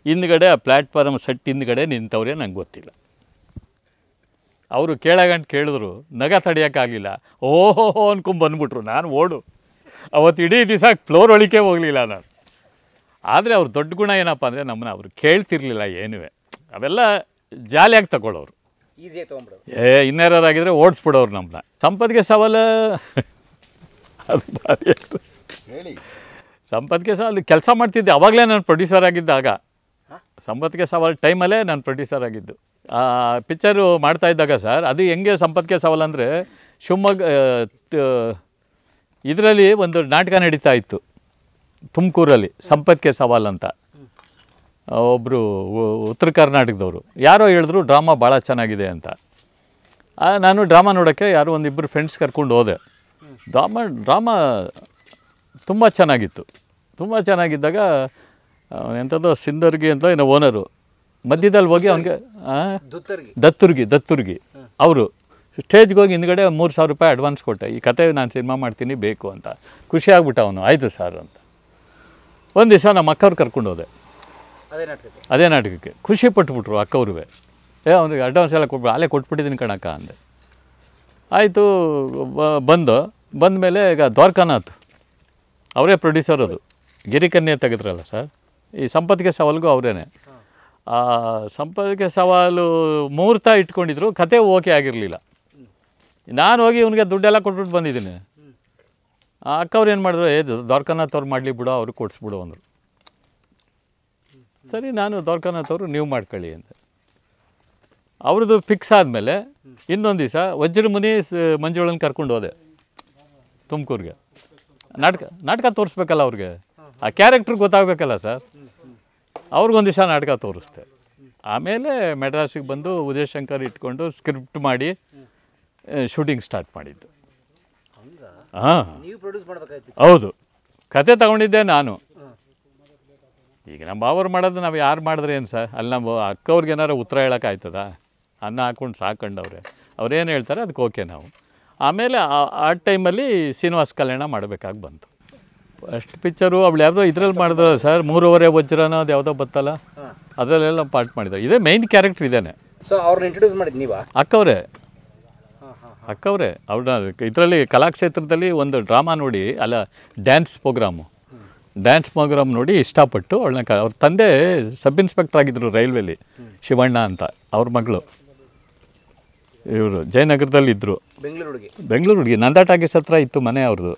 ಹಿಂದ್ಗಡೆ ಆ ಪ್ಲ್ಯಾಟ್ಫಾರ್ಮ್ ಸೆಟ್ ಹಿಂದ್ಗಡೆ ನಿಂತವರೇ ನಂಗೆ ಗೊತ್ತಿಲ್ಲ ಅವರು ಕೇಳಗಂಟು ಕೇಳಿದ್ರು ನಗ ತಡೆಯೋಕ್ಕಾಗಲಿಲ್ಲ ಓಹೋ ಅನ್ಕೊಂಡು ಬಂದ್ಬಿಟ್ರು ನಾನು ಓಡು ಅವತ್ತು ಇಡೀ ದಿವಸ ಫ್ಲೋರ್ ಒಳಿಕೆ ಹೋಗಲಿಲ್ಲ ನಾನು ಆದರೆ ಅವ್ರ ದೊಡ್ಡ ಗುಣ ಏನಪ್ಪ ಅಂದರೆ ನಮ್ಮನ್ನ ಅವರು ಕೇಳ್ತಿರ್ಲಿಲ್ಲ ಏನೂ ಅವೆಲ್ಲ ಜಾಲಿಯಾಗಿ ತಗೊಳ್ಳೋರು ಈಸಿಯಾಗಿ ತೊಗೊಂಡ್ಬಿಡೋರು ಏ ಇನ್ನೇರಾರಾಗಿದ್ದರೆ ಓಡಿಸ್ಬಿಡೋರು ನಮ್ಮನ್ನ ಸಂಪತ್ಗೆ ಸವಾಲು ಅದು ಭಾರಿ ಹೇಳಿ ಸಂಪತ್ಗೆ ಸಹ ಅಲ್ಲಿ ಕೆಲಸ ಮಾಡ್ತಿದ್ದೆ ಅವಾಗಲೇ ನಾನು ಪ್ರೊಡ್ಯೂಸರ್ ಆಗಿದ್ದಾಗ ಸಂಪತ್ಗೆ ಸವಾಲ್ ಟೈಮಲ್ಲೇ ನಾನು ಪ್ರೊಡ್ಯೂಸರ್ ಆಗಿದ್ದು ಪಿಕ್ಚರು ಮಾಡ್ತಾ ಇದ್ದಾಗ ಸರ್ ಅದು ಹೆಂಗೆ ಸಂಪತ್ಗೆ ಸವಾಲ್ ಅಂದರೆ ಶಿವಮೊಗ್ಗ ಇದರಲ್ಲಿ ಒಂದು ನಾಟಕ ನಡೀತಾ ಇತ್ತು ತುಮಕೂರಲ್ಲಿ ಸಂಪತ್ಗೆ ಸವಾಲ್ ಅಂತ ಒಬ್ಬರು ಉತ್ತರ ಕರ್ನಾಟಕದವರು ಯಾರೋ ಹೇಳಿದ್ರು ಡ್ರಾಮಾ ಭಾಳ ಚೆನ್ನಾಗಿದೆ ಅಂತ ನಾನು ಡ್ರಾಮಾ ನೋಡೋಕ್ಕೆ ಯಾರೋ ಒಂದಿಬ್ಬರು ಫ್ರೆಂಡ್ಸ್ ಕರ್ಕೊಂಡು ಹೋದೆ ಡ್ರಾಮಾ ಡ್ರಾಮಾ ತುಂಬ ಚೆನ್ನಾಗಿತ್ತು ತುಂಬ ಚೆನ್ನಾಗಿದ್ದಾಗ ಎಂಥದ್ದು ಸಿಂಧರ್ಗಿ ಅಂತ ಏನೋ ಓನರು ಮಧ್ಯದಲ್ಲಿ ಹೋಗಿ ಅವನಿಗೆ ದತ್ತುರ್ಗಿ ದತ್ತುರ್ಗಿ ಅವರು ಸ್ಟೇಜ್ಗೆ ಹೋಗಿ ಹಿಂದ್ಗಡೆ ಮೂರು ಸಾವಿರ ರೂಪಾಯಿ ಅಡ್ವಾನ್ಸ್ ಕೊಟ್ಟೆ ಈ ಕತೆ ನಾನು ಸಿನಿಮಾ ಮಾಡ್ತೀನಿ ಬೇಕು ಅಂತ ಖುಷಿ ಆಗ್ಬಿಟ್ಟ ಅವನು ಆಯಿತು ಸರ್ ಅಂತ ಒಂದು ದಿವಸ ನಮ್ಮ ಅಕ್ಕವ್ರು ಕರ್ಕೊಂಡು ಹೋದೆ ಅದೇ ನಾಟಕಕ್ಕೆ ಖುಷಿ ಪಟ್ಬಿಟ್ರು ಅಕ್ಕವ್ರಿಗೆ ಏ ಅವ್ನಿಗೆ ಅಡ್ವಾನ್ಸ್ ಎಲ್ಲ ಕೊಟ್ಬಿಟ್ಟು ಅಲ್ಲೇ ಕೊಟ್ಬಿಟ್ಟಿದ್ದೀನಿ ಕಣಕ್ಕ ಅಂದೆ ಆಯಿತು ಬಂದು ಬಂದಮೇಲೆ ಈಗ ದ್ವಾರಕಾನಾಥ್ ಅವರೇ ಪ್ರೊಡ್ಯೂಸರ್ ಅದು ಗಿರಿಕನ್ಯೆ ತೆಗೆದ್ರಲ್ಲ ಸರ್ ಈ ಸಂಪತ್ತಿಗೆ ಸವಾಲ್ಗೂ ಅವರೇನೆ ಆ ಸಂಪತ್ತಿಗೆ ಸವಾಲು ಮುಹೂರ್ತ ಇಟ್ಕೊಂಡಿದ್ರು ಕತೆ ಓಕೆ ಆಗಿರಲಿಲ್ಲ ನಾನು ಹೋಗಿ ಇವನಿಗೆ ದುಡ್ಡೆಲ್ಲ ಕೊಟ್ಬಿಟ್ಟು ಬಂದಿದ್ದೀನಿ ಆ ಅಕ್ಕವ್ರು ಏನು ಮಾಡಿದ್ರು ಏ ದ್ವಾರಕಾನಾಥ್ ಅವ್ರು ಮಾಡಲಿ ಬಿಡು ಅವ್ರಿಗೆ ಕೊಡಿಸ್ಬಿಡು ಅಂದರು ಸರಿ ನಾನು ದ್ವಾರಕಾನಾಥ್ ಅವರು ನೀವು ಮಾಡ್ಕೊಳ್ಳಿ ಅಂತ ಅವ್ರದ್ದು ಫಿಕ್ಸ್ ಆದಮೇಲೆ ಇನ್ನೊಂದು ದಿವಸ ವಜ್ರಮುನಿ ಮಂಜುಳನ್ನು ಕರ್ಕೊಂಡು ಹೋದೆ ತುಮಕೂರಿಗೆ ನಾಟಕ ನಾಟಕ ತೋರಿಸ್ಬೇಕಲ್ಲ ಅವ್ರಿಗೆ ಆ ಕ್ಯಾರೆಕ್ಟ್ರ್ ಗೊತ್ತಾಗಬೇಕಲ್ಲ ಸರ್ ಅವ್ರಿಗೊಂದು ದಿವಸ ನಾಟಕ ತೋರಿಸ್ತೆ ಆಮೇಲೆ ಮೆಡ್ರಾಸಿಗೆ ಬಂದು ಉದಯ ಶಂಕರ್ ಇಟ್ಕೊಂಡು ಸ್ಕ್ರಿಪ್ಟ್ ಮಾಡಿ ಶೂಟಿಂಗ್ ಸ್ಟಾರ್ಟ್ ಮಾಡಿದ್ದು ಹಾಂ ಹೌದು ಕತೆ ತಗೊಂಡಿದ್ದೆ ನಾನು ಈಗ ನಮ್ಮ ಬಾವರು ಮಾಡೋದು ನಾವು ಯಾರು ಮಾಡಿದ್ರೆ ಏನು ಸರ್ ಅಲ್ಲಿ ನಮ್ಮ ಅಕ್ಕವ್ರಿಗೆ ಏನಾರು ಉತ್ತರ ಹೇಳೋಕ್ಕಾಯ್ತದ ಅನ್ನ ಹಾಕ್ಕೊಂಡು ಸಾಕೊಂಡವ್ರೆ ಅವ್ರೇನು ಹೇಳ್ತಾರೆ ಅದಕ್ಕೆ ಓಕೆ ನಾವು ಆಮೇಲೆ ಆ ಟೈಮಲ್ಲಿ ಶ್ರೀನಿವಾಸ ಕಲ್ಯಾಣ ಮಾಡಬೇಕಾಗಿ ಬಂತು ಅಷ್ಟು ಪಿಕ್ಚರು ಅವಳು ಯಾವುದೋ ಇದ್ರಲ್ಲಿ ಮಾಡಿದ್ರಲ್ಲ ಸರ್ ಮೂರುವರೆ ವಜ್ರನೋ ಅದು ಯಾವುದೋ ಬತ್ತಲ್ಲ ಅದರಲ್ಲೆಲ್ಲ ಪಾರ್ಟ್ ಮಾಡಿದ್ದಾರೆ ಇದೇ ಮೈನ್ ಕ್ಯಾರೆಕ್ಟರ್ ಇದಾನೆ ಸೊ ಅವ್ರನ್ನ ಇಂಟ್ರೊಡ್ಯೂಸ್ ಮಾಡಿದ್ ನೀವು ಅಕ್ಕವ್ರೆ ಅಕ್ಕವ್ರೆ ಅವ್ರ ಇದರಲ್ಲಿ ಕಲಾಕ್ಷೇತ್ರದಲ್ಲಿ ಒಂದು ಡ್ರಾಮಾ ನೋಡಿ ಅಲ್ಲ ಡ್ಯಾನ್ಸ್ ಪ್ರೋಗ್ರಾಮು ಡ್ಯಾನ್ಸ್ ಪ್ರೋಗ್ರಾಮ್ ನೋಡಿ ಇಷ್ಟಪಟ್ಟು ಅವಳನ್ನ ಕ ಅವ್ರ ತಂದೆ ಸಬ್ ಇನ್ಸ್ಪೆಕ್ಟರ್ ಆಗಿದ್ದರು ರೈಲ್ವೆಲಿ ಶಿವಣ್ಣ ಅಂತ ಅವ್ರ ಮಗಳು ಇವರು ಜಯನಗರದಲ್ಲಿ ಇದ್ದರು ಬೆಂಗಳೂರು ಹುಡುಗಿ ನಂದಾಟಾಗೇಶ್ ಹತ್ರ ಇತ್ತು ಮನೆ ಅವ್ರದ್ದು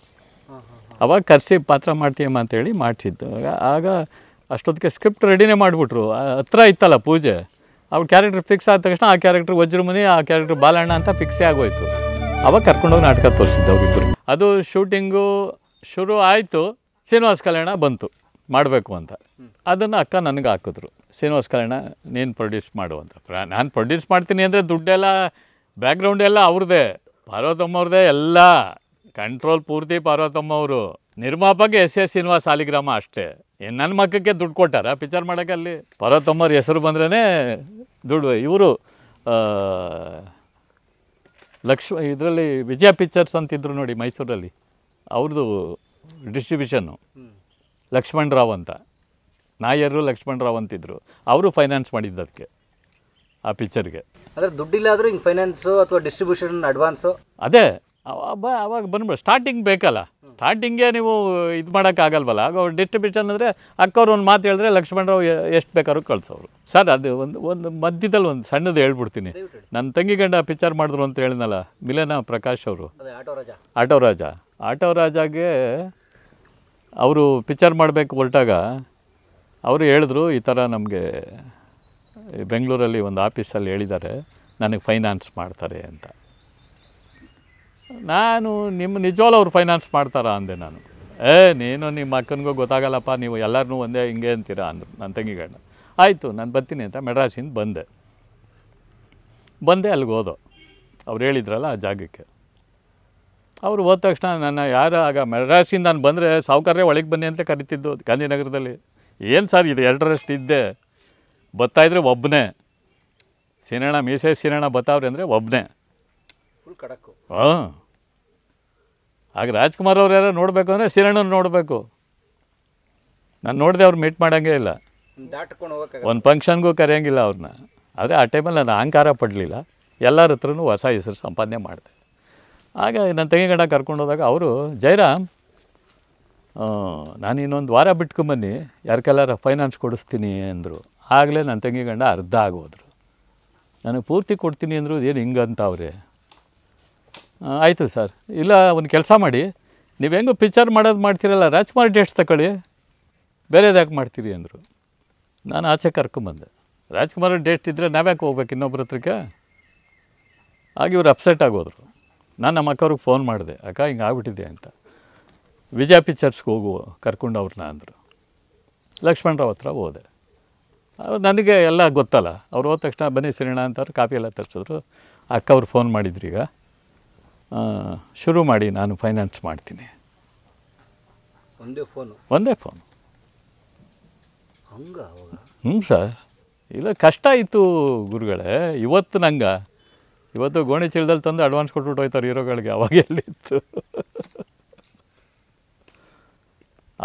ಅವಾಗ ಕರೆಸಿ ಪಾತ್ರ ಮಾಡ್ತೀಯಮ್ಮ ಅಂತೇಳಿ ಮಾಡ್ತಿದ್ದು ಆಗ ಅಷ್ಟೊತ್ತಿಗೆ ಸ್ಕ್ರಿಪ್ಟ್ ರೆಡಿನೇ ಮಾಡಿಬಿಟ್ರು ಹತ್ರ ಇತ್ತಲ್ಲ ಪೂಜೆ ಅವ್ರ ಕ್ಯಾರೆಕ್ಟರ್ ಫಿಕ್ಸ್ ಆದ ತಕ್ಷಣ ಆ ಕ್ಯಾರೆಕ್ಟರ್ ವಜ್ರಮುನಿ ಆ ಕ್ಯಾರೆಕ್ಟರ್ ಬಾಲಣ್ಣ ಅಂತ ಫಿಕ್ಸೇ ಆಗೋಯಿತು ಅವಾಗ ಕರ್ಕೊಂಡೋಗಿ ನಾಟಕ ತೋರಿಸಿದ್ದು ಅವರಿಬ್ಬರು ಅದು ಶೂಟಿಂಗು ಶುರು ಆಯಿತು ಶ್ರೀನಿವಾಸ್ ಕಲ್ಯಾಣ ಬಂತು ಮಾಡಬೇಕು ಅಂತ ಅದನ್ನು ಅಕ್ಕ ನನಗೆ ಹಾಕಿದ್ರು ಶ್ರೀನಿವಾಸ್ ಕಲ್ಯಾಣ ನೀನು ಪ್ರೊಡ್ಯೂಸ್ ಮಾಡು ಅಂತ ನಾನು ಪ್ರೊಡ್ಯೂಸ್ ಮಾಡ್ತೀನಿ ಅಂದರೆ ದುಡ್ಡೆಲ್ಲ ಬ್ಯಾಕ್ಗ್ರೌಂಡೆಲ್ಲ ಅವ್ರದ್ದೇ ಅವ್ರದೇ ಅವ್ರದ್ದೇ ಎಲ್ಲ ಕಂಟ್ರೋಲ್ ಪೂರ್ತಿ ಪಾರ್ವತಮ್ಮ ಅವರು ನಿರ್ಮಾಪಕ ಎಸ್ ಎಸ್ ಸಿನಿಮಾ ಸಾಲಿಗ್ರಾಮ ಅಷ್ಟೇ ಏನು ನನ್ನ ಮಕ್ಕಕ್ಕೆ ದುಡ್ಡು ಕೊಟ್ಟಾರ ಪಿಕ್ಚರ್ ಮಾಡೋಕೆ ಅಲ್ಲಿ ಪಾರ್ವತಮ್ಮವ್ರ ಹೆಸರು ಬಂದ್ರೇ ದುಡ್ಡು ಇವರು ಲಕ್ಷ್ಮ ಇದರಲ್ಲಿ ವಿಜಯ ಪಿಕ್ಚರ್ಸ್ ಅಂತಿದ್ರು ನೋಡಿ ಮೈಸೂರಲ್ಲಿ ಅವ್ರದ್ದು ಡಿಸ್ಟ್ರಿಬ್ಯೂಷನ್ನು ಲಕ್ಷ್ಮಣ್ ರಾವ್ ಅಂತ ನಾಯರು ಲಕ್ಷ್ಮಣ್ ರಾವ್ ಅಂತಿದ್ರು ಅವರು ಫೈನಾನ್ಸ್ ಅದಕ್ಕೆ ಆ ಪಿಕ್ಚರ್ಗೆ ಅಂದರೆ ದುಡ್ಡಿಲ್ಲಾದರೂ ಹಿಂಗೆ ಫೈನಾನ್ಸು ಅಥವಾ ಡಿಸ್ಟ್ರಿಬ್ಯೂಷನ್ ಅಡ್ವಾನ್ಸು ಅದೇ ಅವ ಅವಾಗ ಬಂದ್ಬಿಡ ಸ್ಟಾರ್ಟಿಂಗ್ ಬೇಕಲ್ಲ ಸ್ಟಾರ್ಟಿಂಗೇ ನೀವು ಇದು ಮಾಡೋಕ್ಕಾಗಲ್ವಲ್ಲ ಆಗ ಅವ್ರು ಡಿಸ್ಟ್ರಿಬ್ಯೂಷನ್ ಅಂದರೆ ಅಕ್ಕವ್ರು ಒಂದು ಮಾತು ಹೇಳಿದ್ರೆ ಲಕ್ಷ್ಮಣರಾವ್ ಎಷ್ಟು ಬೇಕಾದ್ರೂ ಕಳಿಸೋರು ಸರ್ ಅದು ಒಂದು ಒಂದು ಮಧ್ಯದಲ್ಲಿ ಒಂದು ಸಣ್ಣದು ಹೇಳ್ಬಿಡ್ತೀನಿ ನನ್ನ ತಂಗಿ ಗಂಡ ಪಿಕ್ಚರ್ ಮಾಡಿದ್ರು ಅಂತ ಹೇಳಿದ್ನಲ್ಲ ಮಿಲನ ಪ್ರಕಾಶ್ ಅವರು ಆಟೋ ರಾಜ ಆಟೋ ರಾಜಾಗೆ ಅವರು ಪಿಕ್ಚರ್ ಮಾಡಬೇಕು ಹೊರಟಾಗ ಅವರು ಹೇಳಿದ್ರು ಈ ಥರ ನಮಗೆ ಬೆಂಗಳೂರಲ್ಲಿ ಒಂದು ಆಫೀಸಲ್ಲಿ ಹೇಳಿದ್ದಾರೆ ನನಗೆ ಫೈನಾನ್ಸ್ ಮಾಡ್ತಾರೆ ಅಂತ ನಾನು ನಿಮ್ಮ ನಿಜವಾಗ್ಲೂ ಅವ್ರು ಫೈನಾನ್ಸ್ ಮಾಡ್ತಾರ ಅಂದೆ ನಾನು ಏ ನೀನು ನಿಮ್ಮ ಅಕ್ಕನಿಗೂ ಗೊತ್ತಾಗಲ್ಲಪ್ಪ ನೀವು ಎಲ್ಲರೂ ಒಂದೇ ಹಿಂಗೆ ಅಂತೀರಾ ಅಂದರು ನನ್ನ ತಂಗಿಗಣ್ಣ ಆಯಿತು ನಾನು ಬರ್ತೀನಿ ಅಂತ ಮೆಡ್ರಾಸಿಂದ ಬಂದೆ ಬಂದೆ ಅಲ್ಲಿಗೆ ಹೋದೋ ಅವ್ರು ಹೇಳಿದ್ರಲ್ಲ ಆ ಜಾಗಕ್ಕೆ ಅವ್ರು ಹೋದ ತಕ್ಷಣ ನನ್ನ ಯಾರು ಆಗ ಮೆಡ್ರಾಸಿಂದ ನಾನು ಬಂದರೆ ಸಾವುಕಾರೇ ಒಳಗೆ ಬನ್ನಿ ಅಂತ ಕರಿತಿದ್ದು ಗಾಂಧಿನಗರದಲ್ಲಿ ಏನು ಸರ್ ಇದು ಎರಡರಷ್ಟು ಇದ್ದೆ ಬತ್ತಾಯಿದ್ರೆ ಒಬ್ಬನೇ ಸೀನಣ್ಣ ಮೀಸೆ ಸೀನಣ್ಣ ಬತ್ತಾವ್ರಿ ಅಂದರೆ ಒಬ್ಬನೇ ಫುಲ್ ಕಡಕ್ಕು ಹಾಂ ಆಗ ರಾಜ್ಕುಮಾರ್ ಅವ್ರು ಯಾರು ನೋಡಬೇಕು ಅಂದರೆ ಸಿರಣ್ಣನ ನೋಡಬೇಕು ನಾನು ನೋಡಿದೆ ಅವ್ರು ಮೀಟ್ ಮಾಡೋಂಗೇ ಇಲ್ಲ ಒಂದು ಫಂಕ್ಷನ್ಗೂ ಕರೆಯೋಂಗಿಲ್ಲ ಅವ್ರನ್ನ ಆದರೆ ಆ ಟೈಮಲ್ಲಿ ನಾನು ಅಹಂಕಾರ ಪಡಲಿಲ್ಲ ಎಲ್ಲರ ಹತ್ರನೂ ಹೊಸ ಹೆಸರು ಸಂಪಾದನೆ ಮಾಡಿದೆ ಆಗ ನನ್ನ ತಂಗಿ ಕರ್ಕೊಂಡು ಹೋದಾಗ ಅವರು ಜೈರಾಮ್ ನಾನು ಇನ್ನೊಂದು ವಾರ ಬಿಟ್ಕೊಂಬನ್ನಿ ಯಾರಕ್ಕೆಲ್ಲರ ಫೈನಾನ್ಸ್ ಕೊಡಿಸ್ತೀನಿ ಅಂದರು ಆಗಲೇ ನನ್ನ ತಂಗಿ ಗಂಡ ಅರ್ಧ ಆಗೋದ್ರು ನನಗೆ ಪೂರ್ತಿ ಕೊಡ್ತೀನಿ ಅಂದರು ಏನು ಹಿಂಗಂತ ಅವ್ರೆ ಆಯಿತು ಸರ್ ಇಲ್ಲ ಒಂದು ಕೆಲಸ ಮಾಡಿ ನೀವು ಹೆಂಗೋ ಪಿಕ್ಚರ್ ಮಾಡೋದು ಮಾಡ್ತೀರಲ್ಲ ರಾಜ್ಕುಮಾರ್ ಡೇಟ್ಸ್ ತಗೊಳ್ಳಿ ಬೇರೆದು ಯಾಕೆ ಮಾಡ್ತೀರಿ ಅಂದರು ನಾನು ಆಚೆ ಕರ್ಕೊಂಬಂದೆ ರಾಜ್ಕುಮಾರ್ ಡೇಟ್ಸ್ ಇದ್ದರೆ ನಾವ್ಯಾಕೆ ಹೋಗ್ಬೇಕು ಇನ್ನೊಬ್ರ ಹತ್ರಕ್ಕೆ ಆಗಿ ಇವ್ರು ಅಪ್ಸೆಟ್ ಆಗೋದ್ರು ನಾನು ನಮ್ಮ ಅಕ್ಕವ್ರಿಗೆ ಫೋನ್ ಮಾಡಿದೆ ಅಕ್ಕ ಹಿಂಗೆ ಆಗ್ಬಿಟ್ಟಿದೆ ಅಂತ ವಿಜಯ ಪಿಕ್ಚರ್ಸ್ಗೆ ಹೋಗುವ ಕರ್ಕೊಂಡು ಅವ್ರನ್ನ ಅಂದರು ಲಕ್ಷ್ಮಣರಾವ್ ಹತ್ರ ಹೋದೆ ನನಗೆ ಎಲ್ಲ ಗೊತ್ತಲ್ಲ ಅವ್ರು ಹೋದ ತಕ್ಷಣ ಬನ್ನಿ ಸಿರೋಣ ಅಂತವ್ರು ಕಾಪಿ ಎಲ್ಲ ತರಿಸಿದ್ರು ಅಕ್ಕ ಫೋನ್ ಫೋನ್ ಈಗ ಶುರು ಮಾಡಿ ನಾನು ಫೈನಾನ್ಸ್ ಮಾಡ್ತೀನಿ ಒಂದೇ ಫೋನು ಒಂದೇ ಫೋನ್ ಹ್ಞೂ ಸರ್ ಇಲ್ಲ ಕಷ್ಟ ಇತ್ತು ಗುರುಗಳೇ ಇವತ್ತು ನಂಗೆ ಇವತ್ತು ಗೋಣಿ ಚೀಲದಲ್ಲಿ ತಂದು ಅಡ್ವಾನ್ಸ್ ಕೊಟ್ಬಿಟ್ಟು ಹೋಯ್ತಾರೆ ಹೀರೋಗಳಿಗೆ ಅವಾಗ ಎಲ್ಲಿತ್ತು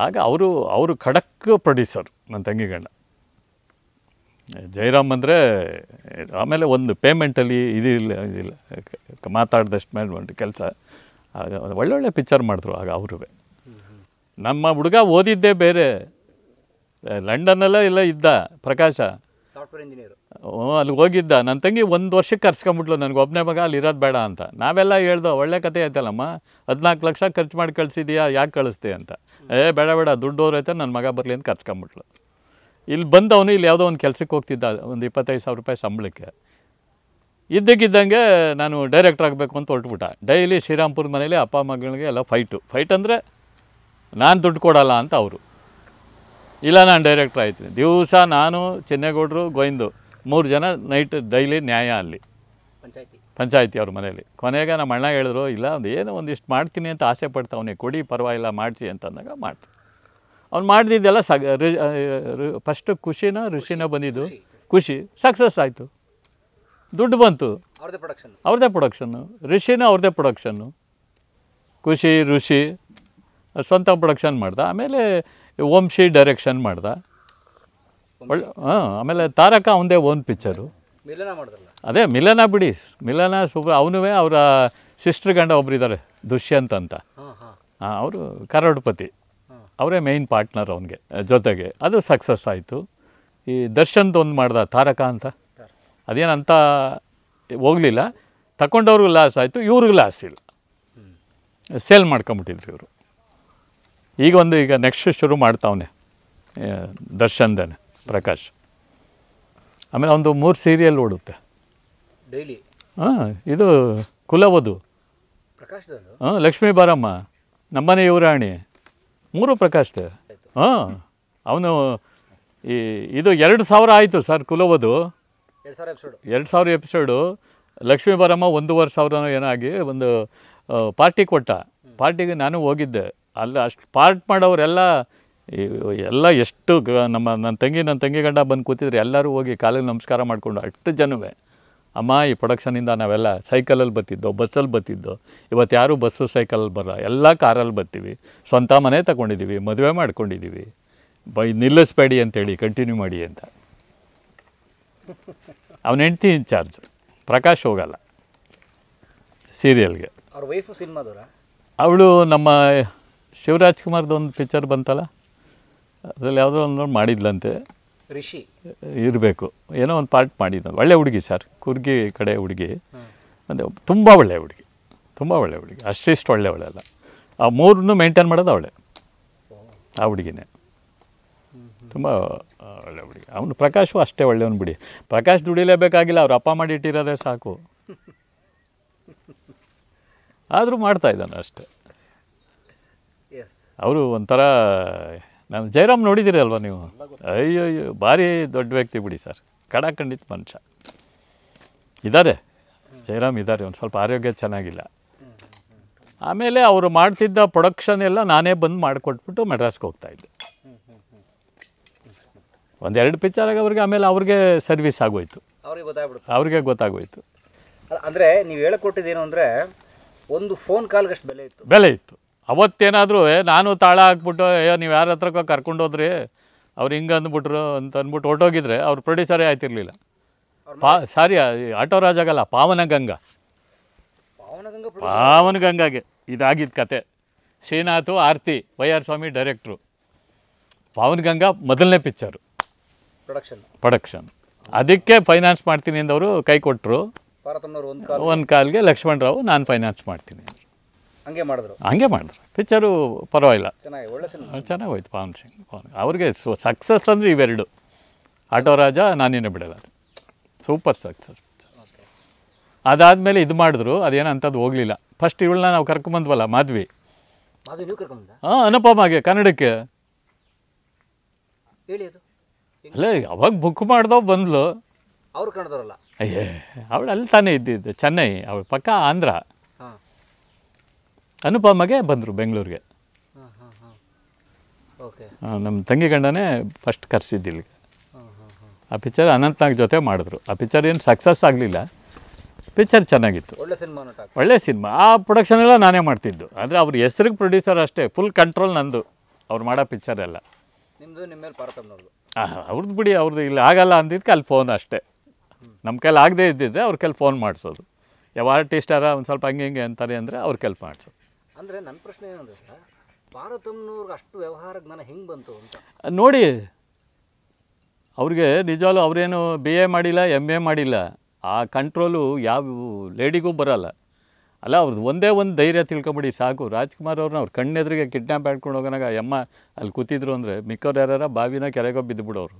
ಆಗ ಅವರು ಅವರು ಖಡಕ್ ಪ್ರೊಡ್ಯೂಸರ್ ನನ್ನ ತಂಗಿ ಗಂಡ ಜೈರಾಮ್ ಅಂದರೆ ಆಮೇಲೆ ಒಂದು ಪೇಮೆಂಟಲ್ಲಿ ಇದಿಲ್ಲ ಇದಿಲ್ಲ ಮಾತಾಡ್ದಷ್ಟು ಮೇಲೆ ಕೆಲಸ ಒಳ್ಳೊಳ್ಳೆ ಪಿಕ್ಚರ್ ಮಾಡಿದ್ರು ಆಗ ಅವರು ನಮ್ಮ ಹುಡುಗ ಓದಿದ್ದೇ ಬೇರೆ ಲಂಡನ್ನಲ್ಲೇ ಇಲ್ಲ ಇದ್ದ ಪ್ರಕಾಶ ಸಾಫ್ಟ್ವೇರ್ ಇಂಜಿನಿಯರ್ ಅಲ್ಲಿ ಹೋಗಿದ್ದ ನನ್ನ ತಂಗಿ ಒಂದು ವರ್ಷಕ್ಕೆ ಕರ್ಸ್ಕೊಂಬಿಟ್ಲು ನನಗೆ ಒಬ್ಬನೇ ಮಗ ಅಲ್ಲಿ ಇರೋದು ಬೇಡ ಅಂತ ನಾವೆಲ್ಲ ಹೇಳ್ದೋ ಒಳ್ಳೆ ಕತೆ ಐತಲ್ಲಮ್ಮ ಹದಿನಾಲ್ಕು ಲಕ್ಷ ಖರ್ಚು ಮಾಡಿ ಕಳಿಸಿದ್ಯಾ ಯಾಕೆ ಕಳಿಸ್ತೀಯ ಅಂತ ಏ ಬೇಡ ಬೇಡ ದುಡ್ಡು ಐತೆ ನನ್ನ ಮಗ ಬರಲಿ ಅಂತ ಕರ್ಸ್ಕೊಂಬಿಟ್ಲು ಇಲ್ಲಿ ಬಂದವನು ಇಲ್ಲಿ ಯಾವುದೋ ಒಂದು ಕೆಲಸಕ್ಕೆ ಹೋಗ್ತಿದ್ದ ಒಂದು ಇಪ್ಪತ್ತೈದು ಸಾವಿರ ರೂಪಾಯಿ ಸಂಬಳಕ್ಕೆ ಇದ್ದಕ್ಕಿದ್ದಂಗೆ ನಾನು ಡೈರೆಕ್ಟರ್ ಆಗಬೇಕು ಅಂತ ಹೊರಟುಬಿಟ್ಟ ಡೈಲಿ ಶ್ರೀರಾಮ್ಪುರದ ಮನೇಲಿ ಅಪ್ಪ ಮಗಳಿಗೆ ಎಲ್ಲ ಫೈಟು ಫೈಟ್ ಅಂದರೆ ನಾನು ದುಡ್ಡು ಕೊಡಲ್ಲ ಅಂತ ಅವರು ಇಲ್ಲ ನಾನು ಡೈರೆಕ್ಟರ್ ಆಯ್ತೀನಿ ದಿವಸ ನಾನು ಚಿನ್ನೇಗೌಡರು ಗೋವಿಂದು ಮೂರು ಜನ ನೈಟ್ ಡೈಲಿ ನ್ಯಾಯ ಅಲ್ಲಿ ಪಂಚಾಯತಿ ಪಂಚಾಯತಿ ಅವ್ರ ಮನೇಲಿ ಕೊನೆಗೆ ನಮ್ಮ ಅಣ್ಣ ಹೇಳಿದ್ರು ಇಲ್ಲ ಒಂದು ಏನೋ ಒಂದಿಷ್ಟು ಮಾಡ್ತೀನಿ ಅಂತ ಆಸೆ ಪಡ್ತಾವನೇ ಕೊಡಿ ಪರವಾಗಿಲ್ಲ ಮಾಡಿಸಿ ಅಂತಂದಾಗ ಮಾಡ್ತೀನಿ ಅವ್ನು ಮಾಡಿದ್ದೆಲ್ಲ ಸಗ ಫಸ್ಟ್ ಖುಷಿನ ಋಷಿನ ಬಂದಿದ್ದು ಖುಷಿ ಸಕ್ಸಸ್ ಆಯಿತು ದುಡ್ಡು ಬಂತು ಅವ್ರದೇ ಪ್ರೊಡಕ್ಷನ್ನು ಋಷಿನ ಅವ್ರದೇ ಪ್ರೊಡಕ್ಷನ್ನು ಖುಷಿ ಋಷಿ ಸ್ವಂತ ಪ್ರೊಡಕ್ಷನ್ ಮಾಡ್ದ ಆಮೇಲೆ ವಂಶಿ ಡೈರೆಕ್ಷನ್ ಮಾಡ್ದ ಒಳ್ಳೆ ಹಾಂ ಆಮೇಲೆ ತಾರಕ ಅವನದೇ ಓನ್ ಪಿಕ್ಚರು ಅದೇ ಮಿಲನ ಬಿಡಿ ಮಿಲನ ಸುಬ್ರ ಅವನೂ ಅವರ ಸಿಸ್ಟರ್ ಗಂಡ ಒಬ್ಬರಿದ್ದಾರೆ ದುಷ್ಯಂತ್ ಅಂತ ಹಾಂ ಅವರು ಕರೋಡುಪತಿ ಅವರೇ ಮೇಯ್ನ್ ಪಾರ್ಟ್ನರ್ ಅವನಿಗೆ ಜೊತೆಗೆ ಅದು ಸಕ್ಸಸ್ ಆಯಿತು ಈ ದರ್ಶನ್ದು ಒಂದು ಮಾಡ್ದ ತಾರಕ ಅಂತ ಅದೇನಂತ ಹೋಗಲಿಲ್ಲ ತಗೊಂಡವ್ರಿಗೂ ಲಾಸ್ ಆಯಿತು ಇವ್ರಿಗೂ ಲಾಸ್ ಇಲ್ಲ ಸೇಲ್ ಮಾಡ್ಕೊಂಬಿಟ್ಟಿದ್ರು ಇವರು ಈಗ ಒಂದು ಈಗ ನೆಕ್ಸ್ಟ್ ಶುರು ಮಾಡ್ತಾವನೆ ದರ್ಶನ್ದೇನೆ ಪ್ರಕಾಶ್ ಆಮೇಲೆ ಒಂದು ಮೂರು ಸೀರಿಯಲ್ ಓಡುತ್ತೆ ಡೈಲಿ ಹಾಂ ಇದು ಕುಲವಧು ಹಾಂ ಲಕ್ಷ್ಮೀ ಬಾರಮ್ಮ ನಮ್ಮನೆ ಇವರಾಣಿ ಮೂರು ಪ್ರಕಾಶ್ ಹಾಂ ಅವನು ಈ ಇದು ಎರಡು ಸಾವಿರ ಆಯಿತು ಸರ್ ಕುಲವದು ಎರಡು ಸಾವಿರ ಎಪಿಸೋಡು ಲಕ್ಷ್ಮೀ ಬರಮ್ಮ ಒಂದೂವರೆ ಸಾವಿರ ಏನಾಗಿ ಒಂದು ಪಾರ್ಟಿ ಕೊಟ್ಟ ಪಾರ್ಟಿಗೆ ನಾನು ಹೋಗಿದ್ದೆ ಅಲ್ಲಿ ಅಷ್ಟು ಪಾರ್ಟ್ ಮಾಡೋರೆಲ್ಲ ಎಲ್ಲ ಎಷ್ಟು ನಮ್ಮ ನನ್ನ ತಂಗಿ ನನ್ನ ತಂಗಿ ಗಂಡ ಬಂದು ಕೂತಿದ್ರೆ ಎಲ್ಲರೂ ಹೋಗಿ ಕಾಲಿಗೆ ನಮಸ್ಕಾರ ಮಾಡಿಕೊಂಡು ಅಷ್ಟು ಜನವೇ ಅಮ್ಮ ಈ ಪ್ರೊಡಕ್ಷನಿಂದ ನಾವೆಲ್ಲ ಸೈಕಲಲ್ಲಿ ಬತ್ತಿದ್ದೋ ಬಸ್ಸಲ್ಲಿ ಬತ್ತಿದ್ದೋ ಇವತ್ತು ಯಾರೂ ಬಸ್ಸು ಸೈಕಲಲ್ಲಿ ಬರಲ್ಲ ಎಲ್ಲ ಕಾರಲ್ಲಿ ಬರ್ತೀವಿ ಸ್ವಂತ ಮನೆ ತಗೊಂಡಿದ್ದೀವಿ ಮದುವೆ ಮಾಡ್ಕೊಂಡಿದ್ದೀವಿ ಬೈ ನಿಲ್ಲಿಸ್ಬೇಡಿ ಅಂತೇಳಿ ಕಂಟಿನ್ಯೂ ಮಾಡಿ ಅಂತ ಅವನ ಹೆಂಡ್ತಿ ಇನ್ಚಾರ್ಜ್ ಪ್ರಕಾಶ್ ಹೋಗಲ್ಲ ಸೀರಿಯಲ್ಗೆ ಅವ್ರ ವೈಫು ಸಿನಿಮಾದವರ ಅವಳು ನಮ್ಮ ಶಿವರಾಜ್ ಕುಮಾರ್ದು ಒಂದು ಪಿಕ್ಚರ್ ಬಂತಲ್ಲ ಅದರಲ್ಲಿ ಯಾವುದೋ ಒಂದು ಮಾಡಿದ್ಲಂತೆ ಋಷಿ ಇರಬೇಕು ಏನೋ ಒಂದು ಪಾರ್ಟ್ ಮಾಡಿದ್ದ ಒಳ್ಳೆ ಹುಡುಗಿ ಸರ್ ಕುರ್ಗಿ ಕಡೆ ಹುಡುಗಿ ಅಂದರೆ ತುಂಬ ಒಳ್ಳೆ ಹುಡುಗಿ ತುಂಬ ಒಳ್ಳೆ ಹುಡುಗಿ ಅಷ್ಟಿಷ್ಟು ಒಳ್ಳೆ ಅಲ್ಲ ಆ ಮೂರನ್ನು ಮೇಂಟೈನ್ ಮಾಡೋದು ಅವಳೆ ಆ ಹುಡುಗಿನೇ ತುಂಬ ಒಳ್ಳೆ ಹುಡುಗಿ ಅವನು ಪ್ರಕಾಶು ಅಷ್ಟೇ ಒಳ್ಳೆಯವನು ಬಿಡಿ ಪ್ರಕಾಶ್ ದುಡಿಲೇಬೇಕಾಗಿಲ್ಲ ಅವ್ರ ಅಪ್ಪ ಮಾಡಿ ಇಟ್ಟಿರೋದೇ ಸಾಕು ಆದರೂ ಮಾಡ್ತಾ ಇದ್ದಾನೆ ಅಷ್ಟೇ ಅವರು ಒಂಥರ ನಾನು ಜಯರಾಮ್ ಅಲ್ವಾ ನೀವು ಅಯ್ಯೋ ಅಯ್ಯೋ ಭಾರಿ ದೊಡ್ಡ ವ್ಯಕ್ತಿ ಬಿಡಿ ಸರ್ ಕಡಾಖಂಡಿತ ಮನುಷ್ಯ ಇದ್ದಾರೆ ಜೈರಾಮ್ ಇದ್ದಾರೆ ಒಂದು ಸ್ವಲ್ಪ ಆರೋಗ್ಯ ಚೆನ್ನಾಗಿಲ್ಲ ಆಮೇಲೆ ಅವರು ಮಾಡ್ತಿದ್ದ ಪ್ರೊಡಕ್ಷನ್ ಎಲ್ಲ ನಾನೇ ಬಂದು ಮಾಡಿಕೊಟ್ಬಿಟ್ಟು ಮೆಡ್ರಾಸ್ಗೆ ಹೋಗ್ತಾಯಿದ್ದೆ ಒಂದೆರಡು ಪಿಕ್ಚರಾಗಿ ಅವ್ರಿಗೆ ಆಮೇಲೆ ಅವ್ರಿಗೆ ಸರ್ವಿಸ್ ಆಗೋಯ್ತು ಅವ್ರಿಗೆ ಗೊತ್ತಾಗೋಯ್ತು ಅಂದರೆ ನೀವು ಹೇಳಿಕೊಟ್ಟಿದ್ದೇನು ಅಂದರೆ ಒಂದು ಫೋನ್ ಕಾಲ್ಗಷ್ಟು ಬೆಲೆ ಇತ್ತು ಬೆಲೆ ಇತ್ತು ಅವತ್ತೇನಾದರೂ ನಾನು ತಾಳ ಹಾಕ್ಬಿಟ್ಟು ಅಯ್ಯೋ ನೀವು ಯಾರ ಹತ್ರಕ್ಕೋ ಕರ್ಕೊಂಡು ಹೋದ್ರಿ ಅವ್ರು ಹಿಂಗೆ ಅಂದ್ಬಿಟ್ರು ಅಂತ ಅಂದ್ಬಿಟ್ಟು ಹೊರಟೋಗಿದ್ರೆ ಅವ್ರು ಪ್ರೊಡ್ಯೂಸರೇ ಆಯ್ತಿರಲಿಲ್ಲ ಪಾ ಸಾರಿ ಆಟೋ ರಾಜಾಗಲ್ಲ ಪಾವನ ಗಂಗಾ ಪಾವನ ಗಂಗಾಗೆ ಇದಾಗಿದ್ದ ಕತೆ Srinath Aarti Y R Swamy director Pavan Ganga ಮೊದಲನೇ ಪಿಕ್ಚರು ಪ್ರೊಡಕ್ಷನ್ ಪ್ರೊಡಕ್ಷನ್ ಅದಕ್ಕೆ ಫೈನಾನ್ಸ್ ಮಾಡ್ತೀನಿ ಅಂದವರು ಕೈ ಕೊಟ್ಟರು ಒಂದು ಕಾಲ್ಗೆ ಲಕ್ಷ್ಮಣರಾವ್ ನಾನು ಫೈನಾನ್ಸ್ ಮಾಡ್ತೀನಿ ಹಂಗೆ ಮಾಡಿದ್ರು ಹಂಗೆ ಮಾಡಿದ್ರು ಪಿಕ್ಚರು ಪರವಾಗಿಲ್ಲ ಚೆನ್ನಾಗಿ ಒಳ್ಳೆ ಸಿನಿಮಾ ಚೆನ್ನಾಗಿ ಹೋಯ್ತು ಪವನ್ ಸಿಂಗ್ ಪವನ್ ಅವ್ರಿಗೆ ಸಕ್ಸಸ್ ಅಂದರೆ ಇವೆರಡು ಆಟೋ ರಾಜ ನಾನೇನು ಬಿಡಲ್ಲ ಸೂಪರ್ ಸಕ್ಸಸ್ ಅದಾದ್ಮೇಲೆ ಇದು ಮಾಡಿದ್ರು ಅದೇನೋ ಅಂಥದ್ದು ಹೋಗಲಿಲ್ಲ ಫಸ್ಟ್ ಇವಳನ್ನ ನಾವು ಕರ್ಕೊಂಬಂದ್ವಲ್ಲ ಮಾಧ್ವಿ ಹಾಂ ಅನುಪಮಾಗೆ ಕನ್ನಡಕ್ಕೆ ಅಲ್ಲ ಅವಾಗ ಬುಕ್ ಮಾಡ್ದೋ ಬಂದ್ಲು ಅವ್ರು ಕನ್ನಡದವ್ರಲ್ಲ ಅಯ್ಯೇ ಅವಳು ಅಲ್ಲಿ ತಾನೇ ಇದ್ದಿದ್ದು ಚೆನ್ನೈ ಅವಳು ಪಕ್ಕ ಆಂಧ್ರ ಅನುಪಮಗೆ ಬಂದರು ಬೆಂಗಳೂರಿಗೆ ನಮ್ಮ ತಂಗಿ ಗಂಡನೇ ಫಸ್ಟ್ ಕರೆಸಿದ್ದು ಇಲ್ಲಿಗೆ ಆ ಪಿಕ್ಚರ್ ಅನಂತ್ನಾಗ್ ಜೊತೆ ಮಾಡಿದ್ರು ಆ ಪಿಕ್ಚರ್ ಏನು ಸಕ್ಸಸ್ ಆಗಲಿಲ್ಲ ಪಿಕ್ಚರ್ ಚೆನ್ನಾಗಿತ್ತು ಒಳ್ಳೆ ಸಿನಿಮಾ ಆ ಪ್ರೊಡಕ್ಷನ್ ಎಲ್ಲ ನಾನೇ ಮಾಡ್ತಿದ್ದು ಅಂದರೆ ಅವ್ರ ಹೆಸ್ರಿಗೆ ಪ್ರೊಡ್ಯೂಸರ್ ಅಷ್ಟೇ ಫುಲ್ ಕಂಟ್ರೋಲ್ ನಂದು ಅವ್ರು ಮಾಡೋ ಪಿಕ್ಚರ್ ಎಲ್ಲ ಅವ್ರದ್ದು ಬಿಡಿ ಅವ್ರದ್ದು ಇಲ್ಲಿ ಆಗಲ್ಲ ಅಂದಿದ್ದಕ್ಕೆ ಅಲ್ಲಿ ಫೋನ್ ಅಷ್ಟೇ ನಮ್ಮ ಕೈಲಿ ಆಗದೆ ಇದ್ದಿದ್ರೆ ಅವ್ರ ಕೈಲಿ ಫೋನ್ ಮಾಡಿಸೋದು ಯಾವ ಆರ್ಟಿಸ್ಟಾರ ಒಂದು ಸ್ವಲ್ಪ ಹಂಗೆ ಹಿಂಗೆ ಅಂತಾರೆ ಅಂದರೆ ಅವ್ರ ಕೆಲ್ಪ್ ಮಾಡಿಸೋದು ಅಂದ್ರೆ ನನ್ನ ಪ್ರಶ್ನೆ ಏನಂದ್ರೆ ಸರ್ ಅಷ್ಟು ವ್ಯವಹಾರ ಜ್ಞಾನ ಹಿಂಗ್ ಬಂತು ಅಂತ ನೋಡಿ ಅವ್ರಿಗೆ ನಿಜವಾಗ್ಲೂ ಅವರೇನು ಬಿ ಎ ಮಾಡಿಲ್ಲ ಎಮ್ ಎ ಮಾಡಿಲ್ಲ ಆ ಕಂಟ್ರೋಲು ಯಾವ ಲೇಡಿಗೂ ಬರಲ್ಲ ಅಲ್ಲ ಅವ್ರದ್ದು ಒಂದೇ ಒಂದು ಧೈರ್ಯ ತಿಳ್ಕೊಂಬಿಡಿ ಸಾಕು ರಾಜ್ಕುಮಾರ್ ಅವ್ರನ್ನ ಅವ್ರ ಕಣ್ಣೆದ್ರಿಗೆ ಕಿಡ್ನಾಪ್ ಮಾಡ್ಕೊಂಡು ಹೋಗೋನಾಗ ಎಮ್ಮ ಅಲ್ಲಿ ಕೂತಿದ್ರು ಅಂದರೆ ಮಿಕ್ಕವ್ರು ಯಾರ ಬಾವಿನ ಕೆರೆಗೋ ಬಿಡೋರು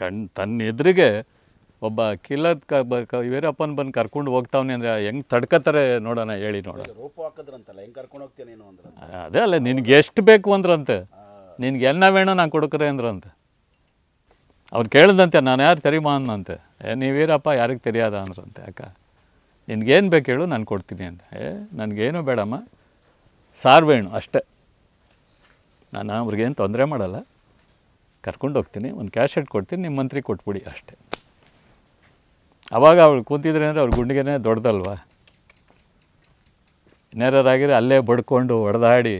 ಕಣ್ ತನ್ನ ಎದುರಿಗೆ ಒಬ್ಬ ಕಿಲ್ಲರ್ ಕ ವೀರಪ್ಪನ ಬಂದು ಕರ್ಕೊಂಡು ಹೋಗ್ತಾವ್ನಿ ಅಂದರೆ ಹೆಂಗೆ ತಡ್ಕತಾರೆ ನೋಡೋಣ ಹೇಳಿ ನೋಡೋಣ ಅದೇ ಅಲ್ಲ ನಿನ್ಗೆ ಎಷ್ಟು ಬೇಕು ಅಂದ್ರಂತೆ ನಿನ್ಗೆ ಎಲ್ಲ ವೇಣೋ ನಾನು ಕೊಡಕ್ರೆ ಅಂದ್ರಂತೆ ಅವ್ರು ಕೇಳ್ದಂತೆ ನಾನು ಯಾರು ತೆರೀಮ ಅನ್ನಂತೆ ಏ ನೀವು ವೀರಪ್ಪ ಯಾರಿಗೆ ತೆರಿಯಾದ ಅಂದ್ರಂತೆ ಅಕ್ಕ ನಿನ್ಗೇನು ಬೇಕು ಹೇಳು ನಾನು ಕೊಡ್ತೀನಿ ಅಂತ ಏ ನನಗೇನು ಬೇಡಮ್ಮ ಸಾರು ವೇಣು ಅಷ್ಟೇ ನಾನು ಅವ್ರಿಗೇನು ತೊಂದರೆ ಮಾಡಲ್ಲ ಕರ್ಕೊಂಡು ಹೋಗ್ತೀನಿ ಒಂದು ಕ್ಯಾಶೆಟ್ ಕೊಡ್ತೀನಿ ನಿಮ್ಮ ಮಂತ್ರಿ ಕೊಟ್ಬಿಡಿ ಅಷ್ಟೇ ಅವಾಗ ಅವಳು ಕೂತಿದ್ರೆ ಅಂದರೆ ಅವ್ರ ಗುಂಡಿಗೆನೇ ದೊಡ್ಡದಲ್ವ ನೇರಾಗಿರೋ ಅಲ್ಲೇ ಬಡ್ಕೊಂಡು ಹೊಡೆದಾಡಿ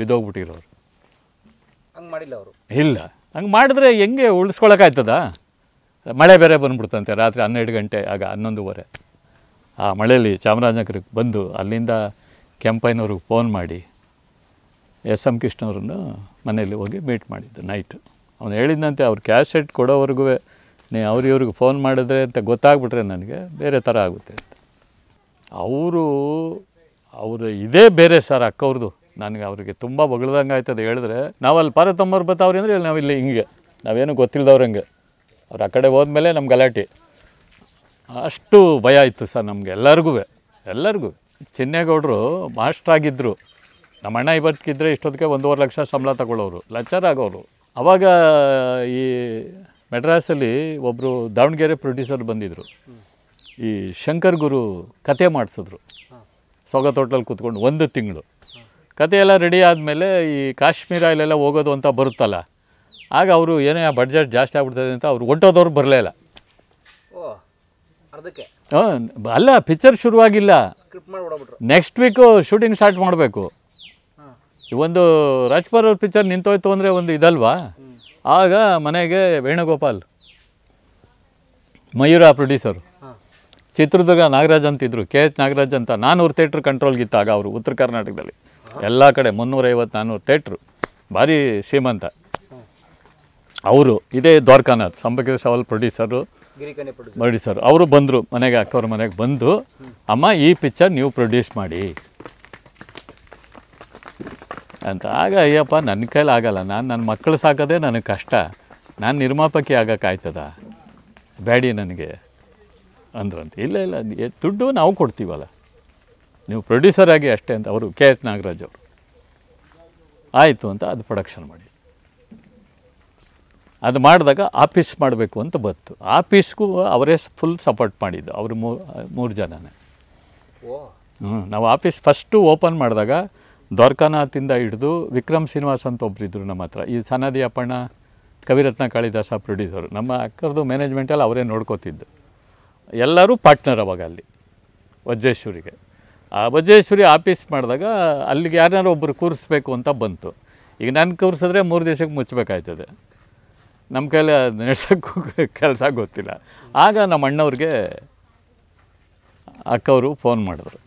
ಬಿದ್ದೋಗ್ಬಿಟ್ಟಿರೋರು ಹಂಗೆ ಮಾಡಿಲ್ಲ ಅವರು ಇಲ್ಲ ಹಂಗೆ ಮಾಡಿದ್ರೆ ಹೆಂಗೆ ಉಳಿಸ್ಕೊಳಕಾಯ್ತದ ಮಳೆ ಬೇರೆ ಬಂದುಬಿಡ್ತಂತೆ ರಾತ್ರಿ ಹನ್ನೆರಡು ಗಂಟೆ ಆಗ ಹನ್ನೊಂದುವರೆ ಆ ಮಳೆಯಲ್ಲಿ ಚಾಮರಾಜನಗರಕ್ಕೆ ಬಂದು ಅಲ್ಲಿಂದ ಕೆಂಪಯ್ಯನವ್ರಿಗೆ ಫೋನ್ ಮಾಡಿ ಎಸ್ ಎಂ ಕೃಷ್ಣವ್ರನ್ನು ಮನೆಯಲ್ಲಿ ಹೋಗಿ ಮೀಟ್ ಮಾಡಿದ್ದು ನೈಟ್ ಅವನು ಹೇಳಿದ್ದಂತೆ ಅವ್ರು ಕ್ಯಾಸೆಟ್ ಕೊಡೋವರೆಗೂ ನೀ ಅವ್ರು ಇವ್ರಿಗೆ ಫೋನ್ ಮಾಡಿದ್ರೆ ಅಂತ ಗೊತ್ತಾಗ್ಬಿಟ್ರೆ ನನಗೆ ಬೇರೆ ಥರ ಆಗುತ್ತೆ ಅಂತ ಅವರು ಅವರು ಇದೇ ಬೇರೆ ಸರ್ ಅಕ್ಕವ್ರದ್ದು ನನಗೆ ಅವರಿಗೆ ತುಂಬ ಬಗಳ್ದಂಗೆ ಆಯ್ತದೆ ಹೇಳಿದ್ರೆ ನಾವಲ್ಲಿ ಪಾರತಂಬರು ಬರ್ತಾವ್ರಿ ಅಂದರೆ ನಾವು ಇಲ್ಲಿ ಹಿಂಗೆ ನಾವೇನು ಹಂಗೆ ಅವ್ರು ಆ ಕಡೆ ಹೋದ್ಮೇಲೆ ನಮ್ಮ ಗಲಾಟೆ ಅಷ್ಟು ಭಯ ಇತ್ತು ಸರ್ ನಮ್ಗೆ ಎಲ್ಲರಿಗೂ ಎಲ್ಲರಿಗೂ ಚಿನ್ನೇಗೌಡರು ಮಾಸ್ಟ್ರಾಗಿದ್ದರು ನಮ್ಮ ಅಣ್ಣ ಇವತ್ತಿಗಿದ್ರೆ ಇಷ್ಟೊತ್ತಿಗೆ ಒಂದೂವರೆ ಲಕ್ಷ ಸಂಬಳ ತಗೊಳ್ಳೋರು ಲಚ್ಚರಾಗೋರು ಆವಾಗ ಈ ಮೆಡ್ರಾಸಲ್ಲಿ ಒಬ್ಬರು ದಾವಣಗೆರೆ ಪ್ರೊಡ್ಯೂಸರ್ ಬಂದಿದ್ದರು ಈ ಶಂಕರ್ ಗುರು ಕತೆ ಮಾಡಿಸಿದ್ರು ಸೊಗ ತೋಟಲ್ಲಿ ಕೂತ್ಕೊಂಡು ಒಂದು ತಿಂಗಳು ಕತೆ ಎಲ್ಲ ರೆಡಿ ಆದಮೇಲೆ ಈ ಕಾಶ್ಮೀರ ಇಲ್ಲೆಲ್ಲ ಹೋಗೋದು ಅಂತ ಬರುತ್ತಲ್ಲ ಆಗ ಅವರು ಏನೇ ಬಡ್ಜೆಟ್ ಜಾಸ್ತಿ ಆಗ್ಬಿಡ್ತದೆ ಅಂತ ಅವ್ರು ಒಟ್ಟೋದವ್ರು ಬರಲೇ ಇಲ್ಲ ಹಾಂ ಅಲ್ಲ ಪಿಕ್ಚರ್ ಶುರುವಾಗಿಲ್ಲ ನೆಕ್ಸ್ಟ್ ವೀಕು ಶೂಟಿಂಗ್ ಸ್ಟಾರ್ಟ್ ಮಾಡಬೇಕು ಈ ಒಂದು ರಾಜ್ಕುಮಾರ್ ಅವ್ರ ಪಿಕ್ಚರ್ ನಿಂತೋಯ್ತು ಅಂದರೆ ಒಂದು ಇದಲ್ವಾ ಆಗ ಮನೆಗೆ ವೇಣುಗೋಪಾಲ್ ಮಯೂರ ಪ್ರೊಡ್ಯೂಸರು ಚಿತ್ರದುರ್ಗ ನಾಗರಾಜ್ ಅಂತಿದ್ರು ಕೆ ಎಚ್ ನಾಗರಾಜ್ ಅಂತ ನಾನ್ನೂರು ಥೇಟ್ರ್ ಆಗ ಅವರು ಉತ್ತರ ಕರ್ನಾಟಕದಲ್ಲಿ ಎಲ್ಲ ಕಡೆ ಮುನ್ನೂರೈವತ್ತು ನಾನ್ನೂರು ಥೇಟ್ರು ಭಾರಿ ಶ್ರೀಮಂತ ಅವರು ಇದೇ ದ್ವಾರಕಾನಾಥ್ ಸಂಬಕೇಶ್ ಸವಾಲ್ ಪ್ರೊಡ್ಯೂಸರು ಪ್ರೊಡ್ಯೂಸರು ಅವರು ಬಂದರು ಮನೆಗೆ ಅಕ್ಕವ್ರ ಮನೆಗೆ ಬಂದು ಅಮ್ಮ ಈ ಪಿಕ್ಚರ್ ನೀವು ಪ್ರೊಡ್ಯೂಸ್ ಮಾಡಿ ಅಂತ ಆಗ ಅಯ್ಯಪ್ಪ ನನ್ನ ಕೈಲಿ ಆಗಲ್ಲ ನಾನು ನನ್ನ ಮಕ್ಕಳು ಸಾಕೋದೇ ನನಗೆ ಕಷ್ಟ ನಾನು ನಿರ್ಮಾಪಕಿ ಆಗೋಕ್ಕಾಯ್ತದ ಬ್ಯಾಡಿ ನನಗೆ ಅಂದ್ರಂತ ಇಲ್ಲ ಇಲ್ಲ ದುಡ್ಡು ನಾವು ಕೊಡ್ತೀವಲ್ಲ ನೀವು ಪ್ರೊಡ್ಯೂಸರ್ ಆಗಿ ಅಷ್ಟೇ ಅಂತ ಅವರು ಕೆ ಎಚ್ ನಾಗರಾಜ್ ಅವರು ಆಯಿತು ಅಂತ ಅದು ಪ್ರೊಡಕ್ಷನ್ ಮಾಡಿ ಅದು ಮಾಡಿದಾಗ ಆಫೀಸ್ ಮಾಡಬೇಕು ಅಂತ ಬಂತು ಆಫೀಸ್ಗೂ ಅವರೇ ಫುಲ್ ಸಪೋರ್ಟ್ ಮಾಡಿದ್ದು ಅವರು ಮೂರು ಮೂರು ಜನನೇ ಹ್ಞೂ ನಾವು ಆಫೀಸ್ ಫಸ್ಟು ಓಪನ್ ಮಾಡಿದಾಗ ದ್ವಾರಕಾನಾಥಿಂದ ಹಿಡಿದು ವಿಕ್ರಮ್ ಶ್ರೀನಿವಾಸ್ ಅಂತ ಒಬ್ಬರಿದ್ದರು ನಮ್ಮ ಹತ್ರ ಈ ಸನದಿ ಅಪ್ಪಣ್ಣ ಕವಿರತ್ನ ಕಾಳಿದಾಸ ಪ್ರೊಡ್ಯೂಸರು ನಮ್ಮ ಅಕ್ಕರದು ಮ್ಯಾನೇಜ್ಮೆಂಟಲ್ಲಿ ಅವರೇ ನೋಡ್ಕೋತಿದ್ದು ಎಲ್ಲರೂ ಪಾರ್ಟ್ನರ್ ಅವಾಗ ಅಲ್ಲಿ ವಜ್ರೇಶ್ವರಿಗೆ ಆ ವಜ್ರೇಶ್ವರಿ ಆಫೀಸ್ ಮಾಡಿದಾಗ ಅಲ್ಲಿಗೆ ಯಾರ್ಯಾರು ಒಬ್ಬರು ಕೂರಿಸ್ಬೇಕು ಅಂತ ಬಂತು ಈಗ ನಾನು ಕೂರಿಸಿದ್ರೆ ಮೂರು ದಿವಸಕ್ಕೆ ಮುಚ್ಚಬೇಕಾಯ್ತದೆ ನಮ್ಮ ಕೈಲಿ ನಡೆಸೋಕ್ಕೂ ಕೆಲಸ ಗೊತ್ತಿಲ್ಲ ಆಗ ನಮ್ಮ ಅಣ್ಣವ್ರಿಗೆ ಅಕ್ಕವರು ಫೋನ್ ಮಾಡಿದ್ರು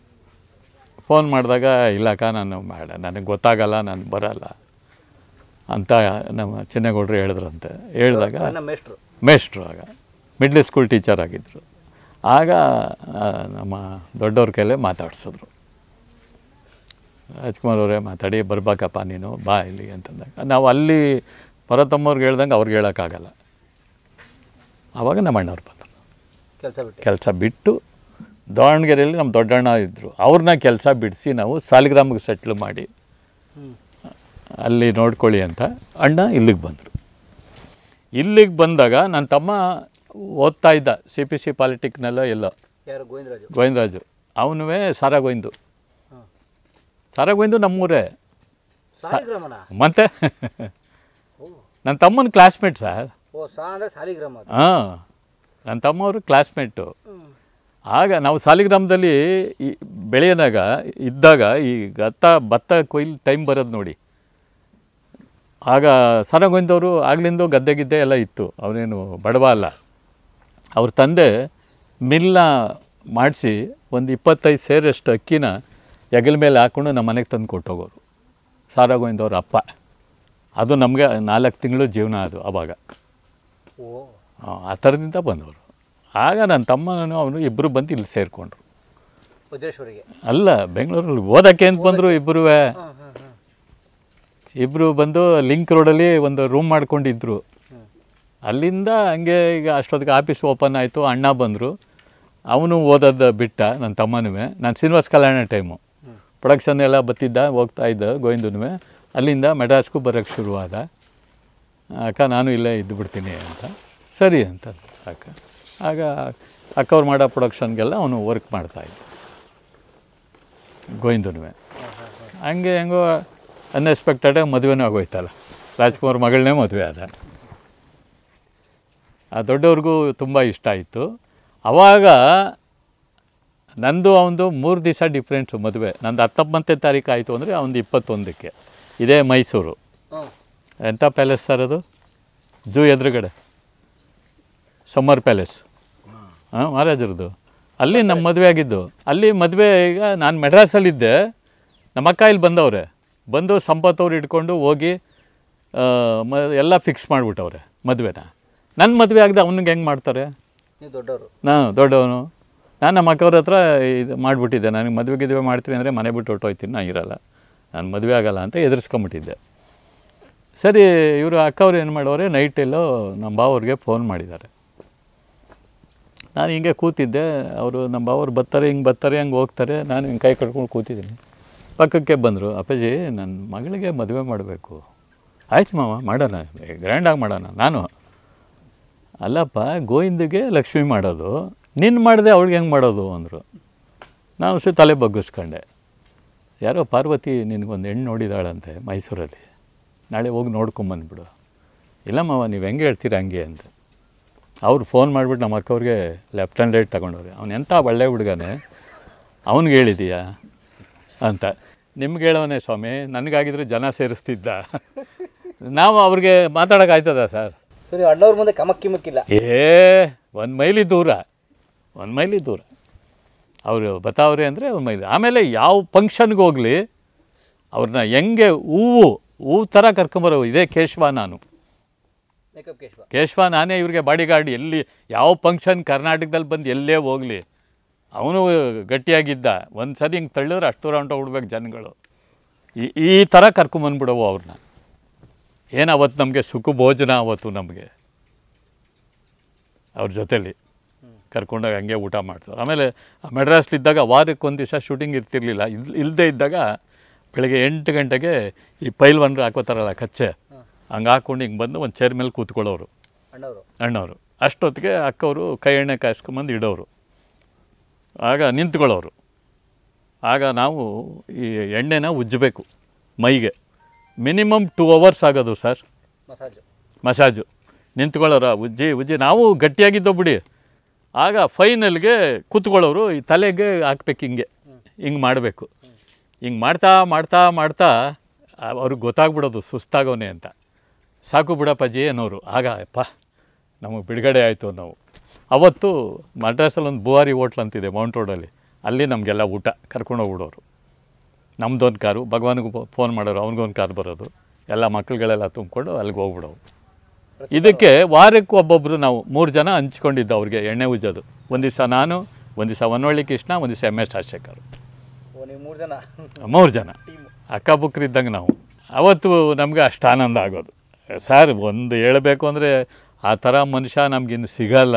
ಫೋನ್ ಮಾಡಿದಾಗ ಇಲ್ಲಕ್ಕ ನಾನು ಮಾಡ ನನಗೆ ಗೊತ್ತಾಗಲ್ಲ ನಾನು ಬರಲ್ಲ ಅಂತ ನಮ್ಮ ಚಿನ್ನಗೌಡ್ರು ಹೇಳಿದ್ರಂತೆ ಹೇಳಿದಾಗ ಮೇಷ್ಟ್ರು ಮೇಷ್ಟ್ರು ಆಗ ಮಿಡ್ಲ್ ಸ್ಕೂಲ್ ಟೀಚರ್ ಆಗಿದ್ದರು ಆಗ ನಮ್ಮ ದೊಡ್ಡವ್ರ ಕೈಲೆ ಮಾತಾಡ್ಸಿದ್ರು ರಾಜ್ಕುಮಾರ್ ಅವರೇ ಮಾತಾಡಿ ಬರ್ಬೇಕಪ್ಪ ನೀನು ಬಾ ಇಲ್ಲಿ ಅಂತಂದಾಗ ನಾವು ಅಲ್ಲಿ ಪರತಮ್ಮವ್ರಿಗೆ ಹೇಳ್ದಂಗೆ ಅವ್ರಿಗೆ ಹೇಳೋಕ್ಕಾಗಲ್ಲ ಆವಾಗ ನಮ್ಮ ಅಣ್ಣವ್ರು ಬಂದರು ಕೆಲಸ ಬಿಟ್ಟು ಕೆಲಸ ಬಿಟ್ಟು ದಾವಣಗೆರೆಯಲ್ಲಿ ನಮ್ಮ ದೊಡ್ಡಣ್ಣ ಇದ್ದರು ಅವ್ರನ್ನ ಕೆಲಸ ಬಿಡಿಸಿ ನಾವು ಸಾಲಿಗ್ರಾಮಗೆ ಸೆಟ್ಲ್ ಮಾಡಿ ಅಲ್ಲಿ ನೋಡ್ಕೊಳ್ಳಿ ಅಂತ ಅಣ್ಣ ಇಲ್ಲಿಗೆ ಬಂದರು ಇಲ್ಲಿಗೆ ಬಂದಾಗ ನನ್ನ ತಮ್ಮ ಓದ್ತಾ ಇದ್ದ ಸಿ ಪಿ ಸಿ ಪಾಲಿಟಿಕ್ನೆಲ್ಲ ಎಲ್ಲ ಗೋವಿಂದರಾಜು ಅವನೂ ಸಾರಾ ಗೋವಿಂದು ಸಾರಾ ಗೋವಿಂದು ನಮ್ಮೂರೇ ಮತ್ತೆ ನನ್ನ ತಮ್ಮನ ಕ್ಲಾಸ್ಮೇಟ್ ಸರ್ ಹಾಂ ನನ್ನ ತಮ್ಮವರು ಕ್ಲಾಸ್ಮೇಟು ಆಗ ನಾವು ಸಾಲಿಗ್ರಾಮದಲ್ಲಿ ಈ ಬೆಳೆಯದಾಗ ಇದ್ದಾಗ ಈ ಗತ್ತ ಭತ್ತ ಕೊಯ್ಲು ಟೈಮ್ ಬರೋದು ನೋಡಿ ಆಗ ಸಾರಂಗೋಯಿಂದವರು ಆಗ್ಲಿಂದು ಗದ್ದೆ ಗಿದ್ದೆ ಎಲ್ಲ ಇತ್ತು ಅವನೇನು ಬಡವ ಅಲ್ಲ ಅವ್ರ ತಂದೆ ಮಿಲ್ನ ಮಾಡಿಸಿ ಒಂದು ಇಪ್ಪತ್ತೈದು ಸೇರಷ್ಟು ಅಕ್ಕಿನ ಹೆಗಲ ಮೇಲೆ ಹಾಕ್ಕೊಂಡು ನಮ್ಮ ಮನೆಗೆ ತಂದು ಕೊಟ್ಟೋಗೋರು ಸಾರಾಗೋಯಿಂದವ್ರ ಅಪ್ಪ ಅದು ನಮಗೆ ನಾಲ್ಕು ತಿಂಗಳು ಜೀವನ ಅದು ಆವಾಗ ಆ ಥರದಿಂದ ಬಂದವರು ಆಗ ನನ್ನ ತಮ್ಮನೂ ಅವನು ಇಬ್ಬರು ಬಂದು ಇಲ್ಲಿ ಸೇರಿಕೊಂಡ್ರು ಅಲ್ಲ ಬೆಂಗಳೂರಲ್ಲಿ ಓದಕ್ಕೆ ಅಂತ ಬಂದರು ಇಬ್ಬರೂ ಇಬ್ಬರು ಬಂದು ಲಿಂಕ್ ರೋಡಲ್ಲಿ ಒಂದು ರೂಮ್ ಮಾಡ್ಕೊಂಡಿದ್ರು ಅಲ್ಲಿಂದ ಹಂಗೆ ಈಗ ಅಷ್ಟೊತ್ತಿಗೆ ಆಫೀಸ್ ಓಪನ್ ಆಯಿತು ಅಣ್ಣ ಬಂದರು ಅವನು ಓದೋದು ಬಿಟ್ಟ ನನ್ನ ತಮ್ಮನೂ ನಾನು ಶ್ರೀನಿವಾಸ ಕಲ್ಯಾಣ ಟೈಮು ಪ್ರೊಡಕ್ಷನ್ ಎಲ್ಲ ಬತ್ತಿದ್ದ ಹೋಗ್ತಾ ಇದ್ದ ಗೋವಿಂದನೂ ಅಲ್ಲಿಂದ ಮೆಡ್ರಾಸ್ಗೂ ಬರೋಕ್ಕೆ ಶುರುವಾದ ಅಕ್ಕ ನಾನು ಇಲ್ಲೇ ಇದ್ದುಬಿಡ್ತೀನಿ ಬಿಡ್ತೀನಿ ಅಂತ ಸರಿ ಅಂತ ಅಕ್ಕ ಆಗ ಅಕ್ಕವ್ರು ಮಾಡೋ ಪ್ರೊಡಕ್ಷನ್ಗೆಲ್ಲ ಅವನು ವರ್ಕ್ ಮಾಡ್ತಾಯಿದ್ದ ಗೋವಿಂದನೂ ಹಂಗೆ ಹೆಂಗೋ ಅನ್ಎಕ್ಸ್ಪೆಕ್ಟೆಡಾಗಿ ಮದುವೆನೂ ಆಗೋಯ್ತಲ್ಲ ರಾಜ್ಕುಮಾರ್ ಮಗಳನ್ನೇ ಮದುವೆ ಆದ ಆ ದೊಡ್ಡವ್ರಿಗೂ ತುಂಬ ಇಷ್ಟ ಆಯಿತು ಆವಾಗ ನಂದು ಅವನದು ಮೂರು ದಿವಸ ಡಿಫ್ರೆನ್ಸು ಮದುವೆ ನಂದು ಹತ್ತೊಂಬತ್ತನೇ ತಾರೀಕು ಆಯಿತು ಅಂದರೆ ಅವನದು ಇಪ್ಪತ್ತೊಂದಕ್ಕೆ ಇದೇ ಮೈಸೂರು ಎಂಥ ಪ್ಯಾಲೇಸ್ ಸರ್ ಅದು ಜೂ ಎದುರುಗಡೆ ಸಮ್ಮರ್ ಪ್ಯಾಲೇಸ್ ಹಾಂ ಮಹಾರಾಜರದ್ದು ಅಲ್ಲಿ ನಮ್ಮ ಮದುವೆ ಆಗಿದ್ದು ಅಲ್ಲಿ ಮದುವೆ ಈಗ ನಾನು ಮೆಡ್ರಾಸಲ್ಲಿದ್ದೆ ನಮ್ಮ ಅಕ್ಕ ಇಲ್ಲಿ ಬಂದವ್ರೆ ಬಂದು ಸಂಪತ್ತವ್ರು ಇಟ್ಕೊಂಡು ಹೋಗಿ ಮ ಎಲ್ಲ ಫಿಕ್ಸ್ ಮಾಡಿಬಿಟ್ಟವ್ರೆ ಮದುವೆನ ನನ್ನ ಮದುವೆ ಆಗದೆ ಅವನಿಗೆ ಹೆಂಗೆ ಮಾಡ್ತಾರೆ ದೊಡ್ಡವರು ಹಾಂ ದೊಡ್ಡವನು ನಾನು ನಮ್ಮ ಅಕ್ಕವ್ರ ಹತ್ರ ಇದು ಮಾಡಿಬಿಟ್ಟಿದ್ದೆ ನನಗೆ ಮದುವೆ ಗಿದುವೆ ಮಾಡ್ತೀನಿ ಅಂದರೆ ಮನೆ ಬಿಟ್ಟು ಹೊಟ್ಟೋಯ್ತೀನಿ ನಾನು ಇರಲ್ಲ ನಾನು ಮದುವೆ ಆಗಲ್ಲ ಅಂತ ಎದುರಿಸ್ಕೊಂಬಿಟ್ಟಿದ್ದೆ ಸರಿ ಇವರು ಅಕ್ಕವ್ರು ಏನು ಮಾಡೋರೆ ನೈಟೆಲ್ಲೋ ನಮ್ಮ ಬಾವ್ರಿಗೆ ಫೋನ್ ಮಾಡಿದ್ದಾರೆ ನಾನು ಹಿಂಗೆ ಕೂತಿದ್ದೆ ಅವರು ನಮ್ಮ ಅವ್ರು ಬರ್ತಾರೆ ಹಿಂಗೆ ಬರ್ತಾರೆ ಹಂಗೆ ಹೋಗ್ತಾರೆ ನಾನು ಹಿಂಗೆ ಕೈ ಕಟ್ಕೊಂಡು ಕೂತಿದ್ದೀನಿ ಪಕ್ಕಕ್ಕೆ ಬಂದರು ಅಪ್ಪಾಜಿ ನನ್ನ ಮಗಳಿಗೆ ಮದುವೆ ಮಾಡಬೇಕು ಆಯ್ತು ಮಾವ ಮಾಡೋಣ ಗ್ರ್ಯಾಂಡಾಗಿ ಮಾಡೋಣ ನಾನು ಅಲ್ಲಪ್ಪ ಗೋವಿಂದಿಗೆ ಲಕ್ಷ್ಮಿ ಮಾಡೋದು ನಿನ್ನ ಮಾಡಿದೆ ಅವಳಿಗೆ ಹೆಂಗೆ ಮಾಡೋದು ಅಂದರು ನಾನು ಸಹ ತಲೆ ಬಗ್ಗಿಸ್ಕೊಂಡೆ ಯಾರೋ ಪಾರ್ವತಿ ನಿನಗೊಂದು ಹೆಣ್ಣು ನೋಡಿದಾಳಂತೆ ಮೈಸೂರಲ್ಲಿ ನಾಳೆ ಹೋಗಿ ನೋಡ್ಕೊಂಬಂದ್ಬಿಡು ಇಲ್ಲ ಮಾವ ನೀವು ಹೆಂಗೆ ಹೇಳ್ತೀರ ಹಂಗೆ ಅಂತ ಅವ್ರು ಫೋನ್ ಮಾಡಿಬಿಟ್ಟು ನಮ್ಮ ಅಕ್ಕವ್ರಿಗೆ ಲೆಫ್ಟ್ ಹ್ಯಾಂಡ್ ರೈಟ್ ತೊಗೊಂಡವ್ರೆ ಅವ್ನು ಎಂಥ ಒಳ್ಳೆ ಹುಡುಗನೇ ಅವನಿಗೆ ಹೇಳಿದೀಯಾ ಅಂತ ನಿಮ್ಗೆ ಹೇಳವನೆ ಸ್ವಾಮಿ ನನಗಾಗಿದ್ರೆ ಜನ ಸೇರಿಸ್ತಿದ್ದ ನಾವು ಅವ್ರಿಗೆ ಮಾತಾಡೋಕ್ಕಾಯ್ತದ ಸರ್ ಸರಿ ಅಣ್ಣವ್ರ ಮುಂದೆ ಕಮಕ್ಕಿಮಕ್ಕಿಲ್ಲ ಏ ಒಂದು ಮೈಲಿ ದೂರ ಒಂದು ಮೈಲಿ ದೂರ ಅವರು ಬತಾವ್ರೆ ಅಂದರೆ ಒಂದು ಮೈಲಿ ಆಮೇಲೆ ಯಾವ ಫಂಕ್ಷನ್ಗೆ ಹೋಗಲಿ ಅವ್ರನ್ನ ಹೆಂಗೆ ಹೂವು ಹೂವು ಥರ ಕರ್ಕೊಂಬರೋ ಇದೇ ಕೇಶವ ನಾನು ಕೇಶವ ನಾನೇ ಇವ್ರಿಗೆ ಬಾಡಿ ಗಾರ್ಡ್ ಎಲ್ಲಿ ಯಾವ ಫಂಕ್ಷನ್ ಕರ್ನಾಟಕದಲ್ಲಿ ಬಂದು ಎಲ್ಲೇ ಹೋಗಲಿ ಅವನು ಗಟ್ಟಿಯಾಗಿದ್ದ ಒಂದು ಸರಿ ಹಿಂಗೆ ತಳ್ಳಿದ್ರೆ ಅಷ್ಟು ದೂರ ಉಡ್ಬೇಕು ಜನಗಳು ಈ ಈ ಥರ ಕರ್ಕೊಂಬಂದ್ಬಿಡವು ಅವ್ರನ್ನ ಏನು ಅವತ್ತು ನಮಗೆ ಸುಖ ಭೋಜನ ಅವತ್ತು ನಮಗೆ ಅವ್ರ ಜೊತೇಲಿ ಕರ್ಕೊಂಡಾಗ ಹಂಗೆ ಊಟ ಮಾಡ್ತಾರೆ ಆಮೇಲೆ ಮೆಡ್ರಾಸ್ಲಿದ್ದಾಗ ಒಂದು ದಿವಸ ಶೂಟಿಂಗ್ ಇರ್ತಿರ್ಲಿಲ್ಲ ಇಲ್ ಇಲ್ಲದೆ ಇದ್ದಾಗ ಬೆಳಗ್ಗೆ ಎಂಟು ಗಂಟೆಗೆ ಈ ಪೈಲ್ವನ್ರು ಹಾಕೋತಾರಲ್ಲ ಕಚ್ಚೆ ಹಂಗೆ ಹಾಕೊಂಡು ಹಿಂಗೆ ಬಂದು ಒಂದು ಚೇರ್ ಮೇಲೆ ಕೂತ್ಕೊಳ್ಳೋರು ಅಣ್ಣವರು ಅಣ್ಣವರು ಅಷ್ಟೊತ್ತಿಗೆ ಅಕ್ಕವರು ಕೈ ಎಣ್ಣೆ ಕಾಯಿಸ್ಕೊಂಬಂದು ಇಡೋರು ಆಗ ನಿಂತ್ಕೊಳ್ಳೋರು ಆಗ ನಾವು ಈ ಎಣ್ಣೆನ ಉಜ್ಜಬೇಕು ಮೈಗೆ ಮಿನಿಮಮ್ ಟೂ ಅವರ್ಸ್ ಆಗೋದು ಸರ್ ಮಸಾಜು ಮಸಾಜು ನಿಂತ್ಕೊಳ್ಳೋರ ಉಜ್ಜಿ ಉಜ್ಜಿ ನಾವು ಗಟ್ಟಿಯಾಗಿದ್ದೋ ಬಿಡಿ ಆಗ ಫೈನಲ್ಗೆ ಕೂತ್ಕೊಳ್ಳೋರು ಈ ತಲೆಗೆ ಹಾಕ್ಬೇಕು ಹಿಂಗೆ ಹಿಂಗೆ ಮಾಡಬೇಕು ಹಿಂಗೆ ಮಾಡ್ತಾ ಮಾಡ್ತಾ ಮಾಡ್ತಾ ಅವ್ರಿಗೆ ಗೊತ್ತಾಗ್ಬಿಡೋದು ಸುಸ್ತಾಗೋನೆ ಅಂತ ಸಾಕು ಬಿಡಪ್ಪ ಜಿ ಅನ್ನೋರು ಆಗ ಅಪ್ಪ ನಮಗೆ ಬಿಡುಗಡೆ ಆಯಿತು ನಾವು ಅವತ್ತು ಮಡ್ರಾಸಲ್ಲಿ ಒಂದು ಬುವಾರಿ ಹೋಟ್ಲ್ ಅಂತಿದೆ ಮೌಂಟ್ ರೋಡಲ್ಲಿ ಅಲ್ಲಿ ನಮಗೆಲ್ಲ ಊಟ ಕರ್ಕೊಂಡೋಗ್ಬಿಡೋರು ನಮ್ಮದೊಂದು ಕಾರು ಭಗವಾನ್ಗೂ ಫೋನ್ ಮಾಡೋರು ಅವ್ನಿಗೊಂದು ಕಾರ್ ಬರೋದು ಎಲ್ಲ ಮಕ್ಕಳುಗಳೆಲ್ಲ ತುಂಬಿಕೊಂಡು ಅಲ್ಲಿಗೆ ಹೋಗ್ಬಿಡೋವು ಇದಕ್ಕೆ ವಾರಕ್ಕೆ ಒಬ್ಬೊಬ್ಬರು ನಾವು ಮೂರು ಜನ ಹಂಚ್ಕೊಂಡಿದ್ದು ಅವ್ರಿಗೆ ಎಣ್ಣೆ ಉಜ್ಜೋದು ಒಂದು ದಿವಸ ನಾನು ಒಂದು ದಿವಸ ಹೊನ್ನೊಳ್ಳಿ ಕೃಷ್ಣ ಒಂದು ದಿವಸ ಎಮ್ ಎಸ್ ರಾಜಶೇಖರ್ ಮೂರು ಜನ ಮೂರು ಜನ ಅಕ್ಕ ಬುಕ್ರಿದ್ದಂಗೆ ನಾವು ಅವತ್ತು ನಮಗೆ ಅಷ್ಟು ಆನಂದ ಆಗೋದು ಸರ್ ಒಂದು ಹೇಳಬೇಕು ಅಂದರೆ ಆ ಥರ ಮನುಷ್ಯ ನಮಗಿನ್ನು ಸಿಗಲ್ಲ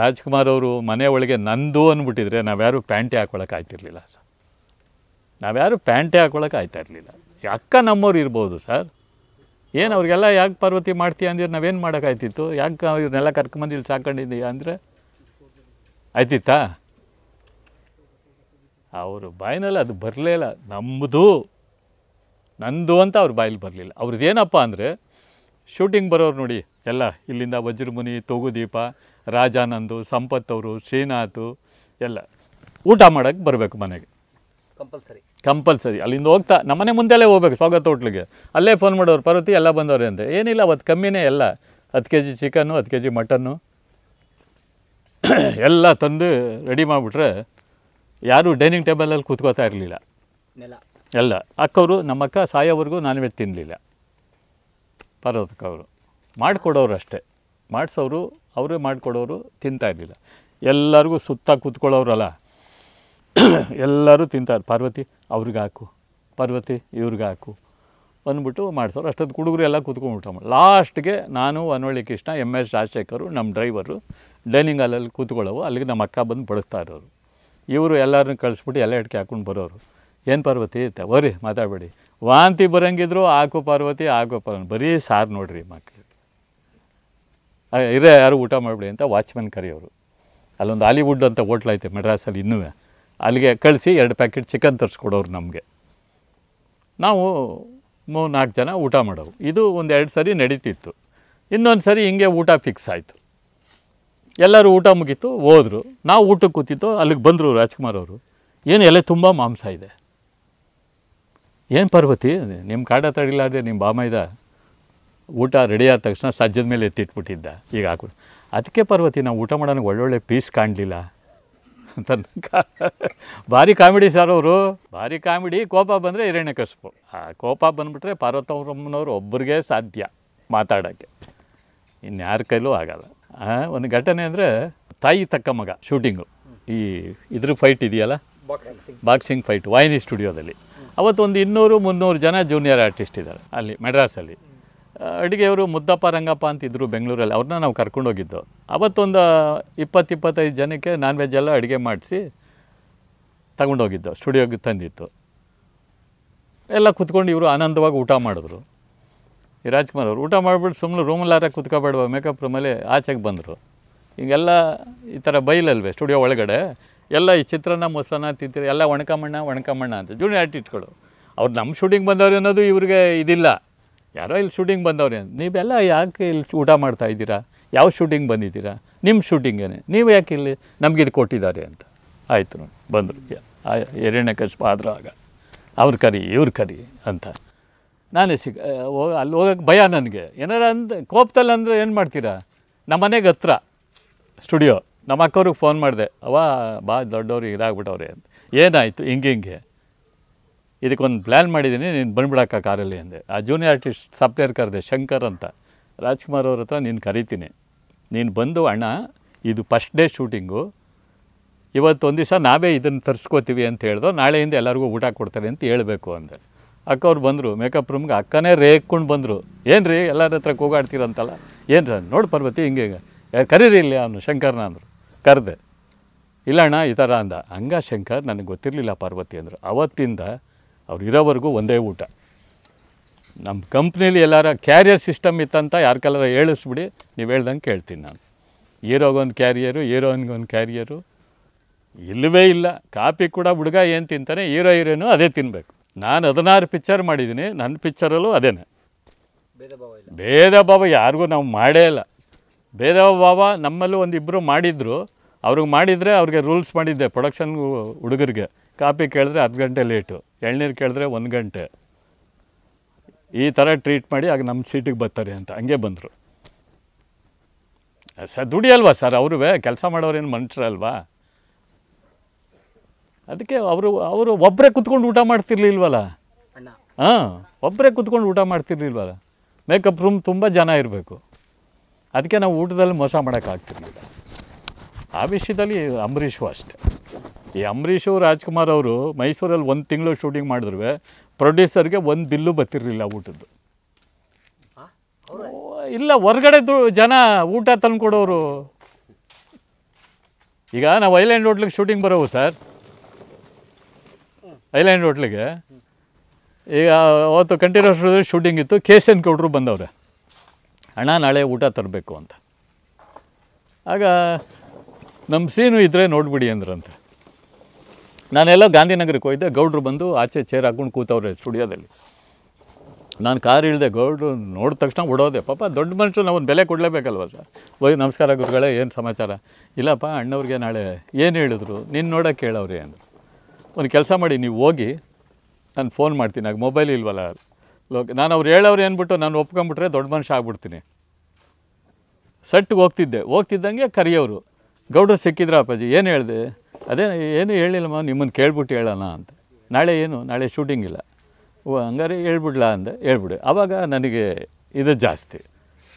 ರಾಜ್ಕುಮಾರ್ ಅವರು ಮನೆ ಒಳಗೆ ನಂದು ಅಂದ್ಬಿಟ್ಟಿದ್ರೆ ನಾವ್ಯಾರು ಪ್ಯಾಂಟೆ ಹಾಕ್ಕೊಳಕ್ಕೆ ಆಯ್ತಿರಲಿಲ್ಲ ಸರ್ ನಾವ್ಯಾರು ಪ್ಯಾಂಟೆ ಹಾಕ್ಕೊಳಕ್ಕೆ ಆಯ್ತಾ ಇರಲಿಲ್ಲ ಅಕ್ಕ ನಮ್ಮವ್ರು ಇರ್ಬೋದು ಸರ್ ಏನು ಅವ್ರಿಗೆಲ್ಲ ಯಾಕೆ ಪಾರ್ವತಿ ಮಾಡ್ತೀಯ ಅಂದ್ರೆ ನಾವೇನು ಮಾಡೋಕ್ಕಾಯ್ತಿತ್ತು ಯಾಕೆ ಇವ್ರನ್ನೆಲ್ಲ ಕರ್ಕೊಂಬಂದು ಇಲ್ಲಿ ಸಾಕೊಂಡಿದ್ದೀಯ ಅಂದರೆ ಆಯ್ತಿತ್ತಾ ಅವರು ಬಾಯ್ನಲ್ಲ ಅದು ಬರಲೇ ಇಲ್ಲ ನಮ್ಮದು ನಂದು ಅಂತ ಅವ್ರ ಬಾಯಲ್ಲಿ ಬರಲಿಲ್ಲ ಅವ್ರದ್ದು ಏನಪ್ಪ ಅಂದರೆ ಶೂಟಿಂಗ್ ಬರೋರು ನೋಡಿ ಎಲ್ಲ ಇಲ್ಲಿಂದ ವಜ್ರಮುನಿ ತೊಗುದೀಪ ರಾಜಾನಂದು ಸಂಪತ್ತವರು ಶ್ರೀನಾಥು ಎಲ್ಲ ಊಟ ಮಾಡೋಕ್ಕೆ ಬರಬೇಕು ಮನೆಗೆ ಕಂಪಲ್ಸರಿ ಕಂಪಲ್ಸರಿ ಅಲ್ಲಿಂದ ಹೋಗ್ತಾ ನಮ್ಮನೆ ಮುಂದೆಲ್ಲೇ ಹೋಗ್ಬೇಕು ಸ್ವಾಗತ ಹೋಟ್ಲಿಗೆ ಅಲ್ಲೇ ಫೋನ್ ಮಾಡೋರು ಪರ್ವತಿ ಎಲ್ಲ ಬಂದವ್ರೆ ಅಂತ ಏನಿಲ್ಲ ಅವತ್ತು ಕಮ್ಮಿನೇ ಎಲ್ಲ ಹತ್ತು ಕೆ ಜಿ ಚಿಕನ್ನು ಹತ್ತು ಕೆ ಜಿ ಮಟನ್ನು ಎಲ್ಲ ತಂದು ರೆಡಿ ಮಾಡಿಬಿಟ್ರೆ ಯಾರೂ ಡೈನಿಂಗ್ ಟೇಬಲಲ್ಲಿ ಕೂತ್ಕೋತಾ ಇರಲಿಲ್ಲ ನೆಲ ಎಲ್ಲ ಅಕ್ಕವರು ಅಕ್ಕ ಸಾಯೋವರೆಗೂ ನಾನ್ ವೆಜ್ ತಿನ್ನಲಿಲ್ಲ ಪರ್ವತಕ್ಕವರು ಮಾಡಿಕೊಡೋರು ಅಷ್ಟೇ ಮಾಡಿಸೋರು ಅವರೇ ಮಾಡಿಕೊಡೋರು ತಿಂತಾ ಇರಲಿಲ್ಲ ಎಲ್ಲರಿಗೂ ಸುತ್ತ ಕೂತ್ಕೊಳ್ಳೋರಲ್ಲ ಎಲ್ಲರೂ ತಿಂತಾರೆ ಪಾರ್ವತಿ ಅವ್ರಿಗೆ ಹಾಕು ಪಾರ್ವತಿ ಇವ್ರಿಗೆ ಹಾಕು ಅಂದ್ಬಿಟ್ಟು ಮಾಡಿಸೋರು ಅಷ್ಟೊತ್ತು ಹುಡುಗರು ಎಲ್ಲ ಕೂತ್ಕೊಂಡ್ಬಿಟ್ಟು ಲಾಸ್ಟ್ಗೆ ನಾನು ಅನ್ವಳಿ ಕೃಷ್ಣ ಎಮ್ ಎಸ್ ರಾಜಶೇಖರು ನಮ್ಮ ಡ್ರೈವರು ಡೈನಿಂಗ್ ಹಾಲಲ್ಲಿ ಕೂತ್ಕೊಳ್ಳೋವು ಅಲ್ಲಿಗೆ ನಮ್ಮ ಅಕ್ಕ ಬಂದು ಬಡಿಸ್ತಾ ಇರೋರು ಇವರು ಎಲ್ಲರನ್ನೂ ಕಳಿಸ್ಬಿಟ್ಟು ಎಲ್ಲ ಇಟ್ಕೆ ಹಾಕೊಂಡು ಬರೋರು ಏನು ಪಾರ್ವತಿ ತವರಿ ಮಾತಾಡಬೇಡಿ ವಾಂತಿ ಬರಂಗಿದ್ರು ಆಕು ಪಾರ್ವತಿ ಆಕು ಪಾರ್ವತಿ ಬರೀ ಸಾರು ನೋಡ್ರಿ ಮಕ್ಕಳು ಇರೇ ಯಾರು ಊಟ ಮಾಡಬೇಡಿ ಅಂತ ವಾಚ್ಮನ್ ಕರೆಯೋರು ಅಲ್ಲೊಂದು ಹಾಲಿವುಡ್ ಅಂತ ಐತೆ ಮೆಡ್ರಾಸಲ್ಲಿ ಇನ್ನೂ ಅಲ್ಲಿಗೆ ಕಳಿಸಿ ಎರಡು ಪ್ಯಾಕೆಟ್ ಚಿಕನ್ ತರಿಸ್ಕೊಡೋರು ನಮಗೆ ನಾವು ಮೂರು ನಾಲ್ಕು ಜನ ಊಟ ಮಾಡೋವು ಇದು ಒಂದು ಎರಡು ಸರಿ ನಡೀತಿತ್ತು ಇನ್ನೊಂದು ಸರಿ ಹಿಂಗೆ ಊಟ ಫಿಕ್ಸ್ ಆಯಿತು ಎಲ್ಲರೂ ಊಟ ಮುಗೀತು ಹೋದರು ನಾವು ಊಟಕ್ಕೆ ಕೂತಿತ್ತು ಅಲ್ಲಿಗೆ ಬಂದರು ರಾಜ್ಕುಮಾರ್ ಅವರು ಏನು ಎಲೆ ತುಂಬ ಮಾಂಸ ಇದೆ ಏನು ಪಾರ್ವತಿ ನಿಮ್ಮ ಕಾಡ ತಡಿಲಾರ್ದೆ ನಿಮ್ಮ ಇದ ಊಟ ರೆಡಿ ಆದ ತಕ್ಷಣ ಸಜ್ಜದ ಮೇಲೆ ಎತ್ತಿಟ್ಬಿಟ್ಟಿದ್ದ ಈಗ ಹಾಕ್ಬಿಟ್ಟು ಅದಕ್ಕೆ ಪಾರ್ವತಿ ನಾವು ಊಟ ಮಾಡೋಣ ಒಳ್ಳೊಳ್ಳೆ ಪೀಸ್ ಕಾಣಲಿಲ್ಲ ಅಂತ ಭಾರಿ ಕಾಮಿಡಿ ಸರ್ ಅವರು ಭಾರಿ ಕಾಮಿಡಿ ಕೋಪ ಬಂದರೆ ಹಿರಣ್ಯಕಶಿಪು ಆ ಕೋಪ ಬಂದುಬಿಟ್ರೆ ಪಾರ್ವತಮ್ಮನವ್ರು ಒಬ್ಬರಿಗೆ ಸಾಧ್ಯ ಮಾತಾಡೋಕ್ಕೆ ಇನ್ಯಾರ ಕೈಲೂ ಆಗಲ್ಲ ಒಂದು ಘಟನೆ ಅಂದರೆ ತಾಯಿ ತಕ್ಕ ಮಗ ಶೂಟಿಂಗು ಈ ಇದ್ರ ಫೈಟ್ ಇದೆಯಲ್ಲ ಬಾಕ್ಸಿಂಗ್ ಫೈಟ್ ವಾಹಿನಿ ಸ್ಟುಡಿಯೋದಲ್ಲಿ ಅವತ್ತೊಂದು ಇನ್ನೂರು ಮುನ್ನೂರು ಜನ ಜೂನಿಯರ್ ಆರ್ಟಿಸ್ಟ್ ಇದ್ದಾರೆ ಅಲ್ಲಿ ಮೆಡ್ರಾಸಲ್ಲಿ ಅಡುಗೆಯವರು ಮುದ್ದಪ್ಪ ರಂಗಪ್ಪ ಇದ್ದರು ಬೆಂಗಳೂರಲ್ಲಿ ಅವ್ರನ್ನ ನಾವು ಕರ್ಕೊಂಡೋಗಿದ್ದು ಅವತ್ತೊಂದು ಇಪ್ಪತ್ತಿಪ್ಪತ್ತೈದು ಜನಕ್ಕೆ ನಾನ್ ವೆಜ್ ಎಲ್ಲ ಅಡುಗೆ ಮಾಡಿಸಿ ತಗೊಂಡೋಗಿದ್ದು ಸ್ಟುಡಿಯೋಗೆ ತಂದಿತ್ತು ಎಲ್ಲ ಕುತ್ಕೊಂಡು ಇವರು ಆನಂದವಾಗಿ ಊಟ ಮಾಡಿದ್ರು ರಾಜ್ಕುಮಾರ್ ಅವರು ಊಟ ಮಾಡಿಬಿಟ್ಟು ಸುಮ್ಮನೆ ರೂಮಲ್ಲಾರ ಕುತ್ಕೋಬೇಡುವ ಮೇಕಪ್ ರೂಮಲ್ಲಿ ಆಚೆಗೆ ಬಂದರು ಹೀಗೆಲ್ಲ ಈ ಥರ ಬೈಲಲ್ವೇ ಸ್ಟುಡಿಯೋ ಒಳಗಡೆ ಎಲ್ಲ ಈ ಚಿತ್ರನ ಮೊಸರನ್ನ ತಿಂತೀರಿ ಎಲ್ಲ ಒಣಕಮಣ್ಣ ಒಣಕಮಣ್ಣ ಅಂತ ಜೂನಿಯರ್ ಆರ್ಟಿಸ್ಟ್ಗಳು ಅವ್ರು ನಮ್ಮ ಶೂಟಿಂಗ್ ಬಂದವ್ರು ಅನ್ನೋದು ಇವ್ರಿಗೆ ಇದಿಲ್ಲ ಯಾರೋ ಇಲ್ಲಿ ಶೂಟಿಂಗ್ ಬಂದವ್ರಿ ಅಂತ ನೀವೆಲ್ಲ ಯಾಕೆ ಇಲ್ಲಿ ಊಟ ಮಾಡ್ತಾ ಇದ್ದೀರಾ ಯಾವ ಶೂಟಿಂಗ್ ಬಂದಿದ್ದೀರಾ ನಿಮ್ಮ ಶೂಟಿಂಗೇ ನೀವು ಯಾಕೆ ಇಲ್ಲಿ ನಮಗೆ ಇದು ಕೊಟ್ಟಿದ್ದಾರೆ ಅಂತ ಆಯಿತು ನೋಡಿ ಬಂದರು ಕಷ್ಟ ಆದ್ರೆ ಆಗ ಅವ್ರು ಕರಿ ಇವ್ರು ಕರಿ ಅಂತ ನಾನೇ ಸಿಗ ಅಲ್ಲಿ ಹೋಗೋಕ್ಕೆ ಭಯ ನನಗೆ ಏನಾರ ಅಂದ್ರೆ ಕೋಪದಲ್ಲಿ ಅಂದರೆ ಏನು ಮಾಡ್ತೀರಾ ನಮ್ಮನೆಗೆ ಹತ್ರ ಸ್ಟುಡಿಯೋ ನಮ್ಮ ಅಕ್ಕವ್ರಿಗೆ ಫೋನ್ ಮಾಡಿದೆ ಅವ ಬಾ ದೊಡ್ಡವ್ರು ಇದಾಗ್ಬಿಟ್ಟವ್ರೆ ಅಂತ ಏನಾಯಿತು ಹಿಂಗೆ ಹಿಂಗೆ ಇದಕ್ಕೊಂದು ಪ್ಲ್ಯಾನ್ ಮಾಡಿದ್ದೀನಿ ನೀನು ಬಂದುಬಿಡಕ್ಕ ಕಾರಲ್ಲಿ ಅಂದೆ ಆ ಜೂನಿಯರ್ ಆರ್ಟಿಸ್ಟ್ ಸಾಫ್ಟ್ವೇರ್ ಕರೆದೆ ಶಂಕರ್ ಅಂತ ರಾಜ್ಕುಮಾರ್ ಅವ್ರ ಹತ್ರ ನೀನು ಕರಿತೀನಿ ನೀನು ಬಂದು ಅಣ್ಣ ಇದು ಫಸ್ಟ್ ಡೇ ಶೂಟಿಂಗು ಇವತ್ತು ಒಂದು ದಿವಸ ನಾವೇ ಇದನ್ನು ತರಿಸ್ಕೋತೀವಿ ಅಂತ ಹೇಳ್ದು ನಾಳೆಯಿಂದ ಎಲ್ಲರಿಗೂ ಊಟ ಕೊಡ್ತಾರೆ ಅಂತ ಹೇಳಬೇಕು ಅಂದೆ ಅಕ್ಕವ್ರು ಬಂದರು ಮೇಕಪ್ ರೂಮ್ಗೆ ಅಕ್ಕನೇ ರೇಕ್ಕೊಂಡು ಬಂದರು ಏನು ರೀ ಎಲ್ಲರ ಹತ್ರ ಕೂಗಾಡ್ತೀರಂತಲ್ಲ ಏನು ರೀ ನೋಡಿ ಪರ್ವತಿ ಹಿಂಗೆ ಕರೀರಿ ಇಲ್ಲಿ ಅವನು ಶಂಕರ್ನ ಅಂದರು ಕರೆದೆ ಇಲ್ಲಣ್ಣ ಈ ಥರ ಅಂದ ಹಂಗ ಶಂಕರ್ ನನಗೆ ಗೊತ್ತಿರಲಿಲ್ಲ ಪಾರ್ವತಿ ಅಂದರು ಅವತ್ತಿಂದ ಅವ್ರು ಇರೋವರೆಗೂ ಒಂದೇ ಊಟ ನಮ್ಮ ಕಂಪ್ನೀಲಿ ಎಲ್ಲರ ಕ್ಯಾರಿಯರ್ ಸಿಸ್ಟಮ್ ಇತ್ತಂತ ಯಾರ ಕಲರ ಹೇಳಿಸ್ಬಿಡಿ ನೀವು ಹೇಳ್ದಂಗೆ ಕೇಳ್ತೀನಿ ನಾನು ಹೀರೋಗೊಂದು ಕ್ಯಾರಿಯರು ಹೀರೋಯಿನ್ಗೊಂದು ಕ್ಯಾರಿಯರು ಇಲ್ಲವೇ ಇಲ್ಲ ಕಾಪಿ ಕೂಡ ಹುಡುಗ ಏನು ತಿಂತಾನೆ ಹೀರೋ ಹೀರೋನು ಅದೇ ತಿನ್ನಬೇಕು ನಾನು ಹದಿನಾರು ಪಿಕ್ಚರ್ ಮಾಡಿದ್ದೀನಿ ನನ್ನ ಪಿಕ್ಚರಲ್ಲೂ ಅದೇನೆ ಭೇದ ಭಾವ ಯಾರಿಗೂ ನಾವು ಮಾಡೇ ಇಲ್ಲ ಭೇದ ಭಾವ ನಮ್ಮಲ್ಲೂ ಒಂದಿಬ್ಬರು ಮಾಡಿದ್ರು ಅವ್ರಿಗೆ ಮಾಡಿದರೆ ಅವ್ರಿಗೆ ರೂಲ್ಸ್ ಮಾಡಿದ್ದೆ ಪ್ರೊಡಕ್ಷನ್ ಹುಡುಗರಿಗೆ ಕಾಪಿ ಕೇಳಿದ್ರೆ ಹತ್ತು ಗಂಟೆ ಲೇಟು ಎಳ್ನೀರು ಕೇಳಿದ್ರೆ ಒಂದು ಗಂಟೆ ಈ ಥರ ಟ್ರೀಟ್ ಮಾಡಿ ಆಗ ನಮ್ಮ ಸೀಟಿಗೆ ಬರ್ತಾರೆ ಅಂತ ಹಂಗೆ ಬಂದರು ಸರ್ ದುಡಿಯಲ್ವಾ ಸರ್ ಅವರು ಕೆಲಸ ಮಾಡೋರೇನು ಮನುಷ್ಯರಲ್ವಾ ಅದಕ್ಕೆ ಅವರು ಅವರು ಒಬ್ಬರೇ ಕುತ್ಕೊಂಡು ಊಟ ಮಾಡ್ತಿರ್ಲಿಲ್ವಲ್ಲ ಹಾಂ ಒಬ್ಬರೇ ಕುತ್ಕೊಂಡು ಊಟ ಮಾಡ್ತಿರ್ಲಿಲ್ವಲ್ಲ ಮೇಕಪ್ ರೂಮ್ ತುಂಬ ಜನ ಇರಬೇಕು ಅದಕ್ಕೆ ನಾವು ಊಟದಲ್ಲಿ ಮೋಸ ಮಾಡೋಕ್ಕಾಗ್ತಿರ್ಲಿಲ್ಲ ಆ ವಿಷಯದಲ್ಲಿ ಅಂಬರೀಷು ಅಷ್ಟೆ ಈ ಅಂಬರೀಷು ರಾಜ್ಕುಮಾರ್ ಅವರು ಮೈಸೂರಲ್ಲಿ ಒಂದು ತಿಂಗಳು ಶೂಟಿಂಗ್ ಮಾಡಿದ್ರು ಪ್ರೊಡ್ಯೂಸರ್ಗೆ ಒಂದು ಬಿಲ್ಲು ಬತ್ತಿರಲಿಲ್ಲ ಊಟದ್ದು ಇಲ್ಲ ಹೊರಗಡೆ ಜನ ಊಟ ಕೊಡೋರು ಈಗ ನಾವು ಐಲ್ಯಾಂಡ್ ಹೋಟ್ಲಿಗೆ ಶೂಟಿಂಗ್ ಬರೋವು ಸರ್ ಐಲ್ಯಾಂಡ್ ಹೋಟ್ಲಿಗೆ ಈಗ ಅವತ್ತು ಕಂಟಿನ್ಯೂಸ್ ಶೂಟಿಂಗ್ ಇತ್ತು ಕೆ ಸಿ ಎನ್ ಬಂದವ್ರೆ ಅಣ್ಣ ನಾಳೆ ಊಟ ತರಬೇಕು ಅಂತ ಆಗ ನಮ್ಮ ಸೀನು ಇದ್ದರೆ ನೋಡ್ಬಿಡಿ ಅಂದ್ರಂತೆ ನಾನೆಲ್ಲ ಗಾಂಧಿನಗರಕ್ಕೆ ಹೋಗಿದ್ದೆ ಗೌಡ್ರು ಬಂದು ಆಚೆ ಚೇರ್ ಹಾಕ್ಕೊಂಡು ಕೂತವ್ರೆ ಸ್ಟುಡಿಯೋದಲ್ಲಿ ನಾನು ಕಾರ್ ಇಳಿದೆ ಗೌಡ್ರು ನೋಡಿದ ತಕ್ಷಣ ಓಡೋದೆ ಪಾಪ ದೊಡ್ಡ ಮನುಷ್ಯ ನಾವು ಒಂದು ಬೆಲೆ ಕೊಡಲೇಬೇಕಲ್ವ ಸರ್ ಓಯ್ ನಮಸ್ಕಾರ ಗುರುಗಳೇ ಏನು ಸಮಾಚಾರ ಇಲ್ಲಪ್ಪ ಅಣ್ಣವ್ರಿಗೆ ನಾಳೆ ಏನು ಹೇಳಿದ್ರು ನಿನ್ನ ನೋಡೋಕೆ ಕೇಳವ್ರಿ ಅಂದರು ಒಂದು ಕೆಲಸ ಮಾಡಿ ನೀವು ಹೋಗಿ ನಾನು ಫೋನ್ ಮಾಡ್ತೀನಿ ಆಗ ಮೊಬೈಲ್ ಇಲ್ವಲ್ಲ ಲೋಕ ನಾನು ಅವ್ರು ಹೇಳೋರು ಏನ್ಬಿಟ್ಟು ನಾನು ಒಪ್ಕೊಂಬಿಟ್ರೆ ದೊಡ್ಡ ಮನುಷ್ಯ ಆಗ್ಬಿಡ್ತೀನಿ ಸಟ್ಟಿಗೆ ಹೋಗ್ತಿದ್ದೆ ಹೋಗ್ತಿದ್ದಂಗೆ ಕರೆಯೋರು ಗೌಡ್ರು ಸಿಕ್ಕಿದ್ರ ಅಪ್ಪಾಜಿ ಏನು ಹೇಳಿದೆ ಅದೇ ಏನು ಹೇಳಿಲ್ಲಮ್ಮ ನಿಮ್ಮನ್ನು ಕೇಳ್ಬಿಟ್ಟು ಹೇಳೋಣ ಅಂತ ನಾಳೆ ಏನು ನಾಳೆ ಶೂಟಿಂಗ್ ಇಲ್ಲ ಓ ಹಂಗಾರೆ ಹೇಳ್ಬಿಡ್ಲಾ ಅಂದ ಹೇಳ್ಬಿಡು ಆವಾಗ ನನಗೆ ಇದು ಜಾಸ್ತಿ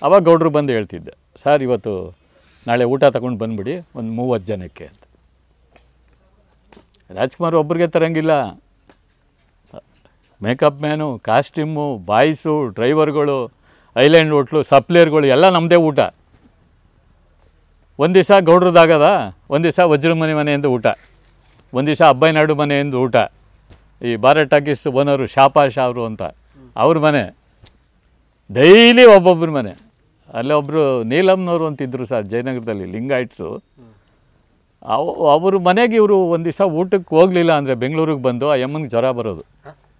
ಆವಾಗ ಗೌಡ್ರು ಬಂದು ಹೇಳ್ತಿದ್ದೆ ಸರ್ ಇವತ್ತು ನಾಳೆ ಊಟ ತಗೊಂಡು ಬಂದುಬಿಡಿ ಒಂದು ಮೂವತ್ತು ಜನಕ್ಕೆ ಅಂತ ರಾಜ್ಕುಮಾರ್ ಒಬ್ಬರಿಗೆ ತರಂಗಿಲ್ಲ ಮೇಕಪ್ ಮ್ಯಾನು ಕಾಸ್ಟ್ಯೂಮು ಬಾಯ್ಸು ಡ್ರೈವರ್ಗಳು ಐಲ್ಯಾಂಡ್ ಹೋಟ್ಲು ಸಪ್ಲೇಯರ್ಗಳು ಎಲ್ಲ ನಮ್ಮದೇ ಊಟ ಒಂದು ದಿವಸ ಗೌಡ್ರದ್ದಾಗದ ಒಂದು ದಿವಸ ವಜ್ರಮನಿ ಮನೆಯಿಂದ ಊಟ ಒಂದು ದಿವಸ ಅಬ್ಬಾಯಿ ನಾಡು ಮನೆಯಿಂದ ಊಟ ಈ ಬಾರ ಟಾಕೀಸ್ ಓನರು ಶಾಪಾ ಶಾ ಅವರು ಅಂತ ಅವ್ರ ಮನೆ ಡೈಲಿ ಒಬ್ಬೊಬ್ಬರ ಮನೆ ಅಲ್ಲೇ ಒಬ್ಬರು ನೀಲಮ್ನವರು ಅಂತಿದ್ರು ಸರ್ ಜಯನಗರದಲ್ಲಿ ಲಿಂಗಾಯಿಟ್ಸು ಅವು ಅವರು ಮನೆಗೆ ಇವರು ಒಂದು ದಿವಸ ಊಟಕ್ಕೆ ಹೋಗಲಿಲ್ಲ ಅಂದರೆ ಬೆಂಗಳೂರಿಗೆ ಬಂದು ಆ ಯಮ್ಮನಿಗೆ ಜ್ವರ ಬರೋದು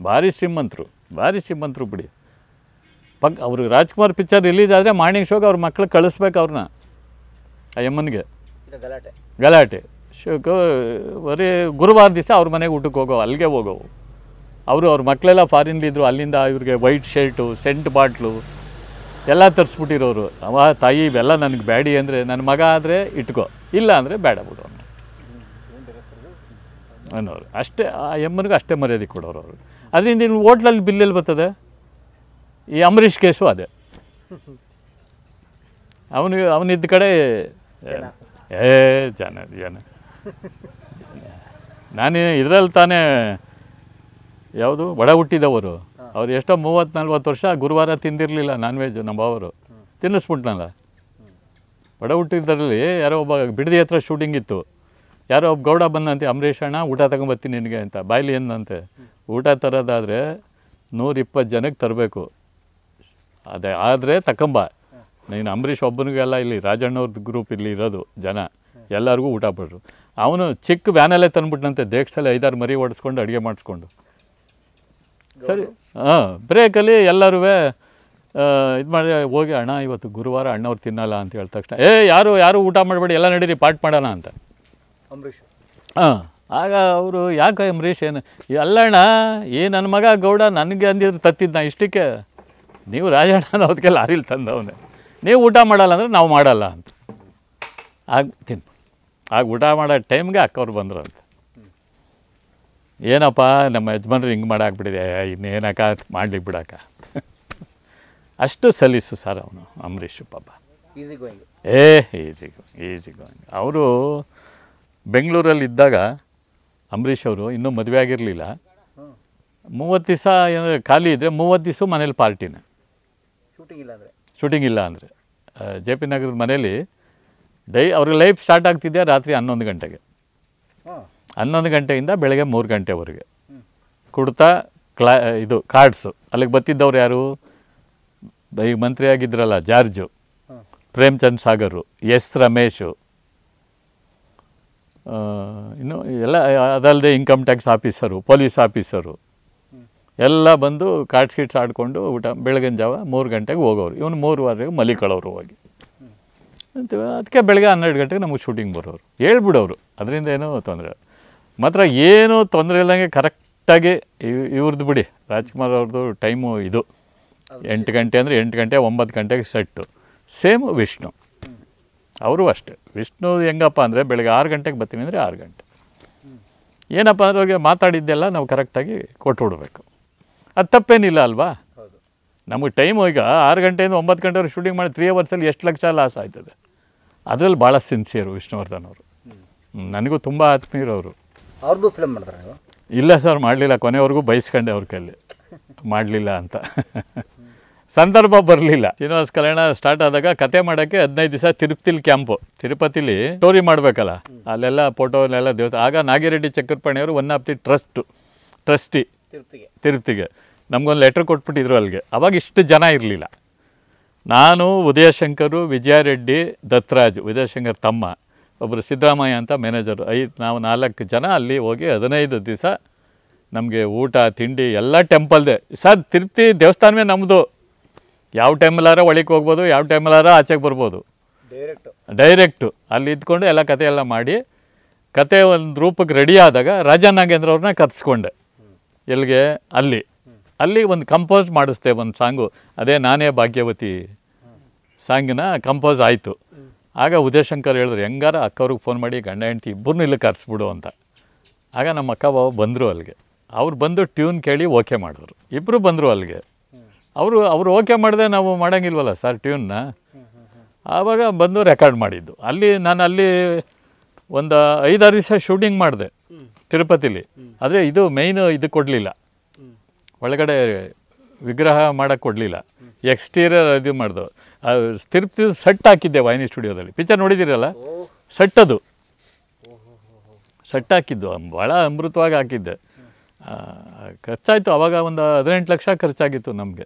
ಭಾರಿ ಶ್ರೀಮಂತರು ಭಾರಿ ಶ್ರೀಮಂತರು ಬಿಡಿ ಪಕ್ ಅವ್ರಿಗೆ ರಾಜ್ಕುಮಾರ್ ಪಿಕ್ಚರ್ ರಿಲೀಸ್ ಆದರೆ ಮಾರ್ನಿಂಗ್ ಶೋಗೆ ಅವ್ರ ಮಕ್ಳಿಗೆ ಕಳಿಸ್ಬೇಕು ಅವ್ರನ್ನ ಅಯ್ಯಮ್ಮನಿಗೆ ಗಲಾಟೆ ಗಲಾಟೆ ಬರೀ ಗುರುವಾರ ದಿವಸ ಅವ್ರ ಮನೆಗೆ ಊಟಕ್ಕೆ ಹೋಗೋ ಅಲ್ಲಿಗೆ ಹೋಗೋವು ಅವರು ಅವ್ರ ಮಕ್ಕಳೆಲ್ಲ ಫಾರಿನ್ಲಿದ್ದರು ಅಲ್ಲಿಂದ ಇವ್ರಿಗೆ ವೈಟ್ ಶರ್ಟು ಸೆಂಟ್ ಬಾಟ್ಲು ಎಲ್ಲ ತರಿಸ್ಬಿಟ್ಟಿರೋರು ಅವ ತಾಯಿ ಇವೆಲ್ಲ ನನಗೆ ಬ್ಯಾಡಿ ಅಂದರೆ ನನ್ನ ಮಗ ಆದರೆ ಇಟ್ಕೋ ಇಲ್ಲ ಅಂದರೆ ಬೇಡ ಬಿಡು ಅನ್ನೋರು ಅಷ್ಟೇ ಆ ಎಮ್ಮನಿಗೆ ಅಷ್ಟೇ ಮರ್ಯಾದೆ ಕೊಡೋರು ಅವರು ಅದರಿಂದ ಇನ್ನು ಹೋಟ್ಲಲ್ಲಿ ಬಿಲ್ಲೆಲ್ಲಿ ಬರ್ತದೆ ಈ ಅಂಬರೀಷ್ ಕೇಸು ಅದೇ ಅವನಿಗೆ ಅವನಿದ್ದ ಕಡೆ ಏ ಜನ ಜನ ನಾನೇ ಇದರಲ್ಲಿ ತಾನೇ ಯಾವುದು ಬಡ ಹುಟ್ಟಿದವರು ಅವ್ರು ಎಷ್ಟೋ ಮೂವತ್ತು ನಲ್ವತ್ತು ವರ್ಷ ಗುರುವಾರ ತಿಂದಿರಲಿಲ್ಲ ನಾನ್ ವೆಜ್ ನಮ್ಮ ಅವರು ತಿನ್ನಿಸ್ಬಿಟ್ನಲ್ಲ ಬಡ ಹುಟ್ಟಿದ್ದರಲ್ಲಿ ಯಾರೋ ಒಬ್ಬ ಬಿಡದಿ ಹತ್ರ ಶೂಟಿಂಗ್ ಇತ್ತು ಯಾರೋ ಒಬ್ಬ ಗೌಡ ಬಂದಂತೆ ಅಂಬರೀಷ್ ಅಣ್ಣ ಊಟ ತಗೊಂಬತ್ತೀನಿ ನಿನಗೆ ಅಂತ ಬಾಯ್ಲಿ ಎಂದಂತೆ ಊಟ ತರೋದಾದರೆ ನೂರಿಪ್ಪತ್ತು ಜನಕ್ಕೆ ತರಬೇಕು ಅದೇ ಆದರೆ ತಕೊಂಬ ನೀನು ಅಂಬರೀಷ್ ಒಬ್ಬನಿಗೆಲ್ಲ ಇಲ್ಲಿ ರಾಜಣ್ಣವ್ರದ್ದು ಗ್ರೂಪ್ ಇಲ್ಲಿ ಇರೋದು ಜನ ಎಲ್ಲರಿಗೂ ಊಟ ಬಿಡ್ರು ಅವನು ಚಿಕ್ಕ ವ್ಯಾನಲ್ಲೇ ತಂದ್ಬಿಟ್ನಂತೆ ದೇಶದಲ್ಲಿ ಐದಾರು ಮರಿ ಓಡಿಸ್ಕೊಂಡು ಅಡುಗೆ ಮಾಡಿಸ್ಕೊಂಡು ಸರಿ ಹಾಂ ಬ್ರೇಕಲ್ಲಿ ಎಲ್ಲರೂ ಇದು ಮಾಡಿ ಹೋಗಿ ಅಣ್ಣ ಇವತ್ತು ಗುರುವಾರ ಅಣ್ಣವ್ರು ತಿನ್ನಲ್ಲ ಅಂತ ಹೇಳಿದ ತಕ್ಷಣ ಏ ಯಾರು ಯಾರು ಊಟ ಮಾಡಬೇಡಿ ಎಲ್ಲ ನಡೀರಿ ಪಾಠ ಮಾಡೋಣ ಅಂತ ಅಂಬರೀಷ್ ಹಾಂ ಆಗ ಅವರು ಯಾಕೆ ಅಂಬರೀಷ್ ಏನು ಅಲ್ಲಣ್ಣ ಏ ನನ್ನ ಮಗ ಗೌಡ ನನಗೆ ಅಂದಿದ್ರು ತತ್ತಿದ್ದ ನಾ ಇಷ್ಟಕ್ಕೆ ನೀವು ರಾಜಣ್ಣ ಅವ್ರಿಗೆಲ್ಲ ಅರಿಲ್ ತಂದವನೇ ನೀವು ಊಟ ಮಾಡಲ್ಲ ಅಂದರೆ ನಾವು ಮಾಡಲ್ಲ ಅಂತ ಆಗ ತಿನ್ ಆಗ ಊಟ ಮಾಡೋ ಟೈಮ್ಗೆ ಅಕ್ಕವ್ರು ಬಂದರು ಅಂತ ಏನಪ್ಪ ನಮ್ಮ ಯಜಮಾನ್ರು ಹಿಂಗೆ ಮಾಡಾಕ್ಬಿಟ್ಟಿದೆ ಇನ್ನೇನಕ್ಕ ಮಾಡ್ಲಿಕ್ಕೆ ಬಿಡಕ್ಕ ಅಷ್ಟು ಸಲೀಸು ಸರ್ ಅವನು ಅಂಬರೀಷು ಪಾಪ ಏ ಈಸಿ ಈಜಿ ಗೋಯಿಂಗ್ ಅವರು ಬೆಂಗಳೂರಲ್ಲಿ ಇದ್ದಾಗ ಅಂಬರೀಷ್ ಅವರು ಇನ್ನೂ ಮದುವೆ ಆಗಿರಲಿಲ್ಲ ಮೂವತ್ತು ದಿವಸ ಏನಾದ್ರು ಖಾಲಿ ಇದ್ದರೆ ಮೂವತ್ತು ದಿವ್ಸ ಮನೇಲಿ ಪಾರ್ಟಿನೇ ಶೂಟಿಂಗ್ ಇಲ್ಲ ಶೂಟಿಂಗ್ ಇಲ್ಲ ಅಂದರೆ ಜೆ ಪಿ ನಗರದ ಮನೆಯಲ್ಲಿ ಡೈ ಅವ್ರಿಗೆ ಲೈಫ್ ಸ್ಟಾರ್ಟ್ ಆಗ್ತಿದ್ದೆ ರಾತ್ರಿ ಹನ್ನೊಂದು ಗಂಟೆಗೆ ಹನ್ನೊಂದು ಗಂಟೆಯಿಂದ ಬೆಳಗ್ಗೆ ಮೂರು ಗಂಟೆವರೆಗೆ ಕುಡ್ತಾ ಕ್ಲಾ ಇದು ಕಾರ್ಡ್ಸು ಅಲ್ಲಿಗೆ ಬತ್ತಿದ್ದವ್ರು ಯಾರು ಈಗ ಮಂತ್ರಿಯಾಗಿದ್ರಲ್ಲ ಜಾರ್ಜು ಪ್ರೇಮ್ಚಂದ್ ಸಾಗರು ಎಸ್ ರಮೇಶು ಇನ್ನು ಎಲ್ಲ ಅದಲ್ಲದೆ income tax officer police officer ಎಲ್ಲ ಬಂದು ಕಾರ್ಡ್ಸ್ ಗಿಟ್ಸ್ ಆಡಿಕೊಂಡು ಊಟ ಬೆಳಗಿನ ಜಾವ ಮೂರು ಗಂಟೆಗೆ ಹೋಗೋರು ಇವನು ಮೂರುವರೆಗೆ ಮಲಿಕೊಳ್ಳೋರು ಹೋಗಿ ಅಂತೀವಿ ಅದಕ್ಕೆ ಬೆಳಗ್ಗೆ ಹನ್ನೆರಡು ಗಂಟೆಗೆ ನಮಗೆ ಶೂಟಿಂಗ್ ಬರೋರು ಹೇಳ್ಬಿಡೋರು ಅದರಿಂದ ಏನೂ ತೊಂದರೆ ಮಾತ್ರ ಏನೂ ತೊಂದರೆ ಇಲ್ಲಂಗೆ ಕರೆಕ್ಟಾಗಿ ಇವ್ರದ್ದು ಬಿಡಿ ರಾಜ್ಕುಮಾರ್ ಅವ್ರದ್ದು ಟೈಮು ಇದು ಎಂಟು ಗಂಟೆ ಅಂದರೆ ಎಂಟು ಗಂಟೆ ಒಂಬತ್ತು ಗಂಟೆಗೆ ಸೆಟ್ಟು ಸೇಮ್ ವಿಷ್ಣು ಅವರು ಅಷ್ಟೆ ವಿಷ್ಣು ಹೆಂಗಪ್ಪ ಅಂದರೆ ಬೆಳಗ್ಗೆ ಆರು ಗಂಟೆಗೆ ಬರ್ತೀನಿ ಅಂದರೆ ಆರು ಗಂಟೆ ಏನಪ್ಪ ಅಂದ್ರೆ ಅವ್ರಿಗೆ ಮಾತಾಡಿದ್ದೆಲ್ಲ ನಾವು ಕರೆಕ್ಟಾಗಿ ಕೊಟ್ಟು ಅದು ತಪ್ಪೇನಿಲ್ಲ ಅಲ್ವಾ ನಮಗೆ ಟೈಮು ಈಗ ಆರು ಗಂಟೆಯಿಂದ ಒಂಬತ್ತು ಗಂಟೆವರೆಗೆ ಶೂಟಿಂಗ್ ಮಾಡಿ ತ್ರೀ ಅವರ್ಸಲ್ಲಿ ಎಷ್ಟು ಲಕ್ಷ ಲಾಸ್ ಆಯ್ತದೆ ಅದರಲ್ಲಿ ಭಾಳ ಸಿನ್ಸಿಯರು ವಿಷ್ಣುವರ್ಧನ್ ಅವರು ನನಗೂ ತುಂಬ ಆತ್ಮೀಯರವರು ಅವರು ಅವ್ರಿಗೂ ಫಿಲಮ್ ಮಾಡ್ತಾರೆ ಇಲ್ಲ ಸರ್ ಮಾಡಲಿಲ್ಲ ಕೊನೆವರೆಗೂ ಬಯಸ್ಕೊಂಡೆ ಅವ್ರ ಕೈಲಿ ಮಾಡಲಿಲ್ಲ ಅಂತ ಸಂದರ್ಭ ಬರಲಿಲ್ಲ ಶ್ರೀನಿವಾಸ ಕಲ್ಯಾಣ ಸ್ಟಾರ್ಟ್ ಆದಾಗ ಕತೆ ಮಾಡೋಕ್ಕೆ ಹದಿನೈದು ದಿವಸ ತಿರುಪತಿಲಿ ಕ್ಯಾಂಪು ತಿರುಪತಿಲಿ ಸ್ಟೋರಿ ಮಾಡಬೇಕಲ್ಲ ಅಲ್ಲೆಲ್ಲ ಫೋಟೋಲೆಲ್ಲ ದೇವತೆ ಆಗ ನಾಗಿರೆಡ್ಡಿ ಚಕ್ಕರ್ಪಣಿಯವರು one of the trust trustee ತಿರುಪತಿಗೆ ತಿರುಪತಿಗೆ ನಮಗೊಂದು ಲೆಟ್ರ್ ಕೊಟ್ಬಿಟ್ಟಿದ್ರು ಅಲ್ಲಿಗೆ ಅವಾಗ ಇಷ್ಟು ಜನ ಇರಲಿಲ್ಲ ನಾನು ಉದಯಶಂಕರು ವಿಜಯಾರೆಡ್ಡಿ ದತ್ತರಾಜು ಉದಯಶಂಕರ್ ತಮ್ಮ ಒಬ್ಬರು ಸಿದ್ದರಾಮಯ್ಯ ಅಂತ ಮ್ಯಾನೇಜರು ಐದು ನಾವು ನಾಲ್ಕು ಜನ ಅಲ್ಲಿ ಹೋಗಿ ಹದಿನೈದು ದಿವಸ ನಮಗೆ ಊಟ ತಿಂಡಿ ಎಲ್ಲ ಟೆಂಪಲ್ದೆ ಸರ್ ತಿರುಪ್ತಿ ದೇವಸ್ಥಾನವೇ ನಮ್ಮದು ಯಾವ ಟೈಮಲ್ಲಾರ ಒಳಗೆ ಹೋಗ್ಬೋದು ಯಾವ ಟೈಮಲ್ಲಾರ ಆಚೆಗೆ ಬರ್ಬೋದು ಡೈರೆಕ್ಟು ಡೈರೆಕ್ಟು ಅಲ್ಲಿ ಇದ್ಕೊಂಡು ಎಲ್ಲ ಕಥೆಯೆಲ್ಲ ಮಾಡಿ ಕತೆ ಒಂದು ರೂಪಕ್ಕೆ ರೆಡಿ ಆದಾಗ ರಾಜಾ ನಾಗೇಂದ್ರ ಅವ್ರನ್ನ ಕರೆಸ್ಕೊಂಡೆ ಎಲ್ಲಿಗೆ ಅಲ್ಲಿ ಅಲ್ಲಿ ಒಂದು ಕಂಪೋಸ್ ಮಾಡಿಸ್ದೆ ಒಂದು ಸಾಂಗು ಅದೇ ನಾನೇ ಭಾಗ್ಯವತಿ ಸಾಂಗಿನ ಕಂಪೋಸ್ ಆಯಿತು ಆಗ ಶಂಕರ್ ಹೇಳಿದ್ರು ಹೆಂಗಾರ ಅಕ್ಕವ್ರಿಗೆ ಫೋನ್ ಮಾಡಿ ಗಂಡ ಹೆಂಡ್ತಿ ಇಬ್ಬರು ಇಲ್ಲಿ ಕರೆಸ್ಬಿಡು ಅಂತ ಆಗ ನಮ್ಮ ಅಕ್ಕ ಬಾಬು ಬಂದರು ಅಲ್ಲಿಗೆ ಅವ್ರು ಬಂದು ಟ್ಯೂನ್ ಕೇಳಿ ಓಕೆ ಮಾಡಿದ್ರು ಇಬ್ಬರು ಬಂದರು ಅಲ್ಲಿಗೆ ಅವರು ಅವರು ಓಕೆ ಮಾಡಿದೆ ನಾವು ಮಾಡೋಂಗಿಲ್ವಲ್ಲ ಸರ್ ಟ್ಯೂನ್ನ ಆವಾಗ ಬಂದು ರೆಕಾರ್ಡ್ ಮಾಡಿದ್ದು ಅಲ್ಲಿ ನಾನು ಅಲ್ಲಿ ಒಂದು ಐದಾರು ದಿವಸ ಶೂಟಿಂಗ್ ಮಾಡಿದೆ ತಿರುಪತಿಲಿ ಆದರೆ ಇದು ಮೇಯ್ನು ಇದು ಕೊಡಲಿಲ್ಲ ಒಳಗಡೆ ವಿಗ್ರಹ ಮಾಡೋಕ್ಕೆ ಕೊಡಲಿಲ್ಲ ಎಕ್ಸ್ಟೀರಿಯರ್ ಇದು ಮಾಡಿದವು ತಿರುಪ್ತಿ ಸಟ್ ಹಾಕಿದ್ದೆ ವಾಹಿನಿ ಸ್ಟುಡಿಯೋದಲ್ಲಿ ಪಿಕ್ಚರ್ ನೋಡಿದ್ದೀರಲ್ಲ ಅದು ಸಟ್ ಹಾಕಿದ್ದು ಭಾಳ ಅಮೃತವಾಗಿ ಹಾಕಿದ್ದೆ ಖರ್ಚಾಯಿತು ಆವಾಗ ಒಂದು ಹದಿನೆಂಟು ಲಕ್ಷ ಖರ್ಚಾಗಿತ್ತು ನಮಗೆ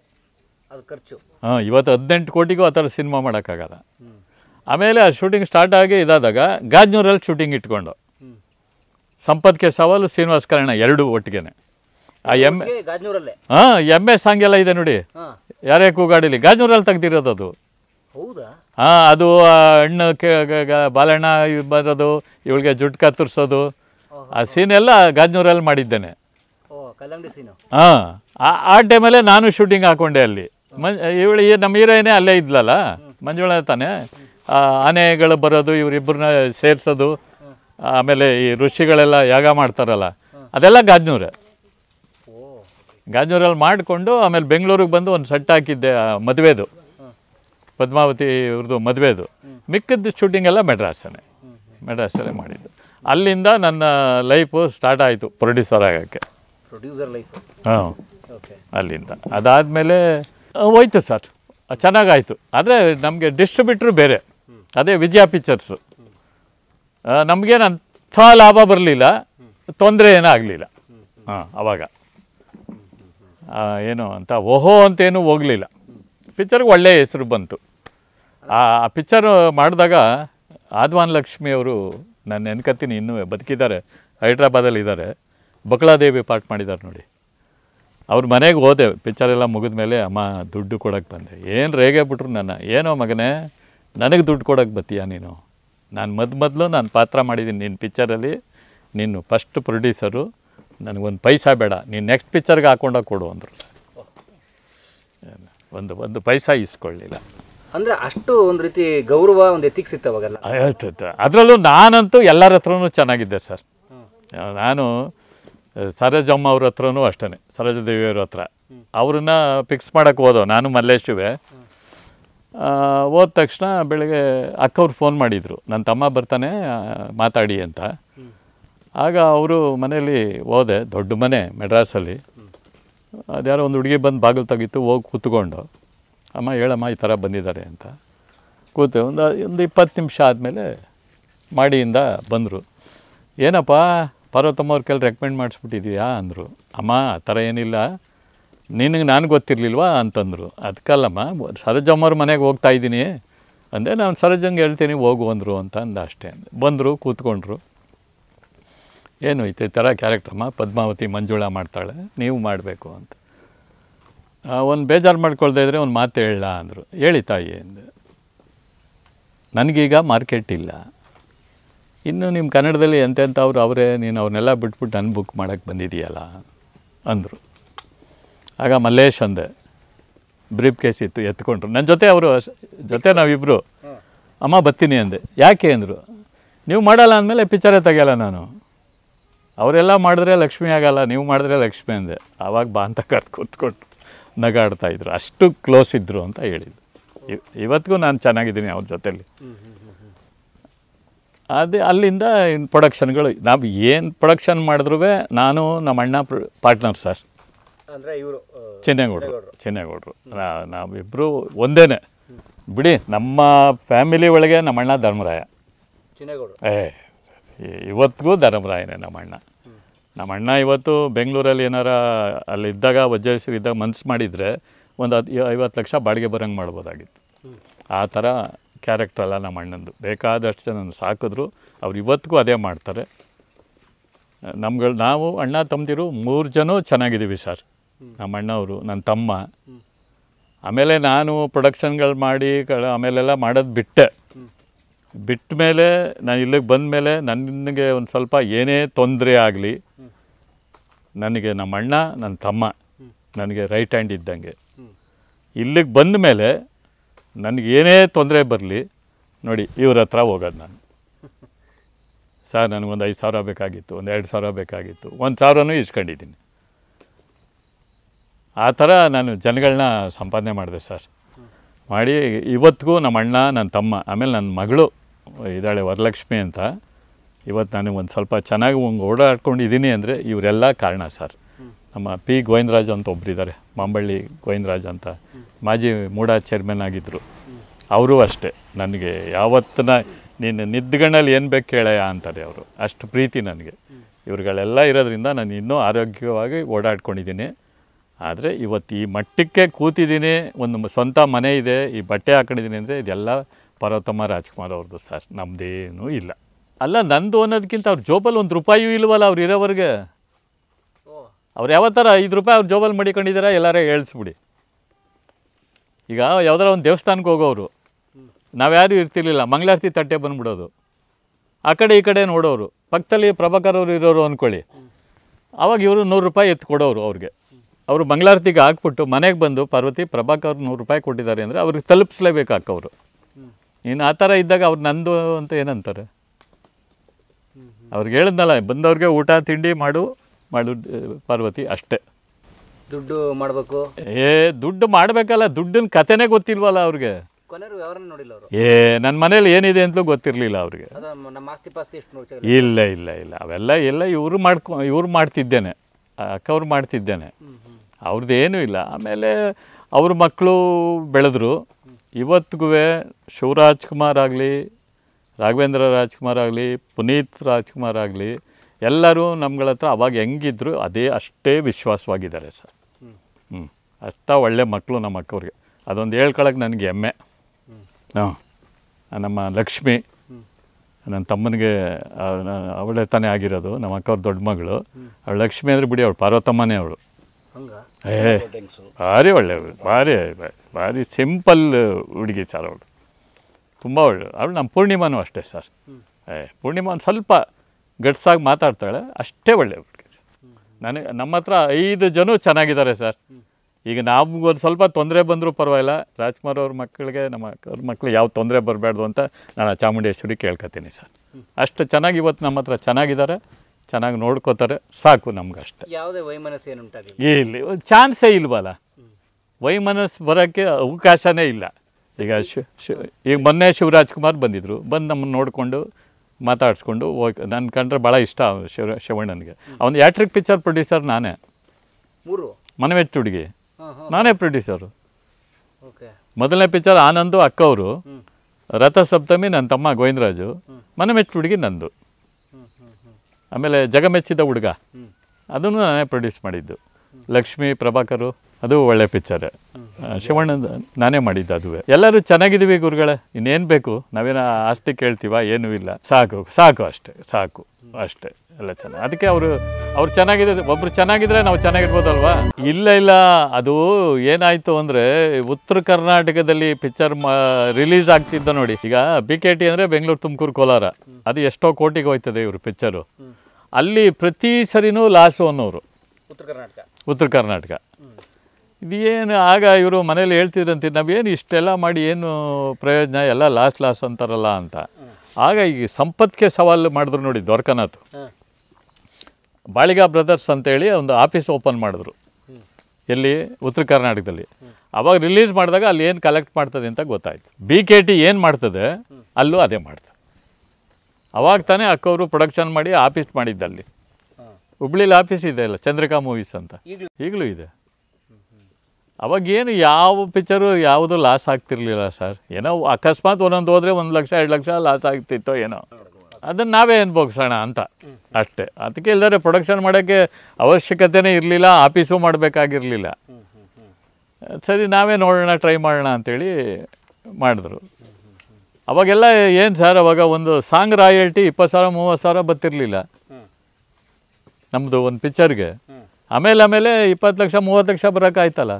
ಖರ್ಚು ಹಾಂ ಇವತ್ತು ಹದಿನೆಂಟು ಕೋಟಿಗೂ ಆ ಥರ ಸಿನಿಮಾ ಮಾಡೋಕ್ಕಾಗಲ್ಲ ಆಮೇಲೆ ಆ ಶೂಟಿಂಗ್ ಸ್ಟಾರ್ಟ್ ಆಗಿ ಇದಾದಾಗ ಗಾಜ್ನೂರಲ್ಲಿ ಶೂಟಿಂಗ್ ಇಟ್ಕೊಂಡು ಸಂಪತ್ಗೆ ಸವಾಲು ಶ್ರೀನಿವಾಸ್ ಕಾರಣ ಎರಡು ಒಟ್ಟಿಗೆ ಆ ಎಮ್ಮೆ ಹಾಂ ಎಮ್ಮೆ ಸಾಂಗ್ ಎಲ್ಲ ಇದೆ ನೋಡಿ ಯಾರೇ ಕೂಗಾಡಿಲಿ ಗಾಜನೂರಲ್ಲಿ ತೆಗ್ದಿರೋದು ಅದು ಹಾ ಅದು ಹಣ್ಣು ಬಾಳೆಹಣ್ಣ ಬರೋದು ಇವಳಿಗೆ ಜುಟ್ಕ ತುರ್ಸೋದು ಆ ಸೀನ್ ಎಲ್ಲ ಗಾಜನೂರಲ್ಲಿ ಮಾಡಿದ್ದೇನೆ ಹಾ ಆ ಟೈಮಲ್ಲೇ ನಾನು ಶೂಟಿಂಗ್ ಹಾಕೊಂಡೆ ಅಲ್ಲಿ ಇವಳು ನಮ್ಮ ಹೀರೋಯಿನೇ ಅಲ್ಲೇ ಇದ್ಲಲ್ಲ ಮಂಜುಳ ತಾನೆ ಆನೆಗಳು ಬರೋದು ಇವರಿಬ್ಬರನ್ನ ಸೇರಿಸೋದು ಆಮೇಲೆ ಈ ಋಷಿಗಳೆಲ್ಲ ಯಾಗ ಮಾಡ್ತಾರಲ್ಲ ಅದೆಲ್ಲ ಗಾಜ್ನೂರೇ ಗಾಜೂರಲ್ಲಿ ಮಾಡಿಕೊಂಡು ಆಮೇಲೆ ಬೆಂಗಳೂರಿಗೆ ಬಂದು ಒಂದು ಸೆಟ್ ಹಾಕಿದ್ದೆ ಮದುವೆದು ಪದ್ಮಾವತಿ ಇವ್ರದ್ದು ಮದುವೆದು ಶೂಟಿಂಗ್ ಎಲ್ಲ ಮೆಡ್ರಾಸನೇ ಮೆಡ್ರಾಸನೇ ಮಾಡಿದ್ದು ಅಲ್ಲಿಂದ ನನ್ನ ಲೈಫು ಸ್ಟಾರ್ಟ್ ಆಯಿತು ಪ್ರೊಡ್ಯೂಸರ್ ಆಗೋಕ್ಕೆ ಪ್ರೊಡ್ಯೂಸರ್ ಲೈಫ್ ಹಾಂ ಅಲ್ಲಿಂದ ಅದಾದಮೇಲೆ ಹೋಯ್ತು ಸರ್ ಚೆನ್ನಾಗಾಯಿತು ಆದರೆ ನಮಗೆ ಡಿಸ್ಟ್ರಿಬ್ಯೂಟ್ರು ಬೇರೆ ಅದೇ ವಿಜಯ ಪಿಕ್ಚರ್ಸು ನಮಗೇನು ಅಂಥ ಲಾಭ ಬರಲಿಲ್ಲ ತೊಂದರೆ ಏನೂ ಆಗಲಿಲ್ಲ ಹಾಂ ಆವಾಗ ಏನು ಅಂತ ಓಹೋ ಅಂತೇನೂ ಹೋಗಲಿಲ್ಲ ಪಿಕ್ಚರ್ಗೆ ಒಳ್ಳೆಯ ಹೆಸರು ಬಂತು ಆ ಪಿಕ್ಚರ್ ಮಾಡಿದಾಗ ಆದ್ವಾನ್ ಅವರು ನಾನು ನೆನ್ಕತ್ತೀನಿ ಇನ್ನೂ ಬದುಕಿದ್ದಾರೆ ಹೈದ್ರಾಬಾದಲ್ಲಿ ಇದ್ದಾರೆ ಬಕಳಾದೇವಿ ಪಾರ್ಟ್ ಮಾಡಿದ್ದಾರೆ ನೋಡಿ ಅವ್ರ ಮನೆಗೆ ಹೋದೆ ಪಿಕ್ಚರೆಲ್ಲ ಮುಗಿದ ಮೇಲೆ ಅಮ್ಮ ದುಡ್ಡು ಕೊಡೋಕ್ಕೆ ಬಂದೆ ಏನು ರೇಗೆ ಬಿಟ್ರು ನನ್ನ ಏನೋ ಮಗನೇ ನನಗೆ ದುಡ್ಡು ಕೊಡೋಕೆ ಬತ್ತೀಯಾ ನೀನು ನಾನು ಮೊದ್ ಮೊದಲು ನಾನು ಪಾತ್ರ ಮಾಡಿದ್ದೀನಿ ನಿನ್ನ ಪಿಕ್ಚರಲ್ಲಿ ನೀನು ಫಸ್ಟ್ ಪ್ರೊಡ್ಯೂಸರು ನನಗೊಂದು ಪೈಸಾ ಬೇಡ ನೀನು ನೆಕ್ಸ್ಟ್ ಪಿಕ್ಚರ್ಗೆ ಹಾಕೊಂಡೋಗಿ ಕೊಡು ಅಂದರು ಒಂದು ಒಂದು ಪೈಸಾ ಇಸ್ಕೊಳ್ಳಿಲ್ಲ ಅಂದರೆ ಅಷ್ಟು ಒಂದು ರೀತಿ ಗೌರವ ಒಂದು ಎಥಿಕ್ಸ್ ಇತ್ತವಾಗಲ್ಲ ಆಯ್ತು ಅದರಲ್ಲೂ ನಾನಂತೂ ಎಲ್ಲರ ಹತ್ರನೂ ಚೆನ್ನಾಗಿದ್ದೆ ಸರ್ ನಾನು ಸರೋಜಮ್ಮ ಅವ್ರ ಹತ್ರನೂ ಅಷ್ಟೇ ಸರೋಜದೇವಿಯವ್ರ ಹತ್ರ ಅವ್ರನ್ನ ಫಿಕ್ಸ್ ಮಾಡೋಕ್ಕೆ ಹೋದವು ನಾನು ಮಲ್ಲೇಶುವೆ ಹೋದ ತಕ್ಷಣ ಬೆಳಗ್ಗೆ ಅಕ್ಕವ್ರು ಫೋನ್ ಮಾಡಿದರು ನನ್ನ ತಮ್ಮ ಬರ್ತಾನೆ ಮಾತಾಡಿ ಅಂತ ಆಗ ಅವರು ಮನೆಯಲ್ಲಿ ಹೋದೆ ದೊಡ್ಡ ಮನೆ ಮೆಡ್ರಾಸಲ್ಲಿ ಅದ್ಯಾರೋ ಒಂದು ಹುಡುಗಿ ಬಂದು ಬಾಗಿಲು ತೆಗಿತು ಹೋಗಿ ಕೂತ್ಕೊಂಡು ಅಮ್ಮ ಹೇಳಮ್ಮ ಈ ಥರ ಬಂದಿದ್ದಾರೆ ಅಂತ ಕೂತು ಒಂದು ಒಂದು ಇಪ್ಪತ್ತು ನಿಮಿಷ ಆದಮೇಲೆ ಮಾಡಿಯಿಂದ ಬಂದರು ಏನಪ್ಪ ಪರ್ವತಮ್ಮವ್ರ ಕೆಲ ರೆಕಮೆಂಡ್ ಮಾಡಿಸ್ಬಿಟ್ಟಿದೀಯಾ ಅಂದರು ಅಮ್ಮ ಆ ಥರ ಏನಿಲ್ಲ ನಿನಗೆ ನಾನು ಗೊತ್ತಿರಲಿಲ್ವಾ ಅಂತಂದರು ಅದಕ್ಕಲ್ಲಮ್ಮ ಸರೋಜಮ್ಮವ್ರ ಮನೆಗೆ ಹೋಗ್ತಾ ಇದ್ದೀನಿ ಅಂದೆ ನಾನು ಸರೋಜಂಗೆ ಹೇಳ್ತೀನಿ ಹೋಗು ಅಂದರು ಅಂತ ಅಂದ ಅಷ್ಟೇ ಬಂದರು ಕೂತ್ಕೊಂಡ್ರು ಏನು ಈ ಥರ ಕ್ಯಾರೆಕ್ಟ್ರಮ್ಮ ಪದ್ಮಾವತಿ ಮಂಜುಳ ಮಾಡ್ತಾಳೆ ನೀವು ಮಾಡಬೇಕು ಅಂತ ಒಂದು ಬೇಜಾರು ಮಾಡ್ಕೊಳ್ದೇ ಇದ್ದರೆ ಒಂದು ಮಾತು ಹೇಳ ಅಂದರು ಹೇಳಿ ತಾಯಿ ಅಂದೆ ನನಗೀಗ ಮಾರ್ಕೆಟ್ ಇಲ್ಲ ಇನ್ನು ನಿಮ್ಮ ಕನ್ನಡದಲ್ಲಿ ಅವರು ಅವರೇ ನೀನು ಅವ್ರನ್ನೆಲ್ಲ ಬಿಟ್ಬಿಟ್ಟು ನನ್ನ ಬುಕ್ ಮಾಡೋಕ್ಕೆ ಬಂದಿದೆಯಲ್ಲ ಅಂದರು ಆಗ ಮಲ್ಲೇಶ್ ಅಂದೆ ಬ್ರೀಫ್ ಕೇಸ್ ಇತ್ತು ಎತ್ಕೊಂಡ್ರು ನನ್ನ ಜೊತೆ ಅವರು ಜೊತೆ ನಾವಿಬ್ಬರು ಅಮ್ಮ ಬರ್ತೀನಿ ಅಂದೆ ಯಾಕೆ ಅಂದರು ನೀವು ಮಾಡಲ್ಲ ಅಂದಮೇಲೆ ಪಿಕ್ಚರೇ ತೆಗೆಯಲ್ಲ ನಾನು ಅವರೆಲ್ಲ ಮಾಡಿದ್ರೆ ಲಕ್ಷ್ಮಿ ಆಗಲ್ಲ ನೀವು ಮಾಡಿದ್ರೆ ಲಕ್ಷ್ಮಿ ಅಂದೆ ಆವಾಗ ಬಾಂತ ಅಂತ ಕೂತ್ಕೊಟ್ಟು ಕೂತ್ಕೊಂಡು ಇದ್ರು ಅಷ್ಟು ಕ್ಲೋಸ್ ಇದ್ರು ಅಂತ ಹೇಳಿದ್ರು ಇವತ್ತಿಗೂ ನಾನು ಚೆನ್ನಾಗಿದ್ದೀನಿ ಅವ್ರ ಜೊತೆಯಲ್ಲಿ ಅದೇ ಅಲ್ಲಿಂದ ಪ್ರೊಡಕ್ಷನ್ಗಳು ನಾವು ಏನು ಪ್ರೊಡಕ್ಷನ್ ಮಾಡಿದ್ರು ನಾನು ನಮ್ಮ ಅಣ್ಣ ಪಾರ್ಟ್ನರ್ ಸರ್ ಇವರು ಚೆನ್ನೇಗೌಡರು ಚೆನ್ನೇಗೌಡರು ನಾವಿಬ್ಬರು ಒಂದೇನೆ ಬಿಡಿ ನಮ್ಮ ಫ್ಯಾಮಿಲಿ ಒಳಗೆ ನಮ್ಮಣ್ಣ ಧರ್ಮರಾಯ ಏ ಇವತ್ತಿಗೂ ಧರ್ಮರಾಯನೇ ನಮ್ಮಣ್ಣ ನಮ್ಮ ಅಣ್ಣ ಇವತ್ತು ಬೆಂಗಳೂರಲ್ಲಿ ಏನಾರ ಅಲ್ಲಿದ್ದಾಗ ವಜ್ರೇಶ್ವರಿ ಇದ್ದಾಗ ಮನ್ಸು ಮಾಡಿದರೆ ಒಂದು ಹತ್ತು ಐವತ್ತು ಲಕ್ಷ ಬಾಡಿಗೆ ಬರೋಂಗೆ ಮಾಡ್ಬೋದಾಗಿತ್ತು ಆ ಥರ ಕ್ಯಾರೆಕ್ಟರ್ ಅಲ್ಲ ನಮ್ಮ ಅಣ್ಣಂದು ಬೇಕಾದಷ್ಟು ಜನ ಸಾಕಿದ್ರು ಅವ್ರು ಇವತ್ತಿಗೂ ಅದೇ ಮಾಡ್ತಾರೆ ನಮ್ಗಳು ನಾವು ಅಣ್ಣ ತಮ್ಮದಿರು ಮೂರು ಜನ ಚೆನ್ನಾಗಿದ್ದೀವಿ ಸರ್ ನಮ್ಮ ಅಣ್ಣವರು ನನ್ನ ತಮ್ಮ ಆಮೇಲೆ ನಾನು ಪ್ರೊಡಕ್ಷನ್ಗಳು ಮಾಡಿ ಆಮೇಲೆಲ್ಲ ಮಾಡೋದು ಬಿಟ್ಟೆ ಬಿಟ್ಟ ಮೇಲೆ ನಾನು ಇಲ್ಲಿಗೆ ಬಂದ ಮೇಲೆ ನನಗೆ ಒಂದು ಸ್ವಲ್ಪ ಏನೇ ತೊಂದರೆ ಆಗಲಿ ನನಗೆ ನಮ್ಮ ಅಣ್ಣ ನನ್ನ ತಮ್ಮ ನನಗೆ ರೈಟ್ ಹ್ಯಾಂಡ್ ಇದ್ದಂಗೆ ಇಲ್ಲಿಗೆ ಬಂದ ಮೇಲೆ ನನಗೆ ಏನೇ ತೊಂದರೆ ಬರಲಿ ನೋಡಿ ಇವ್ರ ಹತ್ರ ಹೋಗೋದು ನಾನು ಸರ್ ನನಗೊಂದು ಐದು ಸಾವಿರ ಬೇಕಾಗಿತ್ತು ಒಂದು ಎರಡು ಸಾವಿರ ಬೇಕಾಗಿತ್ತು ಒಂದು ಸಾವಿರನೂ ಇಸ್ಕೊಂಡಿದ್ದೀನಿ ಆ ಥರ ನಾನು ಜನಗಳನ್ನ ಸಂಪಾದನೆ ಮಾಡಿದೆ ಸರ್ ಮಾಡಿ ಇವತ್ತಿಗೂ ನಮ್ಮ ಅಣ್ಣ ನನ್ನ ತಮ್ಮ ಆಮೇಲೆ ನನ್ನ ಮಗಳು ಇದ್ದಾಳೆ ವರಲಕ್ಷ್ಮಿ ಅಂತ ಇವತ್ತು ನನಗೆ ಒಂದು ಸ್ವಲ್ಪ ಚೆನ್ನಾಗಿ ಒಂದು ಓಡಾಡ್ಕೊಂಡಿದ್ದೀನಿ ಅಂದರೆ ಇವರೆಲ್ಲ ಕಾರಣ ಸರ್ ನಮ್ಮ ಪಿ ಗೋವಿಂದರಾಜ್ ಅಂತ ಒಬ್ಬರಿದ್ದಾರೆ ಮಾಂಬಳ್ಳಿ ಗೋವಿಂದರಾಜ್ ಅಂತ ಮಾಜಿ ಮೂಡಾ ಚೇರ್ಮನ್ ಆಗಿದ್ದರು ಅವರು ಅಷ್ಟೇ ನನಗೆ ಯಾವತ್ತಿನ ನೀನು ನಿದ್ದಗಣ್ಣಲ್ಲಿ ಏನು ಬೇಕು ಕೇಳಯ ಅಂತಾರೆ ಅವರು ಅಷ್ಟು ಪ್ರೀತಿ ನನಗೆ ಇವ್ರುಗಳೆಲ್ಲ ಇರೋದ್ರಿಂದ ನಾನು ಇನ್ನೂ ಆರೋಗ್ಯವಾಗಿ ಓಡಾಡ್ಕೊಂಡಿದ್ದೀನಿ ಆದರೆ ಇವತ್ತು ಈ ಮಟ್ಟಕ್ಕೆ ಕೂತಿದ್ದೀನಿ ಒಂದು ಸ್ವಂತ ಮನೆ ಇದೆ ಈ ಬಟ್ಟೆ ಹಾಕೊಂಡಿದ್ದೀನಿ ಅಂದರೆ ಇದೆಲ್ಲ ಪಾರ್ವತಮ್ಮ ರಾಜ್ಕುಮಾರ್ ಅವ್ರದ್ದು ಸರ್ ನಮ್ಮದೇನೂ ಇಲ್ಲ ಅಲ್ಲ ನಂದು ಅನ್ನೋದಕ್ಕಿಂತ ಅವ್ರ ಜೋಬಲ್ಲಿ ಒಂದು ರೂಪಾಯಿಯೂ ಇಲ್ವಲ್ಲ ಅವ್ರು ಇರೋವ್ರಿಗೆ ಅವ್ರು ಯಾವ ಥರ ಐದು ರೂಪಾಯಿ ಅವ್ರು ಜೋಬಲ್ಲಿ ಮಡಿಕೊಂಡಿದ್ದೀರ ಎಲ್ಲರೂ ಹೇಳಿಸ್ಬಿಡಿ ಈಗ ಯಾವ್ದಾರ ಒಂದು ದೇವಸ್ಥಾನಕ್ಕೆ ಹೋಗೋರು ನಾವ್ಯಾರೂ ಇರ್ತಿರ್ಲಿಲ್ಲ ಮಂಗಳಾರತಿ ತಟ್ಟೆ ಬಂದ್ಬಿಡೋದು ಆ ಕಡೆ ಈ ಕಡೆ ನೋಡೋರು ಪಕ್ಕದಲ್ಲಿ ಪ್ರಭಾಕರ್ ಅವರು ಇರೋರು ಅಂದ್ಕೊಳ್ಳಿ ಆವಾಗ ಇವರು ನೂರು ರೂಪಾಯಿ ಎತ್ತು ಕೊಡೋರು ಅವ್ರಿಗೆ ಅವರು ಮಂಗಳಾರತಿಗೆ ಹಾಕ್ಬಿಟ್ಟು ಮನೆಗೆ ಬಂದು ಪಾರ್ವತಿ ಪ್ರಭಾಕರ್ ನೂರು ರೂಪಾಯಿ ಕೊಟ್ಟಿದ್ದಾರೆ ಅಂದರೆ ಅವ್ರಿಗೆ ತಲುಪಿಸ್ಲೇಬೇಕು ಅಕ್ಕವರು ನೀನು ಆ ಥರ ಇದ್ದಾಗ ಅವ್ರು ನಂದು ಅಂತ ಏನಂತಾರೆ ಅವ್ರಿಗೆ ಹೇಳಿದ್ನಲ್ಲ ಬಂದವ್ರಿಗೆ ಊಟ ತಿಂಡಿ ಮಾಡು ಮಾಡು ಪಾರ್ವತಿ ಅಷ್ಟೇ ದುಡ್ಡು ಮಾಡಬೇಕು ಏ ದುಡ್ಡು ಮಾಡಬೇಕಲ್ಲ ದುಡ್ಡಿನ ಕತೆನೇ ಗೊತ್ತಿಲ್ವಲ್ಲ ಅವ್ರಿಗೆ ಏ ನನ್ನ ಮನೇಲಿ ಏನಿದೆ ಅಂತಲೂ ಗೊತ್ತಿರಲಿಲ್ಲ ಅವ್ರಿಗೆ ಇಲ್ಲ ಇಲ್ಲ ಇಲ್ಲ ಅವೆಲ್ಲ ಎಲ್ಲ ಇವರು ಮಾಡ್ಕೊ ಇವ್ರು ಮಾಡ್ತಿದ್ದೇನೆ ಅಕ್ಕವ್ರು ಮಾಡ್ತಿದ್ದೇನೆ ಅವ್ರದ್ದು ಏನೂ ಇಲ್ಲ ಆಮೇಲೆ ಅವ್ರ ಮಕ್ಕಳು ಬೆಳೆದ್ರು ಇವತ್ತಿಗೂ ಶಿವರಾಜ್ಕುಮಾರ್ ಆಗಲಿ ರಾಘವೇಂದ್ರ ರಾಜ್ಕುಮಾರ್ ಆಗಲಿ ಪುನೀತ್ ರಾಜ್ಕುಮಾರ್ ಆಗಲಿ ಎಲ್ಲರೂ ನಮ್ಗಳ ಹತ್ರ ಅವಾಗ ಹೆಂಗಿದ್ರು ಅದೇ ಅಷ್ಟೇ ವಿಶ್ವಾಸವಾಗಿದ್ದಾರೆ ಸರ್ ಹ್ಞೂ ಅಷ್ಟ ಒಳ್ಳೆ ಮಕ್ಕಳು ನಮ್ಮ ಅಕ್ಕವ್ರಿಗೆ ಅದೊಂದು ಹೇಳ್ಕೊಳಕ್ಕೆ ನನಗೆ ಹೆಮ್ಮೆ ಹಾಂ ನಮ್ಮ ಲಕ್ಷ್ಮಿ ನನ್ನ ತಮ್ಮನಿಗೆ ಅವಳೆ ತಾನೇ ಆಗಿರೋದು ನಮ್ಮ ಅಕ್ಕವ್ರ ದೊಡ್ಡ ಮಗಳು ಅವಳು ಲಕ್ಷ್ಮಿ ಅಂದರೆ ಬಿಡಿ ಅವಳು ಪಾರ್ವತಮ್ಮನೇ ಅವಳು ಭಾರಿ ಒಳ್ಳೆಯವರು ಭಾರಿ ಭಾರಿ ಸಿಂಪಲ್ ಹುಡುಗಿ ಸರ್ ಅವಳು ತುಂಬ ಒಳ್ಳೆಯ ಅವಳು ನಮ್ಮ ಪೂರ್ಣಿಮಾನು ಅಷ್ಟೇ ಸರ್ ಏ ಪೂರ್ಣಿಮಾ ಒಂದು ಸ್ವಲ್ಪ ಗಟ್ಸಾಗಿ ಮಾತಾಡ್ತಾಳೆ ಅಷ್ಟೇ ಒಳ್ಳೆ ಹುಡುಗಿ ಸರ್ ನನಗೆ ನಮ್ಮ ಹತ್ರ ಐದು ಜನ ಚೆನ್ನಾಗಿದ್ದಾರೆ ಸರ್ ಈಗ ನಾವು ಒಂದು ಸ್ವಲ್ಪ ತೊಂದರೆ ಬಂದರೂ ಪರವಾಗಿಲ್ಲ ರಾಜ್ಕುಮಾರ್ ಅವ್ರ ಮಕ್ಕಳಿಗೆ ನಮ್ಮ ಅವ್ರ ಮಕ್ಕಳು ಯಾವ ತೊಂದರೆ ಬರಬಾರ್ದು ಅಂತ ನಾನು ಚಾಮುಂಡೇಶ್ವರಿ ಕೇಳ್ಕೊತೀನಿ ಸರ್ ಅಷ್ಟು ಚೆನ್ನಾಗಿ ಇವತ್ತು ನಮ್ಮ ಹತ್ರ ಚೆನ್ನಾಗಿದ್ದಾರೆ ಚೆನ್ನಾಗಿ ನೋಡ್ಕೋತಾರೆ ಸಾಕು ಅಷ್ಟೇ ಯಾವುದೇ ವೈಮನಸ್ಸು ಏನು ಚಾನ್ಸೇ ಇಲ್ವಲ್ಲ ವೈಮನಸ್ಸು ಬರೋಕ್ಕೆ ಅವಕಾಶನೇ ಇಲ್ಲ ಈಗ ಶಿ ಈಗ ಮೊನ್ನೆ ಶಿವರಾಜ್ ಕುಮಾರ್ ಬಂದಿದ್ದರು ಬಂದು ನಮ್ಮನ್ನು ನೋಡಿಕೊಂಡು ಮಾತಾಡಿಸ್ಕೊಂಡು ಓಕೆ ನನ್ನ ಕಂಡ್ರೆ ಭಾಳ ಇಷ್ಟ ಶಿವ ಶಿವಣ್ಣನಿಗೆ ಅವ್ನು ಯಾಟ್ರಿಕ್ ಪಿಕ್ಚರ್ ಪ್ರೊಡ್ಯೂಸರ್ ನಾನೇ ಮೂರು ಮನವೆಚ್ಚ ಹುಡುಗಿ ನಾನೇ ಪ್ರೊಡ್ಯೂಸರು ಮೊದಲನೇ ಪಿಕ್ಚರ್ ಆನಂದು ಅಕ್ಕವರು ರಥಸಪ್ತಮಿ ನನ್ನ ತಮ್ಮ ಗೋವಿಂದರಾಜು ಮೆಚ್ಚು ಹುಡುಗಿ ನಂದು ಆಮೇಲೆ ಜಗಮೆಚ್ಚಿದ ಹುಡುಗ ಅದನ್ನು ನಾನೇ ಪ್ರೊಡ್ಯೂಸ್ ಮಾಡಿದ್ದು ಲಕ್ಷ್ಮಿ ಪ್ರಭಾಕರು ಅದು ಒಳ್ಳೆ ಪಿಕ್ಚರ್ ಶಿವಣ್ಣ ನಾನೇ ಮಾಡಿದ್ದೆ ಅದು ಎಲ್ಲರೂ ಚೆನ್ನಾಗಿದ್ದೀವಿ ಗುರುಗಳೇ ಇನ್ನೇನು ಬೇಕು ನಾವೇನು ಆಸ್ತಿ ಕೇಳ್ತೀವ ಏನೂ ಇಲ್ಲ ಸಾಕು ಸಾಕು ಅಷ್ಟೇ ಸಾಕು ಅಷ್ಟೇ ಎಲ್ಲ ಚೆನ್ನಾಗಿ ಅದಕ್ಕೆ ಅವರು ಅವ್ರು ಚೆನ್ನಾಗಿದೆ ಒಬ್ರು ಚೆನ್ನಾಗಿದ್ರೆ ನಾವು ಚೆನ್ನಾಗಿರ್ಬೋದಲ್ವಾ ಇಲ್ಲ ಇಲ್ಲ ಅದು ಏನಾಯ್ತು ಅಂದರೆ ಉತ್ತರ ಕರ್ನಾಟಕದಲ್ಲಿ ಪಿಕ್ಚರ್ ರಿಲೀಸ್ ಆಗ್ತಿದ್ದ ನೋಡಿ ಈಗ ಬಿ ಕೆ ಟಿ ಅಂದರೆ ಬೆಂಗಳೂರು ತುಮಕೂರು ಕೋಲಾರ ಅದು ಎಷ್ಟೋ ಕೋಟಿಗೆ ಹೋಯ್ತದೆ ಇವರು ಪಿಕ್ಚರು ಅಲ್ಲಿ ಪ್ರತಿ ಸರಿನೂ ಲಾಸು ಅನ್ನೋರು ಉತ್ತರ ಕರ್ನಾಟಕ ಉತ್ತರ ಕರ್ನಾಟಕ ಇದು ಏನು ಆಗ ಇವರು ಮನೇಲಿ ಹೇಳ್ತಿದ್ರಂತೆ ನಾವೇನು ಇಷ್ಟೆಲ್ಲ ಮಾಡಿ ಏನು ಪ್ರಯೋಜನ ಎಲ್ಲ ಲಾಸ್ ಲಾಸ್ ಅಂತಾರಲ್ಲ ಅಂತ ಆಗ ಈ ಸಂಪತ್ಗೆ ಸವಾಲು ಮಾಡಿದ್ರು ನೋಡಿ ದ್ವಾರಕನಾಥ್ ಬಾಳಿಗಾ ಬ್ರದರ್ಸ್ ಅಂತೇಳಿ ಒಂದು ಆಫೀಸ್ ಓಪನ್ ಮಾಡಿದ್ರು ಎಲ್ಲಿ ಉತ್ತರ ಕರ್ನಾಟಕದಲ್ಲಿ ಅವಾಗ ರಿಲೀಸ್ ಮಾಡಿದಾಗ ಅಲ್ಲಿ ಏನು ಕಲೆಕ್ಟ್ ಮಾಡ್ತದೆ ಅಂತ ಗೊತ್ತಾಯಿತು ಬಿ ಕೆ ಟಿ ಏನು ಮಾಡ್ತದೆ ಅಲ್ಲೂ ಅದೇ ಮಾಡ್ತದೆ ಅವಾಗ ತಾನೇ ಅಕ್ಕವರು ಪ್ರೊಡಕ್ಷನ್ ಮಾಡಿ ಆಫೀಸ್ ಮಾಡಿದ್ದಲ್ಲಿ ಹುಬ್ಳಿಲಿ ಆಫೀಸ್ ಇದೆ ಅಲ್ಲ ಚಂದ್ರಿಕಾ ಮೂವೀಸ್ ಅಂತ ಈಗಲೂ ಇದೆ ಅವಾಗೇನು ಯಾವ ಪಿಕ್ಚರು ಯಾವುದು ಲಾಸ್ ಆಗ್ತಿರ್ಲಿಲ್ಲ ಸರ್ ಏನೋ ಅಕಸ್ಮಾತ್ ಒಂದೊಂದು ಹೋದರೆ ಒಂದು ಲಕ್ಷ ಎರಡು ಲಕ್ಷ ಲಾಸ್ ಆಗ್ತಿತ್ತೋ ಏನೋ ಅದನ್ನು ನಾವೇ ಅನ್ಭೋಗ್ಸೋಣ ಅಂತ ಅಷ್ಟೇ ಅದಕ್ಕೆ ಇಲ್ಲದಾರೆ ಪ್ರೊಡಕ್ಷನ್ ಮಾಡೋಕ್ಕೆ ಅವಶ್ಯಕತೆನೇ ಇರಲಿಲ್ಲ ಆಫೀಸು ಮಾಡಬೇಕಾಗಿರಲಿಲ್ಲ ಸರಿ ನಾವೇ ನೋಡೋಣ ಟ್ರೈ ಮಾಡೋಣ ಅಂಥೇಳಿ ಮಾಡಿದ್ರು ಅವಾಗೆಲ್ಲ ಏನು ಸರ್ ಅವಾಗ ಒಂದು ಸಾಂಗ್ ರಾಯಲ್ಟಿ ಇಪ್ಪತ್ತು ಸಾವಿರ ಮೂವತ್ತು ಸಾವಿರ ಬರ್ತಿರಲಿಲ್ಲ ನಮ್ಮದು ಒಂದು ಪಿಕ್ಚರ್ಗೆ ಆಮೇಲೆ ಆಮೇಲೆ ಇಪ್ಪತ್ತು ಲಕ್ಷ ಮೂವತ್ತು ಲಕ್ಷ ಆಯ್ತಲ್ಲ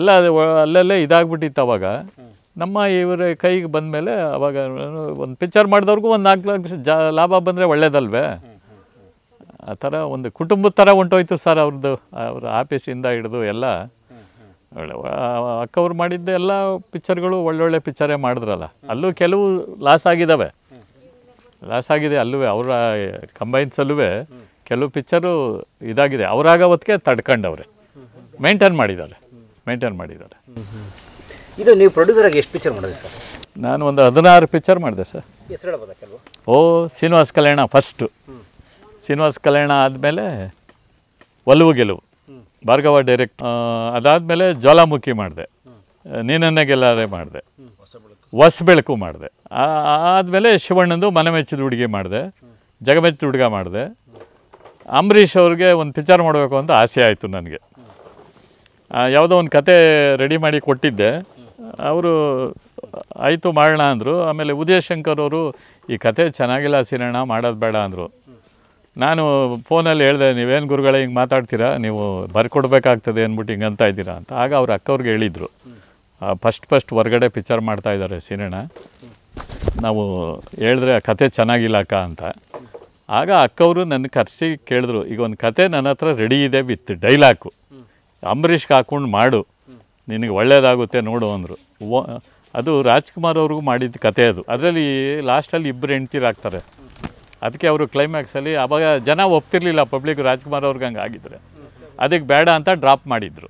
ಎಲ್ಲ ಅಲ್ಲಲ್ಲೇ ಇದಾಗ್ಬಿಟ್ಟಿತ್ತು ಅವಾಗ ನಮ್ಮ ಇವರ ಕೈಗೆ ಬಂದ ಮೇಲೆ ಅವಾಗ ಒಂದು ಪಿಕ್ಚರ್ ಮಾಡಿದವ್ರಿಗೂ ಒಂದು ನಾಲ್ಕು ಲಕ್ಷ ಜಾ ಲಾಭ ಬಂದರೆ ಒಳ್ಳೇದಲ್ವೇ ಆ ಥರ ಒಂದು ಕುಟುಂಬದ ಥರ ಹೊಂಟೋಯ್ತು ಸರ್ ಅವ್ರದ್ದು ಅವ್ರ ಆಫೀಸಿಂದ ಹಿಡಿದು ಎಲ್ಲ ಒಳ್ಳೆ ಅಕ್ಕವ್ರು ಮಾಡಿದ್ದೆ ಎಲ್ಲ ಪಿಕ್ಚರ್ಗಳು ಒಳ್ಳೊಳ್ಳೆ ಪಿಕ್ಚರೇ ಮಾಡಿದ್ರಲ್ಲ ಅಲ್ಲೂ ಕೆಲವು ಲಾಸ್ ಆಗಿದ್ದಾವೆ ಲಾಸ್ ಆಗಿದೆ ಅಲ್ಲೂ ಅವರ ಕಂಬೈನ್ಸಲ್ಲೂ ಕೆಲವು ಪಿಕ್ಚರು ಇದಾಗಿದೆ ಅವರಾಗ ಹೊತ್ತಿಗೆ ತಡ್ಕೊಂಡವ್ರೆ ಮೇಂಟೈನ್ ಮಾಡಿದ್ದಾರೆ ಮೇಂಟೈನ್ ಮಾಡಿದ್ದಾರೆ ಇದು ನೀವು ಪ್ರೊಡ್ಯೂಸರ್ ಆಗಿ ಎಷ್ಟು ಪಿಕ್ಚರ್ ಮಾಡಿದೆ ಸರ್ ನಾನು ಒಂದು ಹದಿನಾರು ಪಿಕ್ಚರ್ ಮಾಡಿದೆ ಸರ್ ಕೆಲವು ಓ ಶ್ರೀನಿವಾಸ್ ಕಲ್ಯಾಣ ಫಸ್ಟು ಶ್ರೀನಿವಾಸ್ ಕಲ್ಯಾಣ ಆದಮೇಲೆ ಒಲವು ಗೆಲುವು ಭಾರ್ಗವ ಡೈರೆಕ್ಟ್ ಅದಾದಮೇಲೆ ಜ್ವಾಲಾಮುಖಿ ಮಾಡಿದೆ ನೀನನ್ನೇ ಗೆಲ್ಲಾರೆ ಮಾಡಿದೆ ಬೆಳಕು ಮಾಡಿದೆ ಆದಮೇಲೆ ಶಿವಣ್ಣಂದು ಮನೆ ಮೆಚ್ಚಿದ ಹುಡುಗಿ ಮಾಡಿದೆ ಜಗಮೆಚ್ಚಿದ ಹುಡುಗ ಮಾಡಿದೆ ಅಂಬರೀಷ್ ಅವ್ರಿಗೆ ಒಂದು ಪಿಕ್ಚರ್ ಮಾಡಬೇಕು ಅಂತ ಆಸೆ ಆಯಿತು ನನಗೆ ಯಾವುದೋ ಒಂದು ಕತೆ ರೆಡಿ ಮಾಡಿ ಕೊಟ್ಟಿದ್ದೆ ಅವರು ಆಯಿತು ಮಾಡೋಣ ಅಂದರು ಆಮೇಲೆ ಉದಯ ಶಂಕರ್ ಅವರು ಈ ಕತೆ ಚೆನ್ನಾಗಿಲ್ಲ ಸಿನಣ್ಣ ಮಾಡೋದು ಬೇಡ ಅಂದರು ನಾನು ಫೋನಲ್ಲಿ ಹೇಳಿದೆ ನೀವೇನು ಗುರುಗಳೇ ಹಿಂಗೆ ಮಾತಾಡ್ತೀರಾ ನೀವು ಬರ್ಕೊಡ್ಬೇಕಾಗ್ತದೆ ಅಂದ್ಬಿಟ್ಟು ಹಿಂಗೆ ಅಂತ ಇದ್ದೀರಾ ಅಂತ ಆಗ ಅವ್ರ ಅಕ್ಕವ್ರಿಗೆ ಹೇಳಿದರು ಫಸ್ಟ್ ಫಸ್ಟ್ ಹೊರಗಡೆ ಪಿಕ್ಚರ್ ಮಾಡ್ತಾ ಇದ್ದಾರೆ ಸಿನಿಣ ನಾವು ಹೇಳಿದ್ರೆ ಆ ಕತೆ ಚೆನ್ನಾಗಿಲ್ಲ ಅಕ್ಕ ಅಂತ ಆಗ ಅಕ್ಕವರು ನನ್ನ ಕರೆಸಿ ಕೇಳಿದ್ರು ಈಗ ಒಂದು ಕತೆ ನನ್ನ ಹತ್ರ ರೆಡಿ ಇದೆ ವಿತ್ ಡೈಲಾಕು ಅಂಬರೀಷ್ಗೆ ಹಾಕ್ಕೊಂಡು ಮಾಡು ನಿನಗೆ ಒಳ್ಳೇದಾಗುತ್ತೆ ನೋಡು ಅಂದರು ಅದು ರಾಜ್ಕುಮಾರ್ ಅವ್ರಿಗೂ ಮಾಡಿದ್ದ ಕತೆ ಅದು ಅದರಲ್ಲಿ ಲಾಸ್ಟಲ್ಲಿ ಇಬ್ಬರು ಹೆಂಡ್ತಿರಾಗ್ತಾರೆ ಅದಕ್ಕೆ ಅವರು ಕ್ಲೈಮ್ಯಾಕ್ಸಲ್ಲಿ ಆವಾಗ ಜನ ಒಪ್ತಿರ್ಲಿಲ್ಲ ಪಬ್ಲಿಕ್ ರಾಜ್ಕುಮಾರ್ ಅವ್ರಿಗೆ ಹಂಗೆ ಆಗಿದ್ರೆ ಅದಕ್ಕೆ ಬೇಡ ಅಂತ ಡ್ರಾಪ್ ಮಾಡಿದರು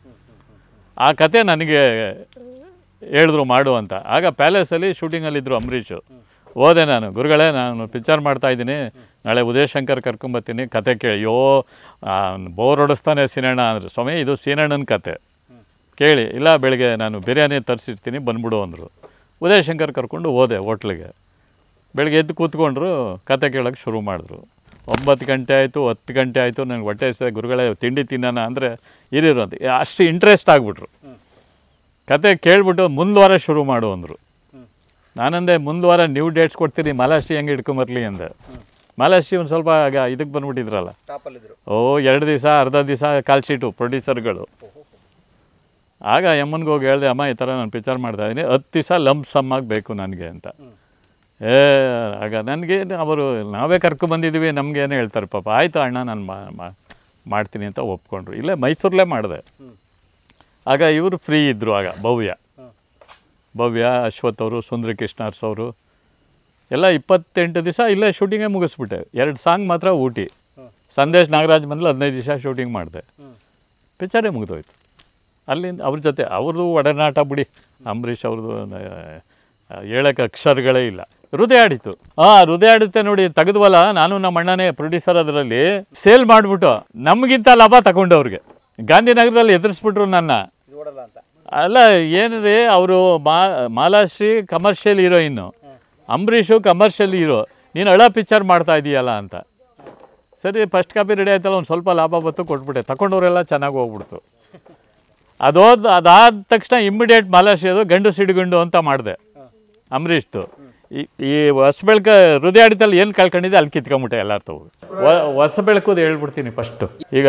ಆ ಕತೆ ನನಗೆ ಹೇಳಿದ್ರು ಮಾಡು ಅಂತ ಆಗ ಪ್ಯಾಲೇಸಲ್ಲಿ ಶೂಟಿಂಗಲ್ಲಿದ್ದರು ಅಂಬರೀಷು ಹೋದೆ ನಾನು ಗುರುಗಳೇ ನಾನು ಪಿಕ್ಚರ್ ಮಾಡ್ತಾಯಿದ್ದೀನಿ ನಾಳೆ ಶಂಕರ್ ಕರ್ಕೊಂಬತ್ತೀನಿ ಕತೆ ಕೇಳಿ ಯೋ ಬೋರ್ ಹೊಡಿಸ್ತಾನೆ ಸೀನಣ್ಣ ಅಂದರು ಸ್ವಾಮಿ ಇದು ಸೀನಣ್ಣನ ಕತೆ ಕೇಳಿ ಇಲ್ಲ ಬೆಳಗ್ಗೆ ನಾನು ಬಿರಿಯಾನಿ ತರಿಸಿರ್ತೀನಿ ಬಂದ್ಬಿಡು ಅಂದರು ಶಂಕರ್ ಕರ್ಕೊಂಡು ಹೋದೆ ಹೋಟ್ಲಿಗೆ ಬೆಳಗ್ಗೆ ಎದ್ದು ಕೂತ್ಕೊಂಡ್ರು ಕತೆ ಕೇಳೋಕ್ಕೆ ಶುರು ಮಾಡಿದ್ರು ಒಂಬತ್ತು ಗಂಟೆ ಆಯಿತು ಹತ್ತು ಗಂಟೆ ಆಯಿತು ನನಗೆ ಹೊಟ್ಟೆ ಗುರುಗಳೇ ತಿಂಡಿ ತಿನ್ನೋಣ ಅಂದರೆ ಇರಿರು ಅಂತ ಅಷ್ಟು ಇಂಟ್ರೆಸ್ಟ್ ಆಗಿಬಿಟ್ರು ಕತೆ ಕೇಳಿಬಿಟ್ಟು ಮುಂದ್ವಾರ ಶುರು ಮಾಡು ಅಂದರು ನಾನಂದೆ ಮುಂದ್ವಾರ ನ್ಯೂ ಡೇಟ್ಸ್ ಕೊಡ್ತೀರಿ ಮಾಲಾಶ್ರೀ ಹೆಂಗೆ ಹಿಡ್ಕೊಂಬರ್ಲಿ ಅಂದೆ ಮಾಲಾಶ್ರೀ ಒಂದು ಸ್ವಲ್ಪ ಆಗ ಇದಕ್ಕೆ ಬಂದ್ಬಿಟ್ಟಿದ್ರಲ್ಲ ಓ ಎರಡು ದಿವಸ ಅರ್ಧ ದಿವಸ ಕಾಲ್ ಶೀಟು ಪ್ರೊಡ್ಯೂಸರ್ಗಳು ಆಗ ಹೋಗಿ ಹೇಳಿದೆ ಅಮ್ಮ ಈ ಥರ ನಾನು ಪಿಚ್ಚರ್ ಮಾಡ್ತಾ ಇದ್ದೀನಿ ಹತ್ತು ದಿವಸ ಲಂಪ್ ಸಮ್ ಆಗಬೇಕು ನನಗೆ ಅಂತ ಏ ಆಗ ನನಗೆ ಅವರು ನಾವೇ ನಮಗೆ ನಮಗೇನು ಹೇಳ್ತಾರೆ ಪಾಪ ಆಯಿತು ಅಣ್ಣ ನಾನು ಮಾಡ್ತೀನಿ ಅಂತ ಒಪ್ಕೊಂಡ್ರು ಇಲ್ಲೇ ಮೈಸೂರಲ್ಲೇ ಮಾಡಿದೆ ಆಗ ಇವರು ಫ್ರೀ ಇದ್ದರು ಆಗ ಭವ್ಯ ಭವ್ಯ ಅಶ್ವಥ್ ಅವರು ಸುಂದರ ಕೃಷ್ಣಾರ್ಸ್ ಅವರು ಎಲ್ಲ ಇಪ್ಪತ್ತೆಂಟು ದಿವಸ ಇಲ್ಲೇ ಶೂಟಿಂಗೇ ಮುಗಿಸ್ಬಿಟ್ಟೆ ಎರಡು ಸಾಂಗ್ ಮಾತ್ರ ಊಟಿ ಸಂದೇಶ್ ನಾಗರಾಜ್ ಬಂದ್ಲು ಹದಿನೈದು ದಿವಸ ಶೂಟಿಂಗ್ ಮಾಡಿದೆ ಪಿಚ್ಚರೇ ಮುಗಿದೋಯ್ತು ಅಲ್ಲಿಂದ ಅವ್ರ ಜೊತೆ ಅವ್ರದ್ದು ಒಡನಾಟ ಬಿಡಿ ಅಂಬರೀಷ್ ಅವ್ರದ್ದು ಹೇಳಕ್ಕೆ ಅಕ್ಷರಗಳೇ ಇಲ್ಲ ಹೃದಯ ಆಡಿತು ಹಾಂ ಹೃದಯ ಆಡುತ್ತೆ ನೋಡಿ ತೆಗೆದ್ವಲ್ಲ ನಾನು ನಮ್ಮ ಅಣ್ಣನೇ ಪ್ರೊಡ್ಯೂಸರ್ ಅದರಲ್ಲಿ ಸೇಲ್ ಮಾಡಿಬಿಟ್ಟು ನಮಗಿಂತ ಲಾಭ ತಗೊಂಡವ್ರಿಗೆ ಗಾಂಧಿನಗರದಲ್ಲಿ ಎದುರಿಸ್ಬಿಟ್ರು ನನ್ನ ಅಲ್ಲ ಏನ್ರಿ ಅವರು ಮಾಲಾಶ್ರೀ ಕಮರ್ಷಿಯಲ್ ಇನ್ನು ಅಂಬರೀಷು ಕಮರ್ಷಿಯಲ್ ಹೀರೋ ನೀನು ಹಳ ಪಿಕ್ಚರ್ ಮಾಡ್ತಾ ಇದೀಯಲ್ಲ ಅಂತ ಸರಿ ಫಸ್ಟ್ ಕಾಪಿ ರೆಡಿ ಆಯ್ತಲ್ಲ ಒಂದು ಸ್ವಲ್ಪ ಲಾಭ ಬತ್ತು ಕೊಟ್ಬಿಟ್ಟೆ ತಗೊಂಡವರೆಲ್ಲ ಚೆನ್ನಾಗಿ ಹೋಗ್ಬಿಡ್ತು ಅದೋದು ಅದಾದ ತಕ್ಷಣ ಇಮ್ಮಿಡಿಯೇಟ್ ಮಾಲಾಶ್ರೀ ಅದು ಗಂಡು ಸಿಡಿಗುಂಡು ಅಂತ ಮಾಡಿದೆ ಅಂಬರೀಷ್ದು ಈ ಈ ಹೊಸ ಹೃದಯ ಹೃದಯಾಡಿದಲ್ಲಿ ಏನು ಕಳ್ಕೊಂಡಿದೆ ಅಲ್ಲಿ ಕಿತ್ಕೊಂಬಿಟ್ಟೆ ಎಲ್ಲ ತಗೋ ಹೊಸ ಬೆಳಕುದು ಹೇಳ್ಬಿಡ್ತೀನಿ ಫಸ್ಟು ಈಗ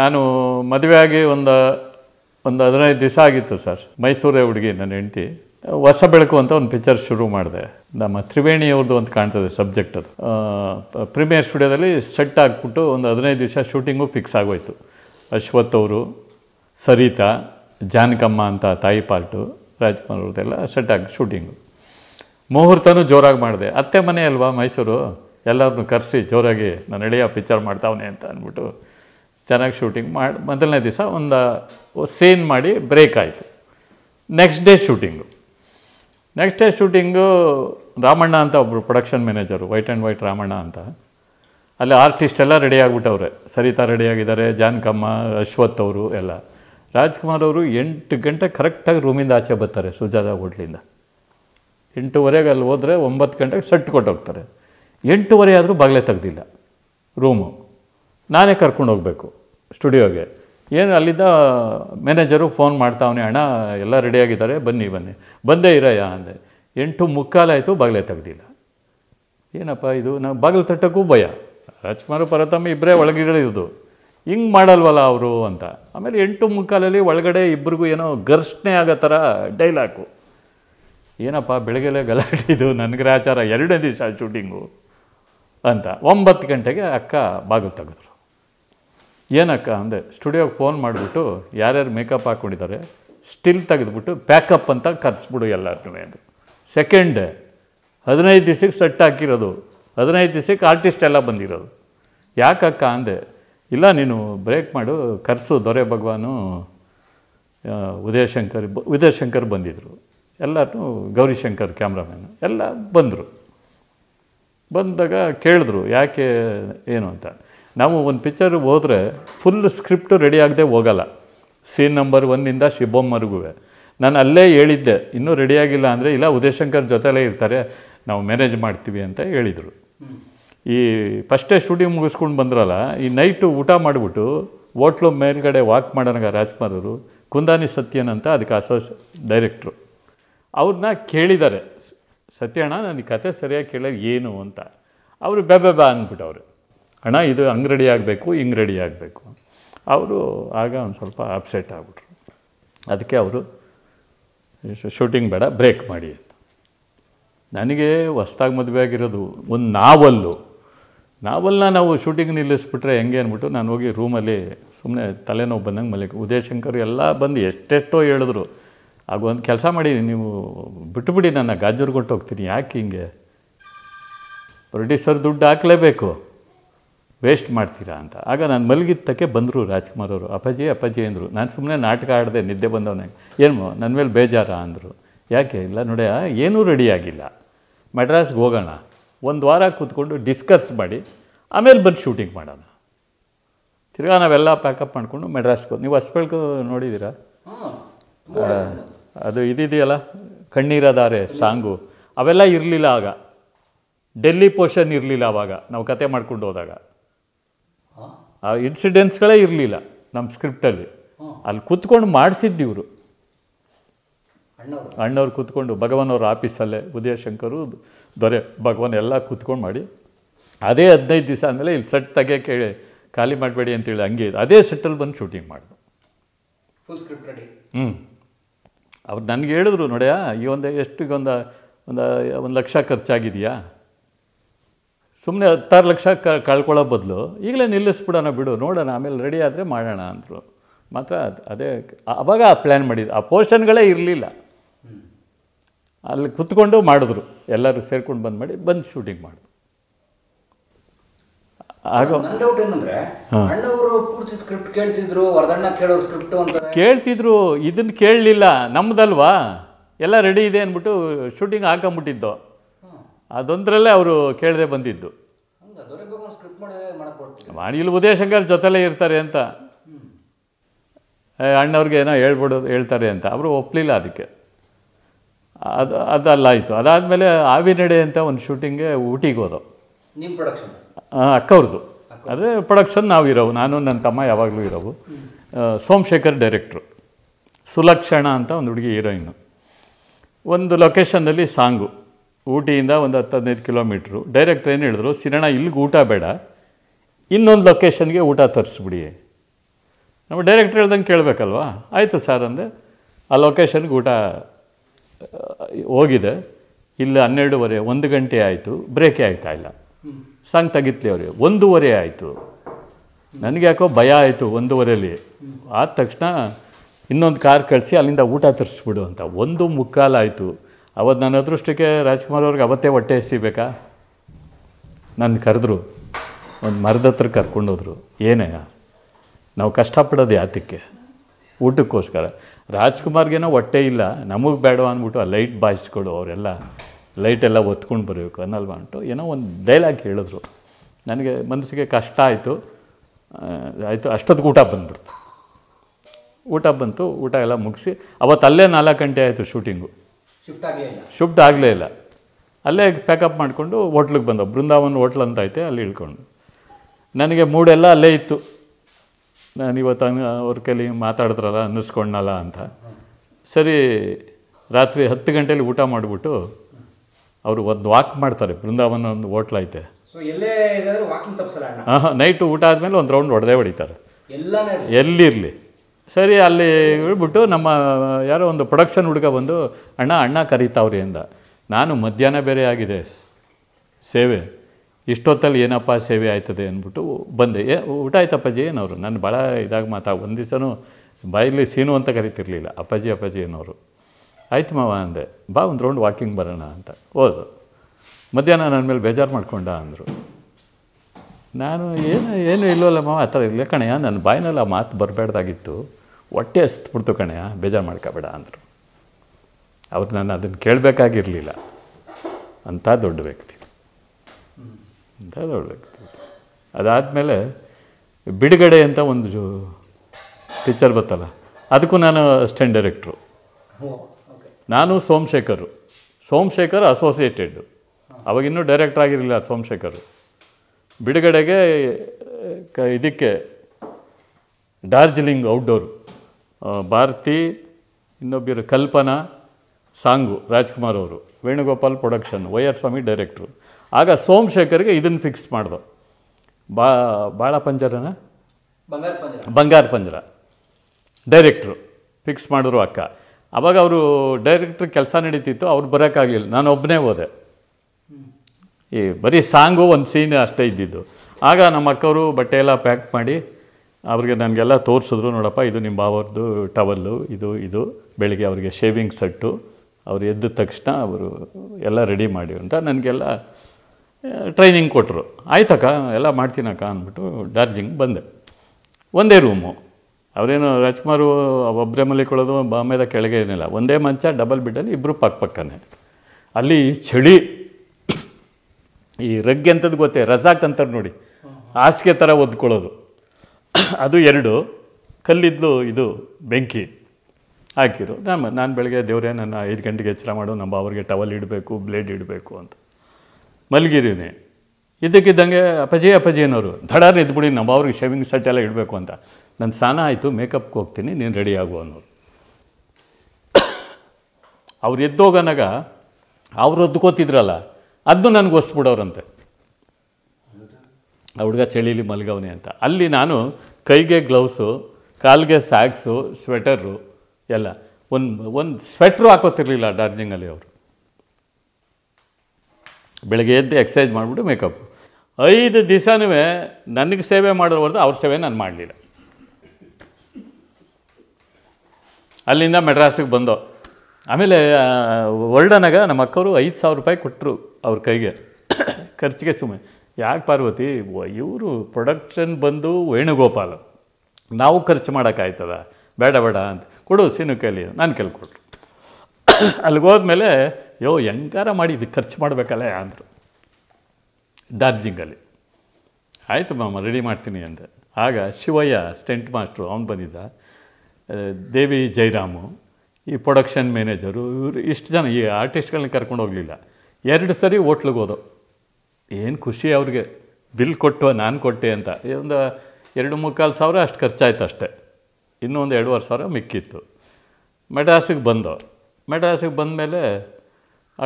ನಾನು ಮದುವೆ ಆಗಿ ಒಂದು ಒಂದು ಹದಿನೈದು ದಿವಸ ಆಗಿತ್ತು ಸರ್ ಮೈಸೂರೇ ಹುಡುಗಿ ನನ್ನ ಹೆಂಡತಿ ಹೊಸ ಬೆಳಕು ಅಂತ ಒಂದು ಪಿಕ್ಚರ್ ಶುರು ಮಾಡಿದೆ ನಮ್ಮ ತ್ರಿವೇಣಿಯವ್ರದ್ದು ಅಂತ ಕಾಣ್ತದೆ ಸಬ್ಜೆಕ್ಟ್ ಅದು ಪ್ರೀಮಿಯರ್ ಸ್ಟುಡಿಯೋದಲ್ಲಿ ಸೆಟ್ ಆಗಿಬಿಟ್ಟು ಒಂದು ಹದಿನೈದು ದಿವಸ ಶೂಟಿಂಗು ಫಿಕ್ಸ್ ಆಗೋಯ್ತು ಅಶ್ವಥ್ ಅವರು ಸರಿತಾ ಜಾನಕಮ್ಮ ಅಂತ ತಾಯಿ ಪಾರ್ಟು ರಾಜ್ಕುಮಾರ್ ಅವ್ರದ್ದೆಲ್ಲ ಸೆಟ್ ಆಗಿ ಶೂಟಿಂಗು ಮುಹೂರ್ತನೂ ಜೋರಾಗಿ ಮಾಡಿದೆ ಅತ್ತೆ ಮನೆ ಅಲ್ವಾ ಮೈಸೂರು ಎಲ್ಲರನ್ನೂ ಕರೆಸಿ ಜೋರಾಗಿ ನಾನು ಎಳೆಯ ಪಿಕ್ಚರ್ ಮಾಡ್ತಾವನೆ ಅಂತ ಅಂದ್ಬಿಟ್ಟು ಚೆನ್ನಾಗಿ ಶೂಟಿಂಗ್ ಮಾಡಿ ಮೊದಲನೇ ದಿವಸ ಒಂದು ಸೀನ್ ಮಾಡಿ ಬ್ರೇಕ್ ಆಯಿತು next day shooting next day shooting Ramanna ಅಂತ ಒಬ್ಬರು production manager white and white Ramanna ಅಂತ ಅಲ್ಲಿ ಆರ್ಟಿಸ್ಟ್ ಎಲ್ಲ ರೆಡಿ ಆಗಿಬಿಟ್ಟವ್ರೆ ಸರಿತಾ ರೆಡಿಯಾಗಿದ್ದಾರೆ ಜಾನ್ಕಮ್ಮ ಅಶ್ವಥ್ ಅವರು ಎಲ್ಲ ರಾಜ್ಕುಮಾರ್ ಅವರು ಎಂಟು ಗಂಟೆ ಕರೆಕ್ಟಾಗಿ ರೂಮಿಂದ ಆಚೆ ಬರ್ತಾರೆ ಸುಜಾತ ಹೋಟ್ಲಿಂದ ಎಂಟೂವರೆಗೆ ಅಲ್ಲಿ ಹೋದರೆ ಒಂಬತ್ತು ಗಂಟೆಗೆ ಸೆಟ್ ಕೊಟ್ಟೋಗ್ತಾರೆ ಎಂಟೂವರೆ ಆದರೂ ಬಾಗಿಲೇ ತೆಗ್ದಿಲ್ಲ ರೂಮು ನಾನೇ ಕರ್ಕೊಂಡು ಹೋಗಬೇಕು ಸ್ಟುಡಿಯೋಗೆ ಏನು ಅಲ್ಲಿದ್ದ ಮ್ಯಾನೇಜರು ಫೋನ್ ಮಾಡ್ತಾವನೆ ಅಣ್ಣ ಎಲ್ಲ ರೆಡಿಯಾಗಿದ್ದಾರೆ ಬನ್ನಿ ಬನ್ನಿ ಬಂದೇ ಇರಯ್ಯ ಅಂದೆ ಎಂಟು ಆಯಿತು ಬಾಗಿಲೇ ತೆಗ್ದಿಲ್ಲ ಏನಪ್ಪ ಇದು ನಾವು ಬಾಗಿಲು ತಟ್ಟಕ್ಕೂ ಭಯ ರಾಜ್ಕುಮಾರ್ ಪರತಮ್ಮ ಇಬ್ಬರೇ ಒಳಗಿಡಿದು ಹಿಂಗೆ ಮಾಡಲ್ವಲ್ಲ ಅವರು ಅಂತ ಆಮೇಲೆ ಎಂಟು ಮುಕ್ಕಾಲಲ್ಲಿ ಒಳಗಡೆ ಇಬ್ಬರಿಗೂ ಏನೋ ಘರ್ಷಣೆ ಆಗೋ ಥರ ಡೈಲಾಕು ಏನಪ್ಪ ಬೆಳಗ್ಗೆಲೇ ನನ್ನ ಆಚಾರ ಎರಡನೇ ದಿವಸ ಶೂಟಿಂಗು ಅಂತ ಒಂಬತ್ತು ಗಂಟೆಗೆ ಅಕ್ಕ ಬಾಗಿಲು ತೆಗೆದ್ರು ಏನಕ್ಕ ಅಂದೆ ಸ್ಟುಡಿಯೋಗೆ ಫೋನ್ ಮಾಡಿಬಿಟ್ಟು ಯಾರ್ಯಾರು ಮೇಕಪ್ ಹಾಕ್ಕೊಂಡಿದ್ದಾರೆ ಸ್ಟಿಲ್ ತೆಗೆದುಬಿಟ್ಟು ಪ್ಯಾಕಪ್ ಅಂತ ಕರೆಸ್ಬಿಡು ಎಲ್ಲರೂ ಅದು ಸೆಕೆಂಡ್ ಡೇ ಹದಿನೈದು ದಿವ್ಸಕ್ಕೆ ಸೆಟ್ ಹಾಕಿರೋದು ಹದಿನೈದು ದಿವಸಕ್ಕೆ ಆರ್ಟಿಸ್ಟ್ ಎಲ್ಲ ಬಂದಿರೋದು ಯಾಕಕ್ಕ ಅಂದೆ ಇಲ್ಲ ನೀನು ಬ್ರೇಕ್ ಮಾಡು ಕರೆಸು ದೊರೆ ಭಗವಾನು ಉದಯಶಂಕರ್ ಉದಯಶಂಕರ್ ಬಂದಿದ್ದರು ಎಲ್ಲರೂ ಗೌರಿಶಂಕರ್ ಕ್ಯಾಮ್ರಾಮ್ಯಾನು ಎಲ್ಲ ಬಂದರು ಬಂದಾಗ ಕೇಳಿದ್ರು ಯಾಕೆ ಏನು ಅಂತ ನಾವು ಒಂದು ಪಿಕ್ಚರ್ ಹೋದರೆ ಫುಲ್ ಸ್ಕ್ರಿಪ್ಟು ರೆಡಿ ಆಗದೆ ಹೋಗಲ್ಲ ಸೀನ್ ನಂಬರ್ ಒನ್ನಿಂದ ಶಿವಮ್ಮವರೆಗೂ ನಾನು ಅಲ್ಲೇ ಹೇಳಿದ್ದೆ ಇನ್ನೂ ರೆಡಿಯಾಗಿಲ್ಲ ಅಂದರೆ ಇಲ್ಲ ಉದಯಶಂಕರ್ ಜೊತೆಲೇ ಇರ್ತಾರೆ ನಾವು ಮ್ಯಾನೇಜ್ ಮಾಡ್ತೀವಿ ಅಂತ ಹೇಳಿದರು ಈ ಫಸ್ಟೇ ಸ್ಟುಡಿಯೋ ಮುಗಿಸ್ಕೊಂಡು ಬಂದ್ರಲ್ಲ ಈ ನೈಟು ಊಟ ಮಾಡಿಬಿಟ್ಟು ಹೋಟ್ಲು ಮೇಲ್ಗಡೆ ವಾಕ್ ಮಾಡೋಣ ಅವರು ಕುಂದಾನಿ ಸತ್ಯನ್ ಅಂತ ಅದಕ್ಕೆ ಅಸೋಸ್ ಡೈರೆಕ್ಟ್ರು ಅವ್ರನ್ನ ಕೇಳಿದ್ದಾರೆ ಸತ್ಯಣ್ಣ ನನ್ನ ಕತೆ ಸರಿಯಾಗಿ ಕೇಳೋರು ಏನು ಅಂತ ಅವರು ಬೆಬೆಬ ಅಂದ್ಬಿಟ್ಟವ್ರು ಅಣ್ಣ ಇದು ಹಂಗೆ ರೆಡಿ ಆಗಬೇಕು ಹಿಂಗೆ ರೆಡಿ ಆಗಬೇಕು ಅವರು ಆಗ ಒಂದು ಸ್ವಲ್ಪ ಅಪ್ಸೆಟ್ ಆಗ್ಬಿಟ್ರು ಅದಕ್ಕೆ ಅವರು ಶೂಟಿಂಗ್ ಬೇಡ ಬ್ರೇಕ್ ಮಾಡಿ ಅಂತ ನನಗೆ ಹೊಸ್ದಾಗಿ ಮದುವೆ ಆಗಿರೋದು ಒಂದು ನಾವಲ್ಲು ನಾವಲ್ನ ನಾವು ಶೂಟಿಂಗ್ ನಿಲ್ಲಿಸ್ಬಿಟ್ರೆ ಹೆಂಗೆ ಅಂದ್ಬಿಟ್ಟು ನಾನು ಹೋಗಿ ರೂಮಲ್ಲಿ ಸುಮ್ಮನೆ ತಲೆನೋವು ಬಂದಂಗೆ ಮಲಗಿ ಉದಯಶಂಕರ್ ಎಲ್ಲ ಬಂದು ಎಷ್ಟೆಷ್ಟೋ ಹೇಳಿದ್ರು ಆಗ ಒಂದು ಕೆಲಸ ಮಾಡಿ ನೀವು ಬಿಟ್ಟುಬಿಡಿ ನನ್ನ ಗಾಜೂರು ಕೊಟ್ಟು ಹೋಗ್ತೀನಿ ಯಾಕೆ ಹಿಂಗೆ ಪ್ರೊಡ್ಯೂಸರ್ ದುಡ್ಡು ಹಾಕಲೇಬೇಕು ವೇಸ್ಟ್ ಮಾಡ್ತೀರಾ ಅಂತ ಆಗ ನಾನು ಮಲಗಿದ್ದಕ್ಕೆ ಬಂದರು ರಾಜ್ಕುಮಾರ್ ಅವರು ಅಪ್ಪಾಜಿ ಅಪ್ಪಾಜಿ ಅಂದರು ನಾನು ಸುಮ್ಮನೆ ನಾಟಕ ಆಡದೆ ನಿದ್ದೆ ಬಂದವನೇ ಏನು ನನ್ನ ಮೇಲೆ ಬೇಜಾರ ಅಂದರು ಯಾಕೆ ಇಲ್ಲ ನೋಡಿ ಏನೂ ರೆಡಿ ಆಗಿಲ್ಲ ಮೆಡ್ರಾಸ್ಗೆ ಹೋಗೋಣ ಒಂದು ವಾರ ಕೂತ್ಕೊಂಡು ಡಿಸ್ಕಸ್ ಮಾಡಿ ಆಮೇಲೆ ಬಂದು ಶೂಟಿಂಗ್ ಮಾಡೋಣ ತಿರ್ಗಾ ನಾವೆಲ್ಲ ಪ್ಯಾಕಪ್ ಮಾಡಿಕೊಂಡು ಮೆಡ್ರಾಸ್ಗೆ ಹೋಗಿ ನೀವು ಹೊಸ್ಬೆಳ್ಕು ನೋಡಿದ್ದೀರಾ ಅದು ಇದಿದೆಯಲ್ಲ ಕಣ್ಣೀರ ದಾರೆ ಸಾಂಗು ಅವೆಲ್ಲ ಇರಲಿಲ್ಲ ಆಗ ಡೆಲ್ಲಿ ಪೋಷನ್ ಇರಲಿಲ್ಲ ಆವಾಗ ನಾವು ಕತೆ ಮಾಡ್ಕೊಂಡು ಹೋದಾಗ ಆ ಇನ್ಸಿಡೆಂಟ್ಸ್ಗಳೇ ಇರಲಿಲ್ಲ ನಮ್ಮ ಸ್ಕ್ರಿಪ್ಟಲ್ಲಿ ಅಲ್ಲಿ ಕೂತ್ಕೊಂಡು ಇವರು ಅಣ್ಣವ್ರು ಕೂತ್ಕೊಂಡು ಭಗವನ್ ಅವ್ರ ಆಫೀಸಲ್ಲೇ ಶಂಕರು ದೊರೆ ಭಗವನ್ ಎಲ್ಲ ಕೂತ್ಕೊಂಡು ಮಾಡಿ ಅದೇ ಹದಿನೈದು ದಿವಸ ಆದಮೇಲೆ ಇಲ್ಲಿ ಸೆಟ್ ತಗೆ ಹೇಳಿ ಖಾಲಿ ಮಾಡಬೇಡಿ ಅಂತೇಳಿ ಹಂಗೆ ಅದೇ ಸೆಟ್ಟಲ್ಲಿ ಬಂದು ಶೂಟಿಂಗ್ ಮಾಡಿದ್ರು ಫುಲ್ ಸ್ಕ್ರಿಪ್ಟ್ ರೆಡಿ ಹ್ಞೂ ಅವ್ರು ನನಗೆ ಹೇಳಿದ್ರು ನೋಡ್ಯಾ ಈ ಒಂದು ಎಷ್ಟಿಗೊಂದು ಒಂದು ಒಂದು ಲಕ್ಷ ಖರ್ಚಾಗಿದೆಯಾ ಸುಮ್ಮನೆ ಹತ್ತಾರು ಲಕ್ಷ ಕ ಕಳ್ಕೊಳ್ಳೋ ಬದಲು ಈಗಲೇ ನಿಲ್ಲಿಸ್ಬಿಡೋಣ ಬಿಡು ನೋಡೋಣ ಆಮೇಲೆ ರೆಡಿ ಆದರೆ ಮಾಡೋಣ ಅಂದರು ಮಾತ್ರ ಅದೇ ಅವಾಗ ಪ್ಲ್ಯಾನ್ ಮಾಡಿದ್ದು ಆ ಪೋರ್ಷನ್ಗಳೇ ಇರಲಿಲ್ಲ ಅಲ್ಲಿ ಕುತ್ಕೊಂಡು ಮಾಡಿದ್ರು ಎಲ್ಲರೂ ಸೇರ್ಕೊಂಡು ಬಂದು ಮಾಡಿ ಬಂದು ಶೂಟಿಂಗ್ ಮಾಡಿದ್ರು ಕೇಳ್ತಿದ್ರು ಇದನ್ನು ಇದನ್ನ ಕೇಳಲಿಲ್ಲ ನಮ್ದಲ್ವಾ ಎಲ್ಲ ರೆಡಿ ಇದೆ ಅಂದ್ಬಿಟ್ಟು ಶೂಟಿಂಗ್ ಹಾಕೊಂಬಿಟ್ಟಿದ್ದು ಅದೊಂದ್ರಲ್ಲೇ ಅವರು ಕೇಳದೆ ಬಂದಿದ್ದು ಇಲ್ಲಿ ಉದಯಶಂಕರ್ ಜೊತೆಲೇ ಇರ್ತಾರೆ ಅಂತ ಅಣ್ಣವ್ರಿಗೆ ಏನೋ ಹೇಳ್ಬಿಡೋದು ಹೇಳ್ತಾರೆ ಅಂತ ಅವರು ಒಪ್ಪಲಿಲ್ಲ ಅದಕ್ಕೆ ಅದು ಅದಲ್ಲಾಯಿತು ಅದಾದಮೇಲೆ ಆವಿನಡೆ ಅಂತ ಒಂದು ಶೂಟಿಂಗ್ಗೆ ಊಟಿಗೆ ಹೋದವು ನಿಮ್ಮ ಪ್ರೊಡಕ್ಷನ್ ಅಕ್ಕವ್ರದ್ದು ಅದೇ ಪ್ರೊಡಕ್ಷನ್ ನಾವು ಇರೋವು ನಾನು ನನ್ನ ತಮ್ಮ ಯಾವಾಗಲೂ ಇರೋವು ಸೋಮಶೇಖರ್ ಡೈರೆಕ್ಟ್ರು ಸುಲಕ್ಷಣ ಅಂತ ಒಂದು ಹುಡುಗಿ ಹೀರೋಯಿನ್ನು ಒಂದು ಲೊಕೇಶನ್ನಲ್ಲಿ ಸಾಂಗು ಊಟಿಯಿಂದ ಒಂದು ಹತ್ತು ಹದಿನೈದು ಕಿಲೋಮೀಟ್ರು ಡೈರೆಕ್ಟ್ರ್ ಏನು ಹೇಳಿದ್ರು ಸಿರಣ ಇಲ್ಲಿಗೆ ಊಟ ಬೇಡ ಇನ್ನೊಂದು ಲೊಕೇಶನ್ಗೆ ಊಟ ತರಿಸ್ಬಿಡಿ ನಮ್ಮ ಡೈರೆಕ್ಟ್ರ್ ಹೇಳ್ದಂಗೆ ಕೇಳಬೇಕಲ್ವಾ ಆಯಿತು ಸರ್ ಅಂದರೆ ಆ ಲೊಕೇಶನ್ಗೆ ಊಟ ಹೋಗಿದೆ ಇಲ್ಲಿ ಹನ್ನೆರಡುವರೆ ಒಂದು ಗಂಟೆ ಆಯಿತು ಬ್ರೇಕೇ ಆಯ್ತಾ ಇಲ್ಲ ಸಾಂಗ್ ತೆಗಿತ್ಲಿ ಅವ್ರಿಗೆ ಒಂದೂವರೆ ಆಯಿತು ನನಗೆ ಯಾಕೋ ಭಯ ಆಯಿತು ಒಂದೂವರೆಯಲ್ಲಿ ಆದ ತಕ್ಷಣ ಇನ್ನೊಂದು ಕಾರ್ ಕಳಿಸಿ ಅಲ್ಲಿಂದ ಊಟ ತರಿಸ್ಬಿಡು ಅಂತ ಒಂದು ಮುಕ್ಕಾಲಾಯಿತು ಅವತ್ತು ನನ್ನ ಅದೃಷ್ಟಕ್ಕೆ ರಾಜ್ಕುಮಾರ್ ಅವ್ರಿಗೆ ಅವತ್ತೇ ಹೊಟ್ಟೆ ಎಸಿಬೇಕಾ ನನ್ನ ಕರೆದ್ರು ಒಂದು ಮರದ ಹತ್ರ ಕರ್ಕೊಂಡೋದ್ರು ಏನೇ ನಾವು ಕಷ್ಟಪಡೋದು ಯಾತಕ್ಕೆ ಊಟಕ್ಕೋಸ್ಕರ ರಾಜ್ಕುಮಾರ್ಗೇನೋ ಹೊಟ್ಟೆ ಇಲ್ಲ ನಮಗೆ ಬೇಡ ಅಂದ್ಬಿಟ್ಟು ಆ ಲೈಟ್ ಬಾಯಿಸ್ಕೊಡು ಅವರೆಲ್ಲ ಲೈಟೆಲ್ಲ ಒತ್ಕೊಂಡು ಬರಬೇಕು ಅನ್ನಲ್ವಾ ಅಂಟು ಏನೋ ಒಂದು ಡೈಲಾಗ್ ಹೇಳಿದ್ರು ನನಗೆ ಮನಸ್ಸಿಗೆ ಕಷ್ಟ ಆಯಿತು ಆಯಿತು ಅಷ್ಟೊತ್ತಿಗೆ ಊಟ ಬಂದ್ಬಿಡ್ತು ಊಟ ಬಂತು ಊಟ ಎಲ್ಲ ಮುಗಿಸಿ ಅವತ್ತು ಅಲ್ಲೇ ನಾಲ್ಕು ಗಂಟೆ ಆಯಿತು ಶೂಟಿಂಗು ಶಿಫ್ಟ್ ಆಗಲಿಲ್ಲ ಶಿಫ್ಟ್ ಆಗಲೇ ಇಲ್ಲ ಅಲ್ಲೇ ಪ್ಯಾಕಪ್ ಮಾಡಿಕೊಂಡು ಹೋಟ್ಲಿಗೆ ಬಂದವು ಬೃಂದಾವನ್ ಹೋಟ್ಲ್ ಅಂತ ಐತೆ ಅಲ್ಲಿ ಇಳ್ಕೊಂಡು ನನಗೆ ಮೂಡೆಲ್ಲ ಅಲ್ಲೇ ಇತ್ತು ನಾನು ಇವತ್ತು ಅವ್ರ ಕೈಲಿ ಮಾತಾಡಿದ್ರಲ್ಲ ಅನ್ನಿಸ್ಕೊಂಡಲ್ಲ ಅಂತ ಸರಿ ರಾತ್ರಿ ಹತ್ತು ಗಂಟೇಲಿ ಊಟ ಮಾಡಿಬಿಟ್ಟು ಅವರು ಒಂದು ವಾಕ್ ಮಾಡ್ತಾರೆ ಬೃಂದಾವನ ಒಂದು ಹೋಟ್ಲೈತೆ ಹಾಂ ನೈಟು ಊಟ ಆದಮೇಲೆ ಒಂದು ರೌಂಡ್ ಹೊಡೆದೇ ಹೊಡಿತಾರೆ ಎಲ್ಲಿರಲಿ ಸರಿ ಅಲ್ಲಿ ಹೇಳ್ಬಿಟ್ಟು ನಮ್ಮ ಯಾರೋ ಒಂದು ಪ್ರೊಡಕ್ಷನ್ ಹುಡುಗ ಬಂದು ಅಣ್ಣ ಅಣ್ಣ ಕರೀತಾವ್ರಿ ಅಂದ ನಾನು ಮಧ್ಯಾಹ್ನ ಬೇರೆ ಆಗಿದೆ ಸೇವೆ ಇಷ್ಟೊತ್ತಲ್ಲಿ ಏನಪ್ಪ ಸೇವೆ ಆಯ್ತದೆ ಅಂದ್ಬಿಟ್ಟು ಬಂದೆ ಏ ಊಟ ಆಯ್ತಪ್ಪಾಜಿ ಏನವರು ನಾನು ಭಾಳ ಇದಾಗಿ ಮಾತಾ ಒಂದು ದಿವಸನೂ ಬಾಯಲ್ಲಿ ಸೀನು ಅಂತ ಕರಿತಿರ್ಲಿಲ್ಲ ಅಪ್ಪಾಜಿ ಅಪ್ಪಾಜಿ ಏನವರು ಆಯ್ತು ಮಾವ ಅಂದೆ ಬಾ ಒಂದು ರೌಂಡ್ ವಾಕಿಂಗ್ ಬರೋಣ ಅಂತ ಹೋದು ಮಧ್ಯಾಹ್ನ ನನ್ನ ಮೇಲೆ ಬೇಜಾರು ಮಾಡ್ಕೊಂಡ ಅಂದರು ನಾನು ಏನು ಏನು ಇಲ್ಲವಲ್ಲ ಮಾವ ಆ ಥರ ಇಲ್ಲ ಕಣಯ್ಯ ನನ್ನ ಬಾಯಿನಲ್ಲಿ ಆ ಮಾತು ಬರಬೇಡ್ದಾಗಿತ್ತು ಹೊಟ್ಟೆ ಬಿಡ್ತು ಕಣಯ್ಯ ಬೇಜಾರು ಮಾಡ್ಕೋಬೇಡ ಅಂದರು ಅವ್ರು ನಾನು ಅದನ್ನು ಕೇಳಬೇಕಾಗಿರಲಿಲ್ಲ ಅಂಥ ದೊಡ್ಡ ವ್ಯಕ್ತಿ ಅಂಥ ದೊಡ್ಡ ವ್ಯಕ್ತಿ ಅದಾದಮೇಲೆ ಬಿಡುಗಡೆ ಅಂತ ಒಂದು ಪಿಕ್ಚರ್ ಬತ್ತಲ್ಲ ಅದಕ್ಕೂ ನಾನು ಅಸ್ಟೆಂಟ್ ಡೈರೆಕ್ಟ್ರು ನಾನು ಸೋಮಶೇಖರು ಸೋಮಶೇಖರ್ ಅಸೋಸಿಯೇಟೆಡ್ಡು ಅವಾಗಿನ್ನೂ ಡೈರೆಕ್ಟರ್ ಆಗಿರಲಿಲ್ಲ ಸೋಮಶೇಖರು ಬಿಡುಗಡೆಗೆ ಕ ಇದಕ್ಕೆ ಡಾರ್ಜಿಲಿಂಗ್ ಔಟ್ಡೋರು ಭಾರತಿ ಇನ್ನೊಬ್ಬರು ಕಲ್ಪನಾ ಸಾಂಗು ರಾಜ್ಕುಮಾರ್ ಅವರು Venugopal production Y R Swamy director ಆಗ ಸೋಮಶೇಖರ್ಗೆ ಇದನ್ನು ಫಿಕ್ಸ್ ಮಾಡ್ದು ಬಾ ಬಾಳ ಪಂಜರನ ಬಂಗಾರ ಪಂಜರ ಡೈರೆಕ್ಟ್ರು ಫಿಕ್ಸ್ ಮಾಡಿದ್ರು ಅಕ್ಕ ಆವಾಗ ಅವರು ಡೈರೆಕ್ಟ್ರಿಗೆ ಕೆಲಸ ನಡೀತಿತ್ತು ಅವ್ರು ಬರೋಕ್ಕಾಗಲಿಲ್ಲ ನಾನು ಒಬ್ಬನೇ ಹೋದೆ ಈ ಬರೀ ಸಾಂಗು ಒಂದು ಸೀನ್ ಅಷ್ಟೇ ಇದ್ದಿದ್ದು ಆಗ ನಮ್ಮ ಅಕ್ಕವರು ಬಟ್ಟೆ ಎಲ್ಲ ಪ್ಯಾಕ್ ಮಾಡಿ ಅವ್ರಿಗೆ ನನಗೆಲ್ಲ ತೋರಿಸಿದ್ರು ನೋಡಪ್ಪ ಇದು ನಿಮ್ಮ ಬಾವರ್ದು ಟವಲ್ಲು ಇದು ಇದು ಬೆಳಿಗ್ಗೆ ಅವರಿಗೆ ಶೇವಿಂಗ್ ಸೆಟ್ಟು ಅವರು ಎದ್ದ ತಕ್ಷಣ ಅವರು ಎಲ್ಲ ರೆಡಿ ಮಾಡಿ ಅಂತ ನನಗೆಲ್ಲ ಟ್ರೈನಿಂಗ್ ಕೊಟ್ಟರು ಆಯ್ತಕ್ಕ ಎಲ್ಲ ಮಾಡ್ತೀನಕ್ಕ ಅಂದ್ಬಿಟ್ಟು ಡಾರ್ಜಿಂಗ್ ಬಂದೆ ಒಂದೇ ರೂಮು ಅವರೇನು ರಾಜ್ಕುಮಾರ್ ಒಬ್ಬರೇ ಮಲಿಕೊಳ್ಳೋದು ಬಾಂಬೆದ ಕೆಳಗೆ ಏನಿಲ್ಲ ಒಂದೇ ಮಂಚ ಡಬಲ್ ಬಿಡ್ಡಲ್ಲಿ ಇಬ್ಬರು ಪಕ್ಕ ಪಕ್ಕನೆ ಅಲ್ಲಿ ಚಳಿ ಈ ರಗ್ ಅಂತದ್ದು ಗೊತ್ತೇ ರಜಾಕ್ ಅಂತಾರೆ ನೋಡಿ ಹಾಸಿಗೆ ಥರ ಒದ್ಕೊಳ್ಳೋದು ಅದು ಎರಡು ಕಲ್ಲಿದ್ಲು ಇದು ಬೆಂಕಿ ಹಾಕಿರು ನಮ್ಮ ನಾನು ಬೆಳಗ್ಗೆ ದೇವರೇ ನನ್ನ ಐದು ಗಂಟೆಗೆ ಎಚ್ಚರ ಮಾಡು ನಮ್ಮ ಅವ್ರಿಗೆ ಟವಲ್ ಇಡಬೇಕು ಬ್ಲೇಡ್ ಇಡಬೇಕು ಅಂತ ಮಲಗಿರಿನೇ ಇದಕ್ಕಿದ್ದಂಗೆ ಅಪಜಿ ಅಪಜಿ ಅನ್ನೋರು ಧಡಾರ್ ಎದ್ಬಿಡಿ ನಮ್ಮ ಅವ್ರಿಗೆ ಶೇವಿಂಗ್ ಸೆಟ್ ಎಲ್ಲ ಇಡಬೇಕು ಅಂತ ನನ್ನ ಸ್ನಾನ ಆಯಿತು ಮೇಕಪ್ಗೆ ಹೋಗ್ತೀನಿ ನೀನು ರೆಡಿ ಆಗುವ ಅನ್ನೋರು ಅವ್ರು ಎದ್ದೋಗನಾಗ ಅವ್ರು ಹೊದ್ಕೋತಿದ್ರಲ್ಲ ಅದನ್ನು ನನಗೆ ಒಸ್ಬಿಡೋರಂತೆ ಆ ಹುಡುಗ ಚಳಿಲಿ ಮಲಗವನೆ ಅಂತ ಅಲ್ಲಿ ನಾನು ಕೈಗೆ ಗ್ಲೌಸು ಕಾಲಿಗೆ ಸ್ಯಾಕ್ಸು ಸ್ವೆಟರು ಎಲ್ಲ ಒಂದು ಒಂದು ಸ್ವೆಟ್ರು ಹಾಕೋತಿರ್ಲಿಲ್ಲ ಡಾರ್ಜಿಲಿಂಗಲ್ಲಿ ಅವರು ಬೆಳಗ್ಗೆ ಎದ್ದು ಎಕ್ಸಸೈಸ್ ಮಾಡಿಬಿಟ್ಟು ಮೇಕಪ್ ಐದು ದಿವಸನೂ ನನಗೆ ಸೇವೆ ಮಾಡೋರ್ದು ಅವ್ರ ಸೇವೆ ನಾನು ಮಾಡಲಿಲ್ಲ ಅಲ್ಲಿಂದ ಮೆಡ್ರಾಸಿಗೆ ಬಂದೋ ಆಮೇಲೆ ವರ್ಡನಾಗ ನಮ್ಮ ಅಕ್ಕವರು ಐದು ಸಾವಿರ ರೂಪಾಯಿ ಕೊಟ್ಟರು ಅವ್ರ ಕೈಗೆ ಖರ್ಚಿಗೆ ಸುಮ್ಮನೆ ಯಾಕೆ ಪಾರ್ವತಿ ಇವರು ಪ್ರೊಡಕ್ಷನ್ ಬಂದು ವೇಣುಗೋಪಾಲ ನಾವು ಖರ್ಚು ಮಾಡೋಕ್ಕಾಯ್ತದ ಬೇಡ ಬೇಡ ಅಂತ ಕೊಡು ಸೀನು ಕೇಳಿ ನಾನು ಕೇಳ್ಕೊಟ್ರು ಅಲ್ಲಿಗೆ ಹೋದ್ಮೇಲೆ ಯೋ ಹೆಂಗಾರ ಮಾಡಿ ಇದು ಖರ್ಚು ಮಾಡಬೇಕಲ್ಲ ಅಂದರು ಡಾರ್ಜಿಲಿಂಗಲ್ಲಿ ಆಯಿತು ಮಾಮ ರೆಡಿ ಮಾಡ್ತೀನಿ ಅಂದೆ ಆಗ ಶಿವಯ್ಯ ಸ್ಟೆಂಟ್ ಮಾಸ್ಟ್ರು ಅವ್ನು ಬಂದಿದ್ದ ದೇವಿ ಜೈರಾಮು ಈ ಪ್ರೊಡಕ್ಷನ್ ಮ್ಯಾನೇಜರು ಇವರು ಇಷ್ಟು ಜನ ಈ ಆರ್ಟಿಸ್ಟ್ಗಳನ್ನ ಕರ್ಕೊಂಡು ಹೋಗಲಿಲ್ಲ ಎರಡು ಸರಿ ಹೋಟ್ಲಿಗೆ ಹೋದೋ ಏನು ಖುಷಿ ಅವ್ರಿಗೆ ಬಿಲ್ ಕೊಟ್ಟು ನಾನು ಕೊಟ್ಟೆ ಅಂತ ಒಂದು ಎರಡು ಮುಕ್ಕಾಲು ಸಾವಿರ ಅಷ್ಟು ಖರ್ಚಾಯ್ತು ಅಷ್ಟೇ ಇನ್ನೂ ಒಂದು ಎರಡುವರೆ ಸಾವಿರ ಮಿಕ್ಕಿತ್ತು ಮೆಡ್ರಾಸಿಗೆ ಬಂದೋ ಮೆಡ್ರಾಸಿಗೆ ಬಂದಮೇಲೆ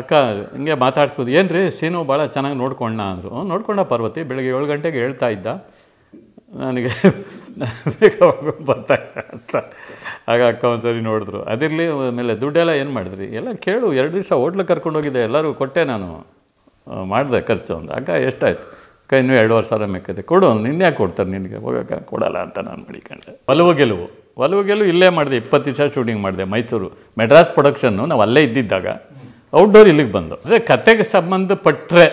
ಅಕ್ಕ ಹಿಂಗೆ ಮಾತಾಡ್ಕೋದು ಏನು ರೀ ಸೀನು ಭಾಳ ಚೆನ್ನಾಗಿ ನೋಡ್ಕೊಂಡ ಅಂದರು ನೋಡ್ಕೊಂಡ ಪಾರ್ವತಿ ಬೆಳಗ್ಗೆ ಏಳು ಗಂಟೆಗೆ ಹೇಳ್ತಾ ಇದ್ದ ನನಗೆ ಬೇಕಾಗ ಅಂತ ಆಗ ಅಕ್ಕ ಒಂದ್ಸರಿ ನೋಡಿದ್ರು ಅದಿರಲಿ ಆಮೇಲೆ ದುಡ್ಡೆಲ್ಲ ಏನು ಮಾಡಿದ್ರಿ ಎಲ್ಲ ಕೇಳು ಎರಡು ದಿವಸ ಹೋಟ್ಲು ಕರ್ಕೊಂಡೋಗಿದ್ದೆ ಎಲ್ಲರೂ ಕೊಟ್ಟೆ ನಾನು ಮಾಡಿದೆ ಖರ್ಚು ಒಂದು ಅಕ್ಕ ಎಷ್ಟಾಯ್ತು ಅಕ್ಕ ಇನ್ನೂ ಎರಡುವರೆ ಸಾವಿರ ಮೆಕ್ಕತೆ ಕೊಡು ನಿನ್ನೆ ಕೊಡ್ತಾರೆ ನಿನಗೆ ಹೋಗಕ್ಕ ಕೊಡಲ್ಲ ಅಂತ ನಾನು ಮಡಿಕೊಂಡೆ ಒಲವು ಗೆಲುವು ಒಲವು ಗೆಲುವು ಇಲ್ಲೇ ಮಾಡಿದೆ ಇಪ್ಪತ್ತು ದಿವಸ ಶೂಟಿಂಗ್ ಮಾಡಿದೆ ಮೈಸೂರು ಮೆಡ್ರಾಸ್ ಪ್ರೊಡಕ್ಷನ್ನು ನಾವು ಅಲ್ಲೇ ಇದ್ದಿದ್ದಾಗ ಔಟ್ಡೋರ್ ಇಲ್ಲಿಗೆ ಬಂದು ಅಂದರೆ ಕತೆಗೆ ಸಂಬಂಧಪಟ್ಟರೆ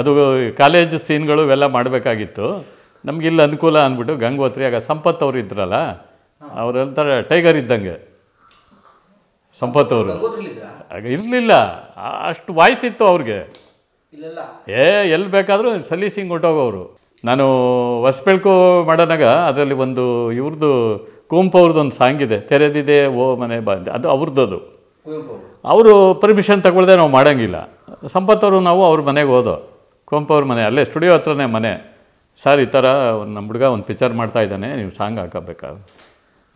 ಅದು ಕಾಲೇಜ್ ಸೀನ್ಗಳು ಇವೆಲ್ಲ ಮಾಡಬೇಕಾಗಿತ್ತು ಇಲ್ಲಿ ಅನುಕೂಲ ಅಂದ್ಬಿಟ್ಟು ಗಂಗೋತ್ರಿ ಆಗ ಸಂಪತ್ ಅವರು ಇದ್ರಲ್ಲ ಅವರಂತಾರೆ ಟೈಗರ್ ಇದ್ದಂಗೆ ಸಂಪತ್ ಅವರು ಇರಲಿಲ್ಲ ಅಷ್ಟು ವಾಯ್ಸ್ ಇತ್ತು ಅವ್ರಿಗೆ ಏ ಎಲ್ಲಿ ಬೇಕಾದರೂ ಸಲೀಸಿಂಗ್ ಹೊಟ್ಟೋಗವರು ನಾನು ಹೊಸಬೆಳ್ಕು ಮಾಡೋನಾಗ ಅದರಲ್ಲಿ ಒಂದು ಇವ್ರದ್ದು ಕುವೆಂಪು ಅವ್ರದ್ದು ಒಂದು ಸಾಂಗ್ ಇದೆ ತೆರೆದಿದೆ ಓ ಮನೆ ಬಂದೆ ಅದು ಅವ್ರದ್ದು ಅದು ಅವರು ಪರ್ಮಿಷನ್ ತಗೊಳ್ದೆ ನಾವು ಮಾಡೋಂಗಿಲ್ಲ ಅವರು ನಾವು ಅವ್ರ ಮನೆಗೆ ಹೋದೋ ಕುವೆಂಪು ಅವ್ರ ಮನೆ ಅಲ್ಲೇ ಸ್ಟುಡಿಯೋ ಹತ್ರನೇ ಮನೆ ಸರ್ ಈ ಥರ ನಮ್ಮ ಹುಡುಗ ಒಂದು ಪಿಕ್ಚರ್ ಮಾಡ್ತಾ ಇದ್ದಾನೆ ನೀವು ಸಾಂಗ್ ಹಾಕಬೇಕಾ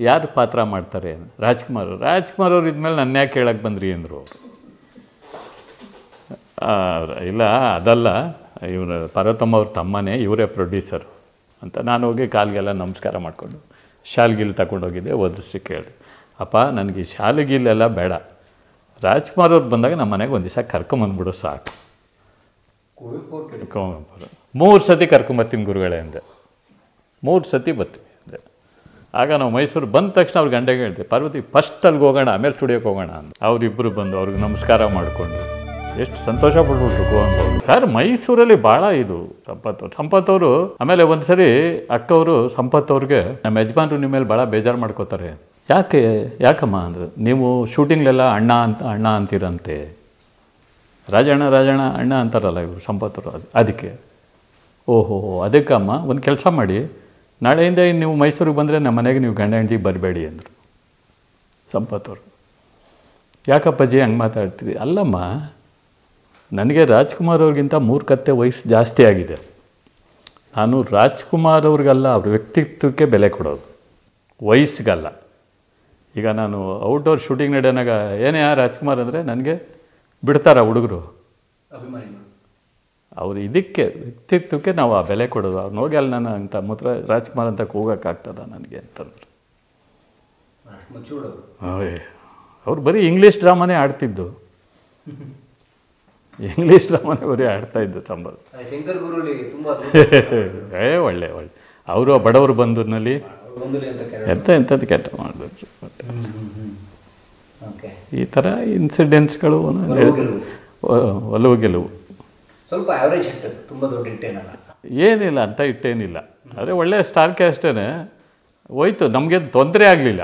ಯಾರು ಪಾತ್ರ ಮಾಡ್ತಾರೆ ರಾಜ್ಕುಮಾರ್ ರಾಜ್ಕುಮಾರ್ ಅವ್ರು ಇದ್ಮೇಲೆ ನನ್ನ ಯಾಕೆ ಕೇಳಕ್ಕೆ ಬಂದ್ರಿ ಅಂದರು ಅವರು ಇಲ್ಲ ಅದಲ್ಲ ಇವರು ಪಾರ್ವತಮ್ಮ ಅವ್ರ ತಮ್ಮನೇ ಇವರೇ ಪ್ರೊಡ್ಯೂಸರ್ ಅಂತ ನಾನು ಹೋಗಿ ಕಾಲಿಗೆಲ್ಲ ನಮಸ್ಕಾರ ಮಾಡಿಕೊಂಡು ಶಾಲ್ಗಿಲ್ ತಗೊಂಡೋಗಿದ್ದೆ ಓದಿಸಿ ಕೇಳಿದೆ ಅಪ್ಪ ನನಗೆ ಶಾಲಿಗಿಲ್ಲೆಲ್ಲ ಬೇಡ ರಾಜ್ಕುಮಾರ್ ಅವ್ರು ಬಂದಾಗ ನಮ್ಮ ಮನೆಗೆ ಒಂದು ದಿವಸ ಕರ್ಕೊಂಬಂದ್ಬಿಡು ಸಾಕು ಕುವೆಂಪು ಮೂರು ಸತಿ ಕರ್ಕೊಂಬತ್ತೀನಿ ಗುರುಗಳೇ ಅಂದೆ ಮೂರು ಸತಿ ಬರ್ತೀನಿ ಅಂದೆ ಆಗ ನಾವು ಮೈಸೂರು ಬಂದ ತಕ್ಷಣ ಅವ್ರಿಗೆ ಗಂಡೆಗೆ ಹೇಳ್ದೆ ಪಾರ್ವತಿ ಫಸ್ಟ್ ಅಲ್ಲಿಗೆ ಹೋಗೋಣ ಆಮೇಲೆ ಸ್ಟುಡಿಯೋಕ್ಕೆ ಹೋಗೋಣ ಅಂತ ಅವರಿಬ್ಬರು ಬಂದು ಅವ್ರಿಗೆ ನಮಸ್ಕಾರ ಮಾಡಿಕೊಂಡು ಎಷ್ಟು ಸಂತೋಷ ಪಡ್ಬಿಟ್ರು ಅಂತ ಸರ್ ಮೈಸೂರಲ್ಲಿ ಭಾಳ ಇದು ಸಂಪತ್ ಸಂಪತ್ ಅವರು ಆಮೇಲೆ ಸರಿ ಅಕ್ಕವರು ಸಂಪತ್ ಅವ್ರಿಗೆ ನಮ್ಮ ಯಜಮಾನ್ರು ನಿಮ್ಮ ಮೇಲೆ ಭಾಳ ಬೇಜಾರು ಮಾಡ್ಕೋತಾರೆ ಯಾಕೆ ಯಾಕಮ್ಮ ಅಂದರು ನೀವು ಶೂಟಿಂಗ್ಲೆಲ್ಲ ಅಣ್ಣ ಅಂತ ಅಣ್ಣ ಅಂತೀರಂತೆ ರಾಜಣ್ಣ ರಾಜಣ್ಣ ಅಣ್ಣ ಅಂತಾರಲ್ಲ ಇವರು ಅದು ಅದಕ್ಕೆ ಓಹೋ ಅದಕ್ಕಮ್ಮ ಒಂದು ಕೆಲಸ ಮಾಡಿ ನಾಳೆಯಿಂದ ನೀವು ಮೈಸೂರಿಗೆ ಬಂದರೆ ನಮ್ಮ ಮನೆಗೆ ನೀವು ಗಂಡ ಹೆಂಡತಿಗೆ ಬರಬೇಡಿ ಅಂದರು ಸಂಪತ್ತವರು ಯಾಕಪ್ಪಾಜಿ ಹಂಗೆ ಮಾತಾಡ್ತೀವಿ ಅಲ್ಲಮ್ಮ ನನಗೆ ರಾಜ್ಕುಮಾರ್ ಅವ್ರಿಗಿಂತ ಕತ್ತೆ ವಯಸ್ಸು ಜಾಸ್ತಿ ಆಗಿದೆ ನಾನು ರಾಜ್ಕುಮಾರ್ ಅವ್ರಿಗಲ್ಲ ಅವ್ರ ವ್ಯಕ್ತಿತ್ವಕ್ಕೆ ಬೆಲೆ ಕೊಡೋದು ವಯಸ್ಸಿಗಲ್ಲ ಈಗ ನಾನು ಔಟ್ಡೋರ್ ಶೂಟಿಂಗ್ ನಡೆಯೋನಾಗ ಏನೇ ರಾಜ್ಕುಮಾರ್ ಅಂದರೆ ನನಗೆ ಬಿಡ್ತಾರಾ ಹುಡುಗರು ಅವರು ಇದಕ್ಕೆ ವ್ಯಕ್ತಿತ್ವಕ್ಕೆ ನಾವು ಆ ಬೆಲೆ ಕೊಡೋದು ಅವ್ರು ಹೋಗಿ ಅಲ್ಲಿ ನಾನು ಅಂತ ಮುತ್ರ ರಾಜ್ಕುಮಾರ್ ಅಂತ ಹೋಗೋಕ್ಕಾಗ್ತದ ನನಗೆ ಅಂತಂದ್ರೆ ಅವ್ರು ಬರೀ ಇಂಗ್ಲೀಷ್ ಡ್ರಾಮಾನೇ ಆಡ್ತಿದ್ದು ಇಂಗ್ಲೀಷ್ ಡ್ರಾಮಾನೇ ಬರೀ ಆಡ್ತಾಯಿದ್ದು ಸಂಬಂಧ ಏ ಒಳ್ಳೆ ಒಳ್ಳೆ ಅವರು ಬಡವರು ಬಂದದ್ನಲ್ಲಿ ಎಂಥ ಎಂಥದ್ದು ಕೆಟ್ಟ ಮಾಡಬೇಕು ಈ ಥರ ಇನ್ಸಿಡೆಂಟ್ಸ್ಗಳು ಒಲವು ಗೆಲುವು ಸ್ವಲ್ಪ ಆವ್ರೇಜ್ ಹಿಟ್ಟು ತುಂಬ ದೊಡ್ಡ ಹಿಟ್ಟೇನಲ್ಲ ಏನಿಲ್ಲ ಅಂತ ಇಟ್ಟೇನಿಲ್ಲ ಆದರೆ ಒಳ್ಳೆಯ ಸ್ಟಾರ್ ಕ್ಯಾಸ್ಟೇನೆ ಹೋಯ್ತು ನಮಗೆ ತೊಂದರೆ ಆಗಲಿಲ್ಲ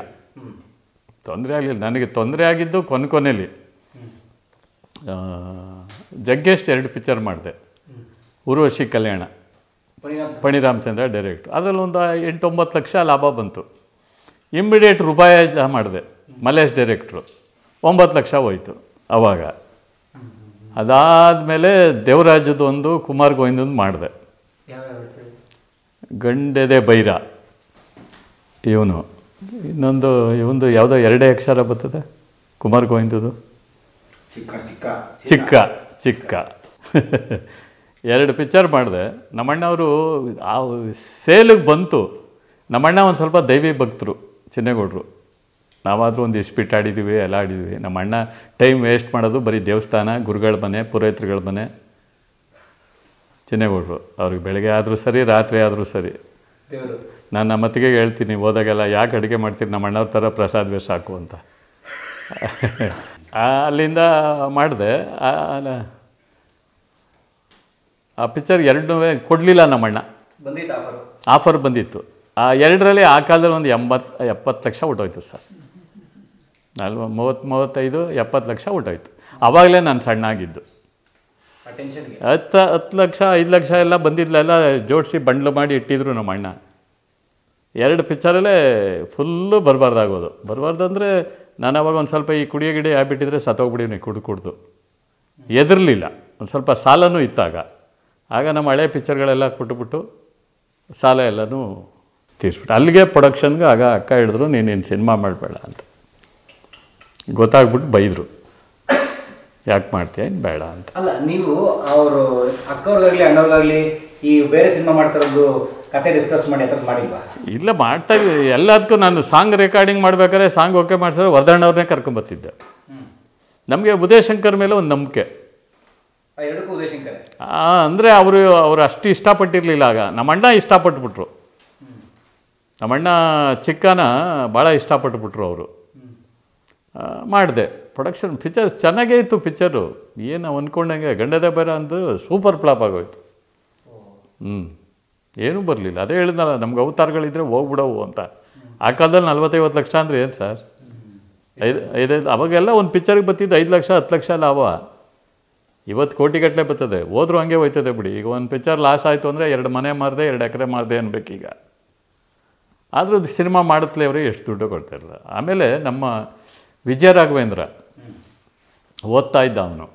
ತೊಂದರೆ ಆಗಲಿಲ್ಲ ನನಗೆ ತೊಂದರೆ ಆಗಿದ್ದು ಕೊನೆ ಕೊನೆಯಲ್ಲಿ ಜಗ್ಗೇಶ್ ಎರಡು ಪಿಕ್ಚರ್ ಮಾಡಿದೆ ಉರ್ವಶಿ ಕಲ್ಯಾಣ ಪಣಿರಾಮಚಂದ್ರ ಡೈರೆಕ್ಟ್ ಅದರಲ್ಲಿ ಒಂದು ಎಂಟೊಂಬತ್ತು ಲಕ್ಷ ಲಾಭ ಬಂತು ಇಮ್ಮಿಡಿಯೇಟ್ ರೂಪಾಯಿ ಮಾಡಿದೆ ಮಲೇಶ್ ಡೈರೆಕ್ಟ್ರು ಒಂಬತ್ತು ಲಕ್ಷ ಹೋಯಿತು ಆವಾಗ ಅದಾದಮೇಲೆ ಒಂದು ಕುಮಾರ್ ಗೋವಿಂದ ಮಾಡಿದೆ ಗಂಡೆದೆ ಬೈರ ಇವನು ಇನ್ನೊಂದು ಇವಂದು ಯಾವುದೋ ಎರಡೇ ಅಕ್ಷರ ಬರ್ತದೆ ಕುಮಾರ್ ಗೋವಿಂದದು ಚಿಕ್ಕ ಚಿಕ್ಕ ಎರಡು ಪಿಕ್ಚರ್ ಮಾಡಿದೆ ನಮ್ಮಣ್ಣವರು ಆ ಸೇಲಿಗೆ ಬಂತು ನಮ್ಮಣ್ಣ ಒಂದು ಸ್ವಲ್ಪ ದೈವಿ ಭಕ್ತರು ಚಿನ್ನೇಗೌಡರು ನಾವಾದರೂ ಒಂದು ಇಸ್ಪಿಟ್ ಆಡಿದ್ದೀವಿ ಎಲ್ಲ ಆಡಿದ್ವಿ ನಮ್ಮ ಅಣ್ಣ ಟೈಮ್ ವೇಸ್ಟ್ ಮಾಡೋದು ಬರೀ ದೇವಸ್ಥಾನ ಗುರುಗಳ ಮನೆ ಪುರೋಹಿತರುಗಳ ಮನೆ ಚಿನ್ನೇಗೌಡರು ಅವ್ರಿಗೆ ಬೆಳಗ್ಗೆ ಆದರೂ ಸರಿ ರಾತ್ರಿ ಆದರೂ ಸರಿ ನಾನು ನಮ್ಮ ಹೇಳ್ತೀನಿ ಹೋದಾಗೆಲ್ಲ ಯಾಕೆ ಅಡುಗೆ ಮಾಡ್ತೀನಿ ನಮ್ಮ ಅಣ್ಣವ್ರ ಥರ ಪ್ರಸಾದವೇ ಸಾಕು ಅಂತ ಅಲ್ಲಿಂದ ಮಾಡಿದೆ ಆ ಪಿಕ್ಚರ್ ಎರಡು ಕೊಡಲಿಲ್ಲ ನಮ್ಮಣ್ಣ ಆಫರ್ ಬಂದಿತ್ತು ಆ ಎರಡರಲ್ಲಿ ಆ ಕಾಲದಲ್ಲಿ ಒಂದು ಎಂಬತ್ತು ಎಪ್ಪತ್ತು ಲಕ್ಷ ಹೊಟ್ಟೋಯ್ತು ಸರ್ ನಲ್ವ ಮೂವತ್ತು ಮೂವತ್ತೈದು ಎಪ್ಪತ್ತು ಲಕ್ಷ ಉಲ್ಟೋಯ್ತು ಆವಾಗಲೇ ನಾನು ಸಣ್ಣಾಗಿದ್ದು ಹತ್ತು ಹತ್ತು ಲಕ್ಷ ಐದು ಲಕ್ಷ ಎಲ್ಲ ಬಂದಿದ್ಲೆಲ್ಲ ಜೋಡಿಸಿ ಬಂಡ್ಲು ಮಾಡಿ ಇಟ್ಟಿದ್ರು ನಮ್ಮ ಅಣ್ಣ ಎರಡು ಪಿಕ್ಚರಲ್ಲೇ ಫುಲ್ಲು ಬರಬಾರ್ದಾಗೋದು ಬರಬಾರ್ದಂದ್ರೆ ನಾನು ಅವಾಗ ಒಂದು ಸ್ವಲ್ಪ ಈ ಕುಡಿಯೋ ಗಿಡ ಆಗಿಬಿಟ್ಟಿದ್ರೆ ಸತ್ತೋಗ್ಬಿಡೀನಿ ಕುಡ್ದು ಕುಡ್ದು ಎದುರಲಿಲ್ಲ ಒಂದು ಸ್ವಲ್ಪ ಸಾಲನೂ ಇತ್ತಾಗ ಆಗ ನಮ್ಮ ಹಳೆ ಪಿಕ್ಚರ್ಗಳೆಲ್ಲ ಕೊಟ್ಬಿಟ್ಟು ಸಾಲ ಎಲ್ಲನೂ ತೀರಿಸ್ಬಿಟ್ಟು ಅಲ್ಲಿಗೆ ಪ್ರೊಡಕ್ಷನ್ಗೆ ಆಗ ಅಕ್ಕ ಹಿಡಿದ್ರು ನೀನೇನು ಸಿನಿಮಾ ಮಾಡಬೇಡ ಅಂತ ಗೊತ್ತಾಗ್ಬಿಟ್ಟು ಬೈದರು ಯಾಕೆ ಮಾಡ್ತೀಯ ಏನು ಬೇಡ ಅಂತ ಅಲ್ಲ ನೀವು ಅವರು ಅಕ್ಕವ್ರಿಗಾಗಲಿ ಅಣ್ಣವ್ರಿಗಾಗಲಿ ಈ ಬೇರೆ ಸಿನಿಮಾ ಮಾಡ್ತಾರದ್ದು ಕತೆ ಡಿಸ್ಕಸ್ ಮಾಡಿ ಅಂತ ಮಾಡಿಲ್ವಾ ಇಲ್ಲ ಮಾಡ್ತಾ ಎಲ್ಲದಕ್ಕೂ ನಾನು ಸಾಂಗ್ ರೆಕಾರ್ಡಿಂಗ್ ಮಾಡ್ಬೇಕಾದ್ರೆ ಸಾಂಗ್ ಓಕೆ ಮಾಡಿಸಿದ್ರೆ ವರ್ಧಣ್ಣವ್ರನ್ನೇ ಕರ್ಕೊಂಬರ್ತಿದ್ದೆ ನಮಗೆ ಉದಯಶಂಕರ್ ಮೇಲೆ ಒಂದು ನಂಬಿಕೆ ಎರಡಕ್ಕೂ ಉದಯಶಂಕರ್ ಅಂದರೆ ಅವರು ಅವರು ಅಷ್ಟು ಇಷ್ಟಪಟ್ಟಿರಲಿಲ್ಲ ಆಗ ನಮ್ಮಣ್ಣ ಇಷ್ಟಪಟ್ಬಿಟ್ರು ನಮ್ಮಣ್ಣ ಚಿಕ್ಕನ ಭಾಳ ಇಷ್ಟಪಟ್ಟುಬಿಟ್ರು ಅವರು ಮಾಡಿದೆ ಪ್ರೊಡಕ್ಷನ್ ಪಿಕ್ಚರ್ ಚೆನ್ನಾಗೇ ಇತ್ತು ಪಿಚ್ಚರು ಏನು ಅಂದ್ಕೊಂಡಂಗೆ ಗಂಡದ ಬರ ಅಂದು ಸೂಪರ್ ಫ್ಲಾಪ್ ಆಗೋಯ್ತು ಹ್ಞೂ ಏನೂ ಬರಲಿಲ್ಲ ಅದೇ ಹೇಳಿದ್ನಲ್ಲ ನಮ್ಗೆ ಅವತಾರಗಳಿದ್ರೆ ಹೋಗ್ಬಿಡವು ಅಂತ ಆ ಕಾಲದಲ್ಲಿ ನಲ್ವತ್ತೈವತ್ತು ಲಕ್ಷ ಅಂದರೆ ಏನು ಸರ್ ಐದು ಐದೈದು ಅವಾಗೆಲ್ಲ ಒಂದು ಪಿಚ್ಚರಿಗೆ ಬತ್ತಿದ್ದು ಐದು ಲಕ್ಷ ಹತ್ತು ಲಕ್ಷ ಲಾಭ ಇವತ್ತು ಕೋಟಿಗಟ್ಟಲೆ ಬರ್ತದೆ ಹೋದ್ರೂ ಹಂಗೆ ಹೋಯ್ತದೆ ಬಿಡಿ ಈಗ ಒಂದು ಪಿಚ್ಚರ್ ಲಾಸ್ ಆಯಿತು ಅಂದರೆ ಎರಡು ಮನೆ ಮಾರಿದೆ ಎರಡು ಎಕರೆ ಮಾರದೆ ಅನ್ಬೇಕೀಗ ಆದರೂ ಸಿನಿಮಾ ಮಾಡುತ್ತಲೇ ಅವರಿಗೆ ಎಷ್ಟು ದುಡ್ಡು ಕೊಡ್ತಾಯಿರಲ್ಲ ಆಮೇಲೆ ನಮ್ಮ ವಿಜಯ ರಾಘವೇಂದ್ರ ಓದ್ತಾ ಇದ್ದ ಅವನು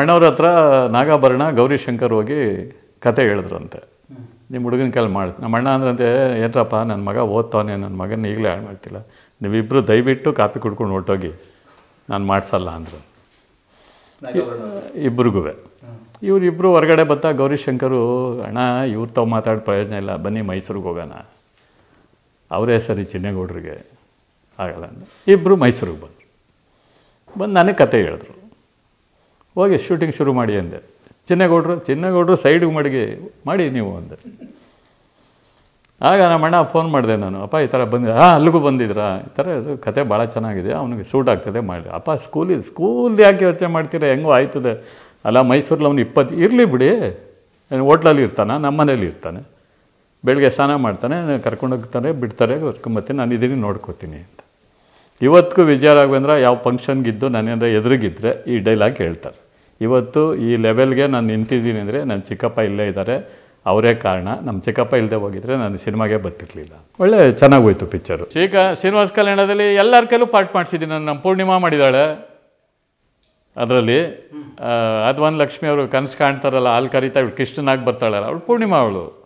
ಅಣ್ಣವ್ರ ಹತ್ರ ನಾಗಾಭರಣ ಗೌರಿಶಂಕರ್ ಹೋಗಿ ಕತೆ ಹೇಳಿದ್ರಂತೆ ನಿಮ್ಮ ಹುಡುಗನ ಕಾಲ ಮಾಡ್ತೀನಿ ನಮ್ಮ ಅಣ್ಣ ಅಂದ್ರಂತೆ ಏನರಪ್ಪ ನನ್ನ ಮಗ ಓದ್ತಾನೆ ನನ್ನ ಮಗನ ಈಗಲೇ ಹಾಳು ಮಾಡ್ತಿಲ್ಲ ನೀವಿಬ್ಬರು ದಯವಿಟ್ಟು ಕಾಪಿ ಕುಡ್ಕೊಂಡು ಹೊರಟೋಗಿ ನಾನು ಮಾಡಿಸಲ್ಲ ಅಂದರು ಇಬ್ರಿಗೂ ಇವರಿಬ್ಬರು ಹೊರಗಡೆ ಬತ್ತಾ ಗೌರಿಶಂಕರು ಅಣ್ಣ ಇವ್ರ ತಾವು ಮಾತಾಡೋ ಪ್ರಯೋಜನ ಇಲ್ಲ ಬನ್ನಿ ಮೈಸೂರಿಗೆ ಹೋಗೋಣ ಅವರೇ ಸರಿ ಚಿನ್ನೇಗೌಡರಿಗೆ ಆಗಲ್ಲ ಇಬ್ಬರು ಮೈಸೂರಿಗೆ ಬಂದರು ಬಂದು ನನಗೆ ಕತೆ ಹೇಳಿದ್ರು ಹೋಗಿ ಶೂಟಿಂಗ್ ಶುರು ಮಾಡಿ ಅಂದೆ ಚಿನ್ನಗೌಡ್ರು ಚಿನ್ನಗೌಡ್ರು ಸೈಡಿಗೆ ಮಡಿಗೆ ಮಾಡಿ ನೀವು ಅಂದೆ ಆಗ ಅಣ್ಣ ಫೋನ್ ಮಾಡಿದೆ ನಾನು ಅಪ್ಪ ಈ ಥರ ಬಂದಿದ್ದ ಹಾಂ ಅಲ್ಲಿಗೂ ಬಂದಿದ್ರಾ ಈ ಥರ ಕತೆ ಭಾಳ ಚೆನ್ನಾಗಿದೆ ಅವನಿಗೆ ಸೂಟ್ ಆಗ್ತದೆ ಮಾಡಿದೆ ಅಪ್ಪ ಸ್ಕೂಲಿದೆ ಸ್ಕೂಲ್ದು ಯಾಕೆ ಯೋಚನೆ ಮಾಡ್ತೀರಾ ಹೆಂಗೂ ಆಯ್ತದೆ ಅಲ್ಲ ಮೈಸೂರಲ್ಲಿ ಅವನು ಇಪ್ಪತ್ತು ಇರಲಿ ಬಿಡಿ ಹೋಟ್ಲಲ್ಲಿ ಇರ್ತಾನೆ ನಮ್ಮ ಮನೇಲಿ ಇರ್ತಾನೆ ಬೆಳಗ್ಗೆ ಸ್ನಾನ ಮಾಡ್ತಾನೆ ಕರ್ಕೊಂಡೋಗ್ತಾನೆ ಬಿಡ್ತಾರೆ ಮತ್ತೆ ನಾನು ಇದೀನಿ ನೋಡ್ಕೋತೀನಿ ಅಂತ ಇವತ್ತಿಗೂ ವಿಜಯ ರಾಘವೇಂದ್ರ ಯಾವ ಫಂಕ್ಷನ್ಗಿದ್ದು ನನ್ನಿಂದ ಎದುರಿಗಿದ್ರೆ ಈ ಡೈಲಾಗ್ ಹೇಳ್ತಾರೆ ಇವತ್ತು ಈ ಲೆವೆಲ್ಗೆ ನಾನು ನಿಂತಿದ್ದೀನಿ ಅಂದರೆ ನನ್ನ ಚಿಕ್ಕಪ್ಪ ಇಲ್ಲೇ ಇದ್ದಾರೆ ಅವರೇ ಕಾರಣ ನಮ್ಮ ಚಿಕ್ಕಪ್ಪ ಇಲ್ಲದೆ ಹೋಗಿದ್ರೆ ನಾನು ಸಿನಿಮಾಗೆ ಬರ್ತಿರ್ಲಿಲ್ಲ ಒಳ್ಳೆ ಚೆನ್ನಾಗಿ ಹೋಯ್ತು ಪಿಕ್ಚರು ಈಗ ಶ್ರೀನಿವಾಸ ಕಲ್ಯಾಣದಲ್ಲಿ ಎಲ್ಲರ ಕೈಲೂ ಪಾರ್ಟ್ ಮಾಡಿಸಿದ್ದೀನಿ ನಾನು ನಮ್ಮ ಪೂರ್ಣಿಮಾ ಮಾಡಿದ್ದಾಳೆ ಅದರಲ್ಲಿ ಅದ್ವಾನ್ ಲಕ್ಷ್ಮಿ ಅವರು ಕನಸು ಕಾಣ್ತಾರಲ್ಲ ಹಾಲು ಕರಿತಾ ಇವಳು ಕೃಷ್ಣನಾಗಿ ಬರ್ತಾಳಲ್ಲ ಅವಳು ಪೂರ್ಣಿಮಾ ಅವಳು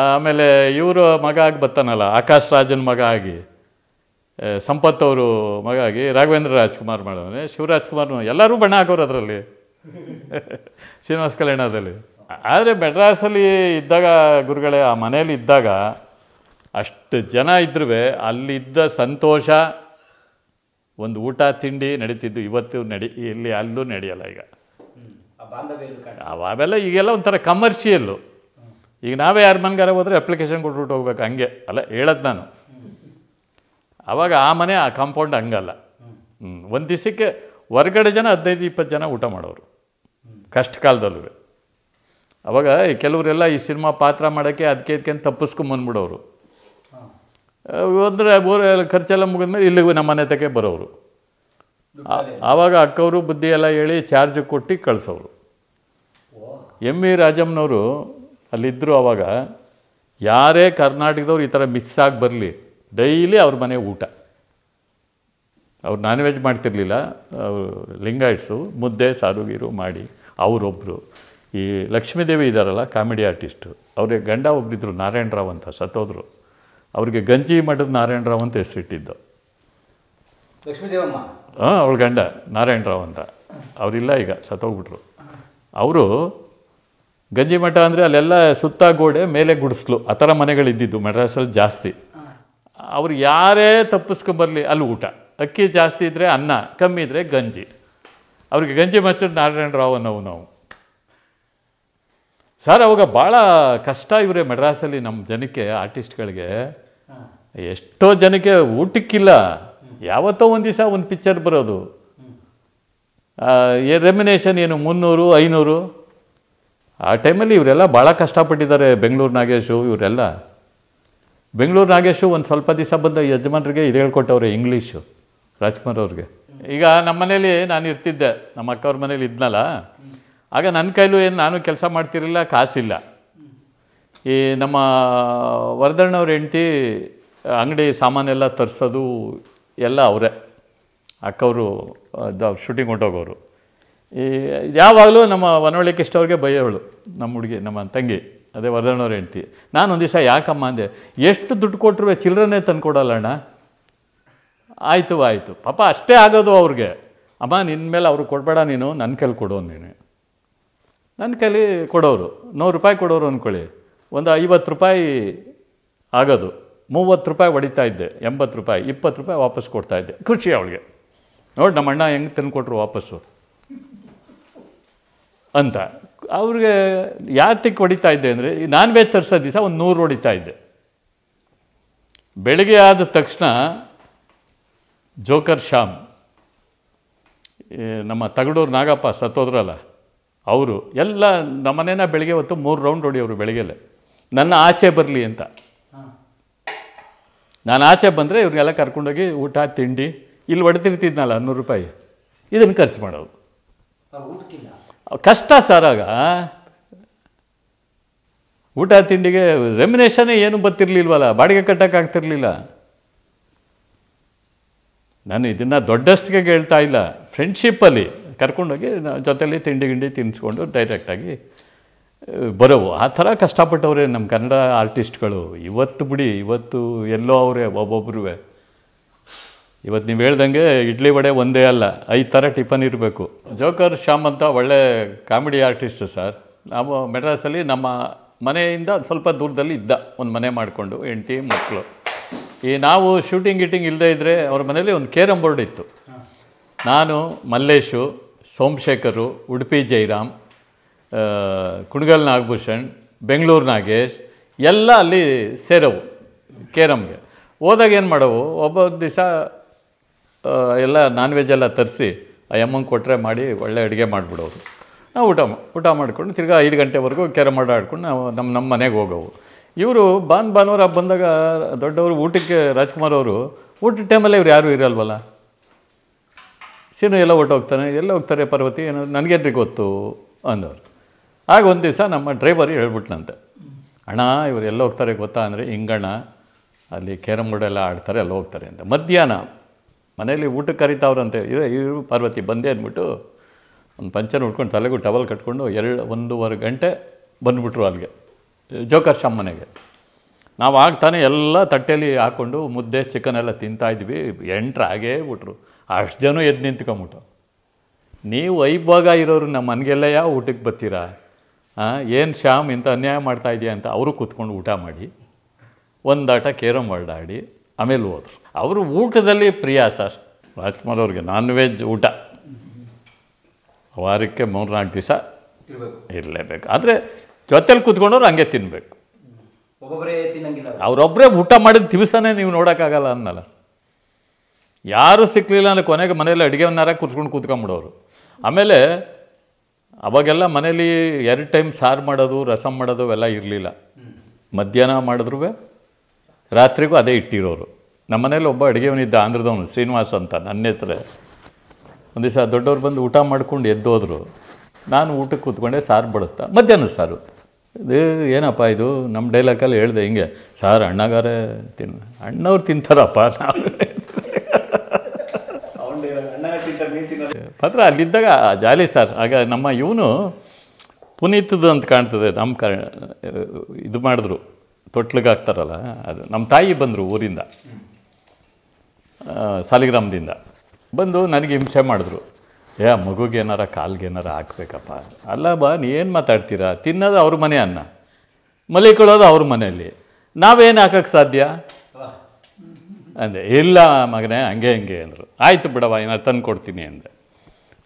ಆಮೇಲೆ ಇವರು ಮಗ ಆಗಿ ಬರ್ತಾನಲ್ಲ ಆಕಾಶ್ ರಾಜನ ಮಗ ಆಗಿ ಸಂಪತ್ ಅವರು ಮಗ ಆಗಿ ರಾಘವೇಂದ್ರ ರಾಜ್ಕುಮಾರ್ ಮಾಡಿದ್ರೆ ಶಿವರಾಜ್ ಕುಮಾರ್ ಎಲ್ಲರೂ ಬಣ್ಣ ಹಾಕೋರು ಅದರಲ್ಲಿ ಶ್ರೀನಿವಾಸ ಕಲ್ಯಾಣದಲ್ಲಿ ಆದರೆ ಮೆಡ್ರಾಸಲ್ಲಿ ಇದ್ದಾಗ ಗುರುಗಳೇ ಆ ಮನೇಲಿ ಇದ್ದಾಗ ಅಷ್ಟು ಜನ ಇದ್ರೂ ಅಲ್ಲಿದ್ದ ಸಂತೋಷ ಒಂದು ಊಟ ತಿಂಡಿ ನಡೀತಿದ್ದು ಇವತ್ತು ನಡಿ ಇಲ್ಲಿ ಅಲ್ಲೂ ನಡೆಯಲ್ಲ ಈಗ ಅವೆಲ್ಲ ಈಗೆಲ್ಲ ಒಂಥರ ಕಮರ್ಷಿಯಲ್ಲು ಈಗ ನಾವೇ ಯಾರ ಮನೆಗಾರ ಹೋದರೆ ಅಪ್ಲಿಕೇಶನ್ ಕೊಟ್ಬಿಟ್ಟು ಹೋಗ್ಬೇಕು ಹಂಗೆ ಅಲ್ಲ ಹೇಳೋದು ನಾನು ಆವಾಗ ಆ ಮನೆ ಆ ಕಾಂಪೌಂಡ್ ಹಂಗಲ್ಲ ಹ್ಞೂ ಒಂದು ದಿವಸಕ್ಕೆ ಹೊರ್ಗಡೆ ಜನ ಹದಿನೈದು ಇಪ್ಪತ್ತು ಜನ ಊಟ ಮಾಡೋರು ಕಷ್ಟ ಕಾಲದಲ್ಲೂ ಅವಾಗ ಕೆಲವರೆಲ್ಲ ಈ ಸಿನಿಮಾ ಪಾತ್ರ ಮಾಡೋಕ್ಕೆ ಅದಕ್ಕೆ ಇದಕ್ಕೆ ತಪ್ಪಿಸ್ಕೊಂಬಂದ್ಬಿಡೋರು ಅಂದರೆ ಎಲ್ಲ ಖರ್ಚೆಲ್ಲ ಮುಗಿದ್ಮೇಲೆ ಇಲ್ಲಿಗೂ ನಮ್ಮ ಮನೆ ತಕ್ಕೆ ಬರೋರು ಆವಾಗ ಅಕ್ಕವರು ಬುದ್ಧಿ ಎಲ್ಲ ಹೇಳಿ ಚಾರ್ಜ್ ಕೊಟ್ಟು ಕಳಿಸೋರು ಎಮ್ ವಿ ರಾಜಮ್ಮನವರು ಅಲ್ಲಿದ್ದರು ಆವಾಗ ಯಾರೇ ಕರ್ನಾಟಕದವ್ರು ಈ ಥರ ಮಿಸ್ ಆಗಿ ಬರಲಿ ಡೈಲಿ ಅವ್ರ ಮನೆ ಊಟ ಅವ್ರು ನಾನ್ ವೆಜ್ ಮಾಡ್ತಿರ್ಲಿಲ್ಲ ಅವರು ಲಿಂಗಾಯಿಟ್ಸು ಮುದ್ದೆ ಸಾರು ಗೀರು ಮಾಡಿ ಅವರೊಬ್ಬರು ಈ ಲಕ್ಷ್ಮೀದೇವಿ ಇದ್ದಾರಲ್ಲ ಕಾಮಿಡಿ ಆರ್ಟಿಸ್ಟು ಅವ್ರಿಗೆ ಗಂಡ ಒಬ್ಬರಿದ್ದರು ನಾರಾಯಣರಾವ್ ಅಂತ ಸತ್ತೋದ್ರು ಅವ್ರಿಗೆ ಗಂಜಿ ಮಠದ ನಾರಾಯಣರಾವ್ ಅಂತ ಹೆಸರಿಟ್ಟಿದ್ದು ಹಾಂ ಅವ್ಳ ಗಂಡ ನಾರಾಯಣರಾವ್ ಅಂತ ಅವರಿಲ್ಲ ಈಗ ಸತ್ತೋಗ್ಬಿಟ್ರು ಅವರು ಗಂಜಿ ಮಠ ಅಂದರೆ ಅಲ್ಲೆಲ್ಲ ಸುತ್ತ ಗೋಡೆ ಮೇಲೆ ಗುಡಿಸ್ಲು ಆ ಥರ ಮನೆಗಳಿದ್ದಿದ್ದು ಮೆಡ್ರಾಸಲ್ಲಿ ಜಾಸ್ತಿ ಅವ್ರು ಯಾರೇ ತಪ್ಪಿಸ್ಕೊಂಬರಲಿ ಅಲ್ಲಿ ಊಟ ಅಕ್ಕಿ ಜಾಸ್ತಿ ಇದ್ದರೆ ಅನ್ನ ಕಮ್ಮಿ ಇದ್ದರೆ ಗಂಜಿ ಅವ್ರಿಗೆ ಗಂಜಿ ನಾರಾಯಣ ನಾರಾಯಣರಾವ್ ಅನ್ನೋವು ನಾವು ಸರ್ ಅವಾಗ ಭಾಳ ಕಷ್ಟ ಇವರೇ ಮೆಡ್ರಾಸಲ್ಲಿ ನಮ್ಮ ಜನಕ್ಕೆ ಆರ್ಟಿಸ್ಟ್ಗಳಿಗೆ ಎಷ್ಟೋ ಜನಕ್ಕೆ ಊಟಕ್ಕಿಲ್ಲ ಯಾವತ್ತೋ ಒಂದು ದಿವಸ ಒಂದು ಪಿಕ್ಚರ್ ಬರೋದು ಏ ರೆಮಿನೇಷನ್ ಏನು ಮುನ್ನೂರು ಐನೂರು ಆ ಟೈಮಲ್ಲಿ ಇವರೆಲ್ಲ ಭಾಳ ಕಷ್ಟಪಟ್ಟಿದ್ದಾರೆ ಬೆಂಗಳೂರು ನಾಗೇಶು ಇವರೆಲ್ಲ ಬೆಂಗಳೂರು ನಾಗೇಶು ಒಂದು ಸ್ವಲ್ಪ ದಿವಸ ಬಂದ ಯಜಮಾನರಿಗೆ ಇದು ಹೇಳ್ಕೊಟ್ಟವ್ರೆ ಇಂಗ್ಲೀಷು ರಾಜ್ಕುಮಾರ್ ಅವ್ರಿಗೆ ಈಗ ನಮ್ಮ ಮನೇಲಿ ನಾನು ಇರ್ತಿದ್ದೆ ನಮ್ಮ ಅಕ್ಕವ್ರ ಮನೇಲಿ ಇದ್ನಲ್ಲ ಆಗ ನನ್ನ ಕೈಲೂ ಏನು ನಾನು ಕೆಲಸ ಮಾಡ್ತಿರಲಿಲ್ಲ ಕಾಸಿಲ್ಲ ಈ ನಮ್ಮ ವರದಣ್ಣವ್ರ ಹೆಂಡ್ತಿ ಅಂಗಡಿ ಸಾಮಾನೆಲ್ಲ ತರಿಸೋದು ಎಲ್ಲ ಅವರೇ ಅಕ್ಕವರು ಶೂಟಿಂಗ್ ಹೊಂಟೋಗೋರು ಈ ಯಾವಾಗಲೂ ನಮ್ಮ ಒನವಳ್ಳಿ ಇಷ್ಟವ್ರಿಗೆ ಭಯವಳು ನಮ್ಮ ಹುಡುಗಿ ನಮ್ಮ ತಂಗಿ ಅದೇ ವರದಣ್ಣವ್ರ ಹೆಂಡ್ತಿ ನಾನು ಒಂದು ದಿವಸ ಯಾಕಮ್ಮ ಅಂದೆ ಎಷ್ಟು ದುಡ್ಡು ಕೊಟ್ಟರು ಚಿಲ್ಲರನ್ನೇ ತಂದು ಕೊಡೋಲ್ಲಣ್ಣ ಆಯಿತು ಆಯಿತು ಪಾಪ ಅಷ್ಟೇ ಆಗೋದು ಅವ್ರಿಗೆ ಅಮ್ಮ ನಿನ್ನ ಮೇಲೆ ಅವ್ರಿಗೆ ಕೊಡಬೇಡ ನೀನು ನನ್ನ ಕೈಲಿ ಕೊಡೋನು ನೀನು ನನ್ನ ಕೈಲಿ ಕೊಡೋರು ನೂರು ರೂಪಾಯಿ ಕೊಡೋರು ಅಂದ್ಕೊಳ್ಳಿ ಒಂದು ಐವತ್ತು ರೂಪಾಯಿ ಆಗೋದು ಮೂವತ್ತು ರೂಪಾಯಿ ಹೊಡಿತಾ ಇದ್ದೆ ಎಂಬತ್ತು ರೂಪಾಯಿ ಇಪ್ಪತ್ತು ರೂಪಾಯಿ ವಾಪಸ್ ಕೊಡ್ತಾಯಿದ್ದೆ ಖುಷಿ ಅವಳಿಗೆ ನೋಡಿ ನಮ್ಮ ಅಣ್ಣ ಹೆಂಗೆ ತಂದು ಕೊಟ್ರು ವಾಪಸ್ಸು ಅಂತ ಅವ್ರಿಗೆ ಯಾತಕ್ಕೆ ಹೊಡಿತಾ ಇದ್ದೆ ಅಂದರೆ ನಾನ್ ವೆಜ್ ತರಿಸೋ ದಿವಸ ಒಂದು ನೂರು ಹೊಡಿತಾ ಇದ್ದೆ ಬೆಳಗ್ಗೆ ಆದ ತಕ್ಷಣ ಜೋಕರ್ ಶ್ಯಾಮ್ ನಮ್ಮ ತಗಡೂರು ನಾಗಪ್ಪ ಸತ್ತೋದ್ರಲ್ಲ ಅವರು ಎಲ್ಲ ನಮ್ಮನೇನ ಬೆಳಗ್ಗೆ ಹೊತ್ತು ಮೂರು ರೌಂಡ್ ಹೊಡಿಯೋರು ಬೆಳಗ್ಗೆಲೆ ನನ್ನ ಆಚೆ ಬರಲಿ ಅಂತ ನಾನು ಆಚೆ ಬಂದರೆ ಇವ್ರಿಗೆಲ್ಲ ಕರ್ಕೊಂಡೋಗಿ ಊಟ ತಿಂಡಿ ಇಲ್ಲಿ ಹೊಡೆತಿರ್ತಿದ್ನಲ್ಲ ನೂರು ರೂಪಾಯಿ ಇದನ್ನು ಖರ್ಚು ಮಾಡೋದು ಕಷ್ಟ ಸರ್ ಆಗ ಊಟ ತಿಂಡಿಗೆ ರೆಮಿನೇಷನೇ ಏನು ಬರ್ತಿರ್ಲಿಲ್ವಲ್ಲ ಬಾಡಿಗೆ ಕಟ್ಟೋಕ್ಕಾಗ್ತಿರ್ಲಿಲ್ಲ ನಾನು ಇದನ್ನು ದೊಡ್ಡಸ್ತಿಗೆ ಹೇಳ್ತಾ ಇಲ್ಲ ಫ್ರೆಂಡ್ಶಿಪ್ಪಲ್ಲಿ ಕರ್ಕೊಂಡೋಗಿ ಜೊತೆಯಲ್ಲಿ ತಿಂಡಿ ಗಿಂಡಿ ತಿನ್ನಿಸ್ಕೊಂಡು ಡೈರೆಕ್ಟಾಗಿ ಬರೋವು ಆ ಥರ ಕಷ್ಟಪಟ್ಟವ್ರೆ ನಮ್ಮ ಕನ್ನಡ ಆರ್ಟಿಸ್ಟ್ಗಳು ಇವತ್ತು ಬಿಡಿ ಇವತ್ತು ಎಲ್ಲೋ ಅವರೇ ಒಬ್ಬೊಬ್ರು ಇವತ್ತು ನೀವು ಹೇಳ್ದಂಗೆ ಇಡ್ಲಿ ವಡೆ ಒಂದೇ ಅಲ್ಲ ಐದು ಥರ ಟಿಫನ್ ಇರಬೇಕು ಜೋಕರ್ ಶ್ಯಾಮ್ ಅಂತ ಒಳ್ಳೆ ಕಾಮಿಡಿ ಆರ್ಟಿಸ್ಟು ಸರ್ ನಾವು ಮೆಡ್ರಾಸಲ್ಲಿ ನಮ್ಮ ಮನೆಯಿಂದ ಸ್ವಲ್ಪ ದೂರದಲ್ಲಿ ಇದ್ದ ಒಂದು ಮನೆ ಮಾಡಿಕೊಂಡು ಹೆಂಡತಿ ಮಕ್ಕಳು ಈ ನಾವು ಶೂಟಿಂಗ್ ಗಿಟಿಂಗ್ ಇಲ್ಲದೇ ಇದ್ದರೆ ಅವ್ರ ಮನೇಲಿ ಒಂದು ಕೇರಮ್ ಬೋರ್ಡ್ ಇತ್ತು ನಾನು ಮಲ್ಲೇಶು ಸೋಮಶೇಖರು ಉಡುಪಿ ಜೈರಾಮ್ ಕುಣಗಲ್ ನಾಗಭೂಷಣ್ ಬೆಂಗಳೂರು ನಾಗೇಶ್ ಎಲ್ಲ ಅಲ್ಲಿ ಸೇರವು ಕೇರಮ್ಗೆ ಹೋದಾಗ ಏನು ಮಾಡೋವು ಒಬ್ಬ ದಿವಸ ಎಲ್ಲ ನಾನ್ ವೆಜ್ ಎಲ್ಲ ತರಿಸಿ ಆ ಅಮ್ಮಂಗೆ ಕೊಟ್ಟರೆ ಮಾಡಿ ಒಳ್ಳೆ ಅಡುಗೆ ಮಾಡಿಬಿಡೋರು ನಾವು ಊಟ ಊಟ ಮಾಡಿಕೊಂಡು ತಿರ್ಗಾ ಐದು ಗಂಟೆವರೆಗೂ ಕೆರೆ ಮಾಡ ಆಡ್ಕೊಂಡು ನಾವು ನಮ್ಮ ನಮ್ಮ ಮನೆಗೆ ಹೋಗೋವು ಇವರು ಬಾನ್ ಭಾನುವಾರ ಬಂದಾಗ ದೊಡ್ಡವರು ಊಟಕ್ಕೆ ರಾಜ್ಕುಮಾರ್ ಅವರು ಊಟದ ಟೈಮಲ್ಲಿ ಇವ್ರು ಯಾರೂ ಇರಲ್ವಲ್ಲ ಸೀನು ಎಲ್ಲ ಹೋಗ್ತಾನೆ ಎಲ್ಲ ಹೋಗ್ತಾರೆ ಪಾರ್ವತಿ ಏನೋ ನನಗೇನ್ರಿ ಗೊತ್ತು ಅಂದವರು ಆಗ ಒಂದು ದಿವಸ ನಮ್ಮ ಡ್ರೈವರ್ ಹೇಳ್ಬಿಟ್ನಂತೆ ಅಣ್ಣ ಇವರು ಎಲ್ಲ ಹೋಗ್ತಾರೆ ಗೊತ್ತಾ ಅಂದರೆ ಹಿಂಗಣ್ಣ ಅಲ್ಲಿ ಕೇರಮ್ ಎಲ್ಲ ಆಡ್ತಾರೆ ಅಲ್ಲಿ ಹೋಗ್ತಾರೆ ಅಂತ ಮಧ್ಯಾಹ್ನ ಮನೇಲಿ ಊಟಕ್ಕೆ ಕರೀತಾವ್ರಂತೆ ಇದೆ ಇವರು ಪಾರ್ವತಿ ಬಂದೆ ಅಂದ್ಬಿಟ್ಟು ಒಂದು ಪಂಚನ ಉಟ್ಕೊಂಡು ತಲೆಗೂ ಟವಲ್ ಕಟ್ಕೊಂಡು ಎರಡು ಒಂದೂವರೆ ಗಂಟೆ ಬಂದುಬಿಟ್ರು ಅಲ್ಲಿಗೆ ಜೋಕರ್ ಶಾಮ್ ಮನೆಗೆ ನಾವು ಆಗ್ತಾನೆ ಎಲ್ಲ ತಟ್ಟೆಯಲ್ಲಿ ಹಾಕ್ಕೊಂಡು ಮುದ್ದೆ ಚಿಕನ್ ಎಲ್ಲ ತಿಂತಾಯಿದ್ವಿ ಎಂಟ್ರಾಗೇ ಬಿಟ್ರು ಅಷ್ಟು ಜನ ಎದ್ದು ನಿಂತ್ಕೊಂಬಿಟ್ಟು ನೀವು ಐಭಾಗ ಇರೋರು ನಮ್ಮ ಮನೆಗೆಲ್ಲ ಯಾವ ಊಟಕ್ಕೆ ಬರ್ತೀರಾ ಹಾಂ ಏನು ಶ್ಯಾಮ್ ಇಂಥ ಅನ್ಯಾಯ ಮಾಡ್ತಾ ಇದೆಯಾ ಅಂತ ಅವರು ಕೂತ್ಕೊಂಡು ಊಟ ಮಾಡಿ ಒಂದಾಟ ಕೇರಂ ಕೇರಂ ಆಡಿ ಆಮೇಲೆ ಹೋದರು ಅವರು ಊಟದಲ್ಲಿ ಪ್ರಿಯ ಸರ್ ರಾಜ್ಕುಮಾರ್ ಅವ್ರಿಗೆ ನಾನ್ ವೆಜ್ ಊಟ ವಾರಕ್ಕೆ ಮೂರು ನಾಲ್ಕು ದಿವಸ ಇರಲೇಬೇಕು ಆದರೆ ಜೊತೆಲಿ ಕೂತ್ಕೊಂಡವ್ರು ಹಂಗೆ ತಿನ್ನಬೇಕು ಅವರೊಬ್ಬರೇ ಊಟ ಮಾಡಿದ ದಿವಸನೇ ನೀವು ನೋಡೋಕ್ಕಾಗಲ್ಲ ಅನ್ನಲ್ಲ ಯಾರೂ ಸಿಕ್ಕಲಿಲ್ಲ ಅಂದರೆ ಕೊನೆಗೆ ಮನೇಲಿ ಅಡುಗೆವನ್ನಾರ ಕೂತ್ಕೊಂಡು ಕೂತ್ಕೊಂಬಿಡೋರು ಆಮೇಲೆ ಅವಾಗೆಲ್ಲ ಮನೇಲಿ ಎರಡು ಟೈಮ್ ಸಾರು ಮಾಡೋದು ರಸಂ ಮಾಡೋದು ಅವೆಲ್ಲ ಇರಲಿಲ್ಲ ಮಧ್ಯಾಹ್ನ ಮಾಡಿದ್ರೂ ರಾತ್ರಿಗೂ ಅದೇ ಇಟ್ಟಿರೋರು ನಮ್ಮ ಮನೇಲಿ ಒಬ್ಬ ಅಡುಗೆವನಿದ್ದ ಆಂಧ್ರದವನು ಶ್ರೀನಿವಾಸ್ ಅಂತ ನನ್ನ ಹೆಸರೇ ಒಂದು ದಿವಸ ದೊಡ್ಡವ್ರು ಬಂದು ಊಟ ಮಾಡ್ಕೊಂಡು ಎದ್ದೋದ್ರು ನಾನು ಊಟಕ್ಕೆ ಕೂತ್ಕೊಂಡೆ ಸಾರು ಬಳಸ್ತಾ ಮಧ್ಯಾಹ್ನ ಸಾರು ಇದು ಏನಪ್ಪ ಇದು ನಮ್ಮ ಡೈಲಾಕಲ್ಲಿ ಹೇಳಿದೆ ಹಿಂಗೆ ಸಾರು ಅಣ್ಣಗಾರೇ ತಿನ್ ಅಣ್ಣವ್ರು ತಿಂತಾರಪ್ಪ ನಾವು ಅಲ್ಲಿದ್ದಾಗ ಜಾಲಿ ಸರ್ ಆಗ ನಮ್ಮ ಇವನು ಪುನೀತದ್ದು ಅಂತ ಕಾಣ್ತದೆ ನಮ್ಮ ಕ ಇದು ಮಾಡಿದ್ರು ತೊಟ್ಲಿಗೆ ಹಾಕ್ತಾರಲ್ಲ ಅದು ನಮ್ಮ ತಾಯಿ ಬಂದರು ಊರಿಂದ ಸಾಲಿಗ್ರಾಮದಿಂದ ಬಂದು ನನಗೆ ಹಿಂಸೆ ಮಾಡಿದ್ರು ಏ ಮಗುಗೆ ಏನಾರ ಕಾಲ್ಗೆ ಏನಾರ ಹಾಕ್ಬೇಕಪ್ಪ ಅಲ್ಲ ಬಾ ಏನು ಮಾತಾಡ್ತೀರಾ ತಿನ್ನೋದು ಅವ್ರ ಮನೆ ಅನ್ನ ಮಲಿಕೊಳ್ಳೋದು ಅವ್ರ ಮನೆಯಲ್ಲಿ ನಾವೇನು ಹಾಕೋಕ್ಕೆ ಸಾಧ್ಯ ಅಂದೆ ಇಲ್ಲ ಮಗನೇ ಹಂಗೆ ಹಂಗೆ ಅಂದರು ಆಯಿತು ಬಿಡವ ಏನಾರು ತಂದು ಕೊಡ್ತೀನಿ ಅಂದೆ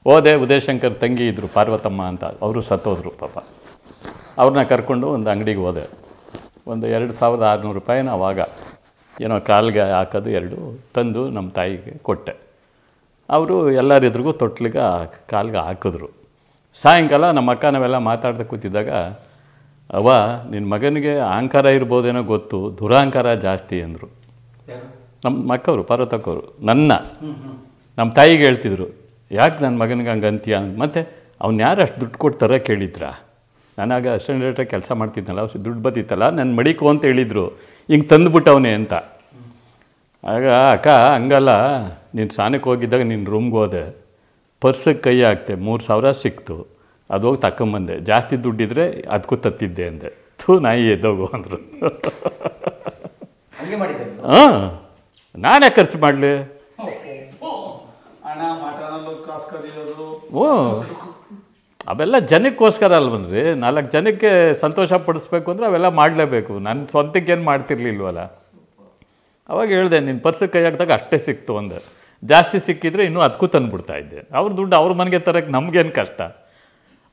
ಹೋದೆ ಉದಯಶಂಕರ್ ತಂಗಿ ಇದ್ದರು ಪಾರ್ವತಮ್ಮ ಅಂತ ಅವರು ಸತ್ತೋದ್ರು ಪಾಪ ಅವ್ರನ್ನ ಕರ್ಕೊಂಡು ಒಂದು ಅಂಗಡಿಗೆ ಹೋದೆ ಒಂದು ಎರಡು ಸಾವಿರದ ಆರುನೂರು ರೂಪಾಯಿನ ಅವಾಗ ಏನೋ ಕಾಲ್ಗೆ ಹಾಕೋದು ಎರಡು ತಂದು ನಮ್ಮ ತಾಯಿಗೆ ಕೊಟ್ಟೆ ಅವರು ಎಲ್ಲರಿದ್ರಿಗೂ ತೊಟ್ಲಿಗೆ ಕಾಲ್ಗೆ ಹಾಕಿದ್ರು ಸಾಯಂಕಾಲ ನಮ್ಮ ಅಕ್ಕ ನಾವೆಲ್ಲ ಮಾತಾಡ್ತಾ ಕೂತಿದ್ದಾಗ ಅವ ನಿನ್ನ ಮಗನಿಗೆ ಅಹಂಕಾರ ಇರ್ಬೋದೇನೋ ಗೊತ್ತು ದುರಹಂಕಾರ ಜಾಸ್ತಿ ಅಂದರು ನಮ್ಮ ಅಕ್ಕವರು ಪರ್ವತಕ್ಕವರು ನನ್ನ ನಮ್ಮ ತಾಯಿಗೆ ಹೇಳ್ತಿದ್ರು ಯಾಕೆ ನನ್ನ ಮಗನಿಗೆ ಹಂಗೆ ಅಂತೀಯ ಮತ್ತು ಅವ್ನು ಯಾರು ಅಷ್ಟು ದುಡ್ಡು ಕೊಡ್ತಾರ ಕೇಳಿದ್ರಾ ನಾನಾಗ ಅಸಿಸ್ಟೆಂಟ್ ರೇಟಾಗಿ ಕೆಲಸ ಮಾಡ್ತಿದ್ನಲ್ಲ ದುಡ್ಡು ಬತ್ತಿತ್ತಲ್ಲ ನನ್ನ ಮಡಿಕೋ ಅಂತ ಹೇಳಿದರು ಹಿಂಗೆ ತಂದುಬಿಟ್ಟವನೇ ಅಂತ ಆಗ ಅಕ್ಕ ಹಂಗಲ್ಲ ನೀನು ಸ್ನಾನಕ್ಕೆ ಹೋಗಿದ್ದಾಗ ನಿನ್ನ ರೂಮ್ಗೆ ಹೋದೆ ಪರ್ಸಕ್ಕೆ ಕೈ ಹಾಕ್ತೆ ಮೂರು ಸಾವಿರ ಸಿಕ್ತು ಅದು ಹೋಗಿ ತಕೊಂಬಂದೆ ಜಾಸ್ತಿ ದುಡ್ಡಿದ್ರೆ ಅದಕ್ಕೂ ತತ್ತಿದ್ದೆ ಅಂದೆ ಥೂ ನಾಯಿ ಎದ್ದೋಗು ಅಂದರು ಹಾಂ ನಾನೇ ಖರ್ಚು ಮಾಡಲಿ ಓ ಅವೆಲ್ಲ ಜನಕ್ಕೋಸ್ಕರ ಅಲ್ವನ್ರಿ ನಾಲ್ಕು ಜನಕ್ಕೆ ಸಂತೋಷ ಪಡಿಸ್ಬೇಕು ಅಂದರೆ ಅವೆಲ್ಲ ಮಾಡಲೇಬೇಕು ನನ್ನ ಸ್ವಂತಕ್ಕೇನು ಏನು ಮಾಡ್ತಿರ್ಲಿಲ್ವಲ್ಲ ಅವಾಗ ಹೇಳಿದೆ ನಿನ್ನ ಪರ್ಸಕ್ಕೆ ಕೈ ಹಾಕಿದಾಗ ಅಷ್ಟೇ ಸಿಕ್ತು ಒಂದು ಜಾಸ್ತಿ ಸಿಕ್ಕಿದ್ರೆ ಇನ್ನೂ ಅದಕ್ಕೂ ತಂದುಬಿಡ್ತಾ ಇದ್ದೆ ಅವ್ರ ದುಡ್ಡು ಅವ್ರ ಮನೆಗೆ ತರೋಕ್ಕೆ ನಮಗೇನು ಕಷ್ಟ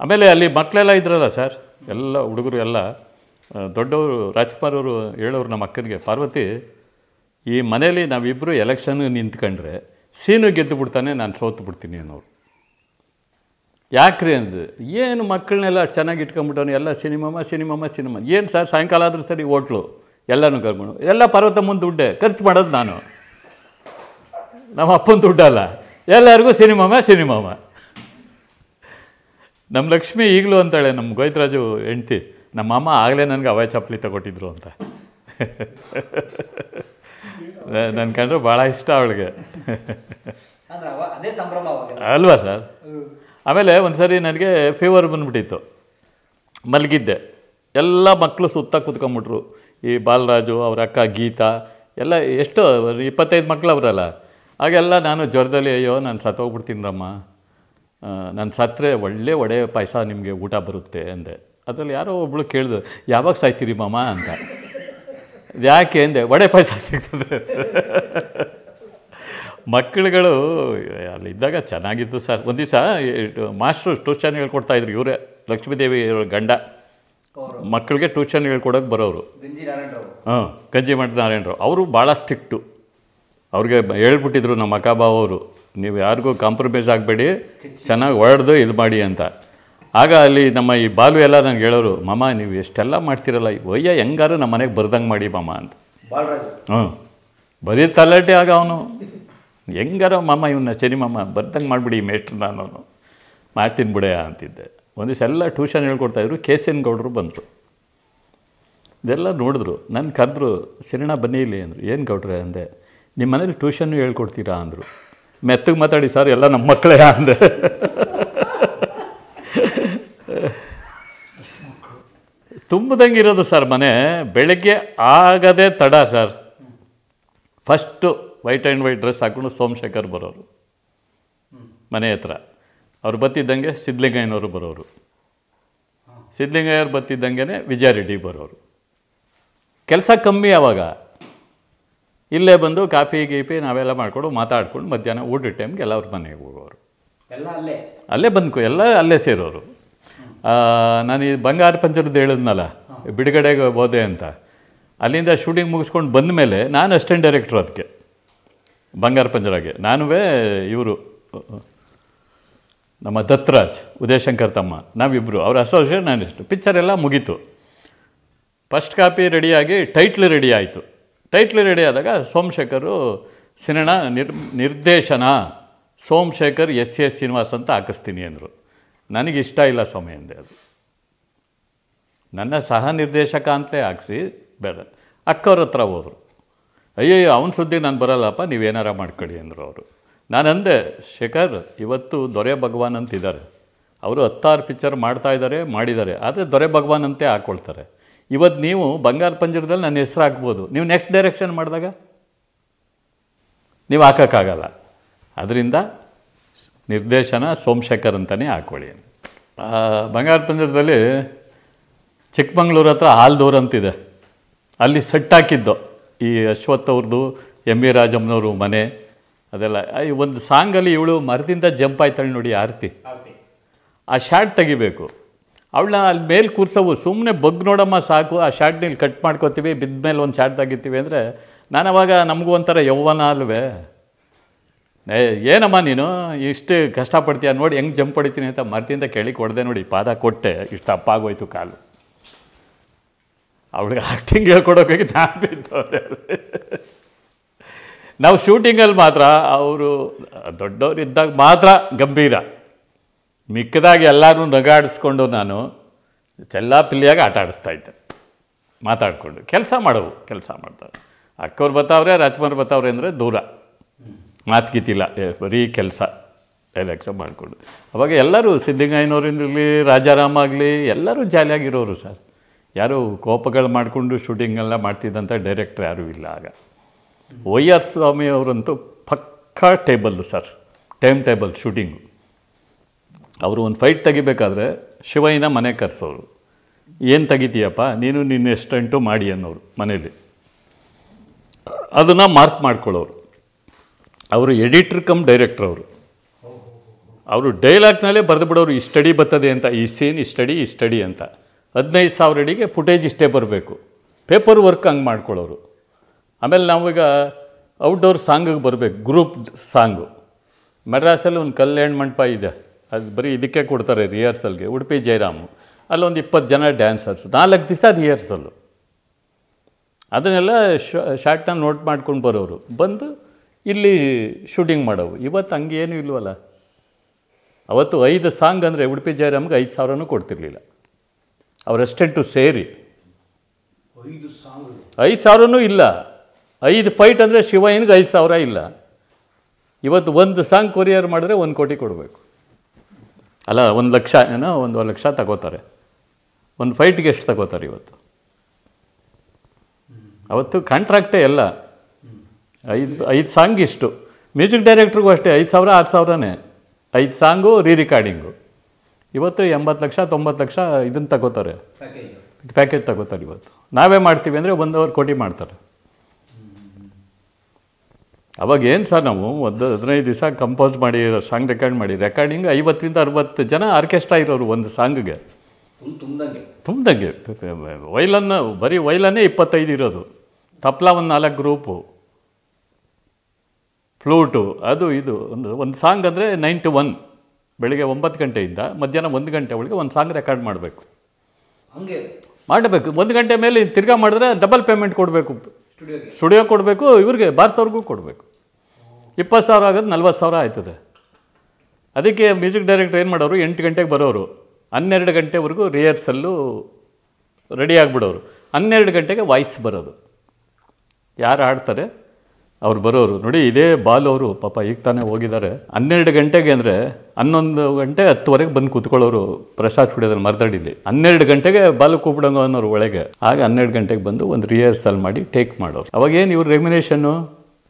ಆಮೇಲೆ ಅಲ್ಲಿ ಮಕ್ಕಳೆಲ್ಲ ಇದ್ರಲ್ಲ ಸರ್ ಎಲ್ಲ ಹುಡುಗರು ಎಲ್ಲ ದೊಡ್ಡವರು ರಾಜ್ಕುಮಾರ್ ಅವರು ಹೇಳೋರು ನಮ್ಮ ಅಕ್ಕನಿಗೆ ಪಾರ್ವತಿ ಈ ಮನೇಲಿ ನಾವಿಬ್ಬರು ಎಲೆಕ್ಷನ್ ನಿಂತ್ಕೊಂಡ್ರೆ ಸೀನು ಗೆದ್ದು ಬಿಡ್ತಾನೆ ನಾನು ಸೋತು ಬಿಡ್ತೀನಿ ಅನ್ನೋರು ಯಾಕ್ರಿ ಅಂದ್ರೆ ಏನು ಮಕ್ಕಳನ್ನೆಲ್ಲ ಚೆನ್ನಾಗಿ ಇಟ್ಕೊಂಬಿಟ್ಟವನು ಎಲ್ಲ ಸಿನಿಮಾಮ ಸಿನಿಮಾಮ ಸಿನಿಮಾ ಏನು ಸರ್ ಸಾಯಂಕಾಲ ಆದರೂ ಸರಿ ಹೋಟ್ಲು ಎಲ್ಲನೂ ಕರ್ಕೊಂಡು ಎಲ್ಲ ಪರ್ವತ ಮುಂದೆ ದುಡ್ಡೆ ಖರ್ಚು ಮಾಡೋದು ನಾನು ನಮ್ಮ ಅಪ್ಪನ ದುಡ್ಡಲ್ಲ ಎಲ್ಲರಿಗೂ ಸಿನಿಮಾಮ ಸಿನಿಮಾಮ ನಮ್ಮ ಲಕ್ಷ್ಮಿ ಈಗಲೂ ಅಂತಾಳೆ ನಮ್ಮ ಗೋಯಿತ್ರಾಜು ಹೆಂಡ್ತಿ ನಮ್ಮ ಅಮ್ಮ ಆಗಲೇ ನನಗೆ ಅವಯ ಚಪ್ಪಲಿ ತಗೊಟ್ಟಿದ್ರು ಅಂತ ನನ್ನ ಕಂಡ್ರೆ ಭಾಳ ಇಷ್ಟ ಅವಳಿಗೆ ಅಲ್ವಾ ಸರ್ ಆಮೇಲೆ ಒಂದು ಸರಿ ನನಗೆ ಫೀವರ್ ಬಂದುಬಿಟ್ಟಿತ್ತು ಮಲಗಿದ್ದೆ ಎಲ್ಲ ಮಕ್ಕಳು ಸುತ್ತ ಕೂತ್ಕೊಂಬಿಟ್ರು ಈ ಬಾಲರಾಜು ಅವರ ಅಕ್ಕ ಗೀತಾ ಎಲ್ಲ ಎಷ್ಟು ಇಪ್ಪತ್ತೈದು ಮಕ್ಕಳು ಅವರಲ್ಲ ಹಾಗೆಲ್ಲ ನಾನು ಜ್ವರದಲ್ಲಿ ಅಯ್ಯೋ ನಾನು ಸತ್ತೋಗ್ಬಿಡ್ತೀನರಮ್ಮ ನಾನು ಸತ್ತರೆ ಒಳ್ಳೆ ಒಡೆ ಪಾಯಸ ನಿಮಗೆ ಊಟ ಬರುತ್ತೆ ಅಂದೆ ಅದರಲ್ಲಿ ಯಾರೋ ಒಬ್ಬಳು ಕೇಳಿದ್ರು ಯಾವಾಗ ಸಾಯ್ತೀರಿ ಮಾಮ ಅಂತ ಯಾಕೆ ಅಂದೆ ಒಡೆ ಪಾಯಸ ಸಿಗ್ತದೆ ಮಕ್ಕಳುಗಳು ಅಲ್ಲಿದ್ದಾಗ ಚೆನ್ನಾಗಿತ್ತು ಸರ್ ಒಂದು ದಿವಸ ಮಾಸ್ಟ್ರು ಟ್ಯೂಷನ್ ಹೇಳ್ಕೊಡ್ತಾ ಇದ್ರು ಇವರೇ ಲಕ್ಷ್ಮೀದೇವಿ ಇವ್ರ ಗಂಡ ಮಕ್ಕಳಿಗೆ ಟ್ಯೂಷನ್ ಹೇಳ್ಕೊಡೋಕೆ ಬರೋರು ಹಾಂ ಗಂಜಿ ಮಠದ ನಾರಾಯಣರು ಅವರು ಭಾಳ ಸ್ಟ್ರಿಕ್ಟು ಅವ್ರಿಗೆ ಹೇಳ್ಬಿಟ್ಟಿದ್ರು ನಮ್ಮ ಅಕ್ಕಾಬಾವ್ ಅವರು ನೀವು ಯಾರಿಗೂ ಕಾಂಪ್ರಮೈಸ್ ಆಗಬೇಡಿ ಚೆನ್ನಾಗಿ ಹೊರಡ್ದು ಇದು ಮಾಡಿ ಅಂತ ಆಗ ಅಲ್ಲಿ ನಮ್ಮ ಈ ಬಾಲು ಎಲ್ಲ ನನಗೆ ಹೇಳೋರು ಮಾಮ ನೀವು ಎಷ್ಟೆಲ್ಲ ಮಾಡ್ತಿರಲ್ಲ ಒಯ್ಯ ಹೆಂಗಾರು ನಮ್ಮ ಮನೆಗೆ ಬರ್ದಂಗೆ ಮಾಡಿ ಮಾಮ ಅಂತ ಹ್ಞೂ ಬರೀ ತಲಾಟೆ ಆಗ ಅವನು ಹೆಂಗಾರ ಮಾಮ ಇವನ್ನ ಸರಿ ಮಾಮ ಬರ್ದಂಗೆ ಮಾಡಿಬಿಡಿ ಮೇಸ್ಟ್ರ್ ನಾನು ಮಾಡ್ತೀನಿ ಬಿಡಯ ಅಂತಿದ್ದೆ ಒಂದು ಎಲ್ಲ ಟ್ಯೂಷನ್ ಹೇಳ್ಕೊಡ್ತಾಯಿದ್ರು ಕೆ ಸಿ ಎನ್ ಗೌಡರು ಬಂತು ಇದೆಲ್ಲ ನೋಡಿದ್ರು ನನ್ನ ಕರೆದ್ರು ಸಿರಣ ಬನ್ನಿ ಇಲ್ಲಿ ಅಂದರು ಏನು ಗೌಡ್ರೆ ಅಂದೆ ನಿಮ್ಮ ಮನೇಲಿ ಟ್ಯೂಷನ್ನು ಹೇಳ್ಕೊಡ್ತೀರಾ ಅಂದರು ಮೆತ್ತಗೆ ಮಾತಾಡಿ ಸರ್ ಎಲ್ಲ ನಮ್ಮ ಮಕ್ಕಳೇ ಅಂದೆ ತುಂಬದಂಗೆ ಇರೋದು ಸರ್ ಮನೆ ಬೆಳಗ್ಗೆ ಆಗದೆ ತಡ sir first white and white dress ಹಾಕ್ಕೊಂಡು ಸೋಮಶೇಖರ್ ಬರೋರು ಮನೆ ಹತ್ರ ಅವ್ರು ಬತ್ತಿದ್ದಂಗೆ ಸಿದ್ಧಲಿಂಗಯ್ಯನವರು ಬರೋರು ಸಿದ್ಧಲಿಂಗಯ್ಯವ್ರು ಬತ್ತಿದ್ದಂಗೆ ವಿಜಯ ಬರೋರು ಕೆಲಸ ಕಮ್ಮಿ ಆವಾಗ ಇಲ್ಲೇ ಬಂದು ಕಾಫಿ ಗೀಫಿ ನಾವೆಲ್ಲ ಮಾಡಿಕೊಂಡು ಮಾತಾಡ್ಕೊಂಡು ಮಧ್ಯಾಹ್ನ ಊಟ ಟೈಮ್ಗೆ ಎಲ್ಲ ಅವ್ರ ಮನೆಗೆ ಹೋಗೋರು ಎಲ್ಲ ಅಲ್ಲೇ ಅಲ್ಲೇ ಎಲ್ಲ ಅಲ್ಲೇ ಸೇರೋರು ನಾನು ಈ ಬಂಗಾರ ಪಂಚರದ್ದು ಹೇಳಿದ್ನಲ್ಲ ಬಿಡುಗಡೆಗೆ ಹೋದೆ ಅಂತ ಅಲ್ಲಿಂದ ಶೂಟಿಂಗ್ ಮುಗಿಸ್ಕೊಂಡು ಬಂದ ಮೇಲೆ ನಾನು ಅಸ್ಟೆಂಟ್ ಡೈರೆಕ್ಟ್ರು ಅದಕ್ಕೆ ಬಂಗಾರ ಪಂಜರಾಗೆ ನಾನುವೇ ಇವರು ನಮ್ಮ ದತ್ತರಾಜ್ ಉದಯಶಂಕರ್ ತಮ್ಮ ನಾವಿಬ್ಬರು ಅವ್ರ ಅಸೋಸಿಯೇಷನ್ ನಾನು ಇಷ್ಟು ಪಿಕ್ಚರೆಲ್ಲ ಮುಗೀತು ಫಸ್ಟ್ ಕಾಪಿ ರೆಡಿಯಾಗಿ ಟೈಟ್ಲ್ ರೆಡಿ ಆಯಿತು ಟೈಟ್ಲ್ ರೆಡಿ ಆದಾಗ ಸೋಮಶೇಖರು ಸಿನಿಮಾ ನಿರ್ ನಿರ್ದೇಶನ ಸೋಮಶೇಖರ್ ಎಸ್ ಎಸ್ ಶ್ರೀನಿವಾಸ್ ಅಂತ ಹಾಕಿಸ್ತೀನಿ ಅಂದರು ನನಗೆ ಇಷ್ಟ ಇಲ್ಲ ಸ್ವಾಮಿ ಅಂದೆ ಅದು ನನ್ನ ಸಹ ನಿರ್ದೇಶಕ ಅಂತಲೇ ಹಾಕಿಸಿ ಬೇಡ ಅಕ್ಕವ್ರ ಹತ್ರ ಹೋದರು ಅಯ್ಯೋ ಅವನ ಸುದ್ದಿ ನಾನು ಬರಲ್ಲಪ್ಪ ನೀವೇನಾರ ಮಾಡ್ಕೊಳ್ಳಿ ಅಂದರು ಅವರು ನಾನು ಅಂದೆ ಶೇಖರ್ ಇವತ್ತು ದೊರೆ ಭಗವಾನ್ ಅಂತಿದ್ದಾರೆ ಅವರು ಹತ್ತಾರು ಪಿಕ್ಚರ್ ಮಾಡ್ತಾ ಇದ್ದಾರೆ ಮಾಡಿದ್ದಾರೆ ಆದರೆ ದೊರೆ ಭಗವಾನ್ ಅಂತೇ ಹಾಕ್ಕೊಳ್ತಾರೆ ಇವತ್ತು ನೀವು ಬಂಗಾರ ಪಂಜರದಲ್ಲಿ ನನ್ನ ಹೆಸರು ಹಾಕ್ಬೋದು ನೀವು ನೆಕ್ಸ್ಟ್ ಡೈರೆಕ್ಷನ್ ಮಾಡಿದಾಗ ನೀವು ಹಾಕೋಕ್ಕಾಗಲ್ಲ ಅದರಿಂದ ನಿರ್ದೇಶನ ಸೋಮಶೇಖರ್ ಅಂತಲೇ ಹಾಕ್ಕೊಳ್ಳಿ ಬಂಗಾರ ಪಂಜರದಲ್ಲಿ ಚಿಕ್ಕಮಂಗ್ಳೂರು ಹತ್ರ ಹಾಲ್ದೂರ್ ಅಂತಿದೆ ಅಲ್ಲಿ ಸೆಟ್ ಹಾಕಿದ್ದು ಈ ಅಶ್ವಥ್ ಅವ್ರದ್ದು ಎಮ್ ವಿ ರಾಜಮ್ಮನವರು ಮನೆ ಅದೆಲ್ಲ ಈ ಒಂದು ಸಾಂಗಲ್ಲಿ ಇವಳು ಮರದಿಂದ ಜಂಪ್ ಆಯ್ತಾಳೆ ನೋಡಿ ಆರತಿ ಆ ಶಾರ್ಟ್ ತೆಗಿಬೇಕು ಅವಳನ್ನ ಅಲ್ಲಿ ಮೇಲೆ ಕೂರ್ಸವು ಸುಮ್ಮನೆ ಬಗ್ ನೋಡಮ್ಮ ಸಾಕು ಆ ಶಾರ್ಟ್ನ ಕಟ್ ಮಾಡ್ಕೋತೀವಿ ಬಿದ್ದ ಮೇಲೆ ಒಂದು ಶಾರ್ಟ್ ತೆಗಿತೀವಿ ಅಂದರೆ ನಾನು ಅವಾಗ ನಮಗೂ ಒಂಥರ ಯೌವನ ಅಲ್ವೇ ಏ ಏನಮ್ಮ ನೀನು ಇಷ್ಟು ಕಷ್ಟಪಡ್ತೀಯ ನೋಡಿ ಹೆಂಗೆ ಜಂಪ್ ಹೊಡಿತೀನಿ ಅಂತ ಮರದಿಂದ ಕೇಳಿ ಹೊಡೆದೆ ನೋಡಿ ಪಾದ ಕೊಟ್ಟೆ ಇಷ್ಟು ತಪ್ಪಾಗೋಯ್ತು ಕಾಲು ಅವಳಿಗೆ ಆ್ಯಕ್ಟಿಂಗ್ ಹೇಳ್ಕೊಡೋಕ್ಕಾಗಿ ನಾನು ಬಿದ್ದವ್ರೆ ನಾವು ಶೂಟಿಂಗಲ್ಲಿ ಮಾತ್ರ ಅವರು ದೊಡ್ಡವರಿದ್ದಾಗ ಮಾತ್ರ ಗಂಭೀರ ಮಿಕ್ಕದಾಗ ಎಲ್ಲರೂ ನಗಾಡಿಸ್ಕೊಂಡು ನಾನು ಚೆಲ್ಲ ಪಿಲ್ಲಿಯಾಗಿ ಆಟ ಆಡಿಸ್ತಾ ಇದ್ದೆ ಮಾತಾಡಿಕೊಂಡು ಕೆಲಸ ಮಾಡೋವು ಕೆಲಸ ಮಾಡ್ತಾರೆ ಅಕ್ಕವ್ರು ಬರ್ತಾವ್ರೆ ರಾಜ್ಕುಮಾರ್ ಬರ್ತಾವ್ರೆ ಅಂದರೆ ದೂರ ಮಾತುಕೀತಿಲ್ಲ ಬರೀ ಕೆಲಸ ಡೈರೆಕ್ಟಾಗಿ ಮಾಡಿಕೊಂಡು ಅವಾಗ ಎಲ್ಲರೂ ಸಿದ್ಧಗಂಗಯ್ಯನವರಿಂದಿರಲಿ ರಾಜಾರಾಮ್ ಆಗಲಿ ಎಲ್ಲರೂ ಜಾಲಿಯಾಗಿರೋರು ಸರ್ ಯಾರು ಕೋಪಗಳು ಮಾಡಿಕೊಂಡು ಎಲ್ಲ ಮಾಡ್ತಿದ್ದಂಥ ಡೈರೆಕ್ಟ್ರ್ ಯಾರೂ ಇಲ್ಲ ಆಗ ವೈ ಆರ್ ಸ್ವಾಮಿ ಅವರಂತೂ ಪಕ್ಕಾ table sir time table shooting ಅವರು ಒಂದು ಫೈಟ್ ತೆಗಿಬೇಕಾದ್ರೆ ಶಿವಯ್ಯನ ಮನೆ ಕರೆಸೋರು ಏನು ತೆಗಿತೀಯಪ್ಪ ನೀನು ನಿನ್ನ ಎಷ್ಟಂಟು ಮಾಡಿ ಅನ್ನೋರು ಮನೇಲಿ ಅದನ್ನು ಮಾರ್ಕ್ ಮಾಡ್ಕೊಳ್ಳೋರು ಅವರು ಎಡಿಟ್ರ್ ಕಮ್ ಡೈರೆಕ್ಟ್ರ್ ಅವರು ಅವರು ಡೈಲಾಗ್ನಲ್ಲೇ ಬರೆದು ಬಿಡೋರು ಈ ಸ್ಟಡಿ ಬರ್ತದೆ ಅಂತ ಈ ಸೀನ್ ಈ ಈ ಸ್ಟಡಿ ಅಂತ ಹದಿನೈದು ಸಾವಿರ ಅಡಿಗೆ ಫುಟೇಜ್ ಇಷ್ಟೇ ಬರಬೇಕು ಪೇಪರ್ ವರ್ಕ್ ಹಂಗೆ ಮಾಡ್ಕೊಳ್ಳೋರು ಆಮೇಲೆ ನಾವೀಗ ಔಟ್ಡೋರ್ ಸಾಂಗಿಗೆ ಬರಬೇಕು ಗ್ರೂಪ್ ಸಾಂಗು ಮೆಡ್ರಾಸಲ್ಲಿ ಒಂದು ಕಲ್ಯಾಣ ಮಂಟಪ ಇದೆ ಅದು ಬರೀ ಇದಕ್ಕೆ ಕೊಡ್ತಾರೆ ರಿಹರ್ಸಲ್ಗೆ ಉಡುಪಿ ಜಯರಾಮು ಅಲ್ಲೊಂದು ಇಪ್ಪತ್ತು ಜನ ಡ್ಯಾನ್ಸರ್ಸ್ ನಾಲ್ಕು ದಿವಸ ರಿಹರ್ಸಲ್ಲು ಅದನ್ನೆಲ್ಲ ಶಾರ್ಟ್ನ ನೋಟ್ ಮಾಡ್ಕೊಂಡು ಬರೋರು ಬಂದು ಇಲ್ಲಿ ಶೂಟಿಂಗ್ ಮಾಡೋವು ಇವತ್ತು ಹಂಗೇನು ಇಲ್ವಲ್ಲ ಅವತ್ತು ಐದು ಸಾಂಗ್ ಅಂದರೆ ಉಡುಪಿ ಜಯರಾಮ್ಗೆ ಐದು ಸಾವಿರನೂ ಕೊಡ್ತಿರ್ಲಿಲ್ಲ ಅವರೆಸ್ಟೆಂಟು ಸೇರಿ ಐದು ಸಾವಿರನೂ ಇಲ್ಲ ಐದು ಫೈಟ್ ಅಂದರೆ ಶಿವಯ್ಯನಿಗೆ ಐದು ಸಾವಿರ ಇಲ್ಲ ಇವತ್ತು ಒಂದು ಸಾಂಗ್ ಕೊರಿಯರ್ ಮಾಡಿದ್ರೆ ಒಂದು ಕೋಟಿ ಕೊಡಬೇಕು ಅಲ್ಲ ಒಂದು ಲಕ್ಷ ಏನೋ ಒಂದು ಲಕ್ಷ ತಗೋತಾರೆ ಒಂದು ಫೈಟ್ಗೆ ಎಷ್ಟು ತಗೋತಾರೆ ಇವತ್ತು ಅವತ್ತು ಕಾಂಟ್ರಾಕ್ಟೇ ಎಲ್ಲ ಐದು ಐದು ಸಾಂಗ್ ಇಷ್ಟು ಮ್ಯೂಸಿಕ್ ಡೈರೆಕ್ಟ್ರಿಗೂ ಅಷ್ಟೇ ಐದು ಸಾವಿರ ಆರು ಸಾವಿರನೇ ಐದು ಸಾಂಗು ರೀ ರಿಕಾರ್ಡಿಂಗು ಇವತ್ತು ಎಂಬತ್ತು ಲಕ್ಷ ತೊಂಬತ್ತು ಲಕ್ಷ ಇದನ್ನು ತಗೋತಾರೆ ಪ್ಯಾಕೇಜ್ ತಗೋತಾರೆ ಇವತ್ತು ನಾವೇ ಮಾಡ್ತೀವಿ ಅಂದರೆ ಒಂದೂವರೆ ಕೋಟಿ ಮಾಡ್ತಾರೆ ಅವಾಗ ಏನು ಸರ್ ನಾವು ಒಂದು ಹದಿನೈದು ದಿವಸ ಕಂಪೋಸ್ ಮಾಡಿ ಸಾಂಗ್ ರೆಕಾರ್ಡ್ ಮಾಡಿ ರೆಕಾರ್ಡಿಂಗ್ ಐವತ್ತರಿಂದ ಅರವತ್ತು ಜನ ಆರ್ಕೆಸ್ಟ್ರಾ ಇರೋರು ಒಂದು ಸಾಂಗ್ಗೆ ತುಂಬ್ದಂಗೆ ವೈಲನ್ನ ಬರೀ ವೈಲನ್ನೇ ಇಪ್ಪತ್ತೈದು ಇರೋದು ತಪ್ಲ ಒಂದು ನಾಲ್ಕು ಗ್ರೂಪು ಫ್ಲೂಟು ಅದು ಇದು ಒಂದು ಒಂದು ಸಾಂಗ್ ಅಂದರೆ ನೈನ್ ಟು ಒನ್ ಬೆಳಿಗ್ಗೆ ಒಂಬತ್ತು ಗಂಟೆಯಿಂದ ಮಧ್ಯಾಹ್ನ ಒಂದು ಗಂಟೆ ಒಳಗೆ ಒಂದು ಸಾಂಗ್ ರೆಕಾರ್ಡ್ ಮಾಡಬೇಕು ಹಂಗೆ ಮಾಡಬೇಕು ಒಂದು ಗಂಟೆ ಮೇಲೆ ತಿರ್ಗಾ ಮಾಡಿದ್ರೆ ಡಬಲ್ ಪೇಮೆಂಟ್ ಕೊಡಬೇಕು ಸ್ಟುಡಿಯೋ ಕೊಡಬೇಕು ಇವ್ರಿಗೆ ಸಾವಿರಗೂ ಕೊಡಬೇಕು ಇಪ್ಪತ್ತು ಸಾವಿರ ಆಗೋದು ನಲ್ವತ್ತು ಸಾವಿರ ಆಯ್ತದೆ ಅದಕ್ಕೆ ಮ್ಯೂಸಿಕ್ ಡೈರೆಕ್ಟರ್ ಏನು ಮಾಡೋರು ಎಂಟು ಗಂಟೆಗೆ ಬರೋರು ಹನ್ನೆರಡು ಗಂಟೆವರೆಗೂ ರಿಹರ್ಸಲ್ಲು ರೆಡಿ ಆಗಿಬಿಡೋರು ಹನ್ನೆರಡು ಗಂಟೆಗೆ ವಾಯ್ಸ್ ಬರೋದು ಯಾರು ಹಾಡ್ತಾರೆ ಅವ್ರು ಬರೋರು ನೋಡಿ ಇದೇ ಬಾಲು ಅವರು ಪಾಪ ಈಗ ತಾನೇ ಹೋಗಿದ್ದಾರೆ ಹನ್ನೆರಡು ಗಂಟೆಗೆ ಅಂದರೆ ಹನ್ನೊಂದು ಗಂಟೆ ಹತ್ತುವರೆಗೆ ಬಂದು ಕೂತ್ಕೊಳ್ಳೋರು ಪ್ರಸಾದ್ ಸ್ಟುಡಿಯೋದಲ್ಲಿ ಮರ್ದಡಿಲಿ ಹನ್ನೆರಡು ಗಂಟೆಗೆ ಬಾಲು ಕೂಪಿಡಂಗ ಅನ್ನೋರು ಒಳಗೆ ಆಗ ಹನ್ನೆರಡು ಗಂಟೆಗೆ ಬಂದು ಒಂದು ರಿಹರ್ಸಲ್ ಮಾಡಿ ಟೇಕ್ ಮಾಡೋರು ಅವಾಗೇನು ಇವ್ರು ರೆಮ್ಯುನೇಷನ್ನು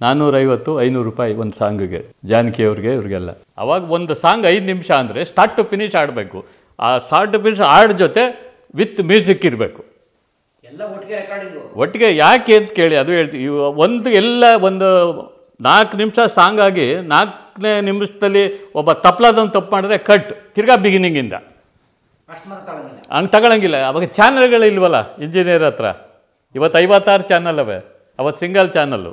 ನಾನ್ನೂರೈವತ್ತು ಐನೂರು ರೂಪಾಯಿ ಒಂದು ಸಾಂಗ್ಗೆ ಜಾನಕಿ ಅವ್ರಿಗೆ ಇವ್ರಿಗೆಲ್ಲ ಅವಾಗ ಒಂದು ಸಾಂಗ್ ಐದು ನಿಮಿಷ ಅಂದರೆ ಸ್ಟಾರ್ಟ್ ಟು ಫಿನಿಶ್ ಆಡಬೇಕು ಆ ಸ್ಟಾರ್ಟ್ ಟು ಫಿನಿಶ್ ಆಡ್ ಜೊತೆ ವಿತ್ ಮ್ಯೂಸಿಕ್ ಇರಬೇಕು ಒಟ್ಟಿಗೆ ಯಾಕೆ ಅಂತ ಕೇಳಿ ಅದು ಹೇಳ್ತೀವಿ ಒಂದು ಎಲ್ಲ ಒಂದು ನಾಲ್ಕು ನಿಮಿಷ ಸಾಂಗ್ ಆಗಿ ನಾಲ್ಕನೇ ನಿಮಿಷದಲ್ಲಿ ಒಬ್ಬ ತಪ್ಲಾದಂತ ತಪ್ಪು ಮಾಡಿದ್ರೆ ಕಟ್ ತಿರ್ಗಾ ಬಿಗಿನಿಂಗಿಂದ ಹಂಗೆ ತಗೊಳಂಗಿಲ್ಲ ಅವಾಗ ಚಾನಲ್ಗಳು ಇಲ್ವಲ್ಲ ಇಂಜಿನಿಯರ್ ಹತ್ರ ಇವತ್ತು ಐವತ್ತಾರು ಚಾನಲ್ ಅವೆ ಅವತ್ತು ಸಿಂಗಲ್ ಚಾನಲ್ಲು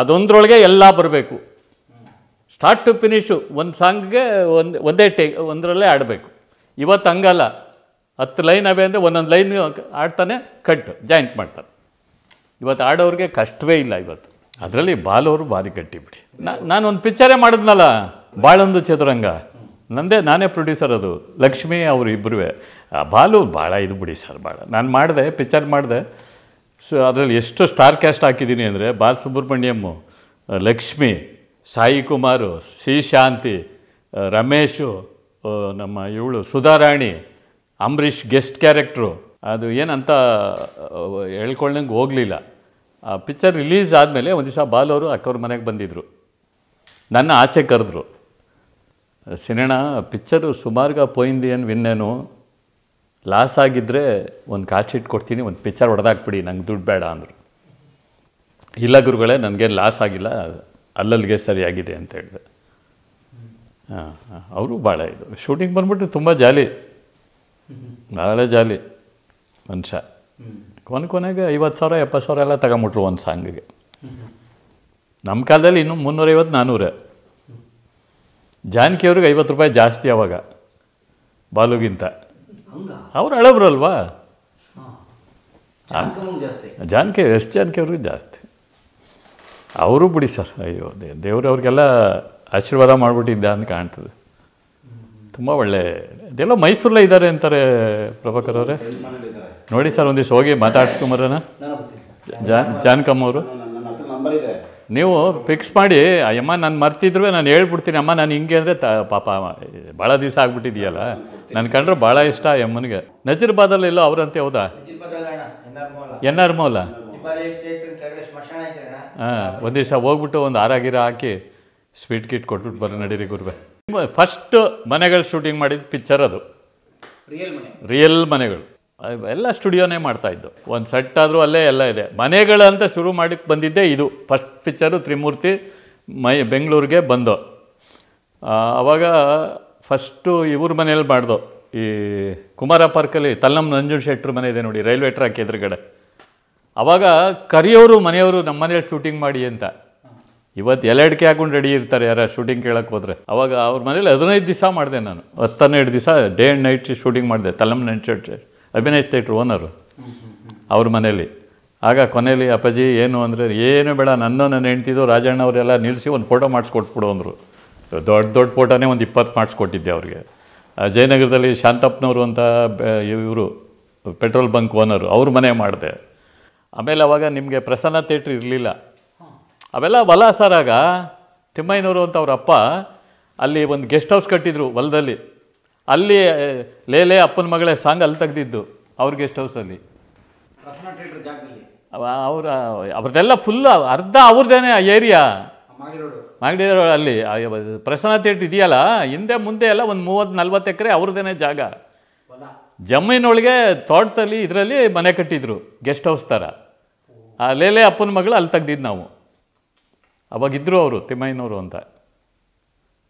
ಅದೊಂದ್ರೊಳಗೆ ಎಲ್ಲ ಬರಬೇಕು ಸ್ಟಾರ್ಟ್ ಟು ಫಿನಿಶು ಒಂದು ಸಾಂಗ್ಗೆ ಒಂದು ಒಂದೇ ಟೇ ಒಂದರಲ್ಲೇ ಆಡಬೇಕು ಇವತ್ತು ಹಂಗಲ್ಲ ಹತ್ತು ಲೈನ್ ಅವೆ ಅಂದರೆ ಒಂದೊಂದು ಲೈನ್ ಆಡ್ತಾನೆ ಕಟ್ ಜಾಯಿಂಟ್ ಮಾಡ್ತಾರೆ ಇವತ್ತು ಆಡೋರಿಗೆ ಕಷ್ಟವೇ ಇಲ್ಲ ಇವತ್ತು ಅದರಲ್ಲಿ ಬಾಲವರು ಭಾರಿ ಕಟ್ಟಿಬಿಡಿ ನಾನು ಒಂದು ಪಿಕ್ಚರೇ ಮಾಡಿದ್ನಲ್ಲ ಬಾಳೊಂದು ಚದುರಂಗ ನಂದೇ ನಾನೇ ಪ್ರೊಡ್ಯೂಸರ್ ಅದು ಲಕ್ಷ್ಮಿ ಅವರು ಇಬ್ಬರೂ ಬಾಲು ಭಾಳ ಇದು ಬಿಡಿ ಸರ್ ಭಾಳ ನಾನು ಮಾಡಿದೆ ಪಿಕ್ಚರ್ ಮಾಡಿದೆ ಸೊ ಅದರಲ್ಲಿ ಎಷ್ಟು ಸ್ಟಾರ್ ಕ್ಯಾಸ್ಟ್ ಹಾಕಿದ್ದೀನಿ ಅಂದರೆ ಬಾಲ ಸುಬ್ರಹ್ಮಣ್ಯಮ್ಮು ಲಕ್ಷ್ಮಿ ಸಾಯಿ ಕುಮಾರು ಸಿ ಶಾಂತಿ ರಮೇಶು ನಮ್ಮ ಇವಳು ಸುಧಾರಾಣಿ ಅಂಬರೀಷ್ ಗೆಸ್ಟ್ ಕ್ಯಾರೆಕ್ಟ್ರು ಅದು ಏನಂತ ಹೇಳ್ಕೊಳ್ಳಂಗೆ ಹೋಗಲಿಲ್ಲ ಆ ಪಿಕ್ಚರ್ ರಿಲೀಸ್ ಆದಮೇಲೆ ಒಂದು ದಿವಸ ಬಾಲವರು ಅವರು ಅಕ್ಕವ್ರ ಮನೆಗೆ ಬಂದಿದ್ದರು ನನ್ನ ಆಚೆ ಕರೆದ್ರು ಸಿನಿಣ ಪಿಕ್ಚರು ಸುಮಾರ್ಗ ಪೋಯಿಂದಿ ಏನು ವಿನ್ನೇನು ಲಾಸ್ ಆಗಿದ್ದರೆ ಒಂದು ಕಾಲ್ ಶೀಟ್ ಕೊಡ್ತೀನಿ ಒಂದು ಪಿಕ್ಚರ್ ಹೊಡೆದಾಕ್ಬಿಡಿ ನಂಗೆ ದುಡ್ಡು ಬೇಡ ಅಂದರು ಇಲ್ಲ ಗುರುಗಳೇ ನನಗೇನು ಲಾಸ್ ಆಗಿಲ್ಲ ಅಲ್ಲಲ್ಲಿಗೆ ಸರಿಯಾಗಿದೆ ಅಂತ ಹೇಳಿದೆ ಹಾಂ ಅವರು ಭಾಳ ಇದು ಶೂಟಿಂಗ್ ಬಂದ್ಬಿಟ್ಟು ತುಂಬ ಜಾಲಿ ಭಾಳ ಜಾಲಿ ಮನುಷ್ಯ ಕೊನೆ ಕೊನೆಗೆ ಐವತ್ತು ಸಾವಿರ ಎಪ್ಪತ್ತು ಸಾವಿರ ಎಲ್ಲ ತಗೊಂಬಿಟ್ರು ಒಂದು ಸಾಂಗಿಗೆ ನಮ್ಮ ಕಾಲದಲ್ಲಿ ಇನ್ನು ಮುನ್ನೂರೈವತ್ತು ನಾನ್ನೂರು ಅವ್ರಿಗೆ ಐವತ್ತು ರೂಪಾಯಿ ಜಾಸ್ತಿ ಅವಾಗ ಬಾಲುಗಿಂತ ಅವ್ರು ಹಳಬ್ರಲ್ವಾ ಜಾನಕಿ ಎಸ್ ಜಾನಕಿ ಅವ್ರಿಗೆ ಜಾಸ್ತಿ ಅವರು ಬಿಡಿ ಸರ್ ಅಯ್ಯೋ ದೇವ್ರು ಅವ್ರಿಗೆಲ್ಲ ಆಶೀರ್ವಾದ ಮಾಡಿಬಿಟ್ಟಿದ್ದೆ ಅಂತ ಕಾಣ್ತದೆ ತುಂಬ ಒಳ್ಳೆ ಇದೆಲ್ಲ ಮೈಸೂರಲ್ಲೇ ಇದ್ದಾರೆ ಅಂತಾರೆ ಪ್ರಭಾಕರ್ ಅವರೇ ನೋಡಿ ಸರ್ ಒಂದಿಷ್ಟು ಹೋಗಿ ಮಾತಾಡ್ಸ್ಕೊಂಬರೋಣ ಜಾನ್ಕಮ್ಮ ಅವರು ನೀವು ಫಿಕ್ಸ್ ಮಾಡಿ ಅಯ್ಯಮ್ಮ ನಾನು ಮರ್ತಿದ್ರು ನಾನು ಹೇಳ್ಬಿಡ್ತೀನಿ ಅಮ್ಮ ನಾನು ಹಿಂಗೆ ಅಂದರೆ ತ ಪಾಪ ಭಾಳ ದಿವಸ ಆಗ್ಬಿಟ್ಟಿದೆಯಲ್ಲ ನನ್ನ ಕಂಡ್ರೆ ಭಾಳ ಇಷ್ಟ ಅಮ್ಮನಿಗೆ ನಜೀರ್ಬಾದಲ್ಲಿಲ್ಲೋ ಅವರಂತೆ ಹೌದಾ ಎನ್ ಆರ್ ಮೌಲ ಹಾಂ ಒಂದು ದಿವಸ ಹೋಗ್ಬಿಟ್ಟು ಒಂದು ಆರಾಗಿರ ಹಾಕಿ ಸ್ವೀಟ್ ಕಿಟ್ ಕೊಟ್ಬಿಟ್ಟು ಬರ್ರಿ ನಡೀರಿ ಗುರುವೆ ಫಸ್ಟ್ ಮನೆಗಳು ಶೂಟಿಂಗ್ ಮಾಡಿದ ಪಿಕ್ಚರ್ ಅದು ರಿಯಲ್ ಮನೆಗಳು ಎಲ್ಲ ಸ್ಟುಡಿಯೋನೇ ಮಾಡ್ತಾ ಮಾಡ್ತಾಯಿದ್ದು ಒಂದು ಸೆಟ್ ಆದರೂ ಅಲ್ಲೇ ಎಲ್ಲ ಇದೆ ಮನೆಗಳಂತ ಶುರು ಮಾಡಕ್ಕೆ ಬಂದಿದ್ದೇ ಇದು ಫಸ್ಟ್ ಪಿಕ್ಚರು ತ್ರಿಮೂರ್ತಿ ಮೈ ಬೆಂಗಳೂರಿಗೆ ಬಂದು ಅವಾಗ ಫಸ್ಟು ಇವ್ರ ಮನೇಲಿ ಮಾಡ್ದು ಈ ಕುಮಾರ ಪಾರ್ಕಲ್ಲಿ ತಲ್ಲಮ್ ನಂಜುನ್ ಶೆಟ್ಟರು ಮನೆ ಇದೆ ನೋಡಿ ರೈಲ್ವೆ ಟ್ರ್ಯಾಕ್ ಎದುರುಗಡೆ ಅವಾಗ ಕರಿಯೋರು ಮನೆಯವರು ನಮ್ಮ ಮನೇಲಿ ಶೂಟಿಂಗ್ ಮಾಡಿ ಅಂತ ಇವತ್ತು ಎಲೆ ಅಡಿಕೆ ಹಾಕೊಂಡು ರೆಡಿ ಇರ್ತಾರೆ ಯಾರು ಶೂಟಿಂಗ್ ಕೇಳಕ್ಕೆ ಹೋದರೆ ಅವಾಗ ಅವ್ರ ಮನೇಲಿ ಹದಿನೈದು ದಿವಸ ಮಾಡಿದೆ ನಾನು ಹತ್ತನ್ನೆರಡು ದಿವಸ ಡೇ ಆ್ಯಂಡ್ ನೈಟ್ ಶೂಟಿಂಗ್ ಮಾಡಿದೆ ತಲಮ್ ನೆಂಟ್ ಅಭಿನಯ್ ಥೇಟ್ರ್ ಓನರು ಅವ್ರ ಮನೇಲಿ ಆಗ ಕೊನೆಯಲ್ಲಿ ಅಪ್ಪಾಜಿ ಏನು ಅಂದರೆ ಏನು ಬೇಡ ನನ್ನ ನನ್ನ ಹೆಂಡ್ತಿದ್ದು ರಾಜಣ್ಣ ಅವರೆಲ್ಲ ನಿಲ್ಲಿಸಿ ಒಂದು ಫೋಟೋ ಮಾಡಿಸ್ಕೊಟ್ಬಿಡು ಅಂದರು ದೊಡ್ಡ ದೊಡ್ಡ ಫೋಟೋನೇ ಒಂದು ಇಪ್ಪತ್ತು ಮಾಡಿಸ್ಕೊಟ್ಟಿದ್ದೆ ಅವ್ರಿಗೆ ಜಯನಗರದಲ್ಲಿ ಶಾಂತಪ್ಪನವರು ಅಂತ ಇವರು ಪೆಟ್ರೋಲ್ ಬಂಕ್ ಓನರು ಅವ್ರ ಮನೆ ಮಾಡಿದೆ ಆಮೇಲೆ ಅವಾಗ ನಿಮಗೆ ಪ್ರಸನ್ನ ಥೇಟ್ರ್ ಇರಲಿಲ್ಲ ಅವೆಲ್ಲ ಹೊಲ ಸರಾಗ ತಿಮ್ಮಯ್ಯನವರು ಅಂತ ಅವರಪ್ಪ ಅಪ್ಪ ಅಲ್ಲಿ ಒಂದು ಗೆಸ್ಟ್ ಹೌಸ್ ಕಟ್ಟಿದ್ರು ಹೊಲದಲ್ಲಿ ಅಲ್ಲಿ ಲೇಲೆ ಅಪ್ಪನ ಮಗಳೇ ಸಾಂಗ್ ಅಲ್ಲಿ ತೆಗ್ದಿದ್ದು ಅವ್ರ ಗೆಸ್ಟ್ ಹೌಸಲ್ಲಿ ಅವರ ಅವ್ರದ್ದೆಲ್ಲ ಫುಲ್ಲು ಅರ್ಧ ಅವ್ರದ್ದೇನೆ ಏರಿಯಾ ಮಾಗಡಿ ಅಲ್ಲಿ ಪ್ರಸನ್ನ ಥಿಯೇಟ್ರ್ ಇದೆಯಲ್ಲ ಹಿಂದೆ ಮುಂದೆ ಎಲ್ಲ ಒಂದು ಮೂವತ್ತು ನಲ್ವತ್ತು ಎಕರೆ ಅವ್ರದ್ದೇನೆ ಜಾಗ ಜಮೀನೊಳಗೆ ತೋಟದಲ್ಲಿ ಇದರಲ್ಲಿ ಮನೆ ಕಟ್ಟಿದ್ರು ಗೆಸ್ಟ್ ಹೌಸ್ ಥರ ಆ ಲೇಲೆ ಅಪ್ಪನ ಮಗಳು ಅಲ್ಲಿ ತೆಗ್ದಿದ್ದು ನಾವು ಅವಾಗಿದ್ದರು ಅವರು ತಿಮ್ಮಯ್ಯನವರು ಅಂತ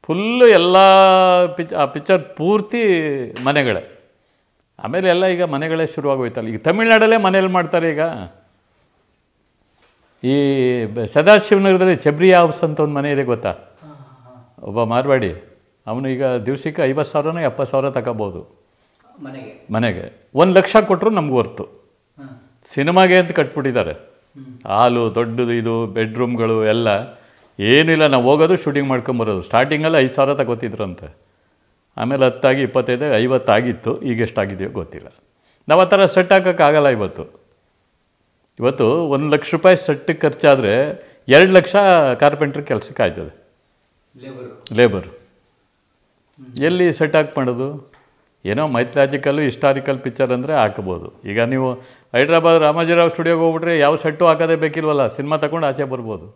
ಫುಲ್ಲು ಎಲ್ಲ ಪಿಚ್ ಆ ಪಿಕ್ಚರ್ ಪೂರ್ತಿ ಮನೆಗಳೇ ಆಮೇಲೆ ಎಲ್ಲ ಈಗ ಮನೆಗಳೇ ಶುರುವಾಗೋಯ್ತಲ್ಲ ಈಗ ತಮಿಳ್ನಾಡಲ್ಲೇ ಮನೆಯಲ್ಲಿ ಮಾಡ್ತಾರೆ ಈಗ ಈ ಸದಾಶಿವನಗರದಲ್ಲಿ ಚಬ್ರಿ ಹೌಸ್ ಅಂತ ಒಂದು ಮನೆ ಇದೆ ಗೊತ್ತಾ ಒಬ್ಬ ಮಾರ್ವಾಡಿ ಅವನು ಈಗ ದಿವ್ಸಕ್ಕೆ ಐವತ್ತು ಸಾವಿರನ ಎಪ್ಪತ್ತು ಸಾವಿರ ತಗೋಬೋದು ಮನೆಗೆ ಮನೆಗೆ ಒಂದು ಲಕ್ಷ ಕೊಟ್ಟರು ನಮ್ಗೆ ಹೊರ್ತು ಸಿನಿಮಾಗೆ ಅಂತ ಕಟ್ಬಿಟ್ಟಿದ್ದಾರೆ ಹಾಲು ದೊಡ್ಡದು ಇದು ಬೆಡ್ರೂಮ್ಗಳು ಎಲ್ಲ ಏನಿಲ್ಲ ನಾವು ಹೋಗೋದು ಶೂಟಿಂಗ್ ಮಾಡ್ಕೊಂಬರೋದು ಸ್ಟಾರ್ಟಿಂಗಲ್ಲಿ ಐದು ಸಾವಿರ ತಗೋತಿದ್ರಂತೆ ಆಮೇಲೆ ಹತ್ತಾಗಿ ಇಪ್ಪತ್ತೈದು ಐವತ್ತಾಗಿತ್ತು ಈಗ ಎಷ್ಟಾಗಿದೆಯೋ ಗೊತ್ತಿಲ್ಲ ನಾವು ಆ ಥರ ಸೆಟ್ ಹಾಕೋಕ್ಕಾಗಲ್ಲ ಇವತ್ತು ಇವತ್ತು ಒಂದು ಲಕ್ಷ ರೂಪಾಯಿ ಸೆಟ್ ಖರ್ಚಾದರೆ ಎರಡು ಲಕ್ಷ ಕಾರ್ಪೆಂಟ್ರ್ ಕೆಲಸಕ್ಕೆ ಆಯ್ತದೆ ಲೇಬರ್ ಎಲ್ಲಿ ಸೆಟ್ ಹಾಕಿ ಮಾಡೋದು ಏನೋ ಮೈಥಲಾಜಿಕಲ್ಲು ಹಿಸ್ಟಾರಿಕಲ್ ಪಿಕ್ಚರ್ ಅಂದರೆ ಹಾಕ್ಬೋದು ಈಗ ನೀವು ಹೈದ್ರಾಬಾದ್ ರಾಮಾಜಿರಾವ್ ಸ್ಟುಡಿಯೋಗೆ ಹೋಗ್ಬಿಟ್ರೆ ಯಾವ ಸೆಟ್ಟು ಹಾಕೋದೇ ಬೇಕಿಲ್ವಲ್ಲ ಸಿನಿಮಾ ತಗೊಂಡು ಆಚೆ ಬರ್ಬೋದು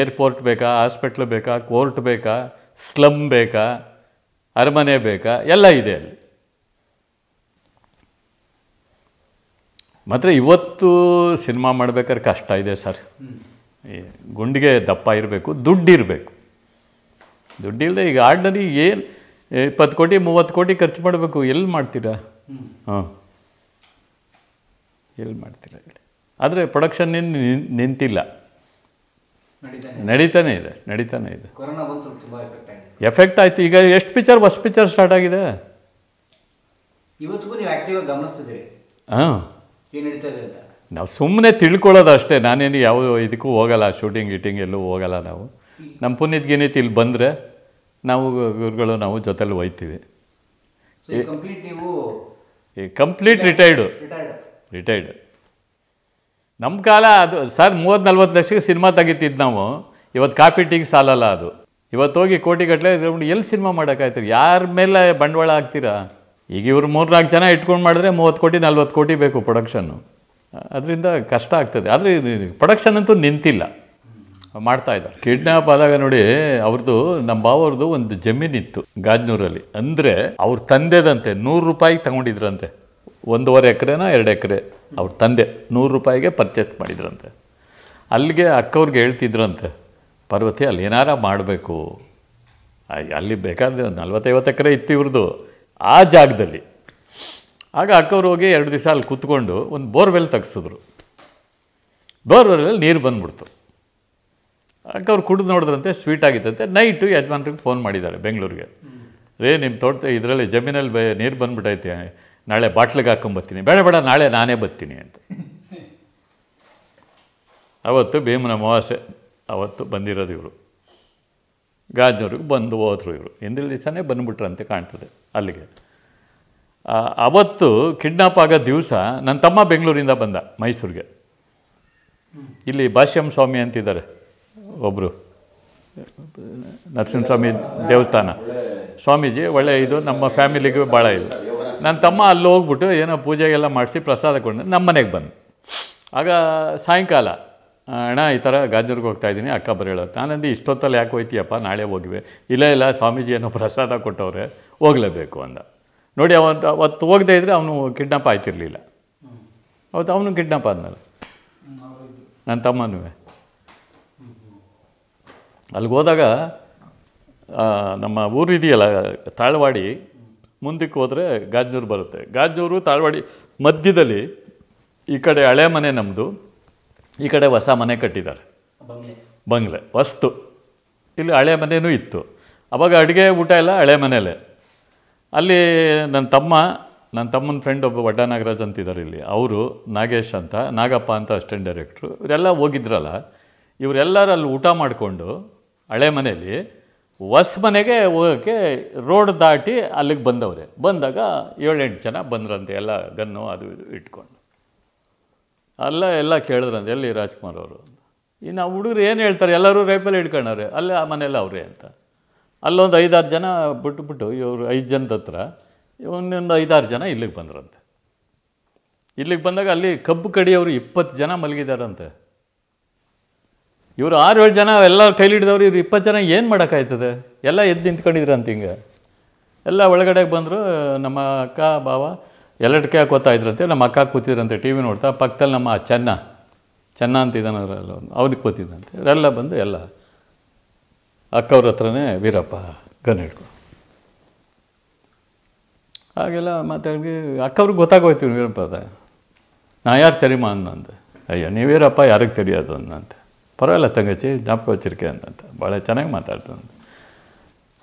ಏರ್ಪೋರ್ಟ್ ಬೇಕಾ ಹಾಸ್ಪಿಟ್ಲು ಬೇಕಾ ಕೋರ್ಟ್ ಬೇಕಾ ಸ್ಲಮ್ ಬೇಕಾ ಅರಮನೆ ಬೇಕಾ ಎಲ್ಲ ಇದೆ ಅಲ್ಲಿ ಮಾತ್ರ ಇವತ್ತು ಸಿನಿಮಾ ಮಾಡಬೇಕಾದ್ರೆ ಕಷ್ಟ ಇದೆ ಸರ್ ಗುಂಡಿಗೆ ದಪ್ಪ ಇರಬೇಕು ದುಡ್ಡಿರಬೇಕು ದುಡ್ಡಿಲ್ಲದೆ ಈಗ ಆರ್ಡ್ನರಿ ಏನು ಇಪ್ಪತ್ತು ಕೋಟಿ ಮೂವತ್ತು ಕೋಟಿ ಖರ್ಚು ಮಾಡಬೇಕು ಎಲ್ಲಿ ಮಾಡ್ತೀರಾ ಹಾಂ ಎಲ್ಲಿ ಮಾಡ್ತೀರಾ ಆದರೆ ಪ್ರೊಡಕ್ಷನ್ ನಿಂತಿಲ್ಲ ನಡೀತಾನೆ ಇದೆ ನಡೀತಾನೆ ಇದೆ ಎಫೆಕ್ಟ್ ಆಯಿತು ಈಗ ಎಷ್ಟು ಪಿಚ್ಚರ್ ಹೊಸ ಪಿಕ್ಚರ್ ಸ್ಟಾರ್ಟ್ ಆಗಿದೆ ಹಾಂ ನಾವು ಸುಮ್ಮನೆ ತಿಳ್ಕೊಳ್ಳೋದು ಅಷ್ಟೇ ನಾನೇನು ಯಾವ ಇದಕ್ಕೂ ಹೋಗಲ್ಲ ಶೂಟಿಂಗ್ ಗೀಟಿಂಗ್ ಎಲ್ಲೂ ಹೋಗಲ್ಲ ನಾವು ನಮ್ಮ ಪುನೀತ್ ಗಿನೀತ್ ಇಲ್ಲಿ ಬಂದರೆ ನಾವು ಇವರುಗಳು ನಾವು ಜೊತೆಲಿ ಒಯ್ತೀವಿ ಕಂಪ್ಲೀಟ್ ರಿಟೈರ್ಡು ರಿಟೈರ್ಡ್ ನಮ್ಮ ಕಾಲ ಅದು ಸರ್ ಮೂವತ್ತು ನಲ್ವತ್ತು ಲಕ್ಷಕ್ಕೆ ಸಿನಿಮಾ ತೆಗಿತಿದ್ದು ನಾವು ಇವತ್ತು ಕಾಪಿ ಟೀಗೆ ಸಾಲಲ್ಲ ಅದು ಇವತ್ತು ಹೋಗಿ ಕೋಟಿಗಟ್ಟಲೆ ಇದ್ರೆ ಎಲ್ಲಿ ಸಿನಿಮಾ ಮಾಡೋಕ್ಕಾಯ್ತೀರಿ ಯಾರ ಮೇಲೆ ಬಂಡವಾಳ ಹಾಕ್ತೀರಾ ಈಗ ಇವ್ರು ಮೂರ್ನಾಲ್ಕು ಜನ ಇಟ್ಕೊಂಡು ಮಾಡಿದ್ರೆ ಮೂವತ್ತು ಕೋಟಿ ನಲ್ವತ್ತು ಕೋಟಿ ಬೇಕು ಪ್ರೊಡಕ್ಷನ್ನು ಅದರಿಂದ ಕಷ್ಟ ಆಗ್ತದೆ ಆದರೆ ಪ್ರೊಡಕ್ಷನ್ ಅಂತೂ ನಿಂತಿಲ್ಲ ಮಾಡ್ತಾ ಇದ್ದಾರೆ ಕಿಡ್ನಾಪ್ ಆದಾಗ ನೋಡಿ ಅವ್ರದ್ದು ನಮ್ಮ ಬಾವವ್ರದ್ದು ಒಂದು ಜಮೀನಿತ್ತು ಗಾಜ್ನೂರಲ್ಲಿ ಅಂದರೆ ಅವ್ರ ತಂದೆದಂತೆ ನೂರು ರೂಪಾಯಿಗೆ ತಗೊಂಡಿದ್ರಂತೆ ಒಂದೂವರೆ ಎಕರೆನ ಎರಡು ಎಕರೆ ಅವ್ರ ತಂದೆ ನೂರು ರೂಪಾಯಿಗೆ ಪರ್ಚೇಸ್ ಮಾಡಿದ್ರಂತೆ ಅಲ್ಲಿಗೆ ಅಕ್ಕವ್ರಿಗೆ ಹೇಳ್ತಿದ್ರಂತೆ ಪರ್ವತಿ ಅಲ್ಲಿ ಏನಾರ ಮಾಡಬೇಕು ಅಲ್ಲಿ ಬೇಕಾದರೆ ನಲ್ವತ್ತೈವತ್ತು ಎಕರೆ ಇತ್ತು ಇವ್ರದ್ದು ಆ ಜಾಗದಲ್ಲಿ ಆಗ ಅಕ್ಕವ್ರು ಹೋಗಿ ಎರಡು ದಿವಸ ಅಲ್ಲಿ ಕೂತ್ಕೊಂಡು ಒಂದು ಬೋರ್ವೆಲ್ ತೆಗೆಸಿದ್ರು ಬೋರ್ವೆಲಲ್ಲಿ ನೀರು ಬಂದ್ಬಿಡ್ತು ಅಕ್ಕ ಅವ್ರು ಕುಡಿದು ನೋಡಿದ್ರಂತೆ ಸ್ವೀಟ್ ಆಗಿತ್ತಂತೆ ನೈಟು ಯಜಮಾನ್ರಿಗೆ ಫೋನ್ ಮಾಡಿದ್ದಾರೆ ಬೆಂಗಳೂರಿಗೆ ರೇ ನಿಮ್ಮ ತೋಟ ಇದರಲ್ಲಿ ಜಮೀನಲ್ಲಿ ಬೇ ನೀರು ಬಂದುಬಿಟ್ಟೈತೆ ನಾಳೆ ಬಾಟ್ಲಿಗೆ ಹಾಕೊಂಬತ್ತೀನಿ ಬೇಡ ಬೇಡ ನಾಳೆ ನಾನೇ ಬರ್ತೀನಿ ಅಂತ ಅವತ್ತು ಭೀಮನ ಅಮಾವಾಸ್ಯೆ ಅವತ್ತು ಬಂದಿರೋದು ಇವರು ಗಾಜನವ್ರಿಗೆ ಬಂದು ಹೋದರು ಇವರು ಹಿಂದಿನ ದಿವಸನೇ ಬಂದುಬಿಟ್ರಂತೆ ಕಾಣ್ತದೆ ಅಲ್ಲಿಗೆ ಅವತ್ತು ಕಿಡ್ನಾಪ್ ಆಗೋ ದಿವಸ ನನ್ನ ತಮ್ಮ ಬೆಂಗಳೂರಿಂದ ಬಂದ ಮೈಸೂರಿಗೆ ಇಲ್ಲಿ ಭಾಷ್ಯಂ ಸ್ವಾಮಿ ಅಂತಿದ್ದಾರೆ ಒಬ್ಬರು ನರಸಿಂಹಸ್ವಾಮಿ ದೇವಸ್ಥಾನ ಸ್ವಾಮೀಜಿ ಒಳ್ಳೆಯ ಇದು ನಮ್ಮ ಫ್ಯಾಮಿಲಿಗೂ ಭಾಳ ಇದು ನನ್ನ ತಮ್ಮ ಅಲ್ಲಿ ಹೋಗ್ಬಿಟ್ಟು ಏನೋ ಪೂಜೆಗೆಲ್ಲ ಮಾಡಿಸಿ ಪ್ರಸಾದ ಕೊಂಡು ನಮ್ಮ ಮನೆಗೆ ಬಂದು ಆಗ ಸಾಯಂಕಾಲ ಅಣ್ಣ ಈ ಥರ ಗಾಜೂರಿಗೆ ಹೋಗ್ತಾ ಇದ್ದೀನಿ ಅಕ್ಕ ಬರೇಳೋ ನಾನಂದು ಇಷ್ಟೊತ್ತಲ್ಲಿ ಯಾಕೆ ಹೋಯ್ತೀಯಪ್ಪ ನಾಳೆ ಹೋಗಿವೆ ಇಲ್ಲ ಇಲ್ಲ ಸ್ವಾಮೀಜಿ ಏನೋ ಪ್ರಸಾದ ಕೊಟ್ಟವ್ರೆ ಹೋಗಲೇಬೇಕು ಅಂದ ನೋಡಿ ಅವತ್ತು ಅವತ್ತು ಹೋಗದೇ ಇದ್ದರೆ ಅವನು ಕಿಡ್ನಾಪ್ ಆಯ್ತಿರಲಿಲ್ಲ ಅವತ್ತು ಅವನು ಕಿಡ್ನಾಪ್ ಆದ್ಮೇಲೆ ನನ್ನ ತಮ್ಮನೂ ಅಲ್ಲಿಗೆ ಹೋದಾಗ ನಮ್ಮ ಇದೆಯಲ್ಲ ತಾಳ್ವಾಡಿ ಮುಂದಕ್ಕೆ ಹೋದರೆ ಗಾಜ್ನೂರು ಬರುತ್ತೆ ಗಾಜ್ನೂರು ತಾಳ್ವಾಡಿ ಮಧ್ಯದಲ್ಲಿ ಈ ಕಡೆ ಹಳೆ ಮನೆ ನಮ್ಮದು ಈ ಕಡೆ ಹೊಸ ಮನೆ ಕಟ್ಟಿದ್ದಾರೆ ಬಂಗ್ಲೆ ವಸ್ತು ಇಲ್ಲಿ ಹಳೆ ಮನೆಯೂ ಇತ್ತು ಅವಾಗ ಅಡುಗೆ ಊಟ ಇಲ್ಲ ಹಳೆ ಮನೇಲೆ ಅಲ್ಲಿ ನನ್ನ ತಮ್ಮ ನನ್ನ ತಮ್ಮನ ಫ್ರೆಂಡ್ ಒಬ್ಬ ವಡ್ಡ ನಾಗರಾಜ್ ಅಂತಿದ್ದಾರೆ ಇಲ್ಲಿ ಅವರು ನಾಗೇಶ್ ಅಂತ ನಾಗಪ್ಪ ಅಂತ ಅಸಿಸ್ಟೆಂಟ್ ಡೈರೆಕ್ಟ್ರು ಇವರೆಲ್ಲ ಹೋಗಿದ್ರಲ್ಲ ಇವರೆಲ್ಲರೂ ಅಲ್ಲಿ ಊಟ ಮಾಡಿಕೊಂಡು ಹಳೆ ಮನೆಯಲ್ಲಿ ಹೊಸ ಮನೆಗೆ ಹೋಗೋಕ್ಕೆ ರೋಡ್ ದಾಟಿ ಅಲ್ಲಿಗೆ ಬಂದವ್ರೆ ಬಂದಾಗ ಏಳೆಂಟು ಜನ ಬಂದ್ರಂತೆ ಎಲ್ಲ ಗನ್ನು ಅದು ಇಟ್ಕೊಂಡು ಅಲ್ಲ ಎಲ್ಲ ಕೇಳಿದ್ರಂತೆ ಎಲ್ಲಿ ರಾಜ್ಕುಮಾರ್ ಅವರು ಇನ್ನು ಹುಡುಗರು ಏನು ಹೇಳ್ತಾರೆ ಎಲ್ಲರೂ ರೈಪಲ್ಲಿ ಇಟ್ಕೊಂಡವ್ರೆ ಅಲ್ಲೇ ಆ ಮನೆಯಲ್ಲಿ ಅವರೇ ಅಂತ ಅಲ್ಲೊಂದು ಐದಾರು ಜನ ಬಿಟ್ಟು ಇವರು ಐದು ಜನದ ಹತ್ರ ಒಂದೊಂದು ಐದಾರು ಜನ ಇಲ್ಲಿಗೆ ಬಂದ್ರಂತೆ ಇಲ್ಲಿಗೆ ಬಂದಾಗ ಅಲ್ಲಿ ಕಬ್ಬು ಕಡಿಯವರು ಇಪ್ಪತ್ತು ಜನ ಮಲಗಿದಾರಂತೆ ಇವರು ಆರು ಏಳು ಜನ ಎಲ್ಲ ಕೈಲಿ ಹಿಡಿದವ್ರು ಇವ್ರು ಇಪ್ಪತ್ತು ಜನ ಏನು ಮಾಡೋಕ್ಕಾಯ್ತದೆ ಎಲ್ಲ ಎದ್ದು ಅಂತ ಹಿಂಗೆ ಎಲ್ಲ ಒಳಗಡೆಗೆ ಬಂದರು ನಮ್ಮ ಅಕ್ಕ ಬಾವ ಎಲ್ಲಟಕ್ಕೆ ಹಾಕೋತಾ ಇದ್ರಂತೆ ನಮ್ಮ ಅಕ್ಕ ಕೂತಿದ್ರಂತೆ ಟಿ ವಿ ನೋಡ್ತಾ ಪಕ್ಕದಲ್ಲಿ ನಮ್ಮ ಚೆನ್ನ ಚೆನ್ನ ಅಂತ ಇದ್ದಾನಲ್ಲ ಅವ್ನಿಗೆ ಕೂತಿದ್ದಂತೆ ಎಲ್ಲ ಬಂದು ಎಲ್ಲ ಅಕ್ಕವ್ರ ಹತ್ರನೇ ವೀರಪ್ಪ ಗನ್ ಹಿಡ್ಕೊ ಹಾಗೆಲ್ಲ ಮಾತಾಡಿ ಅಕ್ಕವ್ರಿಗೆ ಗೊತ್ತಾಗೋಯ್ತೀವಿ ವೀರಪ್ಪ ಅದ ನಾ ಯಾರು ತೆರೀಮ ಅಂದಂತೆ ಅಯ್ಯ ವೀರಪ್ಪ ಯಾರಿಗೆ ತೆರೆಯೋದು ಅಂದಂತೆ ಪರವಾಗಿಲ್ಲ ತಂಗಚಿ ಜ್ಞಾಪಕ ಹಚ್ಚಿರಿಕೆ ಅಂತ ಭಾಳ ಚೆನ್ನಾಗಿ ಮಾತಾಡ್ತಂತ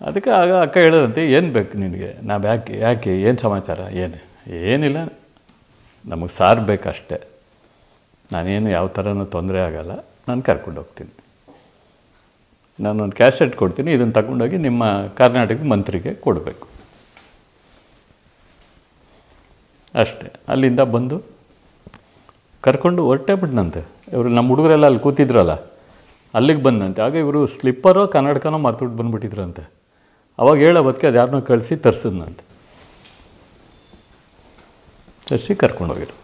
ಅದಕ್ಕೆ ಆಗ ಅಕ್ಕ ಹೇಳಿದಂತೆ ಏನು ಬೇಕು ನಿನಗೆ ನಾವು ಯಾಕೆ ಯಾಕೆ ಏನು ಸಮಾಚಾರ ಏನು ಏನಿಲ್ಲ ನಮಗೆ ಸಾರು ಬೇಕಷ್ಟೇ ನಾನೇನು ಯಾವ ಥರನೂ ತೊಂದರೆ ಆಗೋಲ್ಲ ನಾನು ಕರ್ಕೊಂಡು ಹೋಗ್ತೀನಿ ನಾನೊಂದು ಕ್ಯಾಸೆಟ್ ಕೊಡ್ತೀನಿ ಇದನ್ನು ತಗೊಂಡೋಗಿ ನಿಮ್ಮ ಕರ್ನಾಟಕ ಮಂತ್ರಿಗೆ ಕೊಡಬೇಕು ಅಷ್ಟೇ ಅಲ್ಲಿಂದ ಬಂದು ಕರ್ಕೊಂಡು ಹೊರಟೇ ಬಿಡ್ನಂತೆ ಇವರು ನಮ್ಮ ಹುಡುಗರೆಲ್ಲ ಅಲ್ಲಿ ಕೂತಿದ್ರಲ್ಲ ಅಲ್ಲಿಗೆ ಬಂದಂತೆ ಆಗ ಇವರು ಸ್ಲಿಪ್ಪರೋ ಕನ್ನಡಕನೋ ಮರ್ತುಬಿಟ್ಟು ಬಂದುಬಿಟ್ಟಿದ್ರಂತೆ ಅವಾಗ ಹೇಳ ಬದುಕಿ ಅದು ಯಾರನ್ನೋ ಕಳಿಸಿ ತರಿಸಿದ್ನಂತೆ ತರಿಸಿ ಕರ್ಕೊಂಡೋಗಿದ್ರು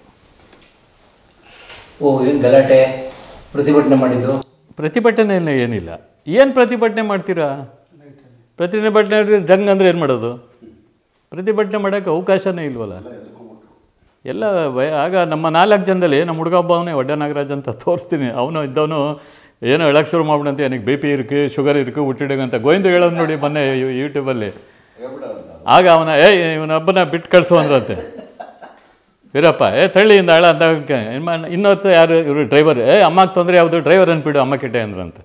ಓ ಏನು ಗಲಾಟೆ ಪ್ರತಿಭಟನೆ ಮಾಡಿದ್ದು ಪ್ರತಿಭಟನೆ ಏನಿಲ್ಲ ಏನು ಪ್ರತಿಭಟನೆ ಮಾಡ್ತೀರಾ ಪ್ರತಿಭಟನೆ ಜಂಗ್ ಅಂದರೆ ಏನು ಮಾಡೋದು ಪ್ರತಿಭಟನೆ ಮಾಡೋಕ್ಕೆ ಅವಕಾಶನೇ ಇಲ್ವಲ್ಲ ಎಲ್ಲ ಆಗ ನಮ್ಮ ನಾಲ್ಕು ಜನದಲ್ಲಿ ನಮ್ಮ ಹುಡುಗ ಅವನೇ ಒಡ್ಡ ನಾಗರಾಜ್ ಅಂತ ತೋರಿಸ್ತೀನಿ ಅವನು ಇದ್ದವನು ಏನೋ ಹೇಳಕ್ಕೆ ಶುರು ಮಾಡ್ಬಿಡಂತೆ ಏನಕ್ಕೆ ಬಿ ಪಿ ಇருக்கு ಶುಗರ್ ಹುಟ್ಟಿಡಿಗೆ ಅಂತ ಗೋವಿಂದ ಹೇಳೋದು ನೋಡಿ ಮೊನ್ನೆ ಯೂಟ್ಯೂಬಲ್ಲಿ ಆಗ ಅವನ ಏ ಹಬ್ಬನ ಬಿಟ್ಟು ಕಳಿಸು ಅಂದ್ರಂತೆ ವೀರಪ್ಪ ಏ ತಳ್ಳಿಯಿಂದ ಹಾಳ ಅಂತ ಇನ್ನೊತ್ತು ಯಾರು ಇವರು ಡ್ರೈವರ್ ಏ ಅಮ್ಮಗೆ ತೊಂದರೆ ಯಾವುದು ಡ್ರೈವರ್ ಅನ್ಬಿಡು ಅಮ್ಮ ಕಿಟ್ಟೆ ಅಂದ್ರಂತೆ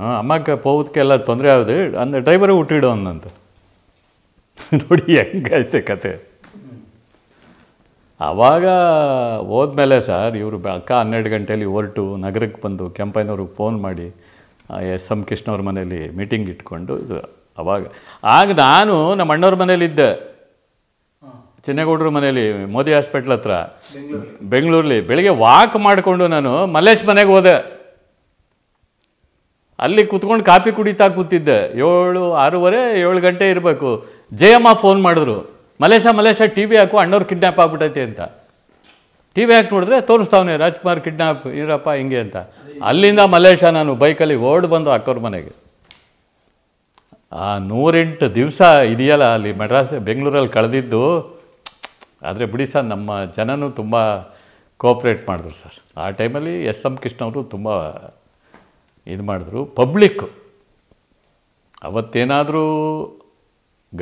ಹಾಂ ಅಮ್ಮಕ್ಕೆ ಪೋದಕ್ಕೆಲ್ಲ ತೊಂದರೆ ಯಾವುದು ಅಂದರೆ ಡ್ರೈವರ್ ಹುಟ್ಟಿಡು ಅಂದಂತೆ ನೋಡಿ ಹೆಂಗಾಯ್ತೆ ಕತೆ ಆವಾಗ ಹೋದ್ಮೇಲೆ ಸರ್ ಇವರು ಅಕ್ಕ ಹನ್ನೆರಡು ಗಂಟೆಯಲ್ಲಿ ಹೊರಟು ನಗರಕ್ಕೆ ಬಂದು ಕೆಂಪಯ್ಯನವ್ರಿಗೆ ಫೋನ್ ಮಾಡಿ ಎಸ್ ಎಮ್ ಕೃಷ್ಣವ್ರ ಮನೇಲಿ ಮೀಟಿಂಗ್ ಇಟ್ಕೊಂಡು ಇದು ಅವಾಗ ಆಗ ನಾನು ನಮ್ಮ ಅಣ್ಣವ್ರ ಮನೇಲಿದ್ದೆ ಚಿನ್ನಗೌಡ್ರ ಮನೇಲಿ ಮೋದಿ ಹಾಸ್ಪಿಟ್ಲ್ ಹತ್ರ ಬೆಂಗಳೂರಲ್ಲಿ ಬೆಳಿಗ್ಗೆ ವಾಕ್ ಮಾಡಿಕೊಂಡು ನಾನು ಮಲ್ಲೇಶ್ ಮನೆಗೆ ಹೋದೆ ಅಲ್ಲಿ ಕುತ್ಕೊಂಡು ಕಾಫಿ ಕುಡಿತಾ ಕೂತಿದ್ದೆ ಏಳು ಆರೂವರೆ ಏಳು ಗಂಟೆ ಇರಬೇಕು ಜಯಮ್ಮ ಫೋನ್ ಮಾಡಿದ್ರು ಮಲೇಷಾ ಮಲೇಷಾ ಟಿ ವಿ ಹಾಕು ಅಣ್ಣವ್ರು ಕಿಡ್ನ್ಯಾಪ್ ಆಗ್ಬಿಟ್ಟೈತೆ ಅಂತ ಟಿ ವಿ ಹಾಕಿ ನೋಡಿದ್ರೆ ತೋರಿಸ್ತಾವನೆ ರಾಜ್ಕುಮಾರ್ ಕಿಡ್ನಾಪ್ ಇರಪ್ಪ ಹಿಂಗೆ ಅಂತ ಅಲ್ಲಿಂದ ಮಲೇಷಾ ನಾನು ಬೈಕಲ್ಲಿ ಓಡ್ ಬಂದು ಅಕ್ಕವ್ರ ಮನೆಗೆ ಆ ನೂರೆಂಟು ದಿವಸ ಇದೆಯಲ್ಲ ಅಲ್ಲಿ ಮೆಡ್ರಾಸ್ ಬೆಂಗಳೂರಲ್ಲಿ ಕಳೆದಿದ್ದು ಆದರೆ ಬಿಡಿ ಸರ್ ನಮ್ಮ ಜನನೂ ತುಂಬ ಕೋಪ್ರೇಟ್ ಮಾಡಿದ್ರು ಸರ್ ಆ ಟೈಮಲ್ಲಿ ಎಸ್ ಎಂ ಕೃಷ್ಣ ಅವರು ತುಂಬ ಇದು ಮಾಡಿದ್ರು ಪಬ್ಲಿಕ್ಕು ಅವತ್ತೇನಾದರೂ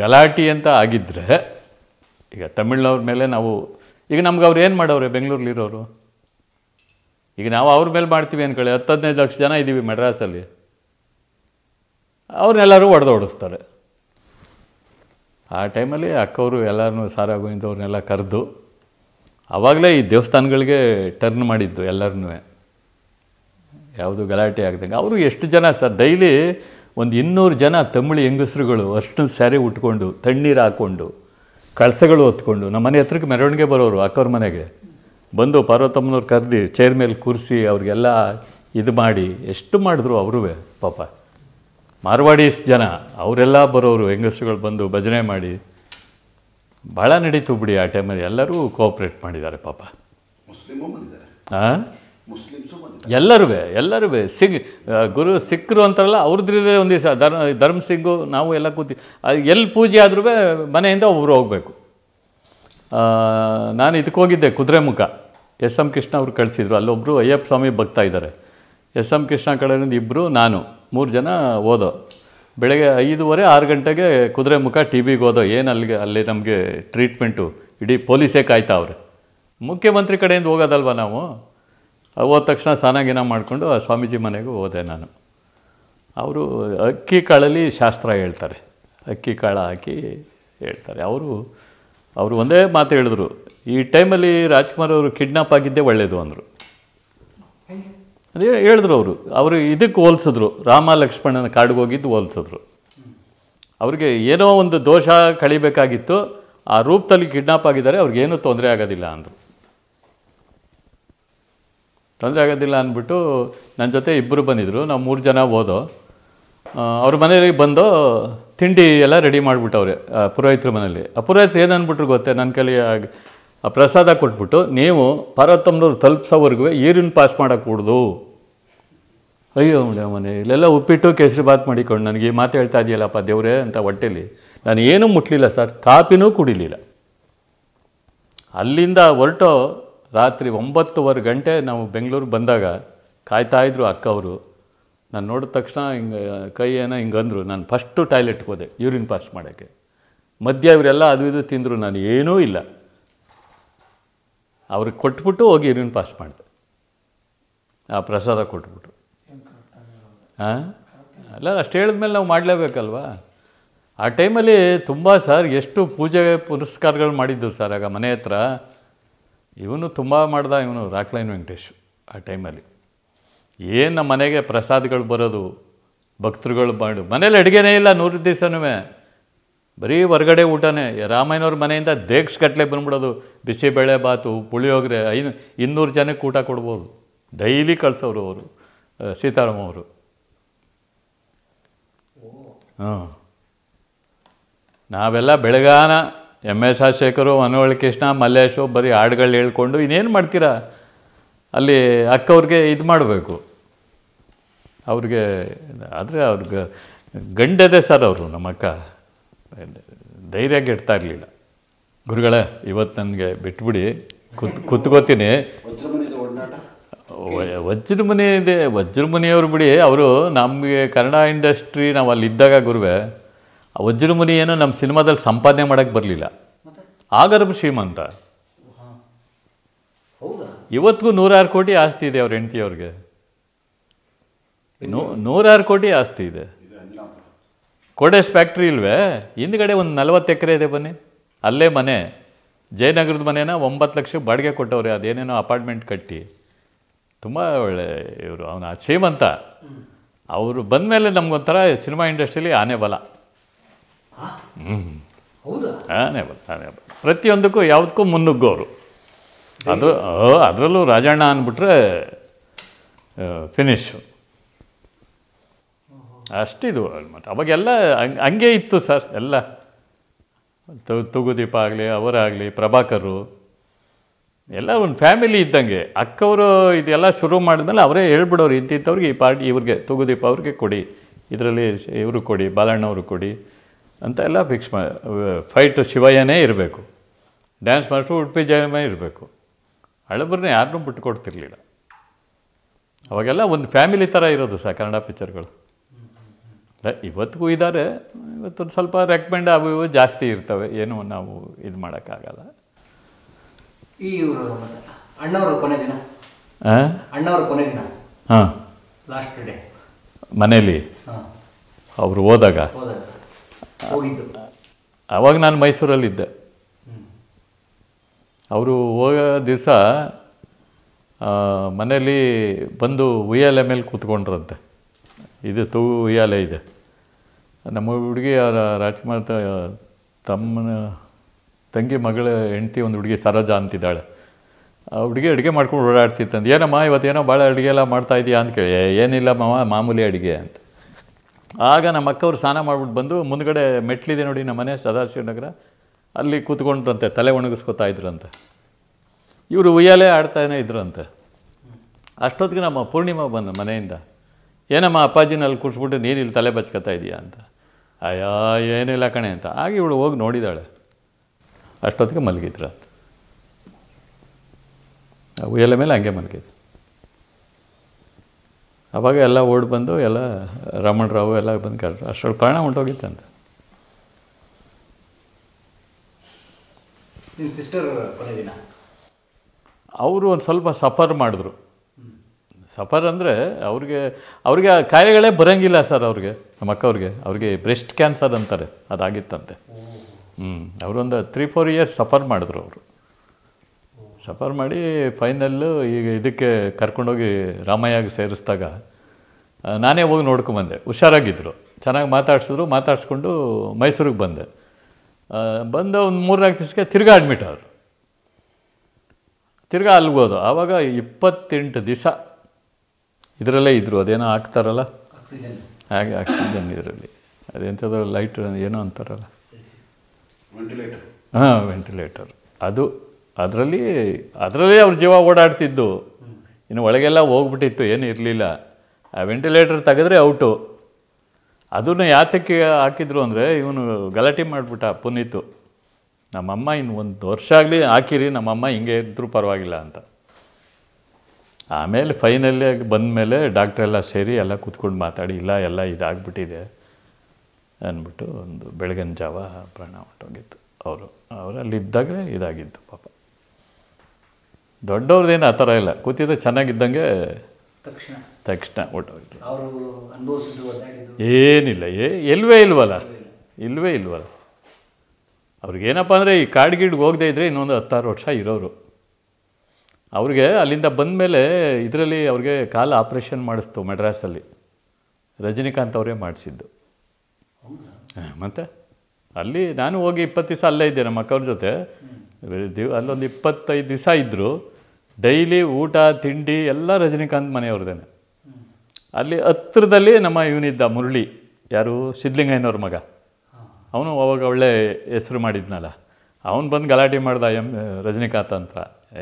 ಗಲಾಟಿ ಅಂತ ಆಗಿದ್ದರೆ ಈಗ ತಮಿಳ್ನವ್ರ ಮೇಲೆ ನಾವು ಈಗ ನಮ್ಗೆ ಅವ್ರು ಏನು ಮಾಡವ್ರೆ ಬೆಂಗಳೂರಲ್ಲಿರೋರು ಈಗ ನಾವು ಅವ್ರ ಮೇಲೆ ಮಾಡ್ತೀವಿ ಅಂದ್ಕೊಳ್ಳಿ ಹತ್ತು ಹದಿನೈದು ಲಕ್ಷ ಜನ ಇದ್ದೀವಿ ಮೆಡ್ರಾಸಲ್ಲಿ ಅವ್ರನ್ನೆಲ್ಲರೂ ಓಡಿಸ್ತಾರೆ ಆ ಟೈಮಲ್ಲಿ ಅಕ್ಕವರು ಎಲ್ಲರೂ ಸಾರಾಗೋಯಿಂದವ್ರನ್ನೆಲ್ಲ ಗೋವಿಂದವ್ರನ್ನೆಲ್ಲ ಕರೆದು ಆವಾಗಲೇ ಈ ದೇವಸ್ಥಾನಗಳಿಗೆ ಟರ್ನ್ ಮಾಡಿದ್ದು ಎಲ್ಲರನ್ನೂ ಯಾವುದು ಗಲಾಟೆ ಆಗ್ದಂಗೆ ಅವರು ಎಷ್ಟು ಜನ ಸರ್ ಡೈಲಿ ಒಂದು ಇನ್ನೂರು ಜನ ತಮಿಳು ಹೆಂಗಸರುಗಳು ಅಷ್ಟೊಂದು ಸ್ಯಾರಿ ಉಟ್ಕೊಂಡು ತಣ್ಣೀರು ಹಾಕ್ಕೊಂಡು ಕಳಸಗಳು ಹೊತ್ಕೊಂಡು ನಮ್ಮ ಮನೆ ಹತ್ರಕ್ಕೆ ಮೆರವಣಿಗೆ ಬರೋರು ಅಕ್ಕವ್ರ ಮನೆಗೆ ಬಂದು ಪಾರ್ವತಮ್ಮನವ್ರು ಕರೆದು ಚೇರ್ ಮೇಲೆ ಕೂರಿಸಿ ಅವ್ರಿಗೆಲ್ಲ ಇದು ಮಾಡಿ ಎಷ್ಟು ಮಾಡಿದ್ರು ಅವರೂ ಪಾಪ ಮಾರ್ವಾಡೀಸ್ ಜನ ಅವರೆಲ್ಲ ಬರೋರು ಹೆಂಗಸುಗಳು ಬಂದು ಭಜನೆ ಮಾಡಿ ಭಾಳ ನಡೀತು ಬಿಡಿ ಆ ಟೈಮಲ್ಲಿ ಎಲ್ಲರೂ ಕೋಆಪ್ರೇಟ್ ಮಾಡಿದ್ದಾರೆ ಪಾಪ ಹಾಂ ಎಲ್ಲರೂ ಎಲ್ಲರೂ ಸಿಗ್ ಗುರು ಸಿಕ್ಕರು ಅಂತಾರಲ್ಲ ಅವ್ರದ್ರೆ ಒಂದು ದಿವಸ ಧರ್ಮ ಧರ್ಮ ಸಿಗ್ಗು ನಾವು ಎಲ್ಲ ಕೂತಿ ಎಲ್ಲಿ ಪೂಜೆ ಆದ್ರೂ ಮನೆಯಿಂದ ಒಬ್ಬರು ಹೋಗಬೇಕು ನಾನು ಇದಕ್ಕೆ ಹೋಗಿದ್ದೆ ಕುದುರೆಮುಖ ಎಸ್ ಎಮ್ ಕೃಷ್ಣ ಅವರು ಕಳಿಸಿದ್ರು ಅಲ್ಲೊಬ್ಬರು ಅಯ್ಯಪ್ಪ ಸ್ವಾಮಿ ಭಕ್ತ ಇದ್ದಾರೆ ಎಸ್ ಎಂ ಕೃಷ್ಣ ಕಡೆಯಿಂದ ಇಬ್ಬರು ನಾನು ಮೂರು ಜನ ಓದೋ ಬೆಳಗ್ಗೆ ಐದೂವರೆ ಆರು ಗಂಟೆಗೆ ಕುದುರೆಮುಖ ಟಿ ವಿಗೆ ಓದೋ ಏನು ಅಲ್ಲಿಗೆ ಅಲ್ಲಿ ನಮಗೆ ಟ್ರೀಟ್ಮೆಂಟು ಇಡೀ ಪೊಲೀಸೇ ಕಾಯ್ತಾ ಅವ್ರೆ ಮುಖ್ಯಮಂತ್ರಿ ಕಡೆಯಿಂದ ಹೋಗೋದಲ್ವ ನಾವು ಹೋದ ತಕ್ಷಣ ಸ್ನಾನಗಿನ ಮಾಡಿಕೊಂಡು ಆ ಸ್ವಾಮೀಜಿ ಮನೆಗೂ ಹೋದೆ ನಾನು ಅವರು ಅಕ್ಕಿ ಕಾಳಲ್ಲಿ ಶಾಸ್ತ್ರ ಹೇಳ್ತಾರೆ ಅಕ್ಕಿ ಕಾಳ ಹಾಕಿ ಹೇಳ್ತಾರೆ ಅವರು ಅವರು ಒಂದೇ ಮಾತು ಹೇಳಿದ್ರು ಈ ಟೈಮಲ್ಲಿ ರಾಜ್ಕುಮಾರ್ ಅವರು ಕಿಡ್ನಾಪ್ ಆಗಿದ್ದೇ ಒಳ್ಳೆಯದು ಅಂದರು ಅದೇ ಹೇಳಿದ್ರು ಅವರು ಅವರು ಇದಕ್ಕೆ ಹೋಲಿಸಿದ್ರು ರಾಮ ಲಕ್ಷ್ಮಣನ ಕಾಡಿಗೆ ಹೋಗಿದ್ದು ಹೋಲಿಸಿದ್ರು ಅವ್ರಿಗೆ ಏನೋ ಒಂದು ದೋಷ ಕಳಿಬೇಕಾಗಿತ್ತು ಆ ರೂಪದಲ್ಲಿ ಕಿಡ್ನಾಪ್ ಆಗಿದ್ದಾರೆ ಅವ್ರಿಗೇನೂ ತೊಂದರೆ ಆಗೋದಿಲ್ಲ ಅಂದರು ತೊಂದರೆ ಆಗೋದಿಲ್ಲ ಅಂದ್ಬಿಟ್ಟು ನನ್ನ ಜೊತೆ ಇಬ್ಬರು ಬಂದಿದ್ದರು ನಾವು ಮೂರು ಜನ ಓದೋ ಅವ್ರ ಮನೇಲಿ ಬಂದು ತಿಂಡಿ ಎಲ್ಲ ರೆಡಿ ಮಾಡಿಬಿಟ್ಟವ್ರೆ ಪುರೋಹಿತ್ರು ಮನೇಲಿ ಆ ಪುರೋಹಿತ್ರು ಏನಂದ್ಬಿಟ್ರು ಅಂದ್ಬಿಟ್ರು ಗೊತ್ತೇ ನನ್ನ ಕಲಿ ಆ ಪ್ರಸಾದ ಕೊಟ್ಬಿಟ್ಟು ನೀವು ಪಾರ್ವತಮ್ಮನವ್ರು ತಲುಪಿಸೋವರೆಗೂ ಈರಿನ ಪಾಸ್ ಮಾಡೋಕ್ಕೂಡ್ದು ಅಯ್ಯೋ ಮೇಡಮ್ ಮನೆ ಇಲ್ಲೆಲ್ಲ ಉಪ್ಪಿಟ್ಟು ಕೇಸರಿ ಬಾತ್ ಮಾಡಿಕೊಂಡು ನನಗೆ ಈ ಮಾತು ಹೇಳ್ತಾ ಇದೆಯಲ್ಲಪ್ಪ ದೇವರೇ ಅಂತ ಹೊಟ್ಟೆಲಿ ನಾನು ಏನೂ ಮುಟ್ಲಿಲ್ಲ ಸರ್ ಕಾಪಿನೂ ಕುಡಿಲಿಲ್ಲ ಅಲ್ಲಿಂದ ಹೊರಟು ರಾತ್ರಿ ಒಂಬತ್ತುವರೆ ಗಂಟೆ ನಾವು ಬೆಂಗಳೂರು ಬಂದಾಗ ಕಾಯ್ತಾಯಿದ್ರು ಅಕ್ಕ ಅವರು ನಾನು ನೋಡಿದ ತಕ್ಷಣ ಹಿಂಗೆ ಕೈ ಏನೋ ಹಿಂಗೆ ಅಂದರು ನಾನು ಫಸ್ಟು ಟಾಯ್ಲೆಟ್ಗೆ ಹೋದೆ ಯೂರಿನ್ ಪಾಸ್ ಮಾಡೋಕ್ಕೆ ಮಧ್ಯ ಇವರೆಲ್ಲ ಅದು ಇದು ತಿಂದರು ನಾನು ಏನೂ ಇಲ್ಲ ಅವ್ರಿಗೆ ಕೊಟ್ಬಿಟ್ಟು ಹೋಗಿ ಯೂರಿನ್ ಪಾಸ್ ಮಾಡಿದೆ ಆ ಪ್ರಸಾದ ಕೊಟ್ಬಿಟ್ಟು ಹಾಂ ಅಲ್ಲ ಅಷ್ಟು ಹೇಳಿದ್ಮೇಲೆ ನಾವು ಮಾಡಲೇಬೇಕಲ್ವಾ ಆ ಟೈಮಲ್ಲಿ ತುಂಬ ಸರ್ ಎಷ್ಟು ಪೂಜೆ ಪುರಸ್ಕಾರಗಳು ಮಾಡಿದ್ದು ಸರ್ ಆಗ ಮನೆ ಹತ್ರ ಇವನು ತುಂಬ ಮಾಡ್ದ ಇವನು ರಾಕ್ಲೈನ್ ವೆಂಕಟೇಶ್ ಆ ಟೈಮಲ್ಲಿ ಏನು ನಮ್ಮ ಮನೆಗೆ ಪ್ರಸಾದಗಳು ಬರೋದು ಭಕ್ತರುಗಳು ಮಾಡು ಮನೇಲಿ ಅಡುಗೆನೇ ಇಲ್ಲ ನೂರು ದಿವಸನೂ ಬರೀ ಹೊರಗಡೆ ಊಟನೇ ರಾಮಾಯಣವ್ರ ಮನೆಯಿಂದ ದೇಗ್ಸ್ ಕಟ್ಲೆ ಬಂದ್ಬಿಡೋದು ಬಿಸಿಬೇಳೆ ಬಾತು ಪುಳಿಯೋಗರೆ ಐನು ಇನ್ನೂರು ಜನಕ್ಕೆ ಊಟ ಕೊಡ್ಬೋದು ಡೈಲಿ ಕಳಿಸೋರು ಅವರು ಸೀತಾರಾಮ ಅವರು ಹಾಂ ನಾವೆಲ್ಲ ಬೆಳಗಾನ ಎಮ್ ಎಸ್ ರಾಜಶೇಖರು ಮನವಳ್ಳಿ ಕೃಷ್ಣ ಮಲ್ಲೇಶು ಬರೀ ಹಾಡುಗಳು ಹೇಳ್ಕೊಂಡು ಇನ್ನೇನು ಮಾಡ್ತೀರಾ ಅಲ್ಲಿ ಅಕ್ಕವ್ರಿಗೆ ಇದು ಮಾಡಬೇಕು ಅವ್ರಿಗೆ ಆದರೆ ಅವ್ರಿಗೆ ಗಂಡದೆ ಸರ್ ಅವರು ನಮ್ಮಕ್ಕ ಧೈರ್ಯ ಇಡ್ತಾ ಇರಲಿಲ್ಲ ಗುರುಗಳೇ ಇವತ್ತು ನನಗೆ ಬಿಟ್ಬಿಡಿ ಕುತ್ ಕುತ್ಕೋತೀನಿ ವಜ್ರಮುನಿ ಇದೆ ವಜ್ರಮುನಿಯವ್ರು ಬಿಡಿ ಅವರು ನಮಗೆ ಕನ್ನಡ ಇಂಡಸ್ಟ್ರಿ ನಾವು ಅಲ್ಲಿದ್ದಾಗ ಗುರುವೆ ವಜ್ರಮುನಿ ಏನೋ ನಮ್ಮ ಸಿನಿಮಾದಲ್ಲಿ ಸಂಪಾದನೆ ಮಾಡೋಕ್ಕೆ ಬರಲಿಲ್ಲ ಆಗರ್ಭ ಶ್ರೀಮಂತ ಇವತ್ತಿಗೂ ನೂರಾರು ಕೋಟಿ ಆಸ್ತಿ ಇದೆ ಅವ್ರ ಹೆಂಡತಿಯವ್ರಿಗೆ ನೂ ನೂರಾರು ಕೋಟಿ ಆಸ್ತಿ ಇದೆ ಕೋಡೆಸ್ ಫ್ಯಾಕ್ಟ್ರಿ ಇಲ್ವೇ ಹಿಂದ್ಗಡೆ ಒಂದು ನಲ್ವತ್ತು ಎಕರೆ ಇದೆ ಬನ್ನಿ ಅಲ್ಲೇ ಮನೆ ಜಯನಗರದ ಮನೇನ ಒಂಬತ್ತು ಲಕ್ಷ ಬಾಡಿಗೆ ಕೊಟ್ಟವ್ರೆ ಅದೇನೇನೋ ಅಪಾರ್ಟ್ಮೆಂಟ್ ಕಟ್ಟಿ ತುಂಬ ಒಳ್ಳೆ ಇವರು ಅವನ ಶ್ರೀಮಂತ ಅವರು ಬಂದಮೇಲೆ ನಮಗೊಂಥರ ಸಿನಿಮಾ ಇಂಡಸ್ಟ್ರಿಲಿ ಆನೆ ಬಲ ಹ್ಞೂ ಆನೆ ಬಲ್ಲ ಆನೆ ಪ್ರತಿಯೊಂದಕ್ಕೂ ಯಾವುದಕ್ಕೂ ಮುನ್ನುಗ್ಗೋರು ಅದ್ರ ಅದರಲ್ಲೂ ರಾಜಣ್ಣ ಅಂದ್ಬಿಟ್ರೆ ಫಿನಿಶು ಅಷ್ಟಿದು ಮತ್ತು ಅವಾಗೆಲ್ಲ ಹಂಗೆ ಇತ್ತು ಸರ್ ಎಲ್ಲ ತೂಗುದೀಪ ಆಗಲಿ ಅವರಾಗಲಿ ಪ್ರಭಾಕರು ಎಲ್ಲ ಒಂದು ಫ್ಯಾಮಿಲಿ ಇದ್ದಂಗೆ ಅಕ್ಕವರು ಇದೆಲ್ಲ ಶುರು ಮಾಡಿದ್ಮೇಲೆ ಅವರೇ ಹೇಳ್ಬಿಡೋರು ಇಂತಿಂಥವ್ರಿಗೆ ಈ ಪಾರ್ಟಿ ಇವ್ರಿಗೆ ತೂಗುದೀಪ ಅವ್ರಿಗೆ ಕೊಡಿ ಇದರಲ್ಲಿ ಇವರು ಕೊಡಿ ಬಾಲಣ್ಣವರು ಕೊಡಿ ಅಂತ ಎಲ್ಲ ಫಿಕ್ಸ್ ಮಾಡಿ ಫೈಟ್ ಶಿವಯ್ಯನೇ ಇರಬೇಕು ಡ್ಯಾನ್ಸ್ ಮಾಸ್ಟ್ರು ಉಡುಪಿ ಜಯಮ್ಮ ಇರಬೇಕು ಹಳಬರನ್ನ ಯಾರನ್ನೂ ಬಿಟ್ಟು ಕೊಡ್ತಿರ್ಲಿಲ್ಲ ಅವಾಗೆಲ್ಲ ಒಂದು ಫ್ಯಾಮಿಲಿ ಥರ ಇರೋದು ಸಹ ಕನ್ನಡ ಪಿಕ್ಚರ್ಗಳು ಇವತ್ತಿಗೂ ಇದ್ದಾರೆ ಇವತ್ತೊಂದು ಸ್ವಲ್ಪ ರೆಕಮೆಂಡ್ ಅವು ಇವು ಜಾಸ್ತಿ ಇರ್ತವೆ ಏನು ನಾವು ಇದು ಮಾಡೋಕ್ಕಾಗಲ್ಲ ಈ ಅಣ್ಣವರು ಕೊನೆ ದಿನ ಅಣ್ಣವರು ಕೊನೆ ದಿನ ಹಾಂ ಲಾಸ್ಟ್ ಡೇ ಮನೇಲಿ ಅವರು ಹೋದಾಗ ಆವಾಗ ನಾನು ಮೈಸೂರಲ್ಲಿದ್ದೆ ಅವರು ಹೋಗೋ ದಿವಸ ಮನೇಲಿ ಬಂದು ಉಯ್ಯಾಲೆ ಮೇಲೆ ಕೂತ್ಕೊಂಡ್ರಂತೆ ಇದು ತೂ ಉಯ್ಯಾಲೆ ಇದೆ ನಮ್ಮ ಹುಡುಗಿ ರಾಜ್ಕುಮಾರ್ ತಮ್ಮನ ತಂಗಿ ಮಗಳ ಹೆಂಡತಿ ಒಂದು ಹುಡುಗಿ ಸರೋಜಾ ಅಂತಿದ್ದಾಳೆ ಆ ಹುಡುಗಿ ಅಡುಗೆ ಮಾಡ್ಕೊಂಡು ಅಂತ ಏನಮ್ಮ ಇವತ್ತೇನೋ ಭಾಳ ಅಡುಗೆ ಎಲ್ಲ ಮಾಡ್ತಾ ಇದೆಯಾ ಅಂತ ಕೇಳಿ ಏನಿಲ್ಲ ಮಾವ ಮಾಮೂಲಿ ಅಡುಗೆ ಅಂತ ಆಗ ನಮ್ಮ ಅಕ್ಕವ್ರು ಸ್ನಾನ ಮಾಡಿಬಿಟ್ಟು ಬಂದು ಮುಂದ್ಗಡೆ ಮೆಟ್ಲಿದೆ ನೋಡಿ ನಮ್ಮ ಮನೆ ಸದಾಶಿವ ಅಲ್ಲಿ ಕೂತ್ಕೊಂಡ್ರಂತೆ ತಲೆ ಒಣಗಿಸ್ಕೊತಾ ಅಂತ ಇವರು ಉಯ್ಯಾಲೆ ಆಡ್ತಾನೇ ಇದ್ರಂತೆ ಅಷ್ಟೊತ್ತಿಗೆ ನಮ್ಮ ಪೂರ್ಣಿಮಾ ಬಂದು ಮನೆಯಿಂದ ಏನಮ್ಮ ಅಪ್ಪಾಜಿನಲ್ಲಿ ಕೂರಿಸ್ಬಿಟ್ಟು ನೀನು ಇಲ್ಲಿ ತಲೆ ಬಚ್ಕೊತಾ ಇದೆಯಾ ಅಂತ ಅಯ್ಯೋ ಏನಿಲ್ಲ ಕಣೆ ಅಂತ ಆಗ ಇವಳು ಹೋಗಿ ನೋಡಿದಾಳೆ ಅಷ್ಟೊತ್ತಿಗೆ ಅಂತ ಉಯ್ಯಾಲೆ ಮೇಲೆ ಹಂಗೆ ಮಲಗಿದ್ರು ಅವಾಗ ಎಲ್ಲ ಓಡ್ ಬಂದು ಎಲ್ಲ ರಾವು ಎಲ್ಲ ಬಂದು ಕರೆದ್ರು ಅಷ್ಟರಲ್ಲಿ ಪ್ರಾಣ ಹೊಂಟೋಗಿತ್ತಂತೆ ನಿಮ್ಮ ಸಿಸ್ಟರ್ ಅವರು ಒಂದು ಸ್ವಲ್ಪ ಸಫರ್ ಮಾಡಿದ್ರು ಸಫರ್ ಅಂದರೆ ಅವ್ರಿಗೆ ಅವ್ರಿಗೆ ಆ ಕಾಯಿಲೆಗಳೇ ಬರೋಂಗಿಲ್ಲ ಸರ್ ಅವ್ರಿಗೆ ನಮ್ಮ ಅಕ್ಕವ್ರಿಗೆ ಅವ್ರಿಗೆ ಬ್ರೆಸ್ಟ್ ಕ್ಯಾನ್ಸರ್ ಅಂತಾರೆ ಅದಾಗಿತ್ತಂತೆ ಹ್ಞೂ ಅವರೊಂದು ತ್ರೀ ಫೋರ್ ಇಯರ್ಸ್ ಸಫರ್ ಮಾಡಿದ್ರು ಅವರು ಸಫರ್ ಮಾಡಿ ಫೈನಲ್ಲು ಈಗ ಇದಕ್ಕೆ ಕರ್ಕೊಂಡೋಗಿ ರಾಮಯ್ಯಗೆ ಸೇರಿಸಿದಾಗ ನಾನೇ ಹೋಗಿ ನೋಡ್ಕೊಂಬಂದೆ ಹುಷಾರಾಗಿದ್ದರು ಚೆನ್ನಾಗಿ ಮಾತಾಡ್ಸಿದ್ರು ಮಾತಾಡಿಸ್ಕೊಂಡು ಮೈಸೂರಿಗೆ ಬಂದೆ ಬಂದು ಒಂದು ಮೂರ್ನಾಲ್ಕು ದಿವಸಕ್ಕೆ ತಿರ್ಗಾ ಅಡ್ಮಿಟ್ ಅವರು ತಿರ್ಗಾ ಅಲ್ಗೋದು ಆವಾಗ ಇಪ್ಪತ್ತೆಂಟು ದಿವಸ ಇದರಲ್ಲೇ ಇದ್ದರು ಅದೇನೋ ಹಾಕ್ತಾರಲ್ಲ ಹಾಗೆ ಆಕ್ಸಿಜನ್ ಇದರಲ್ಲಿ ಅದೆಂಥದ್ದು ಲೈಟ್ ಏನೋ ಅಂತಾರಲ್ಲ ಹಾಂ ವೆಂಟಿಲೇಟರ್ ಅದು ಅದರಲ್ಲಿ ಅದರಲ್ಲೇ ಅವ್ರ ಜೀವ ಓಡಾಡ್ತಿದ್ದು ಇನ್ನು ಒಳಗೆಲ್ಲ ಹೋಗ್ಬಿಟ್ಟಿತ್ತು ಏನು ಇರಲಿಲ್ಲ ಆ ವೆಂಟಿಲೇಟರ್ ತೆಗೆದ್ರೆ ಔಟು ಅದನ್ನು ಯಾತಕ್ಕೆ ಹಾಕಿದ್ರು ಅಂದರೆ ಇವನು ಗಲಾಟೆ ಮಾಡಿಬಿಟ್ಟ ಪುನೀತು ನಮ್ಮಮ್ಮ ಇನ್ನು ಒಂದು ವರ್ಷ ಆಗಲಿ ಹಾಕಿರಿ ನಮ್ಮಮ್ಮ ಹಿಂಗೆ ಇದ್ದರೂ ಪರವಾಗಿಲ್ಲ ಅಂತ ಆಮೇಲೆ ಫೈನಲ್ ಆಗಿ ಬಂದಮೇಲೆ ಡಾಕ್ಟ್ರೆಲ್ಲ ಸೇರಿ ಎಲ್ಲ ಕೂತ್ಕೊಂಡು ಮಾತಾಡಿ ಇಲ್ಲ ಎಲ್ಲ ಇದಾಗ್ಬಿಟ್ಟಿದೆ ಅಂದ್ಬಿಟ್ಟು ಒಂದು ಬೆಳಗಿನ ಜಾವ ಪ್ರಾಣ ಹೊಟ್ಟೋಗಿತ್ತು ಅವರು ಅವರಲ್ಲಿದ್ದಾಗಲೇ ಇದಾಗಿತ್ತು ಪಾಪ ದೊಡ್ಡವ್ರದ್ದೇನು ಆ ಥರ ಇಲ್ಲ ಕೂತಿದ್ದು ಚೆನ್ನಾಗಿದ್ದಂಗೆ ತಕ್ಷಣ ತಕ್ಷಣ ಒಟ್ಟು ಏನಿಲ್ಲ ಏ ಎಲ್ವೇ ಇಲ್ವಲ್ಲ ಇಲ್ವೇ ಇಲ್ವಲ್ಲ ಅವ್ರಿಗೇನಪ್ಪ ಅಂದರೆ ಈ ಕಾಡ್ಗಿಡ್ಗೆ ಹೋಗದೆ ಇದ್ದರೆ ಇನ್ನೊಂದು ಹತ್ತಾರು ವರ್ಷ ಇರೋರು ಅವ್ರಿಗೆ ಅಲ್ಲಿಂದ ಬಂದ ಮೇಲೆ ಇದರಲ್ಲಿ ಅವ್ರಿಗೆ ಕಾಲು ಆಪ್ರೇಷನ್ ಮಾಡಿಸ್ತು ಮೆಡ್ರಾಸಲ್ಲಿ ರಜನಿಕಾಂತ್ ಅವರೇ ಮಾಡಿಸಿದ್ದು ಮತ್ತೆ ಅಲ್ಲಿ ನಾನು ಹೋಗಿ ಇಪ್ಪತ್ತು ದಿವಸ ಅಲ್ಲೇ ಇದ್ದೆ ನಮ್ಮ ಅಕ್ಕವ್ರ ಜೊತೆ ದಿವ್ ಅಲ್ಲೊಂದು ಇಪ್ಪತ್ತೈದು ದಿವಸ ಇದ್ದರು ಡೈಲಿ ಊಟ ತಿಂಡಿ ಎಲ್ಲ ರಜನಿಕಾಂತ್ ಮನೆಯವ್ರದ್ದೇನೆ ಅಲ್ಲಿ ಹತ್ರದಲ್ಲಿ ನಮ್ಮ ಇವನಿದ್ದ ಮುರಳಿ ಯಾರು ಸಿದ್ಲಿಂಗಯ್ಯನವ್ರ ಮಗ ಅವನು ಅವಾಗ ಒಳ್ಳೆ ಹೆಸರು ಮಾಡಿದ್ನಲ್ಲ ಅವನು ಬಂದು ಗಲಾಟೆ ಮಾಡ್ದ ಎಮ್ ರಜನಿಕಾಂತ್ ಅಂತ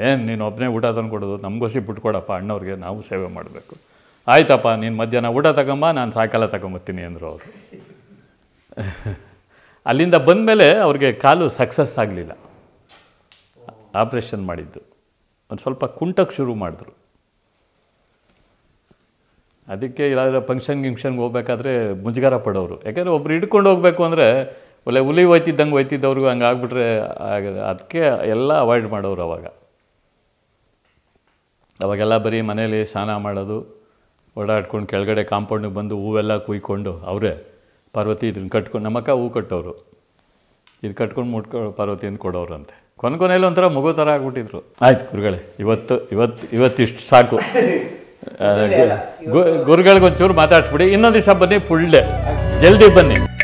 ಏನು ನೀನು ಒಬ್ಬನೇ ಊಟ ತಂದು ಕೊಡೋದು ನಮಗೋಸಿ ಬಿಟ್ಕೊಡಪ್ಪ ಅಣ್ಣವ್ರಿಗೆ ನಾವು ಸೇವೆ ಮಾಡಬೇಕು ಆಯ್ತಪ್ಪ ನೀನು ಮಧ್ಯಾಹ್ನ ಊಟ ತಗೊಂಬ ನಾನು ಸಾಯಂಕಾಲ ತಗೊಂಬತ್ತೀನಿ ಅಂದರು ಅವರು ಅಲ್ಲಿಂದ ಬಂದಮೇಲೆ ಅವ್ರಿಗೆ ಕಾಲು ಸಕ್ಸಸ್ ಆಗಲಿಲ್ಲ ಆಪ್ರೇಷನ್ ಮಾಡಿದ್ದು ಒಂದು ಸ್ವಲ್ಪ ಕುಂಟಕ್ಕೆ ಶುರು ಮಾಡಿದ್ರು ಅದಕ್ಕೆ ಇಲ್ಲಾದರೆ ಫಂಕ್ಷನ್ ಗಿಂಕ್ಷನ್ಗೆ ಹೋಗ್ಬೇಕಾದ್ರೆ ಮುಜುಗಾರ ಪಡೋರು ಯಾಕೆಂದರೆ ಒಬ್ರು ಹಿಡ್ಕೊಂಡು ಹೋಗಬೇಕು ಅಂದರೆ ಒಳ್ಳೆ ಹುಲಿ ಹೋಯ್ತಿದ್ದಂಗೆ ಒಯ್ತಿದ್ದವ್ರಿಗೂ ಹಂಗೆ ಆಗ್ಬಿಟ್ರೆ ಅದಕ್ಕೆ ಎಲ್ಲ ಅವಾಯ್ಡ್ ಮಾಡೋರು ಅವಾಗ ಅವಾಗೆಲ್ಲ ಬರೀ ಮನೇಲಿ ಸ್ನಾನ ಮಾಡೋದು ಓಡಾಡ್ಕೊಂಡು ಕೆಳಗಡೆ ಕಾಂಪೌಂಡಿಗೆ ಬಂದು ಹೂವೆಲ್ಲ ಕುಯ್ಕೊಂಡು ಅವರೇ ಪಾರ್ವತಿ ಇದನ್ನು ಕಟ್ಕೊಂಡು ನಮ್ಮಕ್ಕ ಹೂ ಕಟ್ಟೋರು ಇದು ಕಟ್ಕೊಂಡು ಮುಟ್ಕೊ ಪಾರ್ವತಿಯಿಂದ ಕೊಡೋರಂತೆ ಕೊನೆಯಲ್ಲಿ ಒಂಥರ ಮಗು ಥರ ಆಗ್ಬಿಟ್ಟಿದ್ರು ಆಯ್ತು ಗುರುಗಳೇ ಇವತ್ತು ಇವತ್ತು ಇವತ್ತಿಷ್ಟು ಸಾಕು ಒಂಚೂರು ಮಾತಾಡ್ಸ್ಬಿಡಿ ಇನ್ನೊಂದು ದಿವಸ ಬನ್ನಿ ಫುಲ್ ಡೇ ಜಲ್ದಿ ಬನ್ನಿ